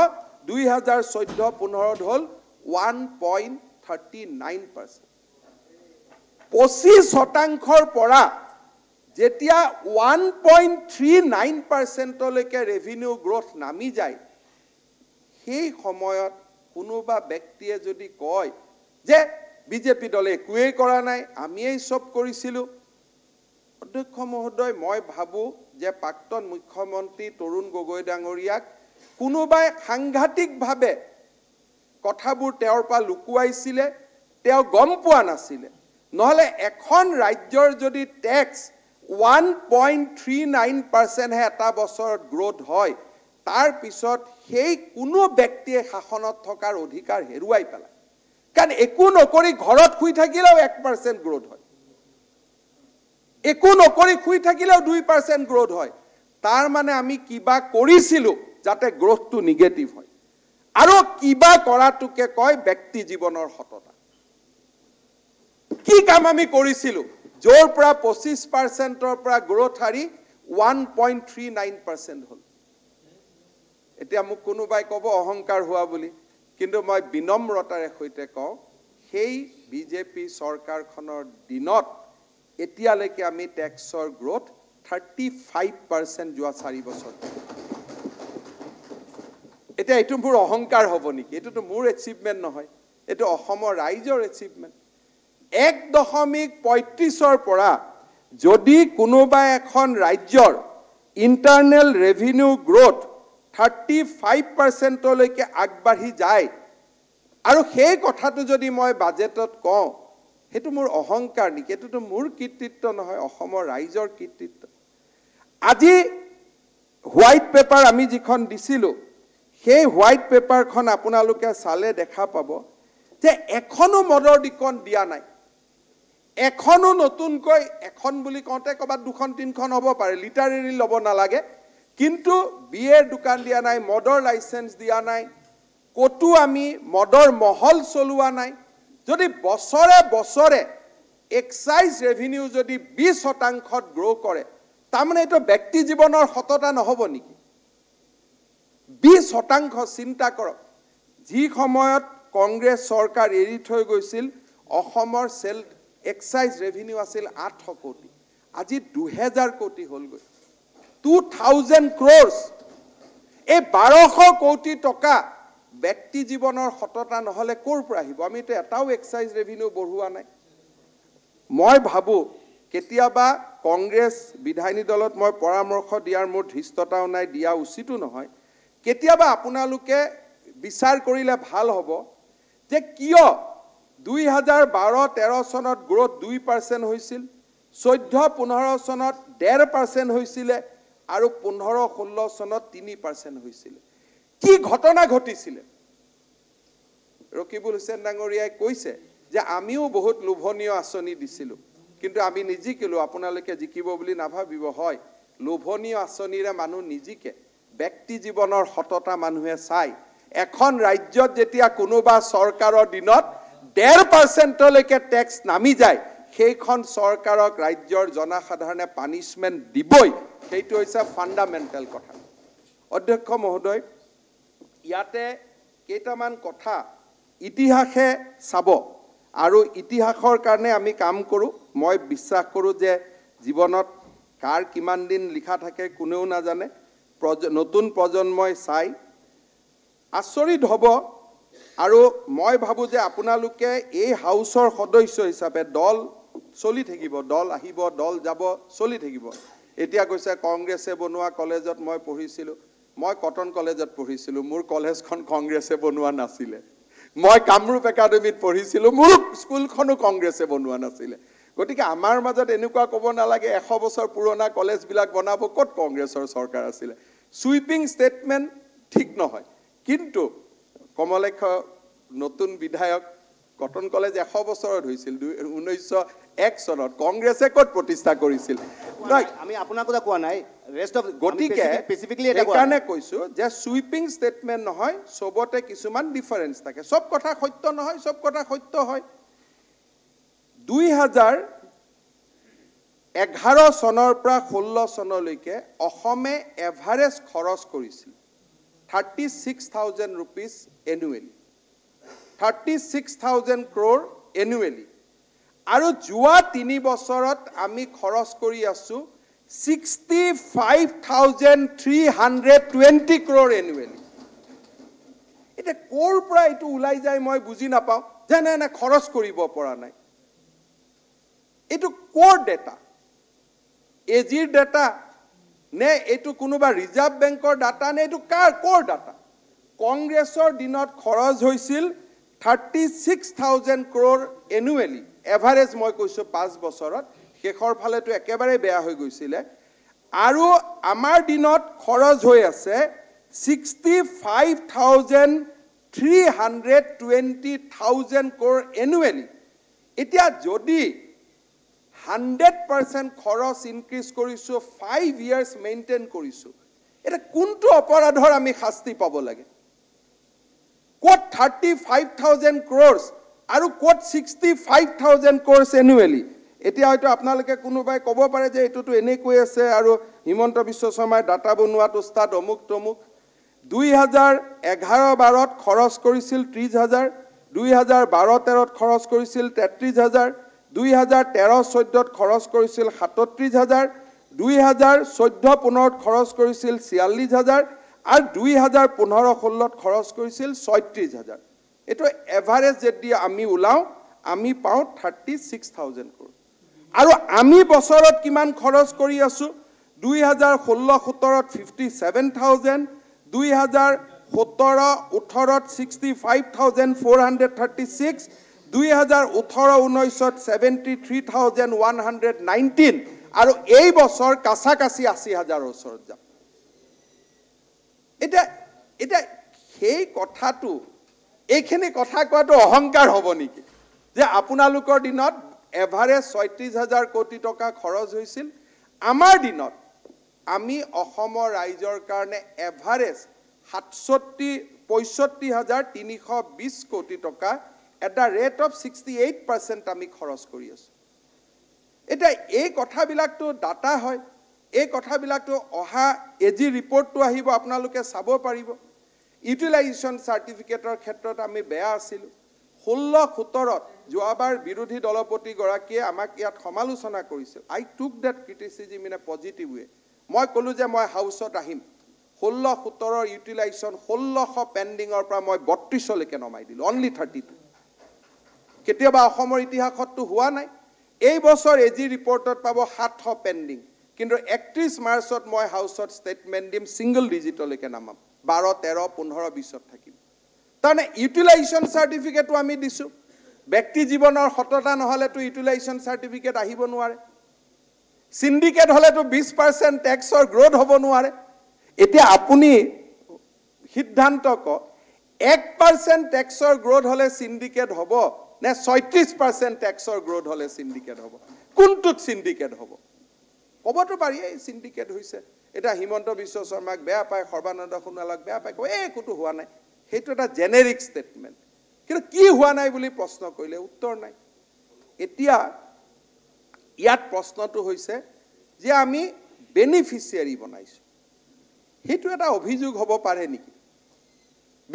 দুই হাজাৰ চৈধ্য পোন্ধৰত হ'ল one point thirty nine percent পঁচিছ শতাংশৰ পৰা যেতিয়া ওৱান পইণ্ট থ্ৰী নাইন পাৰ্চেণ্টলৈকে ৰেভিনিউ গ্ৰ'থ নামি যায় সেই সময়ত কোনোবা ব্যক্তিয়ে যদি কয় যে বিজেপি দলে একোৱেই কৰা নাই আমিয়েই চব কৰিছিলোঁ অধ্যক্ষ মহোদয় মই ভাবোঁ যে প্ৰাক্তন মুখ্যমন্ত্ৰী তৰুণ গগৈ ডাঙৰীয়াক কোনোবাই সাংঘাতিকভাৱে কথাবোৰ তেওঁৰ পৰা লুকুৱাইছিলে তেওঁ গম পোৱা নাছিলে নহ'লে এখন ৰাজ্যৰ যদি tax one point three nine পাৰ্চেণ্টহে এটা বছৰত গ্ৰ'থ হয় তাৰ পিছত সেই কোনো ব্যক্তিয়ে শাসনত থকাৰ অধিকাৰ হেৰুৱাই পেলায় কাৰণ একো নকৰি ঘৰত শুই থাকিলেও এক পাৰ্চেণ্ট গ্ৰ'থ হয় একো নকৰি শুই থাকিলেও দুই পাৰ্চেণ্ট গ্ৰ'থ হয় তাৰ মানে আমি কিবা কৰিছিলোঁ যাতে গ্ৰ'থটো নিগেটিভ হয় আৰু কিবা কৰাটোকে কয় ব্যক্তি জীৱনৰ সততা কি কাম আমি কৰিছিলোঁ য'ৰ পৰা পঁচিছ পাৰ্চেণ্টৰ পৰা গ্ৰ'থ হাৰি one point three nine percent হ'ল এতিয়া মোক কোনোবাই ক'ব অহংকাৰ হোৱা বুলি কিন্তু মই বিনম্ৰতাৰে সৈতে কওঁ সেই বি জে পি চৰকাৰখনৰ দিনত এতিয়ালৈকে আমি টেক্সৰ গ্ৰ'থ থাৰ্টি ফাইভ পাৰ্চেণ্ট যোৱা চাৰি বছৰ এতিয়া এইটো মোৰ অহংকাৰ হ'ব নেকি এইটোতো মোৰ এচিভমেণ্ট নহয় এইটো অসমৰ ৰাইজৰ এচিভমেণ্ট এক দশমিক পঁয়ত্ৰিছৰ পৰা যদি কোনোবা এখন ৰাজ্যৰ internal revenue growth thirty five পাৰ্চেণ্টলৈকে আগবাঢ়ি যায় আৰু সেই কথাটো যদি মই বাজেটত কওঁ সেইটো মোৰ অহংকাৰ নেকি সেইটোতো মোৰ কৃতিত্ব নহয় অসমৰ ৰাইজৰ কৃতিত্ব আজি হোৱাইট পেপাৰ আমি যিখন দিছিলোঁ সেই হোৱাইট পেপাৰখন আপোনালোকে চালে দেখা পাব যে এখনো মদৰ দিকণ দিয়া নাই এখনো নতুনকৈ এখন বুলি কওঁতে ক'ৰবাত দুখন তিনিখন হ'ব পাৰে লিটাৰেৰী ল'ব নালাগে কিন্তু বিয়েৰ দোকান দিয়া নাই মদৰ লাইচেঞ্চ দিয়া নাই ক'তো আমি মদৰ মহল চলোৱা নাই যদি বছৰে বছৰে এক্সাইজ ৰেভিনিউ যদি বিছ শতাংশত গ্ৰ' কৰে তাৰমানে এইটো ব্যক্তি জীৱনৰ সততা নহ'ব নেকি বিছ শতাংশ চিন্তা কৰক যি সময়ত কংগ্ৰেছ চৰকাৰ এৰি থৈ গৈছিল অসমৰ চেল্ফ এক্সাইজ ৰেভিনিউ আছিল আঠশ কোটি আজি দুহেজাৰ কোটি হ'লগৈ টু থাউজেণ্ড ক্ৰ'ৰ্ছ এই বাৰশ কোটি টকা ব্যক্তি জীৱনৰ সততা নহ'লে ক'ৰ পৰা আহিব আমিতো এটাও এক্সাইজ ৰেভিনিউ বঢ়োৱা নাই মই ভাবোঁ কেতিয়াবা কংগ্ৰেছ বিধায়িনী দলত মই পৰামৰ্শ দিয়াৰ মোৰ ধৃষ্টতাও নাই দিয়া উচিতো নহয় কেতিয়াবা আপোনালোকে বিচাৰ কৰিলে ভাল হ'ব যে কিয় দুই হাজাৰ বাৰ তেৰ চনত গ্ৰ'থ দুই পাৰ্চেণ্ট হৈছিল চৈধ্য পোন্ধৰ চনত ডেৰ পাৰ্চেণ্ট হৈছিলে আৰু পোন্ধৰ ষোল্ল চনত তিনি পাৰ্চেণ্ট হৈছিলে কি ঘটনা ঘটিছিলে ৰকিবুল হুছেইন ডাঙৰীয়াই কৈছে যে আমিও বহুত লোভনীয় আঁচনি দিছিলোঁ কিন্তু আমি নিজিকিলোঁ আপোনালোকে জিকিব বুলি নাভাবিব হয় লোভনীয় আঁচনিৰে মানুহ নিজিকে ব্যক্তি জীৱনৰ সততা মানুহে চাই এখন ৰাজ্যত যেতিয়া কোনোবা চৰকাৰৰ দিনত ডেৰ পাৰ্চেণ্টলৈকে টেক্স নামি যায় সেইখন চৰকাৰক ৰাজ্যৰ জনসাধাৰণে পানিচমেণ্ট দিবই সেইটো হৈছে ফাণ্ডামেণ্টেল কথা অধ্যক্ষ মহোদয় ইয়াতে কেইটামান কথা ইতিহাসে চাব আৰু ইতিহাসৰ কাৰণে আমি কাম কৰোঁ মই বিশ্বাস কৰোঁ যে জীৱনত কাৰ কিমান দিন লিখা থাকে কোনেও নাজানে প্ৰজ নতুন প্ৰজন্মই চাই আচৰিত হ'ব আৰু মই ভাবোঁ যে আপোনালোকে এই হাউচৰ সদস্য হিচাপে দল চলি থাকিব দল আহিব দল যাব চলি থাকিব এতিয়া কৈছে কংগ্ৰেছে বনোৱা কলেজত মই পঢ়িছিলোঁ মই কটন কলেজত পঢ়িছিলোঁ মোৰ কলেজখন কংগ্ৰেছে বনোৱা নাছিলে মই কামৰূপ একাডেমীত পঢ়িছিলোঁ মোৰ স্কুলখনো কংগ্ৰেছে বনোৱা নাছিলে গতিকে আমাৰ মাজত এনেকুৱা ক'ব নালাগে এশ বছৰ পুৰণা কলেজবিলাক বনাব ক'ত কংগ্ৰেছৰ চৰকাৰ আছিলে চুইপিং ষ্টেটমেণ্ট ঠিক নহয় কিন্তু কমলেখ নতুন বিধায়ক কটন কলেজ এশ বছৰত হৈছিল ঊনৈছশ এক চনত কংগ্ৰেছে ক'ত প্ৰতিষ্ঠা কৰিছিল কৈছোঁ যে চুইপিং ষ্টেটমেণ্ট নহয় চবতে কিছুমান ডিফাৰেঞ্চ থাকে চব কথা সত্য নহয় চব কথা সত্য হয় দুই হাজাৰ এঘাৰ চনৰ পৰা ষোল্ল চনলৈকে অসমে এভাৰেজ খৰচ কৰিছিল thirty six thousand rupees annually thirty six thousand crore annually আৰু যোৱা তিনি বছৰত আমি খৰচ কৰি আছোঁ sixty five thousand three hundred twenty crore annually এতিয়া ক'ৰ পৰা এইটো ওলাই যায় মই বুজি নাপাওঁ যেনে এনে খৰচ কৰিব পৰা নাই এইটো ক'ৰ ডেটা এ জিৰ ডেটা নে এইটো কোনোবা ৰিজাৰ্ভ বেংকৰ ডাটা নে এইটো কাৰ ক'ৰ ডাটা কংগ্ৰেছৰ দিনত খৰচ হৈছিল thirty six thousand crore annually average মই কৈছোঁ পাঁচ বছৰত শেষৰ ফালেতো একেবাৰে বেয়া হৈ গৈছিলে আৰু আমাৰ দিনত খৰচ হৈ আছে sixty five thousand three hundred twenty thousand crore annually এতিয়া যদি হাণ্ড্ৰেড পাৰ্চেণ্ট খৰচ ইনক্ৰিজ কৰিছোঁ ফাইভ ইয়াৰ্ছ মেইনটেইন কৰিছোঁ এতিয়া কোনটো অপৰাধৰ আমি শাস্তি পাব লাগে কত থাৰ্টি ফাইভ থাউজেণ্ড ক্ৰ'ৰ্চ আৰু কত sixty five thousand crores annually এতিয়া হয়তো আপোনালোকে কোনোবাই ক'ব পাৰে যে এইটোতো এনেকৈ আছে আৰু হিমন্ত বিশ্ব শৰ্মাই ডাটা বনোৱাটো ষ্টাৰ্ট অমুক তমুক দুই হাজাৰ এঘাৰ বাৰত খৰচ কৰিছিল ত্ৰিছ হাজাৰ দুই হাজাৰ বাৰ তেৰত খৰচ কৰিছিল তেত্ৰিছ হাজাৰ দুই হাজাৰ তেৰ চৈধ্যত খৰচ কৰিছিল সাতত্ৰিছ হাজাৰ দুই হাজাৰ চৈধ্য পোন্ধৰত খৰচ কৰিছিল ছিয়াল্লিছ হাজাৰ আৰু দুই হাজাৰ পোন্ধৰ ষোল্লত খৰচ কৰিছিল ছয়ত্ৰিছ হাজাৰ এইটো এভাৰেজ যদি আমি ওলাওঁ আমি পাওঁ থাৰ্টি ছিক্স থাউজেণ্ড কৰোঁ আৰু আমি বছৰত কিমান খৰচ কৰি আছোঁ দুই হাজাৰ ষোল্ল সোতৰত ফিফটি ছেভেন থাউজেণ্ড দুই হাজাৰ সোতৰ ওঠৰত sixty five thousand four hundred thirty six দুই হাজাৰ ওঠৰ ঊনৈছত seventy three thousand one hundred nineteen আৰু এই বছৰ কাছাকাছি আশী হাজাৰৰ ওচৰত যাম এতিয়া এতিয়া সেই কথাটো এইখিনি কথা কোৱাটো অহংকাৰ হ'ব নেকি যে আপোনালোকৰ দিনত এভাৰেজ ছয়ত্ৰিছ হাজাৰ কোটি টকা খৰচ হৈছিল আমাৰ দিনত আমি অসমৰ ৰাইজৰ কাৰণে এভাৰেজ সাতষষ্ঠি পঁয়ষষ্ঠি হাজাৰ তিনিশ বিছ কোটি টকা at the rate of sixty eight percent আমি খৰচ কৰি আছোঁ এতিয়া এই কথাবিলাকতো ডাটা হয় এই কথাবিলাকতো অহা এ জি ৰিপৰ্টটো আহিব আপোনালোকে চাব পাৰিব ইউটিলাইজেশ্যন চাৰ্টিফিকেটৰ ক্ষেত্ৰত আমি বেয়া আছিলোঁ ষোল্ল সোতৰত যোৱাবাৰ বিৰোধী দলপতিগৰাকীয়ে আমাক ইয়াত সমালোচনা কৰিছিল I took that criticism in a positive way মই ক'লো যে মই হাউচত আহিম ষোল্ল সোতৰৰ ইউটিলাইজেশ্যন ষোল্লশ পেণ্ডিঙৰ পৰা মই বত্ৰিছলৈকে নমাই দিলোঁ অনলি থাৰ্টি টু কেতিয়াবা অসমৰ ইতিহাসততো হোৱা নাই এই বছৰ এ জি ৰিপৰ্টত পাব সাতশ পেণ্ডিং কিন্তু একত্ৰিছ মাৰ্চত মই হাউচত ষ্টেটমেণ্ট দিম ছিংগল ডিজিটলৈকে নামাম বাৰ তেৰ পোন্ধৰ বিছত থাকিম তাৰমানে ইউটিলাইজেশ্যন চাৰ্টিফিকেটো আমি দিছোঁ ব্যক্তি জীৱনৰ সততা নহ'লেতো ইউটিলাইজেশ্যন চাৰ্টিফিকেট আহিব নোৱাৰে চিণ্ডিকেট হ'লেতো বিছ পাৰ্চেণ্ট টেক্সৰ গ্ৰ'থ হ'ব নোৱাৰে এতিয়া আপুনি সিদ্ধান্ত ক এক পাৰ্চেণ্ট টেক্সৰ গ্ৰ'থ হ'লে চিণ্ডিকেট হ'ব নে ছয়ত্ৰিছ পাৰ্চেণ্ট টেক্সৰ গ্ৰ'থ হ'লে চিণ্ডিকেট হ'ব কোনটোত চিণ্ডিকেট হ'ব ক'বতো পাৰি এই চিণ্ডিকেট হৈছে এতিয়া হিমন্ত বিশ্ব শৰ্মাক বেয়া পায় সৰ্বানন্দ সোণোৱালক বেয়া পায় ক'ব এই একোতো হোৱা নাই সেইটো এটা জেনেৰিক ষ্টেটমেণ্ট কিন্তু কি হোৱা নাই বুলি প্ৰশ্ন কৰিলে উত্তৰ নাই এতিয়া ইয়াত প্ৰশ্নটো হৈছে যে আমি বেনিফিচিয়াৰী বনাইছোঁ সেইটো এটা অভিযোগ হ'ব পাৰে নেকি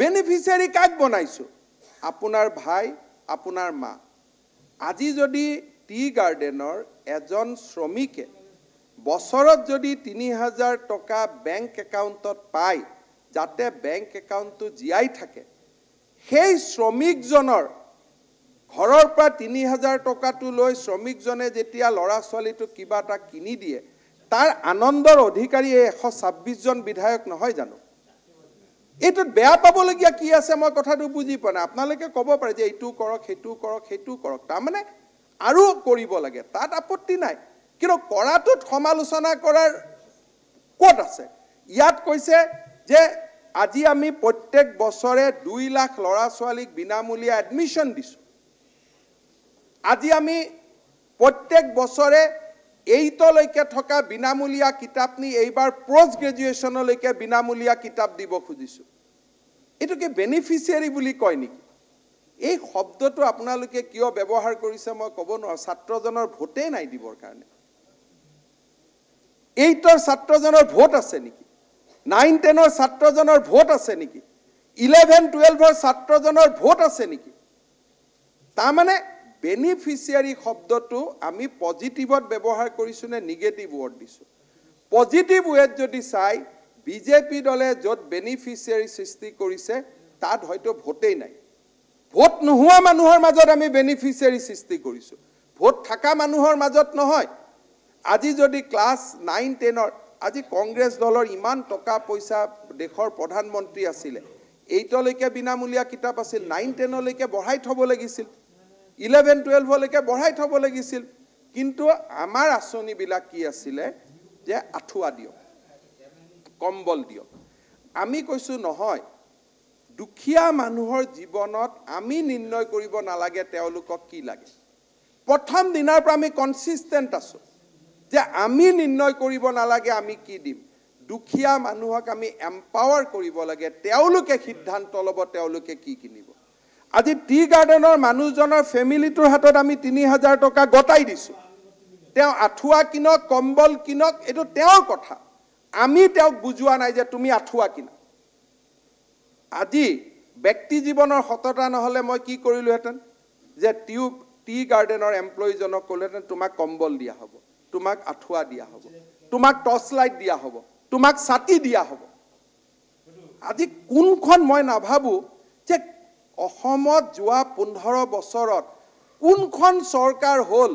বেনিফিচিয়াৰী কাক বনাইছোঁ আপোনাৰ ভাই আপোনাৰ মা আজি যদি টি গাৰ্ডেনৰ এজন শ্ৰমিকে বছৰত যদি তিনি হাজাৰ টকা বেংক একাউণ্টত পায় যাতে বেংক একাউণ্টটো জীয়াই থাকে সেই শ্ৰমিকজনৰ ঘৰৰ পৰা তিনি হাজাৰ টকাটো লৈ শ্ৰমিকজনে যেতিয়া ল'ৰা ছোৱালীটোক কিবা এটা কিনি দিয়ে তাৰ আনন্দৰ অধিকাৰী এই এশ ছাব্বিছজন বিধায়ক নহয় জানো এইটোত বেয়া পাবলগীয়া কি আছে মই কথাটো বুজি পোৱা নাই আপোনালোকে ক'ব পাৰে যে এইটো কৰক সেইটো কৰক সেইটো কৰক তাৰমানে আৰু কৰিব লাগে তাত আপত্তি নাই কিন্তু কৰাটোত সমালোচনা কৰাৰ ক'ত আছে ইয়াত কৈছে যে আজি আমি প্ৰত্যেক বছৰে দুই লাখ ল'ৰা ছোৱালীক বিনামূলীয়া এডমিশ্যন দিছোঁ আজি আমি প্ৰত্যেক বছৰে এইটলৈকে থকা বিনামূলীয়া কিতাপ নি এইবাৰ পষ্ট গ্ৰেজুৱেশ্যনলৈকে বিনামূলীয়া কিতাপ দিব খুজিছোঁ এইটো কি বেনিফিচিয়াৰী বুলি কয় নেকি এই শব্দটো আপোনালোকে কিয় ব্যৱহাৰ কৰিছে মই ক'ব নোৱাৰোঁ ছাত্ৰজনৰ ভোটেই নাই দিবৰ কাৰণে এইটৰ ছাত্ৰজনৰ ভোট আছে নেকি নাইন টেনৰ ছাত্ৰজনৰ ভোট আছে নেকি ইলেভেন টুৱেলভৰ ছাত্ৰজনৰ ভোট আছে নেকি তাৰমানে বেনিফিচিয়াৰী শব্দটো আমি পজিটিভত ব্যৱহাৰ কৰিছোঁ নে নিগেটিভ ৱৰ্ড দিছোঁ পজিটিভ ৱেট যদি চাই বিজেপি দলে য'ত বেনিফিচিয়াৰী সৃষ্টি কৰিছে তাত হয়তো ভোটেই নাই ভোট নোহোৱা মানুহৰ মাজত আমি বেনিফিচিয়াৰী সৃষ্টি কৰিছোঁ ভোট থকা মানুহৰ মাজত নহয় আজি যদি ক্লাছ নাইন টেনৰ আজি কংগ্ৰেছ দলৰ ইমান টকা পইচা দেশৰ প্ৰধানমন্ত্ৰী আছিলে এইটলৈকে বিনামূলীয়া কিতাপ আছিল নাইন টেনলৈকে বঢ়াই থ'ব লাগিছিল ইলেভেন টুৱেলভলৈকে বঢ়াই থ'ব লাগিছিল কিন্তু আমাৰ আঁচনিবিলাক কি আছিলে যে আঁঠুৱা দিয়ক কম্বল দিয়ক আমি কৈছোঁ নহয় দুখীয়া মানুহৰ জীৱনত আমি নিৰ্ণয় কৰিব নালাগে তেওঁলোকক কি লাগে প্ৰথম দিনাৰ পৰা আমি কনচিষ্টেণ্ট আছোঁ যে আমি নিৰ্ণয় কৰিব নালাগে আমি কি দিম দুখীয়া মানুহক আমি এম্পাৱাৰ কৰিব লাগে তেওঁলোকে সিদ্ধান্ত ল'ব তেওঁলোকে কি কিনিব আজি টি গাৰ্ডেনৰ মানুহজনৰ ফেমিলিটোৰ হাতত আমি তিনি হাজাৰ টকা গতাই দিছোঁ তেওঁ আঁঠুৱা কিনক কম্বল কিনক এইটো তেওঁৰ কথা আমি তেওঁক বুজোৱা নাই যে তুমি আঁঠুৱা কিনা আজি ব্যক্তি জীৱনৰ সততা নহ'লে মই কি কৰিলোহেঁতেন যে টিউব টি গাৰ্ডেনৰ এমপ্লয়ীজনক ক'লোহেঁতেন তোমাক কম্বল দিয়া হ'ব তোমাক আঁঠুৱা দিয়া হ'ব তোমাক টৰ্চ লাইট দিয়া হ'ব তোমাক ছাতি দিয়া হ'ব আজি কোনখন মই নাভাবোঁ যে অসমত যোৱা পোন্ধৰ বছৰত কোনখন চৰকাৰ হ'ল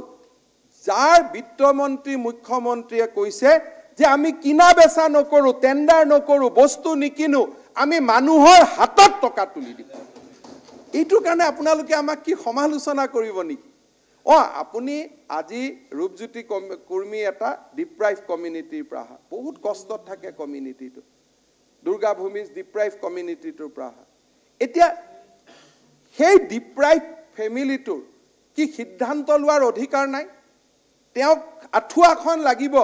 যাৰ বিত্তমন্ত্ৰী মুখ্যমন্ত্ৰীয়ে কৈছে যে আমি কিনা বেচা নকৰোঁ টেণ্ডাৰ নকৰোঁ বস্তু নিকিনো আমি মানুহৰ হাতত টকা তুলি দিওঁ এইটো কাৰণে আপোনালোকে আমাক কি সমালোচনা কৰিব নেকি অঁ আপুনি আজি ৰূপজ্যোতি কমি কুৰ্মী এটা ডিপ্ৰাইভ কমিউনিটিৰ পৰা অহা বহুত কষ্টত থাকে কমিউনিটিটো দুৰ্গা ভূমিজ ডিপ্ৰাইভ কমিউনিটিটোৰ পৰা অহা এতিয়া সেই ডিপ্ৰাইভ ফেমিলিটোৰ কি সিদ্ধান্ত লোৱাৰ অধিকাৰ নাই তেওঁক আঁঠুৱাখন লাগিব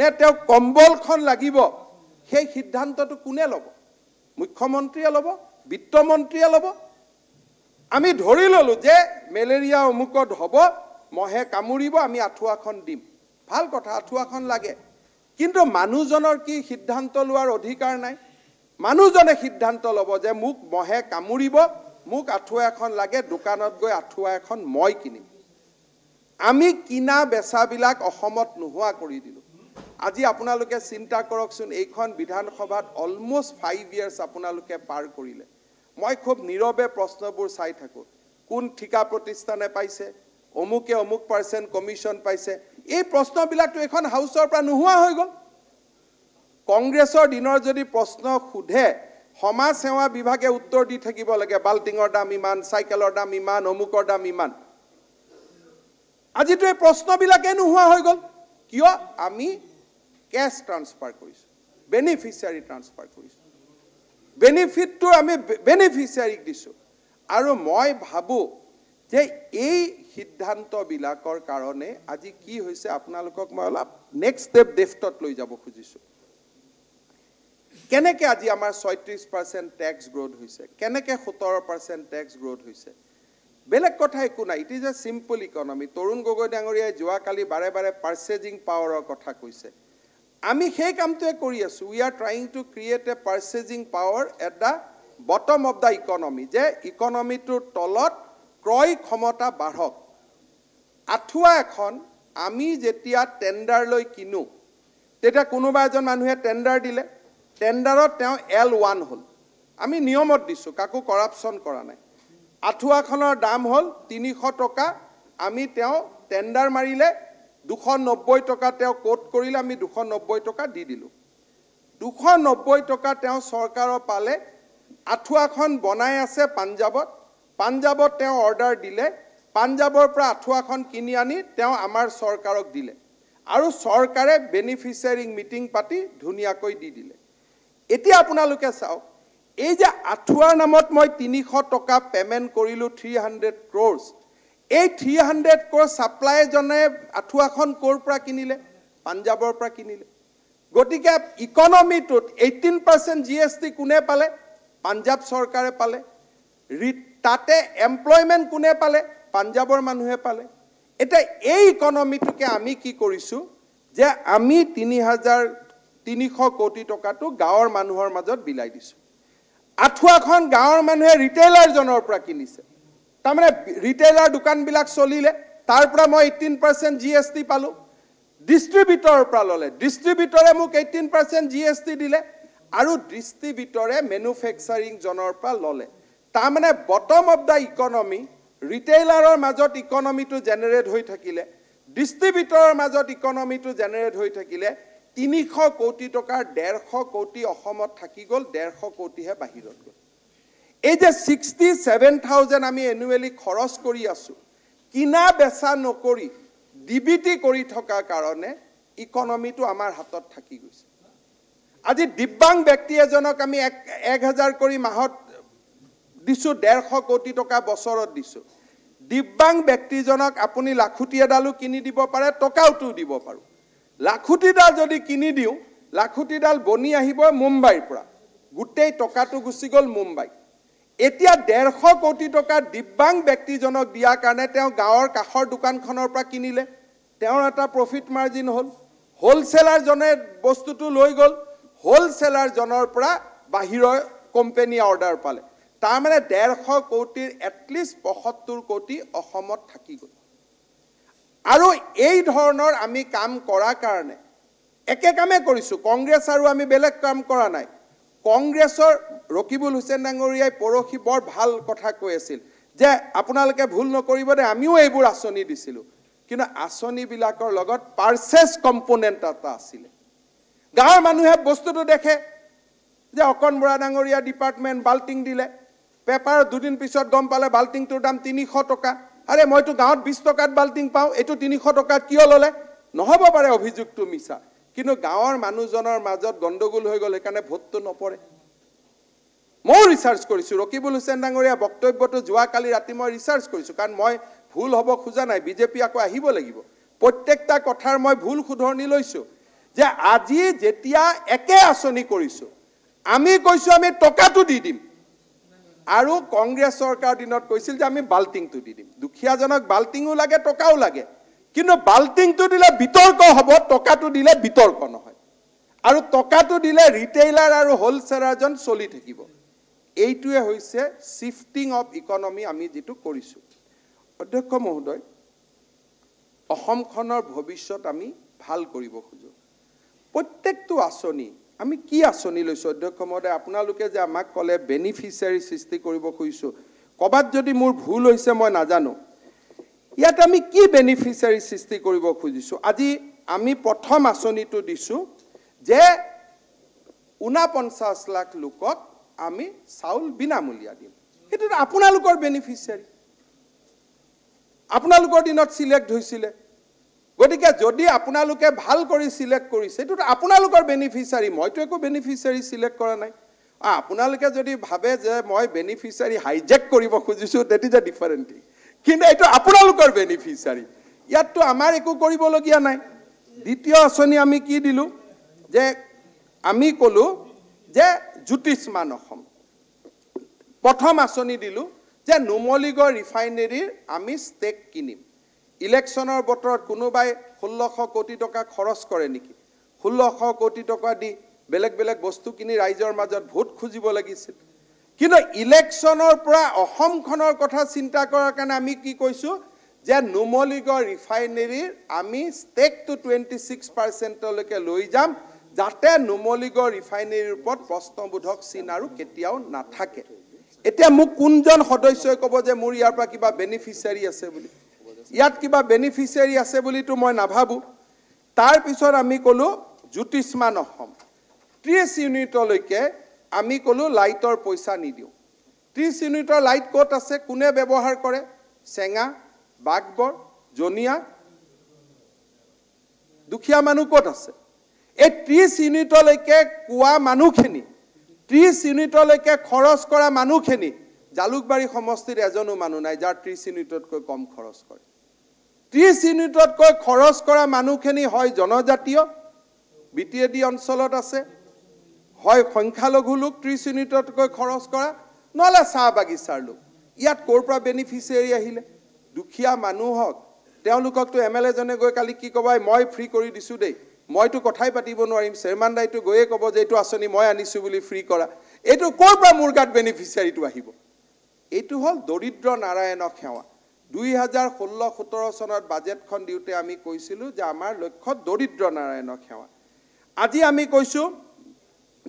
নে তেওঁক কম্বলখন লাগিব সেই সিদ্ধান্তটো কোনে ল'ব মুখ্যমন্ত্ৰীয়ে ল'ব বিত্তমন্ত্ৰীয়ে ল'ব আমি ধৰি ল'লোঁ যে মেলেৰিয়া অমুকত হ'ব মহে কামুৰিব আমি আঁঠুৱাখন দিম ভাল কথা আঁঠুৱাখন লাগে কিন্তু মানুহজনৰ কি সিদ্ধান্ত লোৱাৰ অধিকাৰ নাই মানুহজনে সিদ্ধান্ত ল'ব যে মোক মহে কামুৰিব মোক আঁঠুৱা এখন লাগে দোকানত গৈ আঁঠুৱা এখন মই কিনিম আমি কিনা বেচাবিলাক অসমত নোহোৱা কৰি দিলোঁ আজি আপোনালোকে চিন্তা কৰকচোন এইখন বিধানসভাত অলমষ্ট ফাইভ ইয়েৰ্ছ আপোনালোকে পাৰ কৰিলে মই খুব নীৰৱে প্ৰশ্নবোৰ চাই থাকোঁ কোন ঠিকা প্ৰতিষ্ঠানে পাইছে অমুকে অমুক পাৰ্চেণ্ট কমিশ্যন পাইছে এই প্ৰশ্নবিলাকতো এইখন হাউচৰ পৰা নোহোৱা হৈ গ'ল কংগ্ৰেছৰ দিনৰ যদি প্ৰশ্ন সোধে সমাজ সেৱা বিভাগে উত্তৰ দি থাকিব লাগে বাল্টিঙৰ দাম ইমান চাইকেলৰ দাম ইমান অমুকৰ দাম ইমান আজিতো এই প্ৰশ্নবিলাকে নোহোৱা হৈ গ'ল কিয় আমি কেছ ট্ৰান্সফাৰ কৰিছোঁ বেনিফিচিয়াৰী ট্ৰান্সফাৰ কৰিছোঁ বেনিফিটটো আমি বেনিফিচিয়াৰীক দিছোঁ আৰু মই ভাবোঁ যে এই সিদ্ধান্তবিলাকৰ কাৰণে আজি কি হৈছে আপোনালোকক মই অলপ নেক্সট ষ্টেপ দেশটত লৈ যাব খুজিছোঁ কেনেকৈ আজি আমাৰ ছয়ত্ৰিছ পাৰ্চেণ্ট টেক্স গ্ৰ'থ হৈছে কেনেকৈ সোতৰ পাৰ্চেণ্ট টেক্স গ্ৰ'থ হৈছে বেলেগ কথা একো নাই it is a simple economy Tarun Gogoi ডাঙৰীয়াই যোৱাকালি বাৰে বাৰে পাৰ্চেজিং পাৱাৰৰ কথা কৈছে আমি সেই কামটোৱে কৰি আছো we are trying to create a purchasing power at the bottom of the economy যে ইকনমিটোৰ তলত ক্ৰয় ক্ষমতা বাঢ়ক আঁঠুৱা এখন আমি যেতিয়া টেণ্ডাৰলৈ কিনো তেতিয়া কোনোবা এজন মানুহে টেণ্ডাৰ দিলে টেণ্ডাৰত তেওঁ এল ওৱান হ'ল আমি নিয়মত দিছোঁ কাকো কৰাপশ্যন কৰা নাই আঁঠুৱাখনৰ দাম হ'ল তিনিশ টকা আমি তেওঁ টেণ্ডাৰ মাৰিলে দুশ নব্বৈ টকা তেওঁ ক'ত কৰিলে আমি দুশ নব্বৈ টকা দি দিলোঁ দুশ নব্বৈ টকা তেওঁ চৰকাৰৰ পালে আঁঠুৱাখন বনাই আছে পাঞ্জাৱত পাঞ্জাৱত তেওঁ অৰ্ডাৰ দিলে পাঞ্জাৱৰ পৰা আঁঠুৱাখন কিনি আনি তেওঁ আমাৰ চৰকাৰক দিলে আৰু চৰকাৰে বেনিফিচিয়াৰী মিটিং পাতি ধুনীয়াকৈ দি দিলে এতিয়া আপোনালোকে চাওক এই যে আঁঠুৱাৰ নামত মই তিনিশ টকা পে'মেণ্ট কৰিলোঁ থ্ৰী হাণ্ড্ৰেড ক্ৰ'ৰ্ছ এই থ্ৰী হাণ্ড্ৰেড ক্ৰ ছাপ্লাইজনে আঁঠুৱাখন ক'ৰ পৰা কিনিলে পাঞ্জাৱৰ পৰা কিনিলে গতিকে ইকনমিটোত eighteen percent G S T কোনে পালে পাঞ্জাৱ চৰকাৰে পালে তাতে এমপ্লয়মেণ্ট কোনে পালে পাঞ্জাৱৰ মানুহে পালে এতিয়া এই ইকনমিটোকে আমি কি কৰিছোঁ যে আমি তিনি হাজাৰ তিনিশ কোটি টকাটো গাঁৱৰ মানুহৰ মাজত বিলাই দিছোঁ আঁঠুৱাখন গাঁৱৰ মানুহে ৰিটেইলাৰজনৰ পৰা কিনিছে তাৰমানে ৰিটেইলাৰ দোকানবিলাক চলিলে তাৰ পৰা মই eighteen percent G S T পালোঁ ডিষ্ট্ৰিবিউটৰৰ পৰা ল'লে ডিষ্ট্ৰিবিউটৰে মোক eighteen percent G S T দিলে আৰু ডিষ্ট্ৰিবিউটৰে জনৰ পৰা ল'লে তাৰমানে বটম অফ দ্য ইকনমি ৰিটেইলাৰৰ মাজত ইকনমিটো জেনেৰেট হৈ থাকিলে ডিষ্ট্ৰিবিউটৰৰ মাজত ইকনমিটো জেনেৰেট হৈ থাকিলে তিনিশ কোটি টকাৰ ডেৰশ কোটি অসমত থাকি গ'ল ডেৰশ কোটিহে বাহিৰত গ'ল এই যে ছিক্সটি ছেভেন থাউজেণ্ড আমি এনুৱেলি খৰচ কৰি আছো কিনা বেচা নকৰি ডিবিটি কৰি থকাৰ কাৰণে ইকনমিটো আমাৰ হাতত থাকি গৈছে আজি দিব্যাং ব্যক্তি এজনক আমি এক এক হাজাৰ কৰি মাহত দিছোঁ ডেৰশ কোটি টকা বছৰত দিছোঁ দিব্যাং ব্যক্তিজনক আপুনি লাখুটি এডালো কিনি দিব পাৰে টকাওটো দিব পাৰোঁ লাখুটিডাল যদি কিনি দিওঁ লাখুটিডাল বনি আহিব মুম্বাইৰ পৰা গোটেই টকাটো গুচি গ'ল মুম্বাইত এতিয়া ডেৰশ কোটি টকা দিব্যাং ব্যক্তিজনক দিয়াৰ কাৰণে তেওঁ গাঁৱৰ কাষৰ দোকানখনৰ পৰা কিনিলে তেওঁৰ এটা প্ৰফিট মাৰ্জিন হ'ল হোলচেলাৰজনে বস্তুটো লৈ গ'ল হোলচেলাৰজনৰ পৰা বাহিৰৰ কোম্পেনীয়ে অৰ্ডাৰ পালে তাৰমানে ডেৰশ কোটিৰ এটলিষ্ট পঁয়সত্তৰ কোটি অসমত থাকি গ'ল আৰু এই ধৰণৰ আমি কাম কৰাৰ কাৰণে একে কামে কৰিছোঁ কংগ্ৰেছ আৰু আমি বেলেগ কাম কৰা নাই কংগ্ৰেছৰ ৰকিবুল হুছেইন ডাঙৰীয়াই পৰহি বৰ ভাল কথা কৈ আছিল যে আপোনালোকে ভুল নকৰিব দে আমিও এইবোৰ আঁচনি দিছিলোঁ কিন্তু আঁচনিবিলাকৰ লগত পাৰ্চেছ কম্পনেণ্ট এটা আছিলে গাঁৱৰ মানুহে বস্তুটো দেখে যে অকণ বৰা ডাঙৰীয়া ডিপাৰ্টমেণ্ট বাল্টিং দিলে পেপাৰ দুদিন পিছত গম পালে বাল্টিংটোৰ দাম তিনিশ টকা আৰে মইতো গাঁৱত বিছ টকাত বাল্টিং পাওঁ এইটো তিনিশ টকাত কিয় ল'লে নহ'ব পাৰে অভিযোগটো মিছা কিন্তু গাঁৱৰ মানুহজনৰ মাজত গণ্ডগোল হৈ গ'ল সেইকাৰণে ভোটটো নপৰে মই ৰিচাৰ্চ কৰিছোঁ ৰকিবুল হুছেইন ডাঙৰীয়া বক্তব্যটো যোৱাকালি ৰাতি মই ৰিচাৰ্চ কৰিছোঁ কাৰণ মই ভুল হ'ব খোজা নাই বিজেপি আকৌ আহিব লাগিব প্ৰত্যেকটা কথাৰ মই ভুল শুধৰণি লৈছোঁ যে আজি যেতিয়া একে আঁচনি কৰিছোঁ আমি কৈছোঁ আমি টকাটো দি দিম আৰু কংগ্ৰেছ চৰকাৰৰ দিনত কৈছিল যে আমি বাল্টিংটো দি দিম দুখীয়াজনক বাল্টিঙো লাগে টকাও লাগে কিন্তু বাল্টিংটো দিলে বিতৰ্ক হ'ব টকাটো দিলে বিতৰ্ক নহয় আৰু টকাটো দিলে ৰিটেইলাৰ আৰু হোলচেলাৰজন চলি থাকিব এইটোৱে হৈছে শ্বিফটিং অফ ইকনমি আমি যিটো কৰিছোঁ অধ্যক্ষ মহোদয় অসমখনৰ ভৱিষ্যত আমি ভাল কৰিব খোজোঁ প্ৰত্যেকটো আঁচনি আমি কি আঁচনি লৈছোঁ অধ্যক্ষ মহোদয় আপোনালোকে যে আমাক ক'লে বেনিফিচিয়াৰী সৃষ্টি কৰিব খুজিছোঁ ক'ৰবাত যদি মোৰ ভুল হৈছে মই নাজানো ইয়াত আমি কি বেনিফিচিয়াৰী সৃষ্টি কৰিব খুজিছোঁ আজি আমি প্ৰথম আঁচনিটো দিছোঁ যে ঊনপঞ্চাছ লাখ লোকক আমি চাউল বিনামূলীয়া দিম সেইটো আপোনালোকৰ বেনিফিচিয়াৰী আপোনালোকৰ দিনত চিলেক্ট হৈছিলে গতিকে যদি আপোনালোকে ভাল কৰি চিলেক্ট কৰিছে এইটোতো আপোনালোকৰ বেনিফিচিয়াৰী মইতো একো বেনিফিচিয়াৰী চিলেক্ট কৰা নাই আপোনালোকে যদি ভাবে যে মই বেনিফিচিয়াৰী হাইজেক কৰিব খুজিছোঁ that is a different thing কিন্তু এইটো আপোনালোকৰ বেনিফিচিয়াৰী ইয়াততো আমাৰ একো কৰিবলগীয়া নাই দ্বিতীয় আঁচনি আমি কি দিলোঁ যে আমি ক'লোঁ যে জ্যোতিষ্মান অসম প্ৰথম আঁচনি দিলোঁ যে নুমলীগড় ৰিফাইনেৰীৰ আমি ষ্টেক কিনিম ইলেকশ্যনৰ বতৰত কোনোবাই ষোল্লশ কোটি টকা খৰচ কৰে নেকি ষোল্লশ কোটি টকা দি বেলেগ বেলেগ বস্তু কিনি ৰাইজৰ মাজত ভোট খুজিব লাগিছিল কিন্তু ইলেকশ্যনৰ পৰা অসমখনৰ কথা চিন্তা কৰাৰ কাৰণে আমি কি কৈছোঁ যে নুমলীগড় ৰিফাইনেৰীৰ আমি ষ্টেকটো টুৱেণ্টি ছিক্স পাৰ্চেণ্টলৈকে লৈ যাম যাতে নুমলীগড় ৰিফাইনেৰীৰ ওপৰত প্ৰশ্নবোধক চিন আৰু কেতিয়াও নাথাকে এতিয়া মোক কোনজন সদস্যই ক'ব যে মোৰ ইয়াৰ পৰা কিবা বেনিফিচিয়াৰী আছে বুলি ইয়াত কিবা বেনিফিচিয়াৰী আছে বুলিতো মই নাভাবোঁ তাৰপিছত আমি ক'লোঁ জ্যোতিষ্মান অসম ত্ৰিছ ইউনিটলৈকে আমি ক'লোঁ লাইটৰ পইচা নিদিওঁ ত্ৰিছ ইউনিটৰ লাইট ক'ত আছে কোনে ব্যৱহাৰ কৰে চেঙা বাঘবৰ জনিয়া দুখীয়া মানুহ ক'ত আছে এই ত্ৰিছ ইউনিটলৈকে কোৱা মানুহখিনি ত্ৰিছ ইউনিটলৈকে খৰচ কৰা মানুহখিনি জালুকবাৰী সমষ্টিত এজনো মানুহ নাই যাৰ ত্ৰিছ ইউনিটতকৈ কম খৰচ কৰে ত্ৰিছ ইউনিটতকৈ খৰচ কৰা মানুহখিনি হয় জনজাতীয় বি টি এ ডি অঞ্চলত আছে হয় সংখ্যালঘু লোক ত্ৰিছ ইউনিটতকৈ খৰচ কৰা নহ'লে চাহ বাগিচাৰ লোক ইয়াত ক'ৰ পৰা বেনিফিচিয়াৰী আহিলে দুখীয়া মানুহক তেওঁলোককতো এম এল এজনে গৈ কালি কি ক'ব এই মই ফ্ৰী কৰি দিছোঁ দেই মইতো কথাই পাতিব নোৱাৰিম চেয়াৰমেন দাইটো গৈয়ে ক'ব যে এইটো আঁচনি মই আনিছোঁ বুলি ফ্ৰী কৰা এইটো ক'ৰ পৰা মোৰ গাত বেনিফিচিয়াৰীটো আহিব এইটো হ'ল দৰিদ্ৰ নাৰায়ণক সেৱা দুই হাজাৰ ষোল্ল সোতৰ চনত বাজেটখন দিওঁতে আমি কৈছিলোঁ যে আমাৰ লক্ষ্য দৰিদ্ৰ নাৰায়ণক সেৱা আজি আমি কৈছোঁ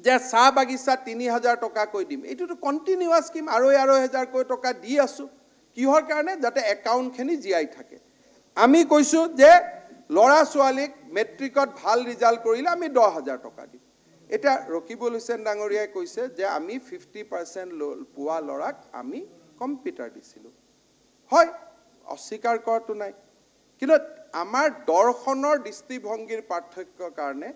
যে চাহ বাগিচা তিনি হাজাৰ টকাকৈ দিম এইটোতো কণ্টিনিউৱাছ স্কিম আঢ়ৈ আঢ়ৈ হেজাৰকৈ টকা দি আছোঁ কিহৰ কাৰণে যাতে একাউণ্টখিনি জীয়াই থাকে আমি কৈছোঁ যে ল'ৰা ছোৱালীক মেট্ৰিকত ভাল ৰিজাল্ট কৰিলে আমি দহ হাজাৰ টকা দিম এতিয়া ৰকিবুল হুছেইন ডাঙৰীয়াই কৈছে যে আমি ফিফটি পাৰ্চেণ্ট পোৱা ল'ৰাক আমি কম্পিউটাৰ দিছিলোঁ হয় অস্বীকাৰ কৰাটো নাই কিন্তু আমাৰ দৰ্শনৰ দৃষ্টিভংগীৰ পাৰ্থক্যৰ কাৰণে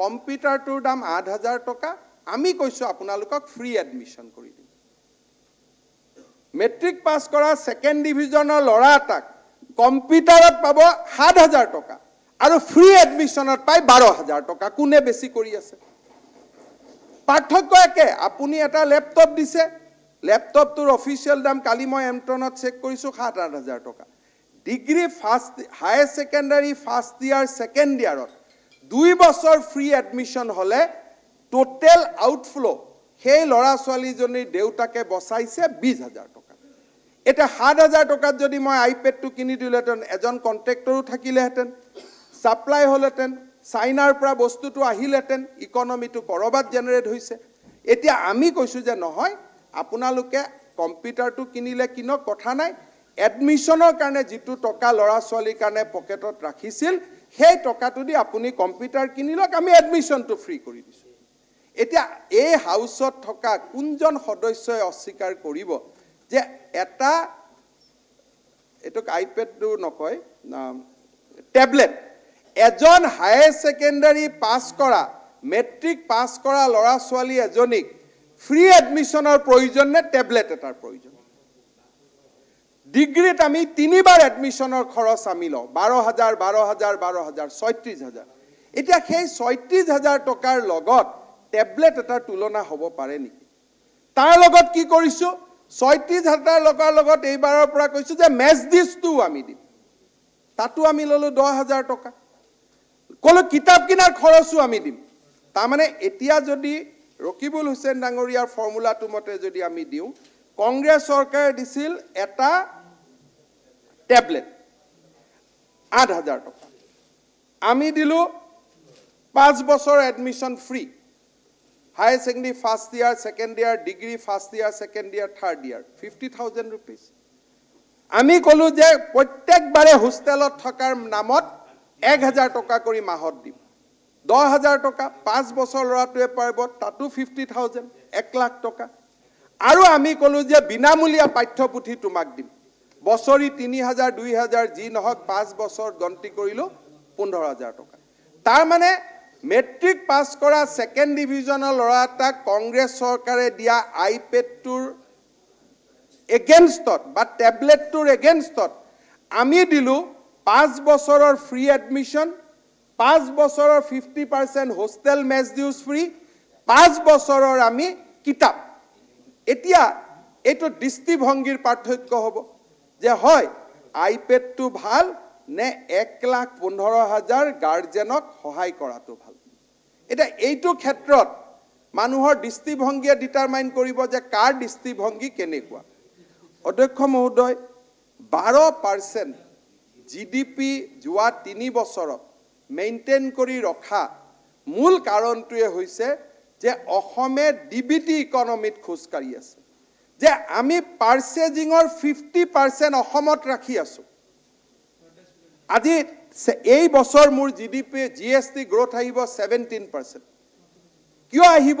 কম্পিউটাৰটোৰ দাম আঠ হাজাৰ টকা আমি কৈছোঁ আপোনালোকক ফ্ৰী এডমিশ্যন কৰি দিম মেট্ৰিক পাছ কৰা ছেকেণ্ড ডিভিজনৰ ল'ৰা এটাক কম্পিউটাৰত পাব সাত হাজাৰ টকা আৰু ফ্ৰী এডমিশ্যনত পাই বাৰ হাজাৰ টকা কোনে বেছি কৰি আছে পাৰ্থক্য একে আপুনি এটা লেপটপ দিছে লেপটপটোৰ অফিচিয়েল দাম কালি মই এমট্ৰনত চেক কৰিছোঁ সাত আঠ হাজাৰ টকা degree first higher secondary first year second ইয়াৰত দুই বছৰ ফ্ৰী এডমিশ্যন হ'লে টোটেল আউটফ্ল' সেই ল'ৰা ছোৱালীজনীৰ দেউতাকে বচাইছে বিছ হাজাৰ টকা এতিয়া সাত হাজাৰ টকাত যদি মই আইপেডটো কিনি দিলোহেঁতেন এজন কণ্ট্ৰেক্টৰো থাকিলেহেঁতেন ছাপ্লাই হ'লহেঁতেন চাইনাৰ পৰা বস্তুটো আহিলহেঁতেন ইকনমিটো ক'ৰবাত জেনেৰেট হৈছে এতিয়া আমি কৈছোঁ যে নহয় আপোনালোকে কম্পিউটাৰটো কিনিলে কিনক কথা নাই এডমিশ্যনৰ কাৰণে যিটো টকা ল'ৰা ছোৱালীৰ কাৰণে পকেটত ৰাখিছিল সেই টকাটো দি আপুনি কম্পিউটাৰ কিনি লওক আমি এডমিশ্যনটো ফ্ৰী কৰি দিছোঁ এতিয়া এই হাউচত থকা কোনজন সদস্যই অস্বীকাৰ কৰিব যে এটা এইটো আইপেডটো নকয় টেবলেট এজন হায়াৰ ছেকেণ্ডাৰী পাছ কৰা মেট্ৰিক পাছ কৰা ল'ৰা ছোৱালী এজনীক ফ্ৰী এডমিশ্যনৰ প্ৰয়োজন নে টেবলেট এটাৰ প্ৰয়োজন ডিগ্ৰীত আমি তিনিবাৰ এডমিশ্যনৰ খৰচ আমি লওঁ বাৰ হাজাৰ বাৰ হাজাৰ বাৰ হাজাৰ ছয়ত্ৰিছ হাজাৰ এতিয়া সেই ছয়ত্ৰিছ হাজাৰ টকাৰ লগত টেবলেট এটাৰ তুলনা হ'ব পাৰে নেকি তাৰ লগত কি কৰিছোঁ ছয়ত্ৰিছ হাজাৰ টকাৰ লগত এইবাৰৰ পৰা কৈছোঁ যে মেচ ডিছটোও আমি দিম তাতো আমি ল'লোঁ দহ হাজাৰ টকা ক'লোঁ কিতাপ কিনাৰ খৰচো আমি দিম তাৰমানে এতিয়া যদি ৰকিবুল হুছেইন ডাঙৰীয়াৰ ফৰ্মুলাটো মতে যদি আমি দিওঁ কংগ্ৰেছ চৰকাৰে দিছিল এটা টেবলেট আঠ হাজাৰ টকা আমি দিলোঁ পাঁচ বছৰ admission free higher secondary first year second year degree first year second year third year fifty thousand rupees আমি ক'লোঁ যে প্ৰত্যেকবাৰে হোষ্টেলত থকাৰ নামত এক হাজাৰ টকা কৰি মাহত দিম দহ হাজাৰ টকা পাঁচ বছৰ ল'ৰাটোৱে পাৰিব তাতো ফিফটি থাউজেণ্ড এক লাখ টকা আৰু আমি ক'লোঁ যে বিনামূলীয়া পাঠ্যপুথি তোমাক দিম বছৰি তিনি হাজাৰ দুই হাজাৰ যি নহওক পাঁচ বছৰ গন্তি কৰিলোঁ পোন্ধৰ হাজাৰ টকা তাৰমানে মেট্ৰিক পাছ কৰা ছেকেণ্ড ডিভিজনৰ ল'ৰা এটাক কংগ্ৰেছ চৰকাৰে দিয়া আই পেডটোৰ এগেইনষ্টত বা টেবলেটটোৰ এগেইনষ্টত আমি দিলোঁ পাঁচ বছৰৰ ফ্ৰী এডমিশ্যন পাঁচ বছৰৰ fifty percent hostel mess dues free পাঁচ বছৰৰ আমি কিতাপ এতিয়া এইটো দৃষ্টিভংগীৰ পাৰ্থক্য হ'ব যে হয় আইপেডটো ভাল নে এক লাখ পোন্ধৰ হাজাৰ গাৰ্জেনক সহায় কৰাটো ভাল এতিয়া এইটো ক্ষেত্ৰত মানুহৰ দৃষ্টিভংগীয়ে ডিটাৰমাইন কৰিব যে কাৰ দৃষ্টিভংগী কেনেকুৱা অধ্যক্ষ মহোদয় বাৰ পাৰ্চেণ্ট জি ডি পি যোৱা তিনি বছৰত মেইনটেইন কৰি ৰখা মূল কাৰণটোৱে হৈছে যে অসমে ডি বি টি ইকনমিত খোজ কাঢ়ি আছে যে আমি পাৰ্চেজিঙৰ ফিফটি পাৰ্চেণ্ট অসমত ৰাখি আছোঁ আজি এই বছৰ মোৰ G D P G S T growth আহিব ছেভেণ্টিন পাৰ্চেণ্ট কিয় আহিব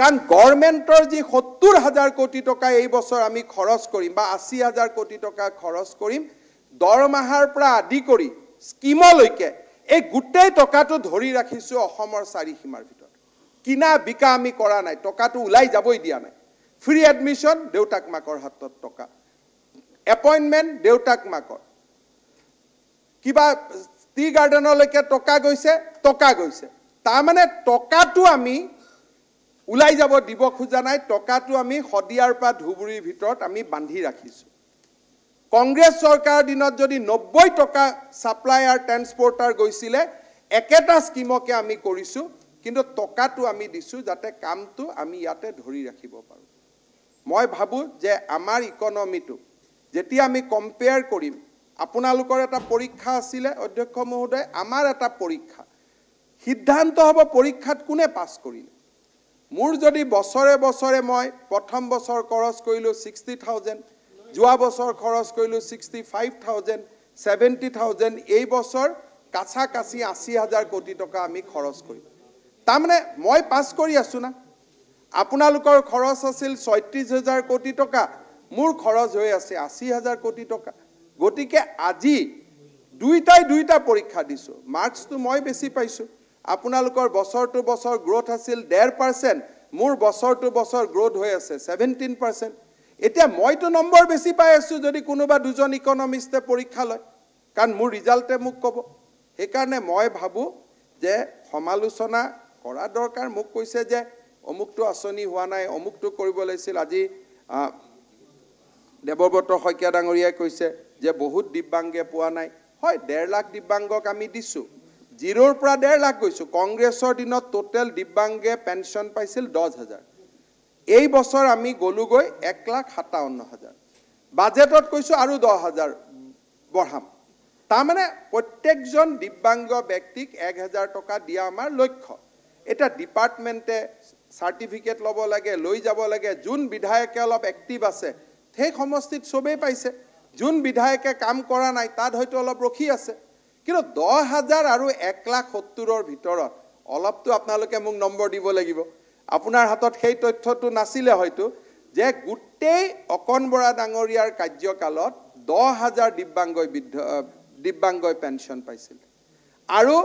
কাৰণ গভৰ্ণমেণ্টৰ যি সত্তৰ হাজাৰ কোটি টকা এই বছৰ আমি খৰচ কৰিম বা আশী হাজাৰ কোটি টকা খৰচ কৰিম দৰমহাৰ পৰা আদি কৰি স্কীমলৈকে এই গোটেই টকাটো ধৰি ৰাখিছোঁ অসমৰ চাৰিসীমাৰ ভিতৰত কিনা বিকা আমি কৰা নাই টকাটো ওলাই যাবই দিয়া নাই ফ্ৰী এডমিশ্যন দেউতাক মাকৰ হাতত টকা এপইণ্টমেণ্ট দেউতাক মাকৰ কিবা টি গাৰ্ডেনলৈকে টকা গৈছে টকা গৈছে তাৰমানে টকাটো আমি ওলাই যাব দিব খোজা নাই টকাটো আমি শদিয়াৰ পৰা ধুবুৰীৰ ভিতৰত আমি বান্ধি ৰাখিছোঁ কংগ্ৰেছ চৰকাৰৰ দিনত যদি নব্বৈ টকা ছাপ্লাই আৰু ট্ৰেন্সপৰ্টাৰ গৈছিলে একেটা স্কীমকে আমি কৰিছোঁ কিন্তু টকাটো আমি দিছোঁ যাতে কামটো আমি ইয়াতে ধৰি ৰাখিব পাৰোঁ মই ভাবোঁ যে আমাৰ ইকনমিটো যেতিয়া আমি কম্পেয়াৰ কৰিম আপোনালোকৰ এটা পৰীক্ষা আছিলে অধ্যক্ষ মহোদয় আমাৰ এটা পৰীক্ষা সিদ্ধান্ত হ'ব পৰীক্ষাত কোনে পাছ কৰিলে মোৰ যদি বছৰে বছৰে মই প্ৰথম বছৰ খৰচ কৰিলোঁ ছিক্সটি থাউজেণ্ড যোৱা বছৰ খৰচ কৰিলোঁ sixty five thousand seventy thousand এই বছৰ কাছাকাছি আশী হাজাৰ কোটি টকা আমি খৰচ কৰিম তাৰমানে মই পাছ কৰি আছোঁ না আপোনালোকৰ খৰচ আছিল ছয়ত্ৰিছ হাজাৰ কোটি টকা মোৰ খৰচ হৈ আছে আশী হাজাৰ কোটি টকা গতিকে আজি দুইটাই দুইটা পৰীক্ষা দিছোঁ মাৰ্কছটো মই বেছি পাইছোঁ আপোনালোকৰ বছৰটো বছৰ গ্ৰ'থ আছিল ডেৰ পাৰ্চেণ্ট মোৰ বছৰটো বছৰ গ্ৰ'থ হৈ আছে ছেভেণ্টিন পাৰ্চেণ্ট এতিয়া মইতো নম্বৰ বেছি পাই আছোঁ যদি কোনোবা দুজন ইকনমিষ্টে পৰীক্ষা লয় কাৰণ মোৰ ৰিজাল্টে মোক ক'ব সেইকাৰণে মই ভাবোঁ যে সমালোচনা কৰা দৰকাৰ মোক কৈছে যে অমুকটো আঁচনি হোৱা নাই অমুকটো কৰিব লাগিছিল আজি দেৱব্ৰত শইকীয়া ডাঙৰীয়াই কৈছে যে বহুত দিব্যাংগে পোৱা নাই হয় ডেৰ লাখ দিব্যাংগক আমি দিছোঁ জিৰ'ৰ পৰা ডেৰ লাখ গৈছোঁ কংগ্ৰেছৰ দিনত টোটেল দিব্যাংগে পেঞ্চন পাইছিল দহ হাজাৰ এই বছৰ আমি গ'লোগৈ এক লাখ সাতাৱন্ন হাজাৰ বাজেটত কৈছোঁ আৰু দহ হাজাৰ বঢ়াম তাৰমানে প্ৰত্যেকজন দিব্যাংগ ব্যক্তিক এক হাজাৰ টকা দিয়া আমাৰ লক্ষ্য এতিয়া ডিপাৰ্টমেণ্টে চাৰ্টিফিকেট ল'ব লাগে লৈ যাব লাগে যোন বিধায়কে অলপ এক্টিভ আছে সেই সমষ্টিত চবেই পাইছে যোন বিধায়কে কাম কৰা নাই তাত হয়তো অলপ ৰখি আছে কিন্তু দহ হাজাৰ আৰু এক লাখ সত্তৰৰ ভিতৰত অলপতো আপোনালোকে মোক নম্বৰ দিব লাগিব আপোনাৰ হাতত সেই তথ্যটো নাছিলে হয়তো যে গোটেই অকণ বৰা ডাঙৰীয়াৰ কাৰ্যকালত দহ হাজাৰ দিব্যাংগই বৃদ্ধ দিব্যাংগই পেঞ্চন পাইছিল আৰু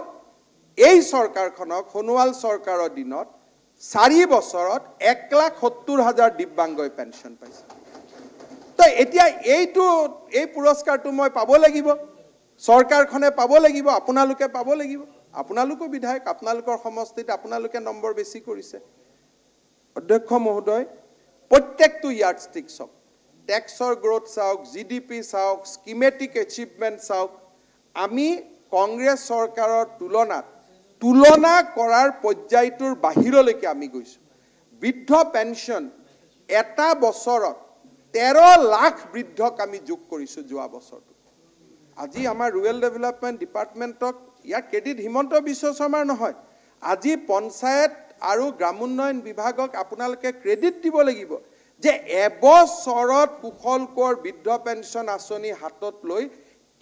এই চৰকাৰখনক সোণোৱাল চৰকাৰৰ দিনত চাৰি বছৰত এক লাখ সত্তৰ হাজাৰ দিব্যাংগই পেঞ্চন পাইছে তো এতিয়া এইটো এই পুৰস্কাৰটো মই পাব লাগিব চৰকাৰখনে পাব লাগিব আপোনালোকে পাব লাগিব আপোনালোকো বিধায়ক আপোনালোকৰ সমষ্টিত আপোনালোকে নম্বৰ বেছি কৰিছে অধ্যক্ষ মহোদয় প্ৰত্যেকটো ইয়াৰ ষ্টিক চাওক টেক্সৰ গ্ৰ'থ চাওক জি ডি পি চাওক স্কিমেটিক এচিভমেণ্ট চাওক আমি কংগ্ৰেছ চৰকাৰৰ তুলনাত তুলনা কৰাৰ পৰ্যায়টোৰ বাহিৰলৈকে আমি গৈছোঁ বৃদ্ধ পেঞ্চন এটা বছৰত তেৰ লাখ বৃদ্ধক আমি যোগ কৰিছোঁ যোৱা বছৰটো আজি আমাৰ ৰুৰেল ডেভেলপমেণ্ট ডিপাৰ্টমেণ্টক ইয়াৰ ক্ৰেডিট হিমন্ত বিশ্ব শৰ্মাৰ নহয় আজি পঞ্চায়ত আৰু গ্ৰামোন্নয়ন বিভাগক আপোনালোকে ক্ৰেডিট দিব লাগিব যে এবছৰত কুশল কোঁৱৰ বৃদ্ধ পেঞ্চন আঁচনি হাতত লৈ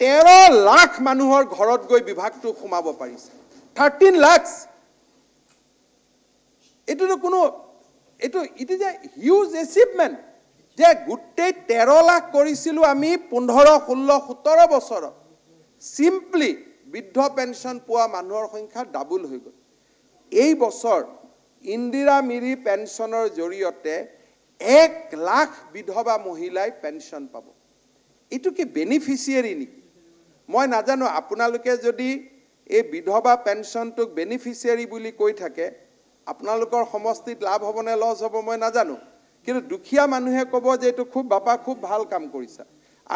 তেৰ লাখ মানুহৰ ঘৰত গৈ বিভাগটো সোমাব পাৰিছে থাৰ্টিন লাখ এইটোতো কোনো এইটো it is a huge achievement যে গোটেই তেৰ লাখ কৰিছিলোঁ আমি পোন্ধৰ ষোল্ল সোতৰ বছৰত ছিম্পলি বৃদ্ধ পেঞ্চন পোৱা মানুহৰ সংখ্যা ডাবল হৈ গ'ল এই বছৰ ইন্দিৰা মিৰি পেঞ্চনৰ জৰিয়তে এক লাখ বিধৱা মহিলাই পেঞ্চন পাব এইটো কি বেনিফিচিয়েৰী নেকি মই নাজানো আপোনালোকে যদি এই বিধৱা পেঞ্চনটোক বেনিফিচিয়াৰী বুলি কৈ থাকে আপোনালোকৰ সমষ্টিত লাভ হ'বনে লছ হ'ব মই নাজানো কিন্তু দুখীয়া মানুহে ক'ব যে এইটো খুব বাপা খুব ভাল কাম কৰিছা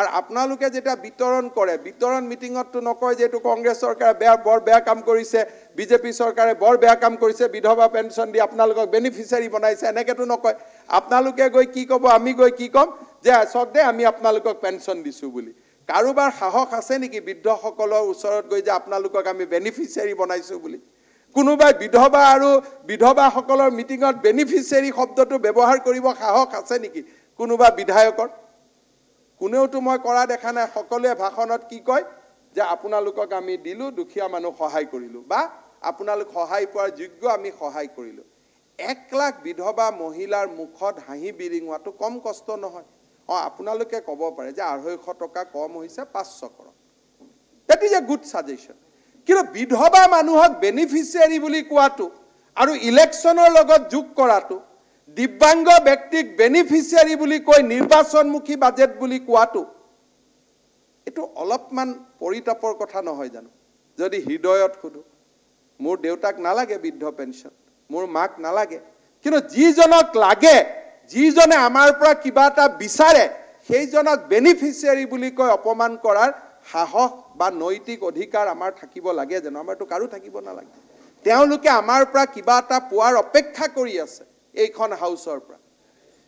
আৰু আপোনালোকে যেতিয়া বিতৰণ কৰে বিতৰণ মিটিঙতটো নকয় যে এইটো কংগ্ৰেছ চৰকাৰে বেয়া বৰ বেয়া কাম কৰিছে বিজেপি চৰকাৰে বৰ বেয়া কাম কৰিছে বিধৱা পেঞ্চন দি আপোনালোকক বেনিফিচিয়াৰী বনাইছে এনেকৈতো নকয় আপোনালোকে গৈ কি ক'ব আমি গৈ কি ক'ম যে চব দে আমি আপোনালোকক পেঞ্চন দিছোঁ বুলি কাৰোবাৰ সাহস আছে নেকি বৃদ্ধসকলৰ ওচৰত গৈ যে আপোনালোকক আমি বেনিফিচিয়াৰী বনাইছোঁ বুলি কোনোবাই বিধৱা আৰু বিধৱাসকলৰ মিটিঙত বেনিফিচিয়াৰী শব্দটো ব্যৱহাৰ কৰিব সাহস আছে নেকি কোনোবা বিধায়কৰ কোনেওতো মই কৰা দেখা নাই সকলোৱে ভাষণত কি কয় যে আপোনালোকক আমি দিলোঁ দুখীয়া মানুহ সহায় কৰিলোঁ বা আপোনালোক সহায় পোৱাৰ যোগ্য আমি সহায় কৰিলোঁ এক লাখ বিধৱা মহিলাৰ মুখত হাঁহি বিৰিঙোৱাটো কম কষ্ট নহয় অঁ আপোনালোকে ক'ব পাৰে যে আঢ়ৈশ টকা কম হৈছে পাঁচশ কৰক that is a good suggestion কিন্তু বিধৱা মানুহক বেনিফিচিয়াৰী বুলি কোৱাটো আৰু ইলেকশ্যনৰ লগত যোগ কৰাটো দিব্যাংগ ব্যক্তিক বেনিফিচিয়াৰী বুলি কৈ নিৰ্বাচনমুখী বাজেট বুলি কোৱাটো এইটো অলপমান পৰিতাপৰ কথা নহয় জানো যদি হৃদয়ত সোধোঁ মোৰ দেউতাক নালাগে বৃদ্ধ পেঞ্চন মোৰ মাক নালাগে কিন্তু যিজনক লাগে যিজনে আমাৰ পৰা কিবা এটা বিচাৰে সেইজনক বেনিফিচিয়াৰী বুলি কৈ অপমান কৰাৰ সাহস বা নৈতিক অধিকাৰ আমাৰ থাকিব লাগে জানো আমাৰতো কাৰো থাকিব নালাগে তেওঁলোকে আমাৰ পৰা কিবা এটা পোৱাৰ অপেক্ষা কৰি আছে এইখন হাউচৰ পৰা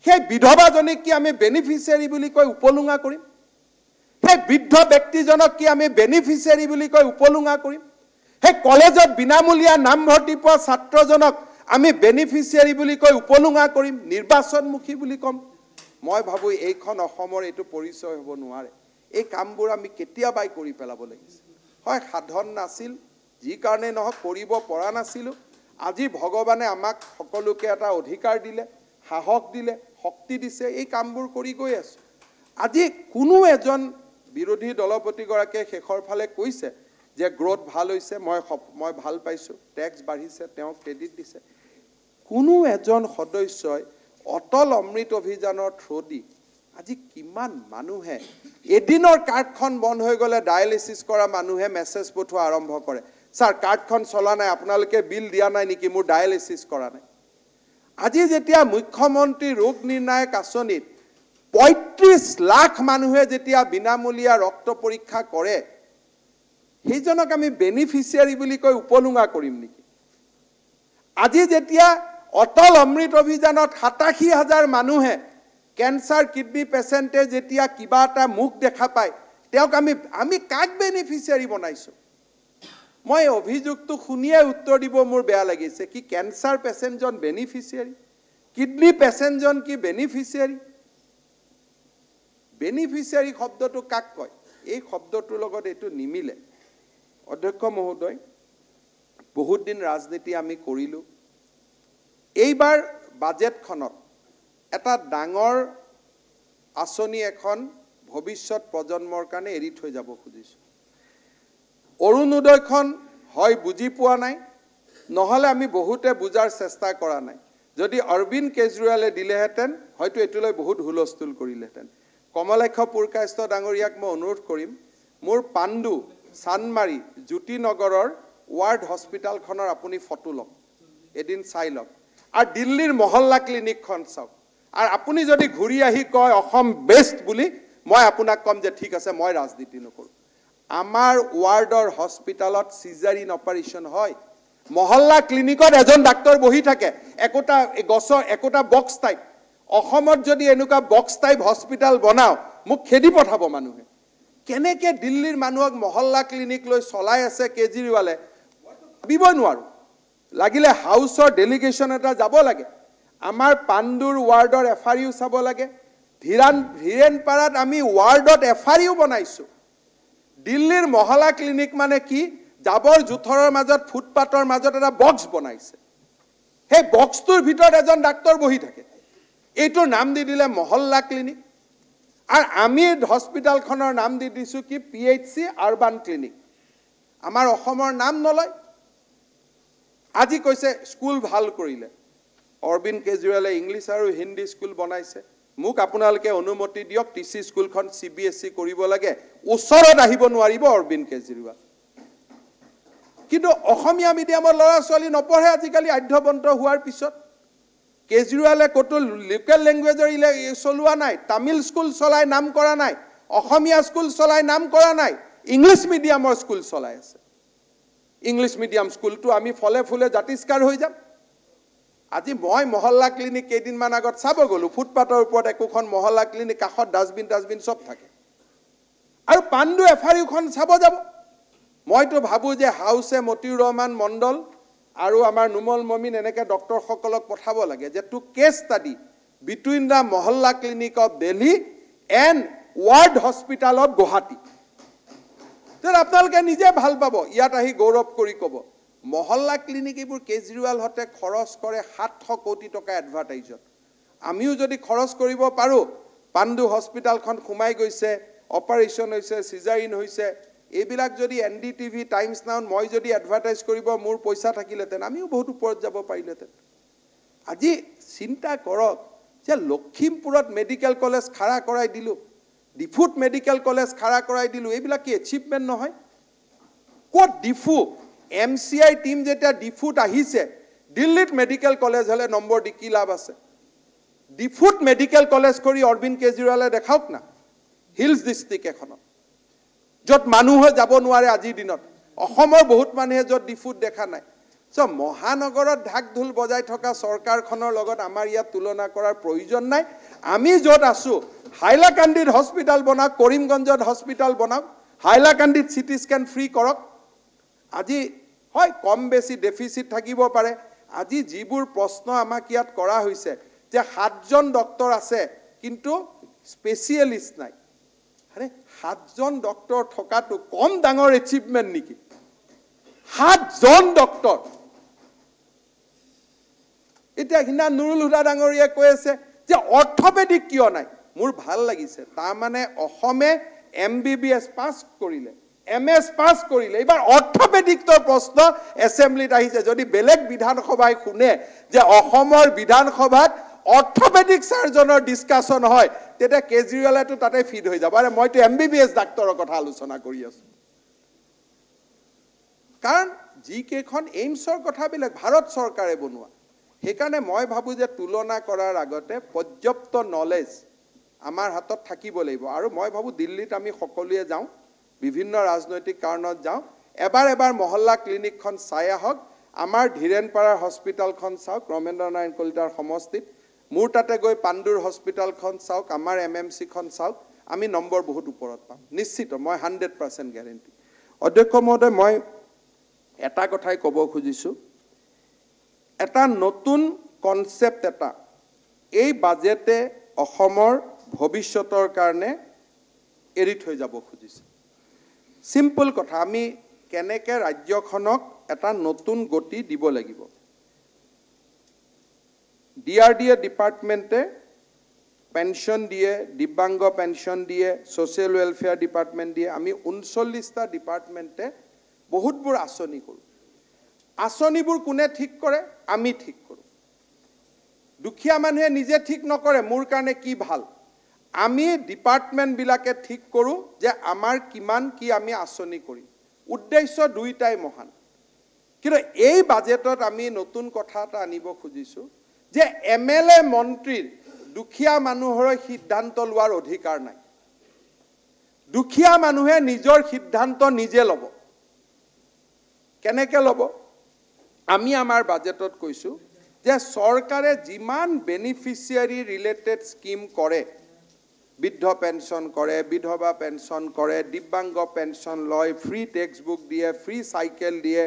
সেই বিধৱাজনীক কি আমি বেনিফিচিয়াৰী বুলি কৈ উপলুঙা কৰিম সেই বৃদ্ধ ব্যক্তিজনক কি আমি বেনিফিচিয়াৰী বুলি কৈ উপলুঙা কৰিম সেই কলেজত বিনামূলীয়া নামভৰ্তি পোৱা ছাত্ৰজনক আমি বেনিফিচিয়াৰী বুলি কৈ উপলুঙা কৰিম নিৰ্বাচনমুখী বুলি ক'ম মই ভাবোঁ এইখন অসমৰ এইটো পৰিচয় হ'ব নোৱাৰে এই কামবোৰ আমি কেতিয়াবাই কৰি পেলাব লাগিছিল হয় সাধন নাছিল যি কাৰণেই নহওক কৰিব পৰা নাছিলোঁ আজি ভগৱানে আমাক সকলোকে এটা অধিকাৰ দিলে সাহস দিলে শক্তি দিছে এই কামবোৰ কৰি গৈ আছোঁ আজি কোনো এজন বিৰোধী দলপতিগৰাকীয়ে শেষৰ ফালে কৈছে যে গ্ৰ'থ ভাল হৈছে মই মই ভাল পাইছোঁ টেক্স বাঢ়িছে তেওঁক ক্ৰেডিট দিছে কোনো এজন সদস্যই অটল অমৃত অভিযানৰ থ্ৰুদি আজি কিমান মানুহে এদিনৰ কাৰ্ডখন বন্ধ হৈ গ'লে ডায়েলিচিছ কৰা মানুহে মেছেজ পঠোৱা আৰম্ভ কৰে ছাৰ কাৰ্ডখন চলা নাই আপোনালোকে বিল দিয়া নাই নেকি মোৰ ডায়েলিচিছ কৰা নাই আজি যেতিয়া মুখ্যমন্ত্ৰী ৰোগ নিৰ্ণায়ক আঁচনিত পঁয়ত্ৰিছ লাখ মানুহে যেতিয়া বিনামূলীয়া ৰক্ত পৰীক্ষা কৰে সেইজনক আমি বেনিফিচিয়াৰী বুলি কৈ উপলুঙা কৰিম নেকি আজি যেতিয়া অটল অমৃত অভিযানত সাতাশী হাজাৰ মানুহে কেঞ্চাৰ কিডনি পেচেণ্টে যেতিয়া কিবা এটা মুখ দেখা পায় তেওঁক আমি আমি কাক বেনিফিচিয়াৰী বনাইছোঁ মই অভিযোগটো শুনিয়ে উত্তৰ দিব মোৰ বেয়া লাগিছে কি কেঞ্চাৰ পেচেণ্টজন বেনিফিচিয়াৰী কিডনি পেচেণ্টজন কি বেনিফিচিয়াৰী বেনিফিচিয়াৰী শব্দটো কাক কয় এই শব্দটোৰ লগত এইটো নিমিলে অধ্যক্ষ মহোদয় বহুত দিন ৰাজনীতি আমি কৰিলোঁ এইবাৰ বাজেটখনত এটা ডাঙৰ আঁচনি এখন ভৱিষ্যত প্ৰজন্মৰ কাৰণে এৰি থৈ যাব খুজিছোঁ অৰুণোদয়খন হয় বুজি পোৱা নাই নহ'লে আমি বহুতে বুজাৰ চেষ্টা কৰা নাই যদি অৰবিন্দ কেজৰিৱালে দিলেহেঁতেন হয়তো এইটোলৈ বহুত হুলস্থুল কৰিলেহেঁতেন কমলেক্ষ পুৰকাষ্ট ডাঙৰীয়াক মই অনুৰোধ কৰিম মোৰ পাণ্ডু চানমাৰী জ্যোতিনগৰৰ ৱাৰ্ড হস্পিটেলখনৰ আপুনি ফটো লওক এদিন চাই লওক আৰু দিল্লীৰ মহল্লা ক্লিনিকখন চাওক আৰু আপুনি যদি ঘূৰি আহি কয় অসম বেষ্ট বুলি মই আপোনাক ক'ম যে ঠিক আছে মই ৰাজনীতি নকৰোঁ আমাৰ ৱাৰ্ডৰ হস্পিটেলত চিজাৰিন অপাৰেশ্যন হয় মহল্লা ক্লিনিকত এজন ডাক্তৰ বহি থাকে একোটা গছৰ একোটা বক্স টাইপ অসমত যদি এনেকুৱা বক্স টাইপ হস্পিটেল বনাওঁ মোক খেদি পঠাব মানুহে কেনেকৈ দিল্লীৰ মানুহক মহল্লা ক্লিনিক লৈ চলাই আছে কেজৰিৱালে ভাবিবই নোৱাৰোঁ লাগিলে হাউচৰ ডেলিগেশ্যন এটা যাব লাগে আমাৰ পাণ্ডুৰ ৱাৰ্ডৰ এফ আৰ ইউ চাব লাগে ধীৰাণ ধীৰেণপাৰাত আমি ৱাৰ্ডত এফ আৰ ইউ বনাইছোঁ দিল্লীৰ মহলা ক্লিনিক মানে কি জাবৰ জোঁথৰৰ মাজত ফুটপাথৰ মাজত এটা বক্স বনাইছে সেই বক্সটোৰ ভিতৰত এজন ডাক্তৰ বহি থাকে এইটোৰ নাম দি দিলে মহল্লা ক্লিনিক আৰু আমি হস্পিটেলখনৰ নাম দি দিছোঁ কি P H C urban clinic আমাৰ অসমৰ নাম নলয় আজি কৈছে স্কুল ভাল কৰিলে অৰবিন্দ কেজৰিৱালে ইংলিছ আৰু হিন্দী স্কুল বনাইছে মোক আপোনালোকে অনুমতি দিয়ক টি চি স্কুলখন চি বি এছ চি কৰিব লাগে ওচৰত আহিব নোৱাৰিব অৰবিন্দ কেজৰিৱাল কিন্তু অসমীয়া মিডিয়ামৰ ল'ৰা ছোৱালী নপঢ়ে আজিকালি আধ্যবন্ত হোৱাৰ পিছত কেজৰিৱালে ক'তো লোকেল লেংগুৱেজৰ চলোৱা নাই তামিল স্কুল চলাই নাম কৰা নাই অসমীয়া স্কুল চলাই নাম কৰা নাই ইংলিছ মিডিয়ামৰ স্কুল চলাই আছে ইংলিছ মিডিয়াম স্কুলটো আমি ফলে ফুলে জাতিষ্কাৰ হৈ যাম আজি মই মহল্লা ক্লিনিক কেইদিনমান আগত চাব গ'লোঁ ফুটপাথৰ ওপৰত একোখন মহল্লা ক্লিনিক কাষত ডাষ্টবিন ডাষ্টবিন চব থাকে আৰু পাণ্ডু এফ আৰ ইউখন চাব যাব মইতো ভাবোঁ যে হাউচে মতিউৰ ৰহমান মণ্ডল আৰু আমাৰ নুমল মমিন এনেকৈ ডক্টৰসকলক পঠাব লাগে যে তোক case study between the Mohalla clinic of Delhi and ward hospital of Guwahati তেতিয়া আপোনালোকে নিজে ভাল পাব ইয়াত আহি গৌৰৱ কৰি ক'ব মহল্লা ক্লিনিক এইবোৰ কেজৰিৱালহঁতে খৰচ কৰে সাতশ কোটি টকা এডভাৰটাইজত আমিও যদি খৰচ কৰিব পাৰোঁ পাণ্ডু হস্পিটেলখন সোমাই গৈছে অপাৰেশ্যন হৈছে চিজাৰিন হৈছে এইবিলাক যদি N D TV Times Now মই যদি এডভাৰটাইজ কৰিব মোৰ পইচা থাকিলেহেঁতেন আমিও বহুত ওপৰত যাব পাৰিলেহেঁতেন আজি চিন্তা কৰক যে লখিমপুৰত মেডিকেল কলেজ খাৰা কৰাই দিলোঁ ডিফুত মেডিকেল কলেজ খাড়া কৰাই দিলোঁ এইবিলাক কি এচিভমেণ্ট নহয় ক'ত Diphu M C I team যেতিয়া ডিফুত আহিছে দিল্লীত মেডিকেল কলেজ হ'লে নম্বৰ দি কি লাভ আছে ডিফুত মেডিকেল কলেজ কৰি অৰবিন্দ কেজৰিৱালে দেখাওক না হিলছ ডিষ্ট্ৰিক্ট এখনত য'ত মানুহে যাব নোৱাৰে আজিৰ দিনত অসমৰ বহুত মানুহে য'ত ডিফুত দেখা নাই চ মহানগৰত ঢাক ঢোল বজাই থকা চৰকাৰখনৰ লগত আমাৰ ইয়াত তুলনা কৰাৰ প্ৰয়োজন নাই আমি য'ত আছোঁ হাইলাকান্দিত হস্পিটেল বনাওক কৰিমগঞ্জত হস্পিটেল বনাওক হাইলাকান্দিত চিটি স্কেন ফ্ৰী কৰক আজি হয় কম বেছি ডেফিচিট থাকিব পাৰে আজি যিবোৰ প্ৰশ্ন আমাক ইয়াত কৰা হৈছে যে সাতজন ডক্টৰ আছে কিন্তু স্পেচিয়েলিষ্ট নাই আৰে সাতজন ডক্টৰ থকাটো কম ডাঙৰ এচিভমেণ্ট নেকি সাতজন ডক্টৰ এতিয়া সিদিনা নুৰুল হুদা ডাঙৰীয়াই কৈ আছে যে অৰ্থপেডিক কিয় নাই মোৰ ভাল লাগিছে তাৰমানে অসমে M B B S pass কৰিলে এম এছ পাছ কৰিলে এইবাৰ অৰ্থপেডিক্টৰ প্ৰশ্ন এছেম্বলিত আহিছে যদি বেলেগ বিধানসভাই শুনে যে অসমৰ বিধানসভাত অৰ্থপেডিক চাৰ্জনৰ ডিছকাশ্যন হয় তেতিয়া কেজৰিৱালেতো তাতে ফিট হৈ যাব আৰে মইতো এম বি বি এছ ডাক্তৰৰ কথা আলোচনা কৰি আছো কাৰণ যিকেইখন এইমছৰ কথাবিলাক ভাৰত চৰকাৰে বনোৱা সেইকাৰণে মই ভাবোঁ যে তুলনা কৰাৰ আগতে পৰ্যাপ্ত নলেজ আমাৰ হাতত থাকিব লাগিব আৰু মই ভাবোঁ দিল্লীত আমি সকলোৱে যাওঁ বিভিন্ন ৰাজনৈতিক কাৰণত যাওঁ এবাৰ এবাৰ মহল্লা ক্লিনিকখন চাই আহক আমাৰ ধীৰেণপাৰাৰ হস্পিটেলখন চাওক ৰমেন্দ্ৰ নাৰায়ণ কলিতাৰ সমষ্টিত মোৰ তাতে গৈ পাণ্ডুৰ হস্পিটেলখন চাওক আমাৰ এম এম চিখন চাওক আমি নম্বৰ বহুত ওপৰত পাম নিশ্চিত মই হাণ্ড্ৰেড পাৰ্চেণ্ট গেৰেণ্টি অধ্যক্ষ মহোদয় মই এটা কথাই ক'ব খুজিছোঁ এটা নতুন কনচেপ্ট এটা এই বাজেটে অসমৰ ভৱিষ্যতৰ কাৰণে এৰি থৈ যাব খুজিছে চিম্পল কথা আমি কেনেকৈ ৰাজ্যখনক এটা নতুন গতি দিব লাগিব ডি আৰ ডি এ ডিপাৰ্টমেণ্টে পেঞ্চন দিয়ে দিব্যাংগ পেঞ্চন দিয়ে ছ'চিয়েল ৱেলফেয়াৰ ডিপাৰ্টমেণ্ট দিয়ে আমি ঊনচল্লিছটা ডিপাৰ্টমেণ্টে বহুতবোৰ আঁচনি কৰোঁ আঁচনিবোৰ কোনে ঠিক কৰে আমি ঠিক কৰোঁ দুখীয়া মানুহে নিজে ঠিক নকৰে মোৰ কাৰণে কি ভাল আমি ডিপাৰ্টমেণ্টবিলাকে ঠিক কৰোঁ যে আমাৰ কিমান কি আমি আঁচনি কৰিম উদ্দেশ্য দুয়োটাই মহান কিন্তু এই বাজেটত আমি নতুন কথা এটা আনিব খুজিছোঁ যে এম এল এ মন্ত্ৰীৰ দুখীয়া মানুহৰ সিদ্ধান্ত লোৱাৰ অধিকাৰ নাই দুখীয়া মানুহে নিজৰ সিদ্ধান্ত নিজে ল'ব কেনেকৈ ল'ব আমি আমাৰ বাজেটত কৈছোঁ যে চৰকাৰে যিমান বেনিফিচিয়াৰী ৰিলেটেড স্কিম কৰে বৃদ্ধ পেঞ্চন কৰে বিধৱা পেঞ্চন কৰে দিব্যাংগ পেঞ্চন লয় ফ্ৰী টেক্সটবুক দিয়ে ফ্ৰী চাইকেল দিয়ে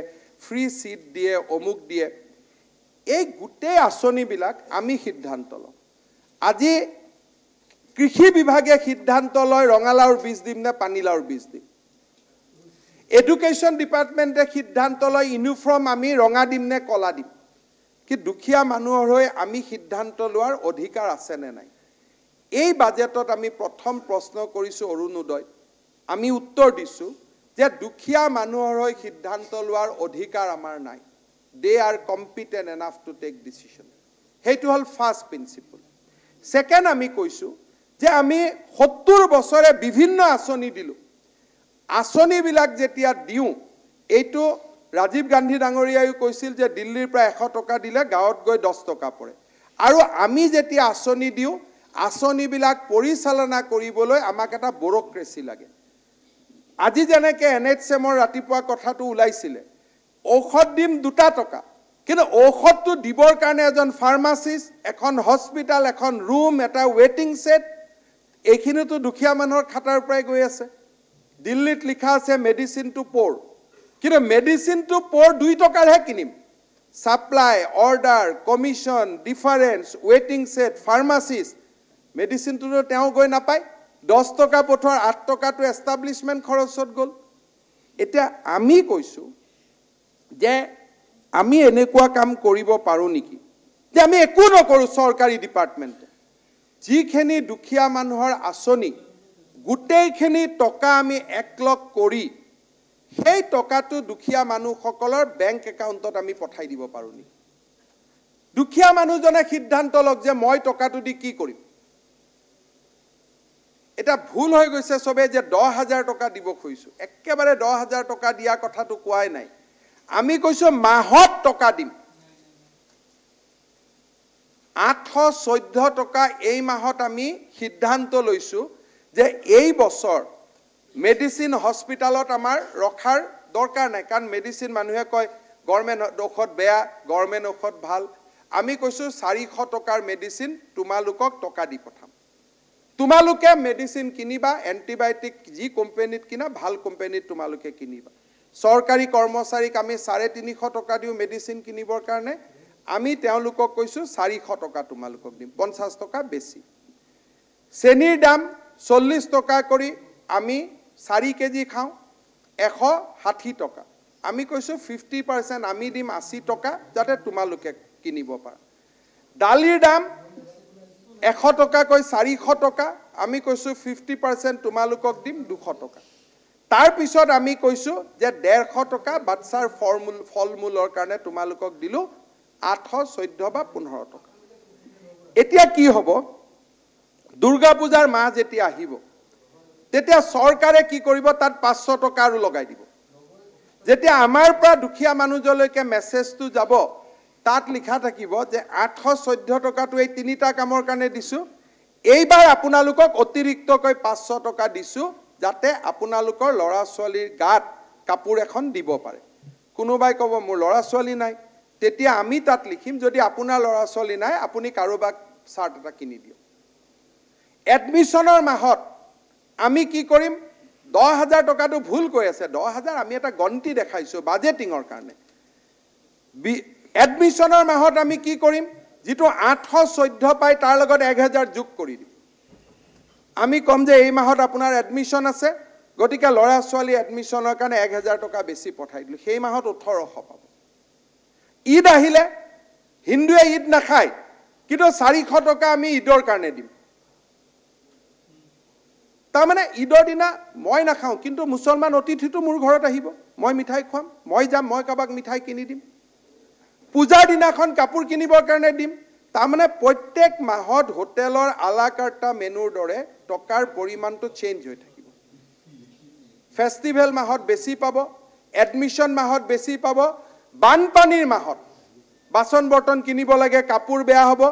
ফ্ৰী ছিট দিয়ে অমুক দিয়ে এই গোটেই আঁচনিবিলাক আমি সিদ্ধান্ত লওঁ আজি কৃষি বিভাগে সিদ্ধান্ত লয় ৰঙালাওৰ বীজ দিম নে পানীলাওৰ বীজ দিম এডুকেশ্যন ডিপাৰ্টমেণ্টে সিদ্ধান্ত লয় ইউনিফৰ্ম আমি ৰঙা দিম নে কলা দিম কি দুখীয়া মানুহৰ হৈ আমি সিদ্ধান্ত লোৱাৰ অধিকাৰ আছেনে নাই এই বাজেটত আমি প্ৰথম প্ৰশ্ন কৰিছোঁ অৰুণোদয় আমি উত্তৰ দিছোঁ যে দুখীয়া মানুহৰ হৈ সিদ্ধান্ত লোৱাৰ অধিকাৰ আমাৰ নাই they are competent enough to take decision সেইটো হ'ল ফাৰ্ষ্ট প্ৰিন্সিপল ছেকেণ্ড আমি কৈছোঁ যে আমি সত্তৰ বছৰে বিভিন্ন আঁচনি দিলোঁ আঁচনিবিলাক যেতিয়া দিওঁ এইটো ৰাজীৱ গান্ধী ডাঙৰীয়াইও কৈছিল যে দিল্লীৰ পৰা এশ টকা দিলে গাঁৱত গৈ দহ টকা পৰে আৰু আমি যেতিয়া আঁচনি দিওঁ আঁচনিবিলাক পৰিচালনা কৰিবলৈ আমাক এটা বৰক্ৰেচি লাগে আজি যেনেকৈ এন এইচ এমৰ ৰাতিপুৱা কথাটো ওলাইছিলে ঔষধ দিম দুটা টকা কিন্তু ঔষধটো দিবৰ কাৰণে এজন ফাৰ্মাচিষ্ট এখন হস্পিটেল এখন ৰুম এটা ৱেটিং ছেট এইখিনিতো দুখীয়া মানুহৰ খাতাৰ পৰাই গৈ আছে দিল্লীত লিখা আছে মেডিচিন টু প'ৰ কিন্তু মেডিচিন টু প'ৰ দুই টকাৰহে কিনিম ছাপ্লাই অৰ্ডাৰ কমিছন ডিফাৰেঞ্চ ৱেটিং ছেট ফাৰ্মাচিষ্ট মেডিচিনটোতো তেওঁ গৈ নাপায় দহ টকা পঠোৱাৰ আঠ টকাটো এষ্টাব্লিছমেণ্ট খৰচত গ'ল এতিয়া আমি কৈছোঁ যে আমি এনেকুৱা কাম কৰিব পাৰোঁ নেকি যে আমি একো নকৰোঁ চৰকাৰী ডিপাৰ্টমেণ্টে যিখিনি দুখীয়া মানুহৰ আঁচনি গোটেইখিনি টকা আমি একলগ কৰি সেই টকাটো দুখীয়া মানুহসকলৰ বেংক একাউণ্টত আমি পঠাই দিব পাৰোঁ নেকি দুখীয়া মানুহজনে সিদ্ধান্ত লওক যে মই টকাটো দি কি কৰিম এতিয়া ভুল হৈ গৈছে চবেই যে দহ হাজাৰ টকা দিব খুজিছোঁ একেবাৰে দহ হাজাৰ টকা দিয়া কথাটো কোৱাই নাই আমি কৈছোঁ মাহত টকা দিম আঠশ চৈধ্য টকা এই মাহত আমি সিদ্ধান্ত লৈছোঁ যে এই বছৰ মেডিচিন হস্পিটেলত আমাৰ ৰখাৰ দৰকাৰ নাই কাৰণ মেডিচিন মানুহে কয় গৰ্মেণ্ট ঔষধ বেয়া গভৰ্ণমেণ্ট ঔষধ ভাল আমি কৈছোঁ চাৰিশ টকাৰ মেডিচিন তোমালোকক টকা দি পঠাম তোমালোকে মেডিচিন কিনিবা এণ্টিবায়'টিক যি কোম্পেনীত কিনা ভাল কোম্পেনীত তোমালোকে কিনিবা চৰকাৰী কৰ্মচাৰীক আমি চাৰে তিনিশ টকা দিওঁ মেডিচিন কিনিবৰ কাৰণে আমি তেওঁলোকক কৈছোঁ চাৰিশ টকা তোমালোকক দিম পঞ্চাছ টকা বেছি চেনীৰ দাম চল্লিছ টকা কৰি আমি চাৰি কেজি খাওঁ এশ ষাঠি টকা আমি কৈছোঁ ফিফটি পাৰ্চেণ্ট আমি দিম আশী টকা যাতে তোমালোকে কিনিব পাৰা দালিৰ দাম এশ টকাকৈ চাৰিশ টকা আমি কৈছোঁ ফিফটি পাৰ্চেণ্ট তোমালোকক দিম দুশ টকা তাৰপিছত আমি কৈছোঁ যে ডেৰশ টকা বাচ্চাৰ ফৰ্মূল ফল মূলৰ কাৰণে তোমালোকক দিলোঁ আঠশ চৈধ্য বা পোন্ধৰ টকা এতিয়া কি হ'ব দুৰ্গা পূজাৰ মাহ যেতিয়া আহিব তেতিয়া চৰকাৰে কি কৰিব তাত পাঁচশ টকা আৰু লগাই দিব যেতিয়া আমাৰ পৰা দুখীয়া মানুহজনলৈকে মেছেজটো যাব তাত লিখা থাকিব যে আঠশ চৈধ্য টকাটো এই তিনিটা কামৰ কাৰণে দিছোঁ এইবাৰ আপোনালোকক অতিৰিক্তকৈ পাঁচশ টকা দিছোঁ যাতে আপোনালোকৰ ল'ৰা ছোৱালীৰ গাত কাপোৰ এখন দিব পাৰে কোনোবাই ক'ব মোৰ ল'ৰা ছোৱালী নাই তেতিয়া আমি তাত লিখিম যদি আপোনাৰ ল'ৰা ছোৱালী নাই আপুনি কাৰোবাক চাৰ্ট এটা কিনি দিয়ক এডমিশ্যনৰ মাহত আমি কি কৰিম দহ হাজাৰ টকাটো ভুল কৈ আছে দহ হাজাৰ আমি এটা গণ্টি দেখাইছোঁ বাজেটিঙৰ কাৰণে এডমিশ্যনৰ মাহত আমি কি কৰিম যিটো আঠশ চৈধ্য পাই তাৰ লগত এক হেজাৰ যোগ কৰি দিম আমি ক'ম যে এই মাহত আপোনাৰ এডমিশ্যন আছে গতিকে ল'ৰা ছোৱালী এডমিশ্যনৰ কাৰণে এক হেজাৰ টকা বেছি পঠাই দিলোঁ সেই মাহত ওঠৰশ পাব ঈদ আহিলে হিন্দুৱে ঈদ নাখায় কিন্তু চাৰিশ টকা আমি ঈদৰ কাৰণে দিম তাৰমানে ঈদৰ দিনা মই নাখাওঁ কিন্তু মুছলমান অতিথিটো মোৰ ঘৰত আহিব মই মিঠাই খুৱাম মই যাম মই কাৰোবাক মিঠাই কিনি দিম পূজাৰ দিনাখন কাপোৰ কিনিবৰ কাৰণে দিম তাৰমানে প্ৰত্যেক মাহত হোটেলৰ আলাকাৰ্টা মেনুৰ দৰে টকাৰ পৰিমাণটো চেঞ্জ হৈ থাকিব ফেষ্টিভেল মাহত বেছি পাব এডমিশ্যন মাহত বেছি পাব বানপানীৰ মাহত বাচন বৰ্তন কিনিব লাগে কাপোৰ বেয়া হ'ব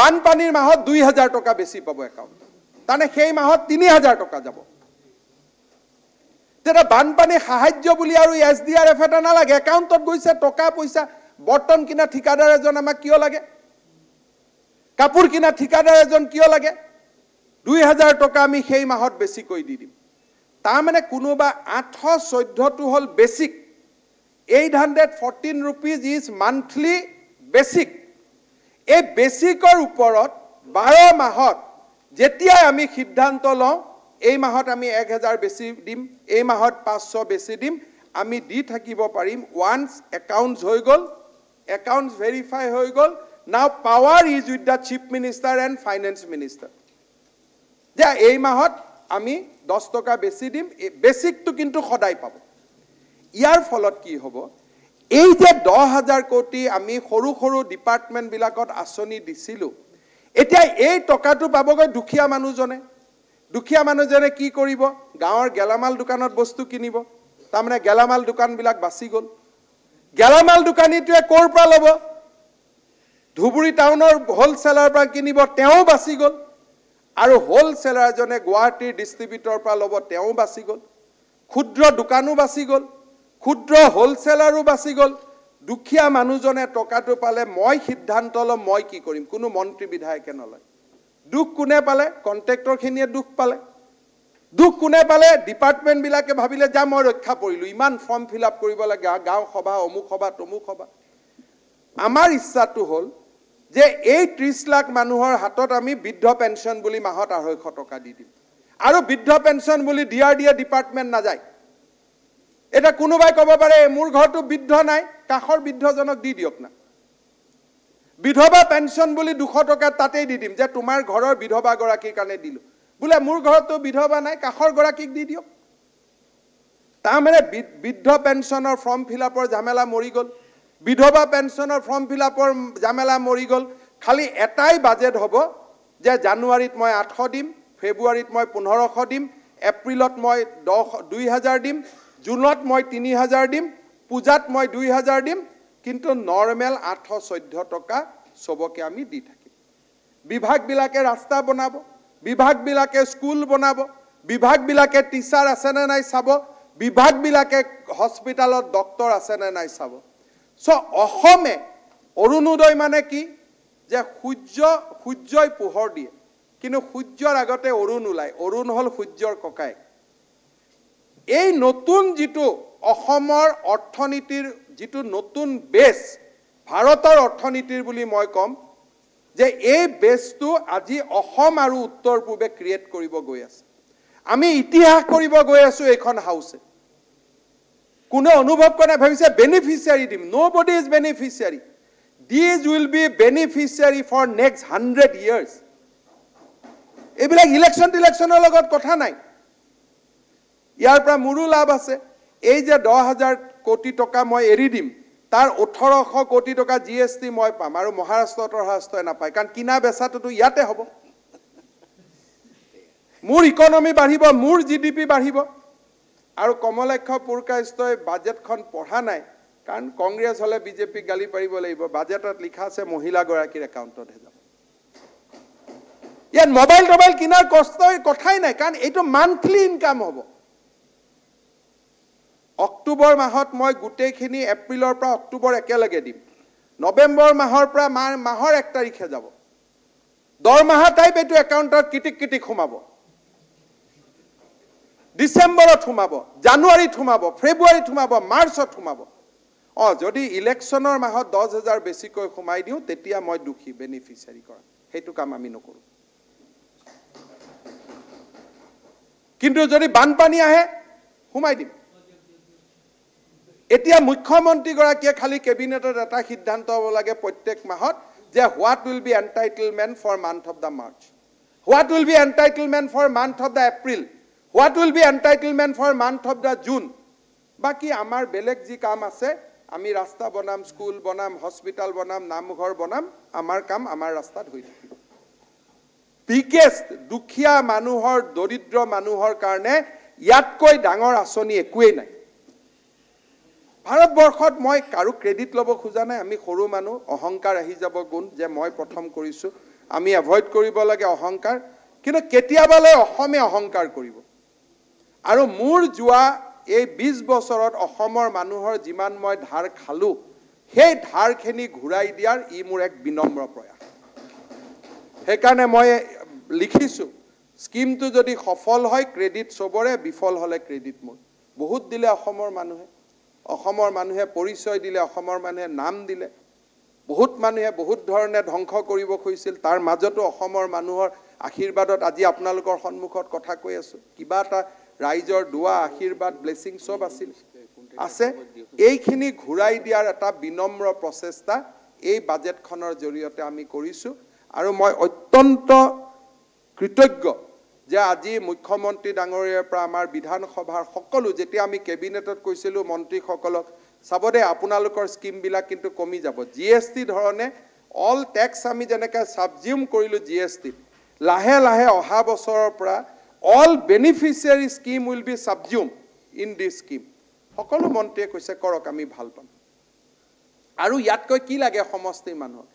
বানপানীৰ মাহত দুই হাজাৰ টকা বেছি পাব একাউণ্টত তাৰমানে সেই মাহত তিনি হাজাৰ টকা যাব তেতিয়া বানপানী সাহায্য বুলি আৰু এছ ডি আৰ এফ এটা নালাগে একাউণ্টত গৈছে টকা পইচা বৰ্তন কিনা ঠিকাদাৰ এজন আমাক কিয় লাগে কাপোৰ কিনা ঠিকাদাৰ এজন কিয় লাগে দুই হাজাৰ টকা আমি সেই মাহত বেছিকৈ দি দিম তাৰমানে কোনোবা আঠশ চৈধ্যটো হ'ল basic eight hundred fourteen rupees is monthly basic এই বেছিকৰ ওপৰত বাৰ মাহত যেতিয়াই আমি সিদ্ধান্ত লওঁ এই মাহত আমি এক হেজাৰ বেছি দিম এই মাহত পাঁচশ বেছি দিম আমি দি থাকিব পাৰিম ওৱান্স একাউণ্টছ হৈ গ'ল একাউণ্টছ ভেৰিফাই হৈ গ'ল now power is with the chief minister and finance minister যে এই মাহত আমি দহ টকা বেছি দিম বেছিকটো কিন্তু সদায় পাব ইয়াৰ ফলত কি হ'ব এই যে দহ হাজাৰ কোটি আমি সৰু সৰু ডিপাৰ্টমেণ্টবিলাকত আঁচনি দিছিলোঁ এতিয়া এই টকাটো পাবগৈ দুখীয়া মানুহজনে দুখীয়া মানুহজনে কি কৰিব গাঁৱৰ গেলামাল দোকানত বস্তু কিনিব তাৰমানে গেলামাল দোকানবিলাক বাছি গ'ল গেলামাল দোকানীটোৱে ক'ৰ পৰা ল'ব ধুবুৰী টাউনৰ হোলচেলাৰ পৰা কিনিব তেওঁ বাছি গ'ল আৰু হ'লচেলাৰজনে গুৱাহাটীৰ ডিষ্ট্ৰিবিউটৰ পৰা ল'ব তেওঁ বাছি গ'ল ক্ষুদ্ৰ দোকানো বাচি গ'ল ক্ষুদ্ৰ হ'লচেলাৰো বাচি গ'ল দুখীয়া মানুহজনে টকাটো পালে মই সিদ্ধান্ত ল'ম মই কি কৰিম কোনো মন্ত্ৰী বিধায়কে নলয় দুখ কোনে পালে কণ্ট্ৰেক্টৰখিনিয়ে দুখ পালে দুখ কোনে পালে ডিপাৰ্টমেণ্টবিলাকে ভাবিলে যা মই ৰক্ষা পৰিলোঁ ইমান ফৰ্ম ফিল আপ কৰিব লাগে গাঁও সভা অমুক সভা তমুক সভা আমাৰ ইচ্ছাটো হ'ল যে এই ত্ৰিছ লাখ মানুহৰ হাতত আমি বৃদ্ধ পেঞ্চন বুলি মাহত আঢ়ৈশ টকা দি দিম আৰু বৃদ্ধ পেঞ্চন বুলি D R D A department নাযায় এতিয়া কোনোবাই ক'ব পাৰে মোৰ ঘৰতো বৃদ্ধ নাই কাষৰ বৃদ্ধজনক দি দিয়ক না বিধৱা পেঞ্চন বুলি দুশ টকা তাতেই দি দিম যে তোমাৰ ঘৰৰ বিধৱাগৰাকীৰ কাৰণে দিলো বোলে মোৰ ঘৰতো বিধৱা নাই কাষৰ গৰাকীক দি দিয়ক তাৰমানে বৃদ্ধ পেঞ্চনৰ ফৰ্ম ফিল আপৰ জামেলা মৰি গ'ল বিধৱা পেঞ্চনৰ ফৰ্ম ফিল আপৰ জামেলা মৰি গ'ল খালি এটাই বাজেট হ'ব যে জানুৱাৰীত মই আঠশ দিম ফেব্ৰুৱাৰীত মই পোন্ধৰশ দিম এপ্ৰিলত মই দহ দুই হাজাৰ দিম জুনত মই তিনি হাজাৰ দিম পূজাত মই দুই হাজাৰ দিম কিন্তু নৰ্মেল আঠশ চৈধ্য টকা চবকে আমি দি থাকিম বিভাগবিলাকে ৰাস্তা বনাব বিভাগবিলাকে স্কুল বনাব বিভাগবিলাকে টিচাৰ আছেনে নাই চাব বিভাগবিলাকে হস্পিটেলত ডক্তৰ আছেনে নাই চাব চ' অসমে অৰুণোদয় মানে কি যে সূৰ্য সূৰ্যই পোহৰ দিয়ে কিন্তু সূৰ্যৰ আগতে অৰুণ ওলায় অৰুণ হ'ল সূৰ্যৰ ককায়েক এই নতুন যিটো অসমৰ অৰ্থনীতিৰ যিটো নতুন বেচ ভাৰতৰ অৰ্থনীতিৰ বুলি মই ক'ম যে এই বেচটো আজি অসম আৰু উত্তৰ পূৰ্বে ক্ৰিয়েট কৰিব গৈ আছে আমি ইতিহাস কৰিব গৈ আছোঁ এইখন হাউচে কোনে অনুভৱ কৰা নাই ভাবিছে বেনিফিচিয়াৰী দিম nobody is beneficiary this will be beneficiary for next hundred years এইবিলাক ইলেকশ্যন টিলেকশ্যনৰ লগত কথা নাই ইয়াৰ পৰা মোৰো লাভ আছে এই যে দহ হাজাৰ কোটি টকা মই এৰি দিম তাৰ ওঠৰশ কোটি টকা জি এছ টি মই পাম আৰু মহাৰাষ্ট্ৰত মহাৰাষ্ট্ৰৰাষ্ট্ৰই নাপায় কাৰণ কিনা বেচাটোতো ইয়াতে হ'ব মোৰ ইকনমি বাঢ়িব মোৰ জি ডি পি বাঢ়িব আৰু কমলক্ষ পুৰকাষ্টই বাজেটখন পঢ়া নাই কাৰণ কংগ্ৰেছ হ'লে বিজেপিক গালি পাৰিব লাগিব বাজেটত লিখা আছে মহিলাগৰাকীৰ একাউণ্টতহে যাব ইয়াত মোবাইল টবাইল কিনাৰ কষ্টই কথাই নাই কাৰণ এইটো মান্থলি ইনকাম হ'ব অক্টোবৰ মাহত মই গোটেইখিনি এপ্ৰিলৰ পৰা অক্টোবৰ একেলগে দিম নৱেম্বৰ মাহৰ পৰা মা মাহৰ এক তাৰিখে যাব দৰমহা টাইপ এইটো একাউণ্টত কিটিক কিটিক সোমাব ডিচেম্বৰত সোমাব জানুৱাৰীত সোমাব ফেব্ৰুৱাৰীত সোমাব মাৰ্চত সোমাব অঁ যদি ইলেকশ্যনৰ মাহত দহ হেজাৰ বেছিকৈ সোমাই দিওঁ তেতিয়া মই দোষী বেনিফিচিয়াৰী কৰা সেইটো কাম আমি নকৰোঁ কিন্তু যদি বানপানী আহে সোমাই দিম এতিয়া মুখ্যমন্ত্ৰীগৰাকীয়ে খালী কেবিনেটত এটা সিদ্ধান্ত হ'ব লাগে প্ৰত্যেক মাহত যে what will be entitlement for month of the March what will be entitlement for month of the April what will be entitlement for month of the June বাকী আমাৰ বেলেগ যি কাম আছে আমি ৰাস্তা বনাম স্কুল বনাম হস্পিটেল বনাম নামঘৰ বনাম আমাৰ কাম আমাৰ ৰাস্তাত হৈ থাকিব বিগেষ্ট দুখীয়া মানুহৰ দৰিদ্ৰ মানুহৰ কাৰণে ইয়াতকৈ ডাঙৰ আঁচনি একোৱেই নাই ভাৰতবৰ্ষত মই কাৰো ক্ৰেডিট ল'ব খোজা নাই আমি সৰু মানুহ অহংকাৰ আহি যাব গুণ যে মই প্ৰথম কৰিছোঁ আমি এভইড কৰিব লাগে অহংকাৰ কিন্তু কেতিয়াবালৈ অসমে অহংকাৰ কৰিব আৰু মোৰ যোৱা এই বিছ বছৰত অসমৰ মানুহৰ যিমান মই ধাৰ খালোঁ সেই ধাৰখিনি ঘূৰাই দিয়াৰ ই মোৰ এক বিনম্ৰ প্ৰয়াস সেইকাৰণে মই লিখিছোঁ স্কীমটো যদি সফল হয় ক্ৰেডিট চবৰে বিফল হ'লে ক্ৰেডিট মোৰ বহুত দিলে অসমৰ মানুহে অসমৰ মানুহে পৰিচয় দিলে অসমৰ মানুহে নাম দিলে বহুত মানুহে বহুত ধৰণে ধ্বংস কৰিব খুজিছিল তাৰ মাজতো অসমৰ মানুহৰ আশীৰ্বাদত আজি আপোনালোকৰ সন্মুখত কথা কৈ আছোঁ কিবা এটা ৰাইজৰ দুৱা আশীৰ্বাদ ব্লেচিং চব আছিল আছে এইখিনি ঘূৰাই দিয়াৰ এটা বিনম্ৰ প্ৰচেষ্টা এই বাজেটখনৰ জৰিয়তে আমি কৰিছোঁ আৰু মই অত্যন্ত কৃতজ্ঞ যে আজি মুখ্যমন্ত্ৰী ডাঙৰীয়াৰ পৰা আমাৰ বিধানসভাৰ সকলো যেতিয়া আমি কেবিনেটত কৈছিলোঁ মন্ত্ৰীসকলক চাব দে আপোনালোকৰ স্কীমবিলাক কিন্তু কমি যাব জি এছ টি ধৰণে অল টেক্স আমি যেনেকৈ ছাবজিউম কৰিলোঁ জি এছ টিত লাহে লাহে অহা বছৰৰ পৰা all beneficiary scheme will be subsume in the scheme সকলো মন্ত্ৰীয়ে কৈছে কৰক আমি ভাল পাম আৰু ইয়াতকৈ কি লাগে সমষ্টিৰ মানুহক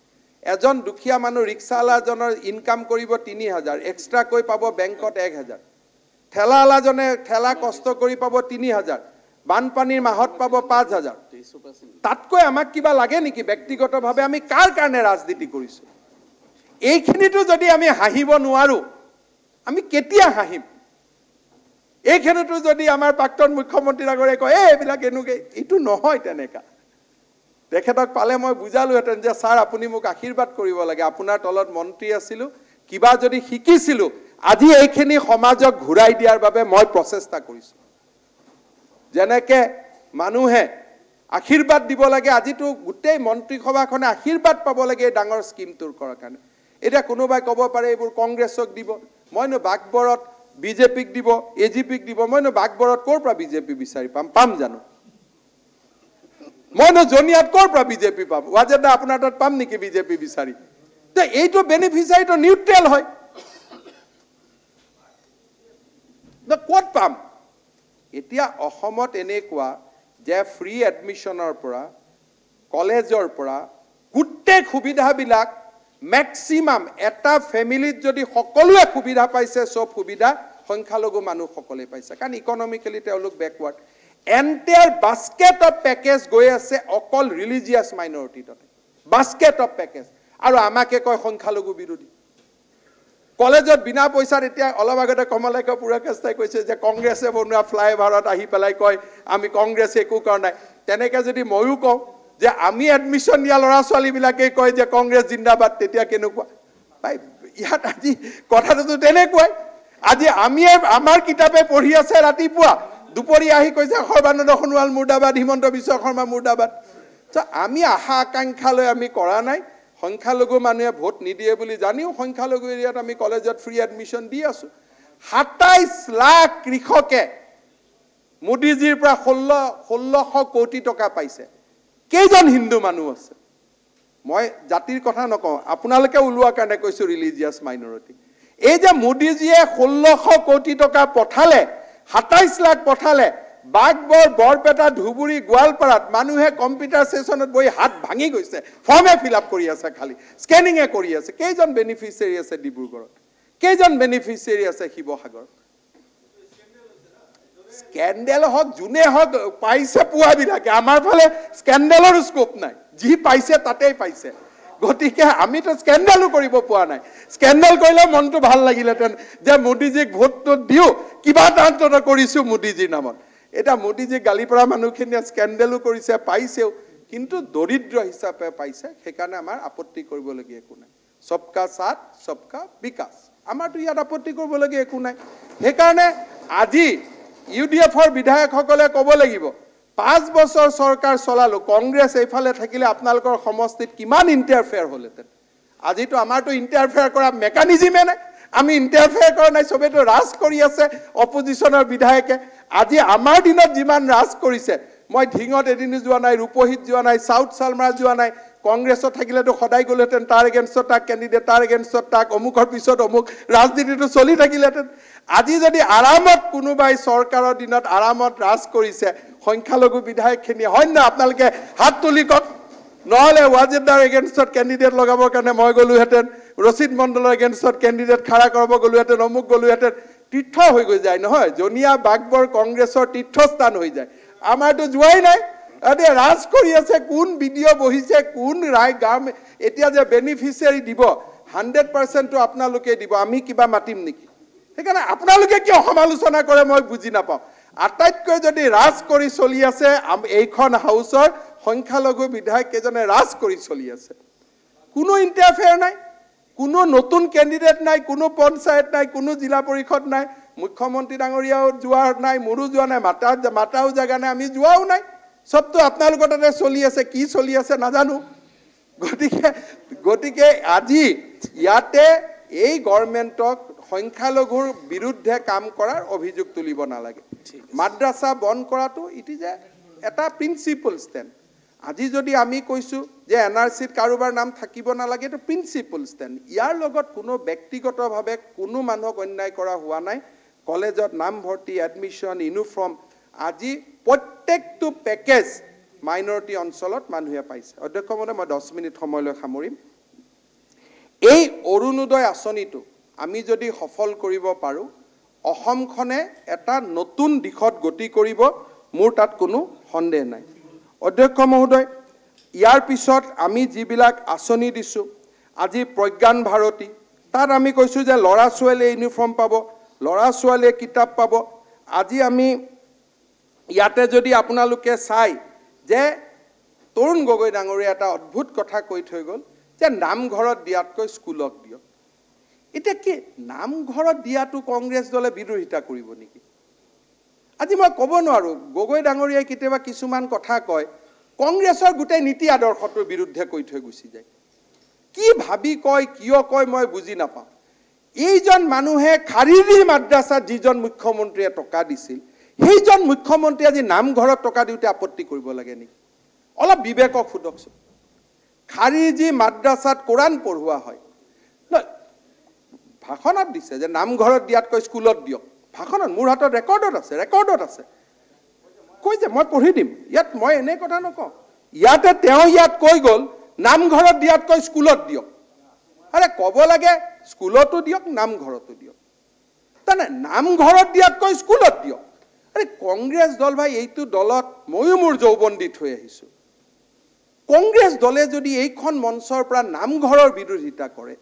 এজন দুখীয়া মানুহ ৰিক্সাৱালাজনৰ ইনকাম কৰিব তিনি হাজাৰ এক্সট্ৰাকৈ পাব বেংকত এক হাজাৰ ঠেলাৱালাজনে ঠেলা কষ্ট কৰি পাব তিনি হাজাৰ বানপানীৰ মাহত পাব পাঁচ হাজাৰ তাতকৈ আমাক কিবা লাগে নেকি ব্যক্তিগতভাৱে আমি কাৰ কাৰণে ৰাজনীতি কৰিছোঁ এইখিনিতো যদি আমি হাঁহিব নোৱাৰোঁ আমি কেতিয়া হাঁহিম এইখিনিতো যদি আমাৰ প্ৰাক্তন মুখ্যমন্ত্ৰী আগৰে কয় এইবিলাক এনেকৈ এইটো নহয় তেনেকুৱা তেখেতক পালে মই বুজালোহেঁতেন যে ছাৰ আপুনি মোক আশীৰ্বাদ কৰিব লাগে আপোনাৰ তলত মন্ত্ৰী আছিলোঁ কিবা যদি শিকিছিলোঁ আজি এইখিনি সমাজক ঘূৰাই দিয়াৰ বাবে মই প্ৰচেষ্টা কৰিছোঁ যেনেকৈ মানুহে আশীৰ্বাদ দিব লাগে আজিতো গোটেই মন্ত্ৰীসভাখনে আশীৰ্বাদ পাব লাগে এই ডাঙৰ স্কীমটোৰ কৰাৰ কাৰণে এতিয়া কোনোবাই ক'ব পাৰে এইবোৰ কংগ্ৰেছক দিব মইনো বাগবৰত বিজেপিক দিব এ জি পিক দিব মইনো বাঘবৰত ক'ৰ পৰা বিজেপি বিচাৰি পাম পাম জানো মই জনিয়াত ক'ৰ পৰা বিজেপি পাম ৱাজেদ দা আপোনাৰ তাত পাম নেকি বিজেপি বিচাৰি তে এইটো বেনিফিচাৰীটো নিউট্ৰেল হয় ক'ত পাম এতিয়া অসমত এনেকুৱা যে ফ্ৰী এডমিশ্যনৰ পৰা কলেজৰ পৰা গোটেই সুবিধাবিলাক মেক্সিমাম এটা ফেমিলিত যদি সকলোৱে সুবিধা পাইছে চব সুবিধা সংখ্যালঘু মানুহসকলে পাইছে কাৰণ ইকনমিকেলি তেওঁলোক backward entire basket of package গৈ আছে অকল ৰিলিজিয়াছ মাইনৰিটি ততে বাস্কেট অফ পেকেজ আৰু আমাকে কয় সংখ্যালঘু বিৰোধী কলেজত বিনা পইচাৰ এতিয়া অলপ আগতে কমলাক্ষ পুৰাকাষ্টাই কৈছে যে কংগ্ৰেছে বনোৱা ফ্লাইঅভাৰত আহি পেলাই কয় আমি কংগ্ৰেছ একো কৰা নাই তেনেকৈ যদি ময়ো কওঁ যে আমি এডমিশ্যন দিয়া ল'ৰা ছোৱালীবিলাকেই কয় যে কংগ্ৰেছ জিন্দাবাদ তেতিয়া কেনেকুৱা পাই ইয়াত আজি কথাটোতো তেনেকুৱাই আজি আমিয়ে আমাৰ কিতাপে পঢ়ি আছে ৰাতিপুৱা দুপৰীয়া আহি কৈছে সৰ্বানন্দ সোণোৱাল মুৰ্দাবাদ হিমন্ত বিশ্ব শৰ্মা মুৰ্দাবাদ আমি আশা আকাংক্ষা লৈ আমি কৰা নাই সংখ্যালঘু মানুহে ভোট নিদিয়ে বুলি জানিও সংখ্যালঘু এৰিয়াত আমি কলেজত ফ্ৰী এডমিশ্যন দি আছো সাতাইছ লাখ কৃষকে মোদীজীৰ পৰা ষোল্ল ষোল্লশ কোটি টকা পাইছে কেইজন হিন্দু মানুহ আছে মই জাতিৰ কথা নকওঁ আপোনালোকে ওলোৱাৰ কাৰণে কৈছোঁ ৰিলিজিয়াছ মাইনৰিটি এই যে মোদীজীয়ে ষোল্লশ কোটি টকা পঠালে সাতাইছ লাখ পঠালে বাঘবৰ বৰপেটা ধুবুৰী গোৱালপাৰাত মানুহে কম্পিউটাৰ ছেশ্যনত বহি হাত ভাঙি গৈছে ফৰ্মে ফিল আপ কৰি আছে খালী স্কেনিঙে কৰি আছে কেইজন বেনিফিচিয়াৰী আছে ডিব্ৰুগড়ত কেইজন বেনিফিচিয়াৰী আছে শিৱসাগৰত স্কেণ্ডেল হওক যোনে হওক পাইছে পোৱাবিলাকে আমাৰ ফালে স্কেণ্ডেলৰো স্কোপ নাই যি পাইছে তাতেই পাইছে গতিকে আমিতো স্কেণ্ডেলো কৰিব পোৱা নাই স্কেণ্ডেল কৰিলে মনটো ভাল লাগিলেহেঁতেন যে মোদীজীক ভোটটো দিওঁ কিবা এটা অন্তত কৰিছোঁ মোদীজীৰ নামত এতিয়া মোদীজীক গালি পৰা মানুহখিনিয়ে স্কেণ্ডেলো কৰিছে পাইছেও কিন্তু দৰিদ্ৰ হিচাপে পাইছে সেইকাৰণে আমাৰ আপত্তি কৰিবলগীয়া একো নাই চবকা চাট চবকা বিকাশ আমাৰতো ইয়াত আপত্তি কৰিবলগীয়া একো নাই সেইকাৰণে আজি ইউ ডি এফৰ বিধায়কসকলে ক'ব লাগিব পাঁচ বছৰ চৰকাৰ চলালো কংগ্ৰেছ এইফালে থাকিলে আপোনালোকৰ সমষ্টিত কিমান ইণ্টাৰফেয়াৰ হ'লহেঁতেন আজিতো আমাৰতো ইণ্টাৰফেয়াৰ কৰা মেকানিজিমে নাই আমি ইণ্টাৰফেয়াৰ কৰা নাই চবেইতো ৰাজ কৰি আছে অপজিশ্যনৰ বিধায়কে আজি আমাৰ দিনত যিমান ৰাজ কৰিছে মই ঢিঙত এদিনো যোৱা নাই ৰূপহীত যোৱা নাই চাউথ চালমাৰা যোৱা নাই কংগ্ৰেছত থাকিলেতো সদায় গ'লহেঁতেন তাৰ এগেইনষ্টত তাক কেণ্ডিডেট তাৰ এগেইনষ্টত তাক অমুকৰ পিছত অমুক ৰাজনীতিটো চলি থাকিলেহেঁতেন আজি যদি আৰামত কোনোবাই চৰকাৰৰ দিনত আৰামত ৰাজ কৰিছে সংখ্যালঘু বিধায়কখিনি হয়নে আপোনালোকে হাত তুলি কওক নহ'লে ৱাজিদাৰ এগেইনষ্টত কেণ্ডিডেট লগাবৰ কাৰণে মই গ'লোহেঁতেন ৰচিদ মণ্ডলৰ এগেইনষ্টত কেণ্ডিডেট খাৰা কৰাব গ'লোহেঁতেন অমুক গ'লোহেঁতেন তীৰ্থ হৈ গৈ যায় নহয় জনীয়া বাগবৰ কংগ্ৰেছৰ তীৰ্থস্থান হৈ যায় আমাৰতো যোৱাই নাই এতিয়া ৰাজ কৰি আছে কোন বি ডি অ' বহিছে কোন ৰায় গাম এতিয়া যে বেনিফিচিয়াৰী দিব হাণ্ড্ৰেড পাৰ্চেণ্টটো আপোনালোকে দিব আমি কিবা মাতিম নেকি সেইকাৰণে আপোনালোকে কিয় সমালোচনা কৰে মই বুজি নাপাওঁ আটাইতকৈ যদি ৰাজ কৰি চলি আছে এইখন হাউচৰ সংখ্যালঘু বিধায়ক কেইজনে ৰাজ কৰি চলি আছে কোনো ইণ্টাৰফেয়াৰ নাই কোনো নতুন কেণ্ডিডেট নাই কোনো পঞ্চায়ত নাই কোনো জিলা পৰিষদ নাই মুখ্যমন্ত্ৰী ডাঙৰীয়াও যোৱা নাই মোৰো যোৱা নাই মাতা মাতাও জেগা নাই আমি যোৱাও নাই চবটো আপোনালোকৰ তাতে চলি আছে কি চলি আছে নাজানো গতিকে গতিকে আজি ইয়াতে এই গভৰ্ণমেণ্টক সংখ্যালঘুৰ বিৰুদ্ধে কাম কৰাৰ অভিযোগ তুলিব নালাগে মাদ্ৰাছা বন্ধ কৰাটো ইট ইজ এটা প্ৰিন্সিপল ষ্টেণ্ড আজি যদি আমি কৈছোঁ যে এন আৰ চিত কাৰোবাৰ নাম থাকিব নালাগে এইটো প্ৰিন্সিপল ষ্টেণ্ড ইয়াৰ লগত কোনো ব্যক্তিগতভাৱে কোনো মানুহক অন্যায় কৰা হোৱা নাই কলেজত নামভৰ্তি এডমিশ্যন ইউনিফৰ্ম আজি প্ৰত্যেকটো পেকেজ মাইনৰিটি অঞ্চলত মানুহে পাইছে অধ্যক্ষ মানে মই দহ মিনিট সময়লৈ সামৰিম এই অৰুণোদয় আঁচনিটো আমি যদি সফল কৰিব পাৰোঁ অসমখনে এটা নতুন দিশত গতি কৰিব মোৰ তাত কোনো সন্দেহ নাই অধ্যক্ষ মহোদয় ইয়াৰ পিছত আমি যিবিলাক আঁচনি দিছোঁ আজি প্ৰজ্ঞান ভাৰতী তাত আমি কৈছোঁ যে ল'ৰা ছোৱালীয়ে ইউনিফৰ্ম পাব ল'ৰা ছোৱালীয়ে কিতাপ পাব আজি আমি ইয়াতে যদি আপোনালোকে চাই যে তৰুণ গগৈ ডাঙৰীয়া এটা অদ্ভুত কথা কৈ থৈ গ'ল যে নামঘৰত দিয়াতকৈ স্কুলক দিয়ক এতিয়া কি নামঘৰত দিয়াটো কংগ্ৰেছ দলে বিৰোধিতা কৰিব নেকি আজি মই ক'ব নোৱাৰোঁ গগৈ ডাঙৰীয়াই কেতিয়াবা কিছুমান কথা কয় কংগ্ৰেছৰ গোটেই নীতি আদৰ্শটোৰ বিৰুদ্ধে কৈ থৈ গুচি যায় কি ভাবি কয় কিয় কয় মই বুজি নাপাওঁ এইজন মানুহে খাৰিৰি মাদ্ৰাছাত যিজন মুখ্যমন্ত্ৰীয়ে টকা দিছিল সেইজন মুখ্যমন্ত্ৰী আজি নামঘৰত টকা দিওঁতে আপত্তি কৰিব লাগে নেকি অলপ বিবেকক সোধকচোন খাৰিৰি মাদ্ৰাছাত কোৰাণ পঢ়োৱা হয় ভাষণত দিছে যে নামঘৰত দিয়াতকৈ স্কুলত দিয়ক ভাষণত মোৰ হাতত ৰেকৰ্ডত আছে ৰেকৰ্ডত আছে কৈ যে মই পঢ়ি দিম ইয়াত মই এনে কথা নকওঁ ইয়াতে তেওঁ ইয়াত কৈ গ'ল নামঘৰত দিয়াতকৈ স্কুলত দিয়ক আৰে ক'ব লাগে স্কুলতো দিয়ক নামঘৰতো দিয়ক তাৰমানে নামঘৰত দিয়াতকৈ স্কুলত দিয়ক আৰে কংগ্ৰেছ দল ভাই এইটো দলত ময়ো মোৰ যৌৱন দি থৈ আহিছোঁ কংগ্ৰেছ দলে যদি এইখন মঞ্চৰ পৰা নামঘৰৰ বিৰোধিতা কৰে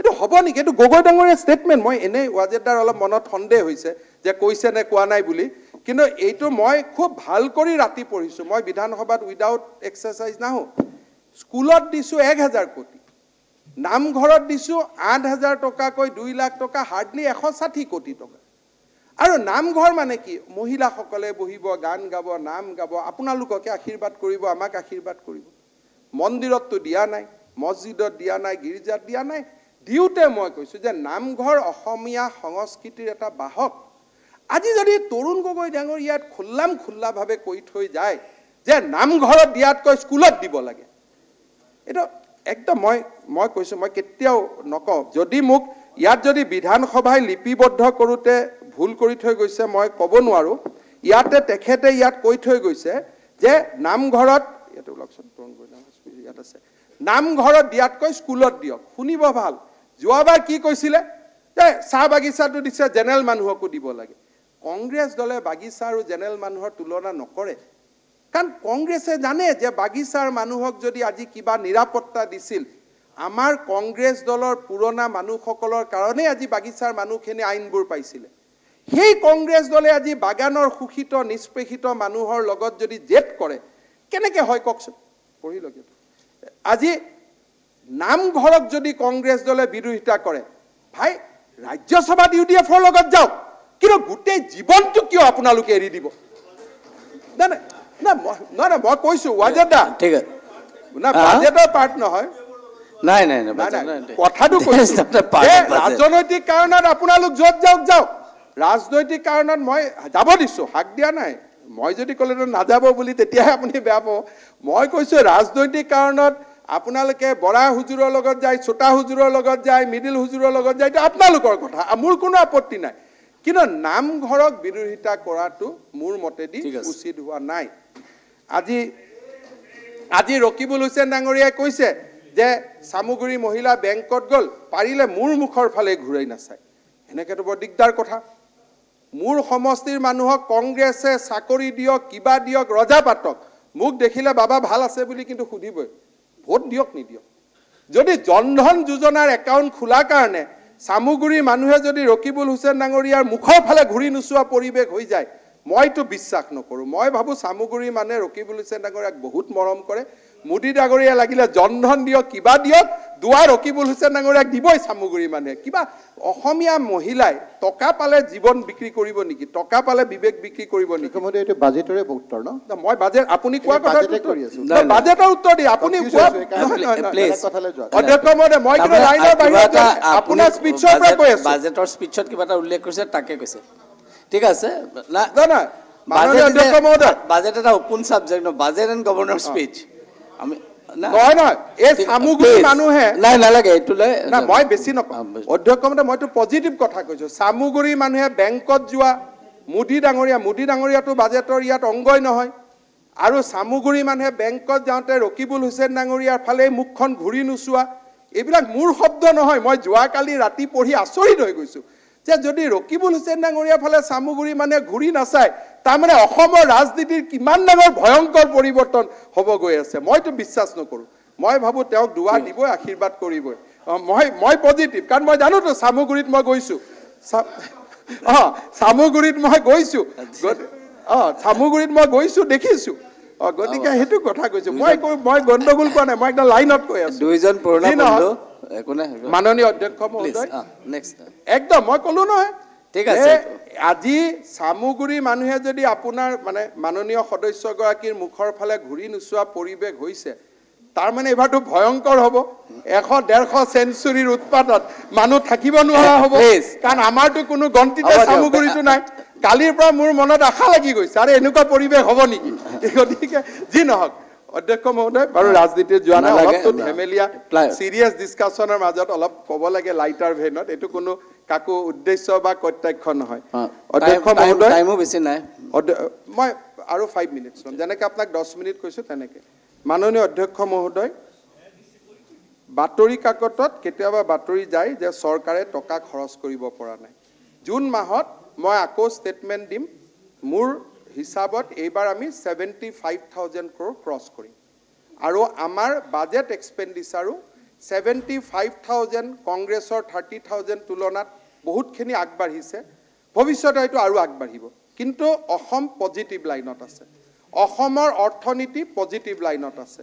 এইটো হ'ব নেকি এইটো গগৈ ডাঙৰীয়া ষ্টেটমেণ্ট মই এনেই ৱাজেদাৰ অলপ মনত সন্দেহ হৈছে যে কৈছে নে কোৱা নাই বুলি কিন্তু এইটো মই খুব ভাল কৰি ৰাতি পঢ়িছোঁ মই বিধানসভাত উইডাউট এক্সাৰচাইজ নাহো স্কুলত দিছোঁ এক হাজাৰ কোটি নামঘৰত দিছোঁ আঠ হাজাৰ টকাকৈ দুই লাখ টকা হাৰ্ডলি এশ ষাঠি কোটি টকা আৰু নামঘৰ মানে কি মহিলাসকলে বহিব গান গাব নাম গাব আপোনালোককে আশীৰ্বাদ কৰিব আমাক আশীৰ্বাদ কৰিব মন্দিৰততো দিয়া নাই মছজিদত দিয়া নাই গীৰ্জাত দিয়া নাই দিওঁতে মই কৈছোঁ যে নামঘৰ অসমীয়া সংস্কৃতিৰ এটা বাহক আজি যদি তৰুণ গগৈ ডাঙৰ ইয়াত খোলাম খোল্লাভাৱে কৈ থৈ যায় যে নামঘৰত দিয়াতকৈ স্কুলত দিব লাগে এইটো একদম মই মই কৈছোঁ মই কেতিয়াও নকওঁ যদি মোক ইয়াত যদি বিধানসভাই লিপিবদ্ধ কৰোঁতে ভুল কৰি থৈ গৈছে মই ক'ব নোৱাৰোঁ ইয়াতে তেখেতে ইয়াত কৈ থৈ গৈছে যে নামঘৰত ইয়াতে ওলাওকচোন তৰুণ গগৈ ডাঙৰ ইয়াত আছে নামঘৰত দিয়াতকৈ স্কুলত দিয়ক শুনিব ভাল যোৱাবাৰ কি কৈছিলে যে চাহ বাগিচাটো দিছে জেনেৰেল মানুহকো দিব লাগে কংগ্ৰেছ দলে বাগিচা আৰু জেনেৰেল মানুহৰ তুলনা নকৰে কাৰণ কংগ্ৰেছে জানে যে বাগিচাৰ মানুহক যদি আজি কিবা নিৰাপত্তা দিছিল আমাৰ কংগ্ৰেছ দলৰ পুৰণা মানুহসকলৰ কাৰণে আজি বাগিচাৰ মানুহখিনি আইনবোৰ পাইছিলে সেই কংগ্ৰেছ দলে আজি বাগানৰ শোষিত নিষ্পেষিত মানুহৰ লগত যদি জেদ কৰে কেনেকৈ হয় কওকচোন পঢ়ি লগে আজি নামঘৰক যদি কংগ্ৰেছ দলে বিৰোধিতা কৰে ভাই ৰাজ্যসভাত ইউ ডি এফৰ লগত যাওক কিন্তু গোটেই জীৱনটো কিয় আপোনালোকে এৰি দিব নাই নাই মই কৈছো ৰাজনৈতিক কাৰণত আপোনালোক য'ত যাওক যাওক ৰাজনৈতিক কাৰণত মই যাব দিছো হাক দিয়া নাই মই যদি কলে নাযাব বুলি তেতিয়াহে আপুনি বেয়া পাব মই কৈছো ৰাজনৈতিক কাৰণত আপোনালোকে বৰা হুজুৰৰ লগত যায় ছোটা হুজুৰৰ লগত যায় মিডিল হুজুৰৰ লগত যায় এইটো আপোনালোকৰ কথা মোৰ কোনো আপত্তি নাই কিন্তু নামঘৰক বিৰোধিতা কৰাটো মোৰ মতেদি উচিত হোৱা নাই আজি আজি ৰকিবুল হুছেইন ডাঙৰীয়াই কৈছে যে চামুগুৰি মহিলা বেংকত গ'ল পাৰিলে মোৰ মুখৰ ফালে ঘূৰাই নাচায় এনেকৈতো বৰ দিগদাৰ কথা মোৰ সমষ্টিৰ মানুহক কংগ্ৰেছে চাকৰি দিয়ক কিবা দিয়ক ৰজা পাতক মোক দেখিলে বাবা ভাল আছে বুলি কিন্তু সুধিবই ভোট দিয়ক নিদিয়ক যদি জনধন যোজনাৰ একাউণ্ট খোলাৰ কাৰণে চামুগুৰি মানুহে যদি ৰকিবুল হুছেইন ডাঙৰীয়াৰ মুখৰ ফালে ঘূৰি নোচোৱা পৰিৱেশ হৈ যায় মইতো বিশ্বাস নকৰোঁ মই ভাবোঁ চামুগুৰি মানুহে ৰকিবুল হুছেইন ডাঙৰীয়াক বহুত মৰম কৰে মোদী ডাঙৰীয়া লাগিলে জনধন দিয়ক কিবা দিয়ক দুৱাৰ ৰকিবুল হুছেইন ডাঙৰীয়াক দিবই চামগুৰি মানুহে কিবা অসমীয়া মহিলাই টকা পালে জীৱন বিক্ৰী কৰিব নেকি টকা পালে বিবেক বিক্ৰী কৰিব নেকি মোদী এইটো বাজেটৰে উত্তৰ ন মই বাজেট আপুনি কোৱা কথা কৰি আছো বাজেটৰ উত্তৰ দি আপুনি কোৱা অধ্যক্ষ মহোদয় মই কিন্তু লাইনৰ বাহিৰত আপোনাৰ স্পীচৰ পৰা কৈ আছো বাজেটৰ স্পীচত কিবা এটা উল্লেখ কৰিছে তাকে কৈছে ঠিক আছে নাই বাজেট এটা open subject on budget and governor speech আমি নহয় নহয় এই চামুগুৰি মানুহে নাই নালাগে এইটো লৈ নাই মই বেছি নকওঁ অধ্যক্ষমতে মইতো পজিটিভ কথা কৈছোঁ চামুগুৰি মানুহে বেংকত যোৱা মুদি আৰু চামুগুৰি মানুহে বেংকত যাওঁতে ৰকিবুল হুছেইন ডাঙৰীয়াৰ ফালেই মুখখন ঘূৰি নোচোৱা এইবিলাক মোৰ শব্দ নহয় মই যোৱাকালি ৰাতি পঢ়ি আচৰিত হৈ গৈছোঁ যে যদি ৰকিবুল হুছেইন ডাঙৰীয়াৰ ফালে চামুগুৰি মানে ঘূৰি নাচায় তাৰমানে অসমৰ ৰাজনীতিৰ কিমান ডাঙৰ ভয়ংকৰ পৰিৱৰ্তন হ'ব গৈ আছে মইতো বিশ্বাস নকৰোঁ মই ভাবোঁ তেওঁক দোৱা দিবই আশীৰ্বাদ কৰিবই মই মই পজিটিভ কাৰণ মই জানোতো চামুগুৰিত মই গৈছোঁ অঁ চামুগুৰিত মই গৈছোঁ অঁ চামুগুৰিত মই গৈছোঁ দেখিছোঁ অঁ গতিকে সেইটো কথা কৈছোঁ মই মই গণ্ডগোল কোৱা নাই মই একদম লাইনত কৈ আছোঁ দুইজন মাননীয় অধ্যক্ষ একদম মই ক'লো নহয় ঠিক আছে আজি চামুগুৰি মানুহে যদি আপোনাৰ মানে মাননীয় সদস্যগৰাকীৰ মুখৰ ফালে ঘূৰি নোচোৱা পৰিৱেশ হৈছে তাৰমানে এইবাৰটো ভয়ংকৰ হ'ব এশ ডেৰশ চেঞ্চুৰীৰ উৎপাদনত মানুহ থাকিব নোৱাৰা হ'ব কাৰণ আমাৰতো কোনো গণতিতে চামুগুৰিটো নাই কালিৰ পৰা মোৰ মনত আশা লাগি গৈছে আৰে এনেকুৱা পৰিৱেশ হ'ব নেকি গতিকে যি নহওক অধ্যক্ষ মহোদয় বাৰু ৰাজনীতিত যোৱা নাই অলপটো ধেমেলীয়া চিৰিয়াছ ডিছকাশ্যনৰ মাজত অলপ ক'ব লাগে লাইটাৰ ভেনত এইটো কোনো কাকো উদ্দেশ্য বা কত্যাক্ষ নহয় অধ্যক্ষ মহোদয় টাইমো বেছি নাই মই আৰু ফাইভ মিনিট চাম যেনেকৈ আপোনাক দহ মিনিট কৈছোঁ তেনেকৈ মাননীয় অধ্যক্ষ মহোদয় বাতৰি কাকতত কেতিয়াবা বাতৰি যায় যে চৰকাৰে টকা খৰচ কৰিব পৰা নাই জুন মাহত মই আকৌ ষ্টেটমেণ্ট দিম মোৰ হিচাপত এইবাৰ আমি ছেভেণ্টি ফাইভ থাউজেণ্ড ক্ৰ ক্ৰছ কৰিম আৰু আমাৰ বাজেট এক্সপেণ্ডিচাৰো ছেভেণ্টি ফাইভ থাউজেণ্ড কংগ্ৰেছৰ থাৰ্টি থাউজেণ্ড তুলনাত বহুতখিনি আগবাঢ়িছে ভৱিষ্যতে হয়তো আৰু আগবাঢ়িব কিন্তু অসম পজিটিভ লাইনত আছে অসমৰ অৰ্থনীতি পজিটিভ লাইনত আছে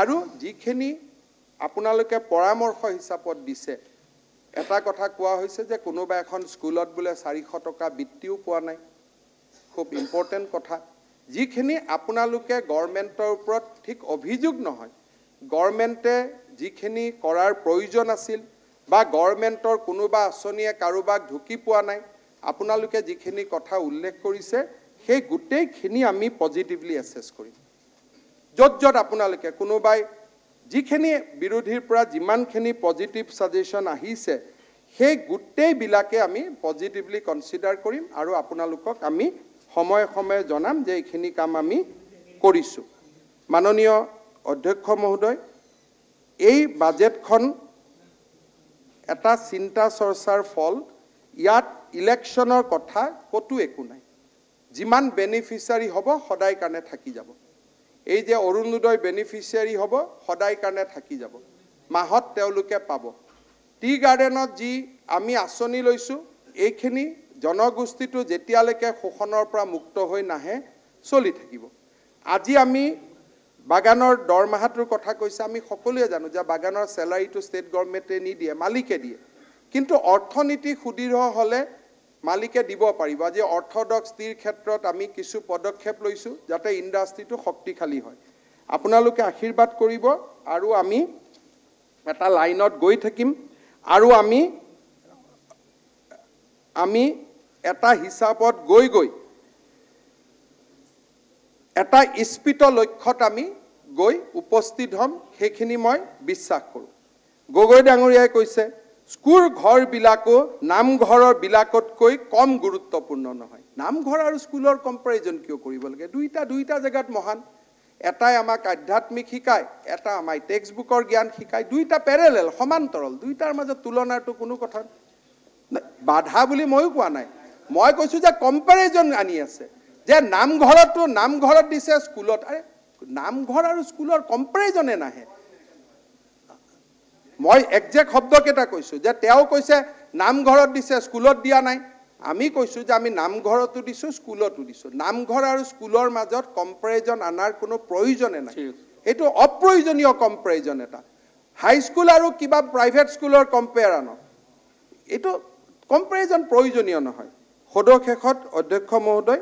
আৰু যিখিনি আপোনালোকে পৰামৰ্শ হিচাপত দিছে এটা কথা কোৱা হৈছে যে কোনোবা এখন স্কুলত বোলে চাৰিশ টকা বৃত্তিও পোৱা নাই খুব ইম্পৰ্টেণ্ট কথা যিখিনি আপোনালোকে গভৰ্ণমেণ্টৰ ওপৰত ঠিক অভিযোগ নহয় গভৰ্ণমেণ্টে যিখিনি কৰাৰ প্ৰয়োজন আছিল বা গভৰ্ণমেণ্টৰ কোনোবা আঁচনিয়ে কাৰোবাক ঢুকি পোৱা নাই আপোনালোকে যিখিনি কথা উল্লেখ কৰিছে সেই গোটেইখিনি আমি পজিটিভলি এছেছ কৰিম য'ত য'ত আপোনালোকে কোনোবাই যিখিনি বিৰোধীৰ পৰা যিমানখিনি পজিটিভ ছাজেশ্যন আহিছে সেই গোটেইবিলাকে আমি পজিটিভলি কনচিডাৰ কৰিম আৰু আপোনালোকক আমি সময়ে সময়ে জনাম যে এইখিনি কাম আমি কৰিছোঁ মাননীয় অধ্যক্ষ মহোদয় এই বাজেটখন এটা চিন্তা চৰ্চাৰ ফল ইয়াত ইলেকশ্যনৰ কথা ক'তো একো নাই যিমান বেনিফিচিয়াৰী হ'ব সদায় কাৰণে থাকি যাব এই যে অৰুণোদয় বেনিফিচিয়াৰী হ'ব সদায় কাৰণে থাকি যাব মাহত তেওঁলোকে পাব টি গাৰ্ডেনত যি আমি আঁচনি লৈছোঁ এইখিনি জনগোষ্ঠীটো যেতিয়ালৈকে শোষণৰ পৰা মুক্ত হৈ নাহে চলি থাকিব আজি আমি বাগানৰ দৰমহাটোৰ কথা কৈছে আমি সকলোৱে জানো যে বাগানৰ চেলাৰীটো ষ্টেট গভৰ্ণমেণ্টে নিদিয়ে মালিকে দিয়ে কিন্তু অৰ্থনীতি সুদৃঢ় হ'লে মালিকে দিব পাৰিব আজি অৰ্থডক্সটিৰ ক্ষেত্ৰত আমি কিছু পদক্ষেপ লৈছোঁ যাতে ইণ্ডাষ্ট্ৰিটো শক্তিশালী হয় আপোনালোকে আশীৰ্বাদ কৰিব আৰু আমি এটা লাইনত গৈ থাকিম আৰু আমি আমি এটা হিচাপত গৈ গৈ এটা স্পিত লক্ষ্যত আমি গৈ উপস্থিত হ'ম সেইখিনি মই বিশ্বাস কৰোঁ গগৈ ডাঙৰীয়াই কৈছে স্কুৰ ঘৰবিলাকো বিলাকতকৈ কম গুৰুত্বপূৰ্ণ নহয় নামঘৰ আৰু স্কুলৰ কম্পেৰিজন কিয় কৰিব লাগে দুইটা দুইটা জেগাত মহান এটাই আমাক আধ্যাত্মিক শিকায় এটা আমাৰ টেক্সট বুকৰ জ্ঞান শিকায় দুইটা পেৰেলেল সমান্তৰল দুয়োটাৰ মাজত তুলনাটো কোনো কথা বাধা বুলি ময়ো কোৱা নাই মই কৈছোঁ যে কম্পেৰিজন আনি আছে যে নামঘৰতো নামঘৰত দিছে স্কুলত আৰে নামঘৰ আৰু স্কুলৰ কম্পেৰিজনে নাহে মই একজেক্ট শব্দকেইটা কৈছোঁ যে তেওঁ কৈছে নামঘৰত দিছে স্কুলত দিয়া নাই আমি কৈছোঁ যে আমি নামঘৰতো দিছোঁ স্কুলতো দিছোঁ নামঘৰ আৰু স্কুলৰ মাজত কম্পেৰিজন অনাৰ কোনো প্ৰয়োজনে নাই সেইটো অপ্ৰয়োজনীয় কম্পেৰিজন এটা হাইস্কুল আৰু কিবা প্ৰাইভেট স্কুলৰ কম্পেয়াৰ আনক এইটো কম্পেৰিজন প্ৰয়োজনীয় নহয় সদৰ শেষত অধ্যক্ষ মহোদয়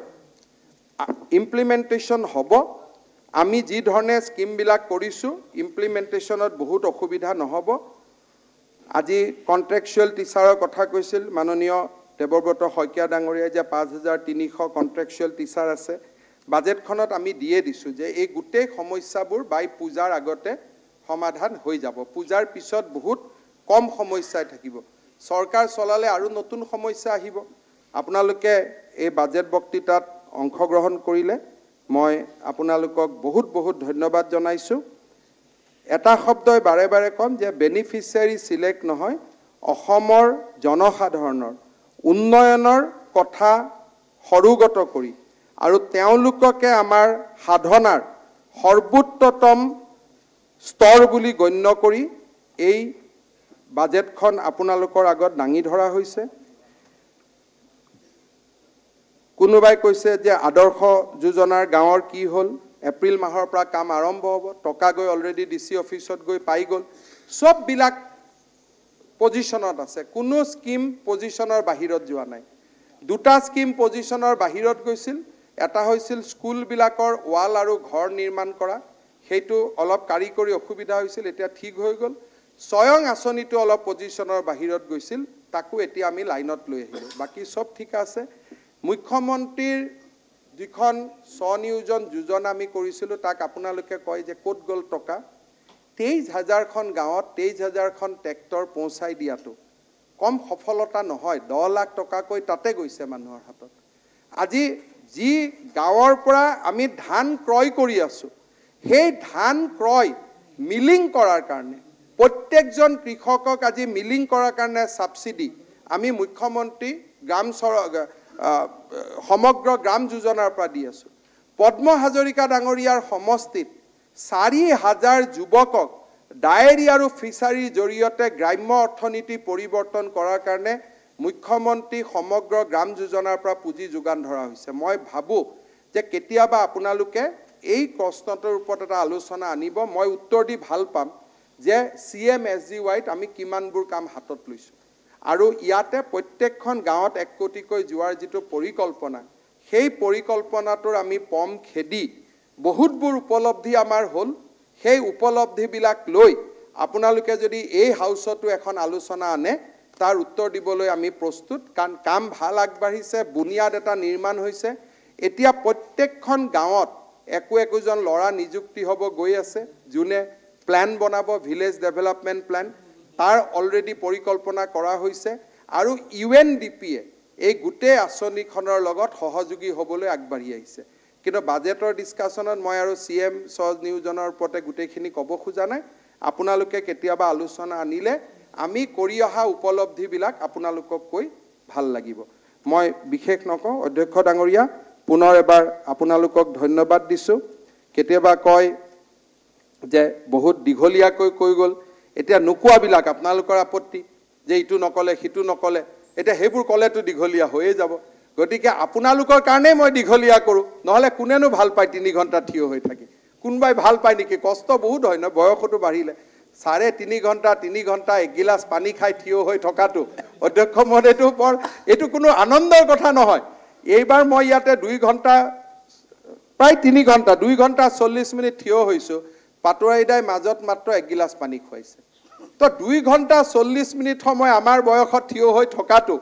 ইমপ্লিমেণ্টেশ্যন হ'ব আমি যিধৰণে স্কিমবিলাক কৰিছোঁ ইমপ্লিমেণ্টেশ্যনত বহুত অসুবিধা নহ'ব আজি কণ্ট্ৰেকচুৱেল টিচাৰৰ কথা কৈছিল মাননীয় দেৱব্ৰত শইকীয়া ডাঙৰীয়াই যে পাঁচ হাজাৰ তিনিশ কণ্ট্ৰেকচুৱেল টিচাৰ আছে বাজেটখনত আমি দিয়ে দিছোঁ যে এই গোটেই সমস্যাবোৰ বাই পূজাৰ আগতে সমাধান হৈ যাব পূজাৰ পিছত বহুত কম সমস্যাই থাকিব চৰকাৰ চলালে আৰু নতুন সমস্যা আহিব আপোনালোকে এই বাজেট বক্তৃতাত অংশগ্ৰহণ কৰিলে মই আপোনালোকক বহুত বহুত ধন্যবাদ জনাইছোঁ এটা শব্দই বাৰে বাৰে ক'ম যে বেনিফিচিয়াৰী চিলেক্ট নহয় অসমৰ জনসাধাৰণৰ উন্নয়নৰ কথা সৰুগত কৰি আৰু তেওঁলোককে আমাৰ সাধনাৰ সৰ্বোত্তম স্তৰ বুলি গণ্য কৰি এই বাজেটখন আপোনালোকৰ আগত দাঙি ধৰা হৈছে কোনোবাই কৈছে যে আদৰ্শ যোজনাৰ গাঁৱৰ কি হ'ল এপ্ৰিল মাহৰ পৰা কাম আৰম্ভ হ'ব টকা গৈ অলৰেডি ডি চি অফিচত গৈ পাই গ'ল চববিলাক পজিশ্যনত আছে কোনো স্কীম পজিশ্যনৰ বাহিৰত যোৱা নাই দুটা স্কীম পজিশ্যনৰ বাহিৰত গৈছিল এটা হৈছিল স্কুলবিলাকৰ ৱাল আৰু ঘৰ নিৰ্মাণ কৰা সেইটো অলপ কাৰিকৰী অসুবিধা হৈছিল এতিয়া ঠিক হৈ গ'ল স্বয়ং আঁচনিটো অলপ পজিশ্যনৰ বাহিৰত গৈছিল তাকো এতিয়া আমি লাইনত লৈ আহিলোঁ বাকী চব ঠিক আছে মুখ্যমন্ত্ৰীৰ যিখন স্বনিয়োজন যোজনা আমি কৰিছিলোঁ তাক আপোনালোকে কয় যে ক'ত গ'ল টকা তেইছ হাজাৰখন গাঁৱত তেইছ হাজাৰখন ট্ৰেক্টৰ পহুঁচাই দিয়াটো কম সফলতা নহয় দহ লাখ টকাকৈ তাতে গৈছে মানুহৰ হাতত আজি যি গাঁৱৰ পৰা আমি ধান ক্ৰয় কৰি আছোঁ সেই ধান ক্ৰয় মিলিং কৰাৰ কাৰণে প্ৰত্যেকজন কৃষকক আজি মিলিং কৰাৰ কাৰণে ছাবচিডি আমি মুখ্যমন্ত্ৰী গ্ৰাম চৰ সমগ্ৰ গ্ৰাম যোজনাৰ পৰা দি আছোঁ পদ্ম হাজৰিকা ডাঙৰীয়াৰ সমষ্টিত চাৰি হাজাৰ যুৱকক ডায়েৰী আৰু ফিচাৰীৰ জৰিয়তে গ্ৰাম্য অৰ্থনীতি পৰিৱৰ্তন কৰাৰ কাৰণে মুখ্যমন্ত্ৰী সমগ্ৰ গ্ৰাম যোজনাৰ পৰা পুঁজি যোগান ধৰা হৈছে মই ভাবোঁ যে কেতিয়াবা আপোনালোকে এই প্ৰশ্নটোৰ ওপৰত এটা আলোচনা আনিব মই উত্তৰ দি ভাল পাম যে চি এম এছ জি ৱাইত আমি কিমানবোৰ কাম হাতত লৈছোঁ আৰু ইয়াতে প্ৰত্যেকখন গাঁৱত এক কোটিকৈ যোৱাৰ যিটো পৰিকল্পনা সেই পৰিকল্পনাটোৰ আমি পম খেদি বহুতবোৰ উপলব্ধি আমাৰ হ'ল সেই উপলব্ধিবিলাক লৈ আপোনালোকে যদি এই হাউচতো এখন আলোচনা আনে তাৰ উত্তৰ দিবলৈ আমি প্ৰস্তুত কাৰণ কাম ভাল আগবাঢ়িছে বুনিয়াদ এটা নিৰ্মাণ হৈছে এতিয়া প্ৰত্যেকখন গাঁৱত একো একোজন ল'ৰা নিযুক্তি হ'ব গৈ আছে যোনে প্লেন বনাব ভিলেজ ডেভেলপমেণ্ট প্লেন তাৰ অলৰেডি পৰিকল্পনা কৰা হৈছে আৰু ইউ এন ডি পিয়ে এই গোটেই আঁচনিখনৰ লগত সহযোগী হ'বলৈ আগবাঢ়ি আহিছে কিন্তু বাজেটৰ ডিছকাশ্যনত মই আৰু চি এম চজ নিউজনৰ ওপৰতে গোটেইখিনি ক'ব খোজা নাই আপোনালোকে কেতিয়াবা আলোচনা আনিলে আমি কৰি অহা উপলব্ধিবিলাক আপোনালোকক কৈ ভাল লাগিব মই বিশেষ নকওঁ অধ্যক্ষ ডাঙৰীয়া পুনৰ এবাৰ আপোনালোকক ধন্যবাদ দিছোঁ কেতিয়াবা কয় যে বহুত দীঘলীয়াকৈ কৈ গ'ল এতিয়া নোকোৱাবিলাক আপোনালোকৰ আপত্তি যে ইটো নক'লে সিটো নক'লে এতিয়া সেইবোৰ ক'লেতো দীঘলীয়া হৈয়ে যাব গতিকে আপোনালোকৰ কাৰণেই মই দীঘলীয়া কৰোঁ নহ'লে কোনেনো ভাল পায় তিনি ঘণ্টা থিয় হৈ থাকে কোনোবাই ভাল পায় নেকি কষ্ট বহুত হয় ন বয়সতো বাঢ়িলে চাৰে তিনি ঘণ্টা তিনি ঘণ্টা এগিলাচ পানী খাই থিয় হৈ থকাটো অধ্যক্ষ মহোদয়টো বৰ এইটো কোনো আনন্দৰ কথা নহয় এইবাৰ মই ইয়াতে দুই ঘণ্টা প্ৰায় তিনি ঘণ্টা দুই ঘণ্টা চল্লিছ মিনিট থিয় হৈছোঁ পাতোৰাইদাই মাজত মাত্ৰ এগিলাচ পানী খুৱাইছে তো দুই ঘণ্টা চল্লিছ মিনিট সময় আমাৰ বয়সত থিয় হৈ থকাটো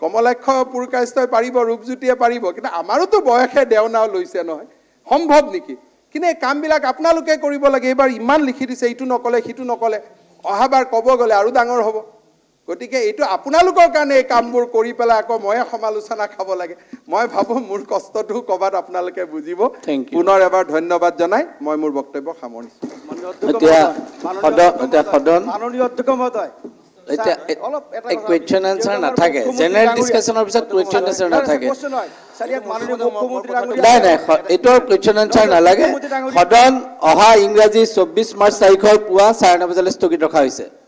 কমলাক্ষ পুৰকাষ্টই পাৰিব ৰূপজ্যোতিয়ে পাৰিব কিন্তু আমাৰোতো বয়সে দেওনাও লৈছে নহয় সম্ভৱ নেকি কিন্তু এই কামবিলাক আপোনালোকে কৰিব লাগে এইবাৰ ইমান লিখি দিছে এইটো নক'লে সিটো নক'লে অহাবাৰ ক'ব গ'লে আৰু ডাঙৰ হ'ব গতিকে এইটো আপোনালোকৰ কাৰণে এই কামবোৰ কৰি পেলাই আকৌ ময়ে সমালোচনা খাব লাগে মই ভাবোঁ মোৰ কষ্টটো ক'ৰবাত আপোনালোকে বুজিব পুনৰ এবাৰ ধন্যবাদ জনাই মই মোৰ বক্তব্য সামৰণি অহা ইংৰাজী চৌব্বিছ মাৰ্চ তাৰিখৰ পুৱা চাৰে ন বজালৈ স্থগিত ৰখা হৈছে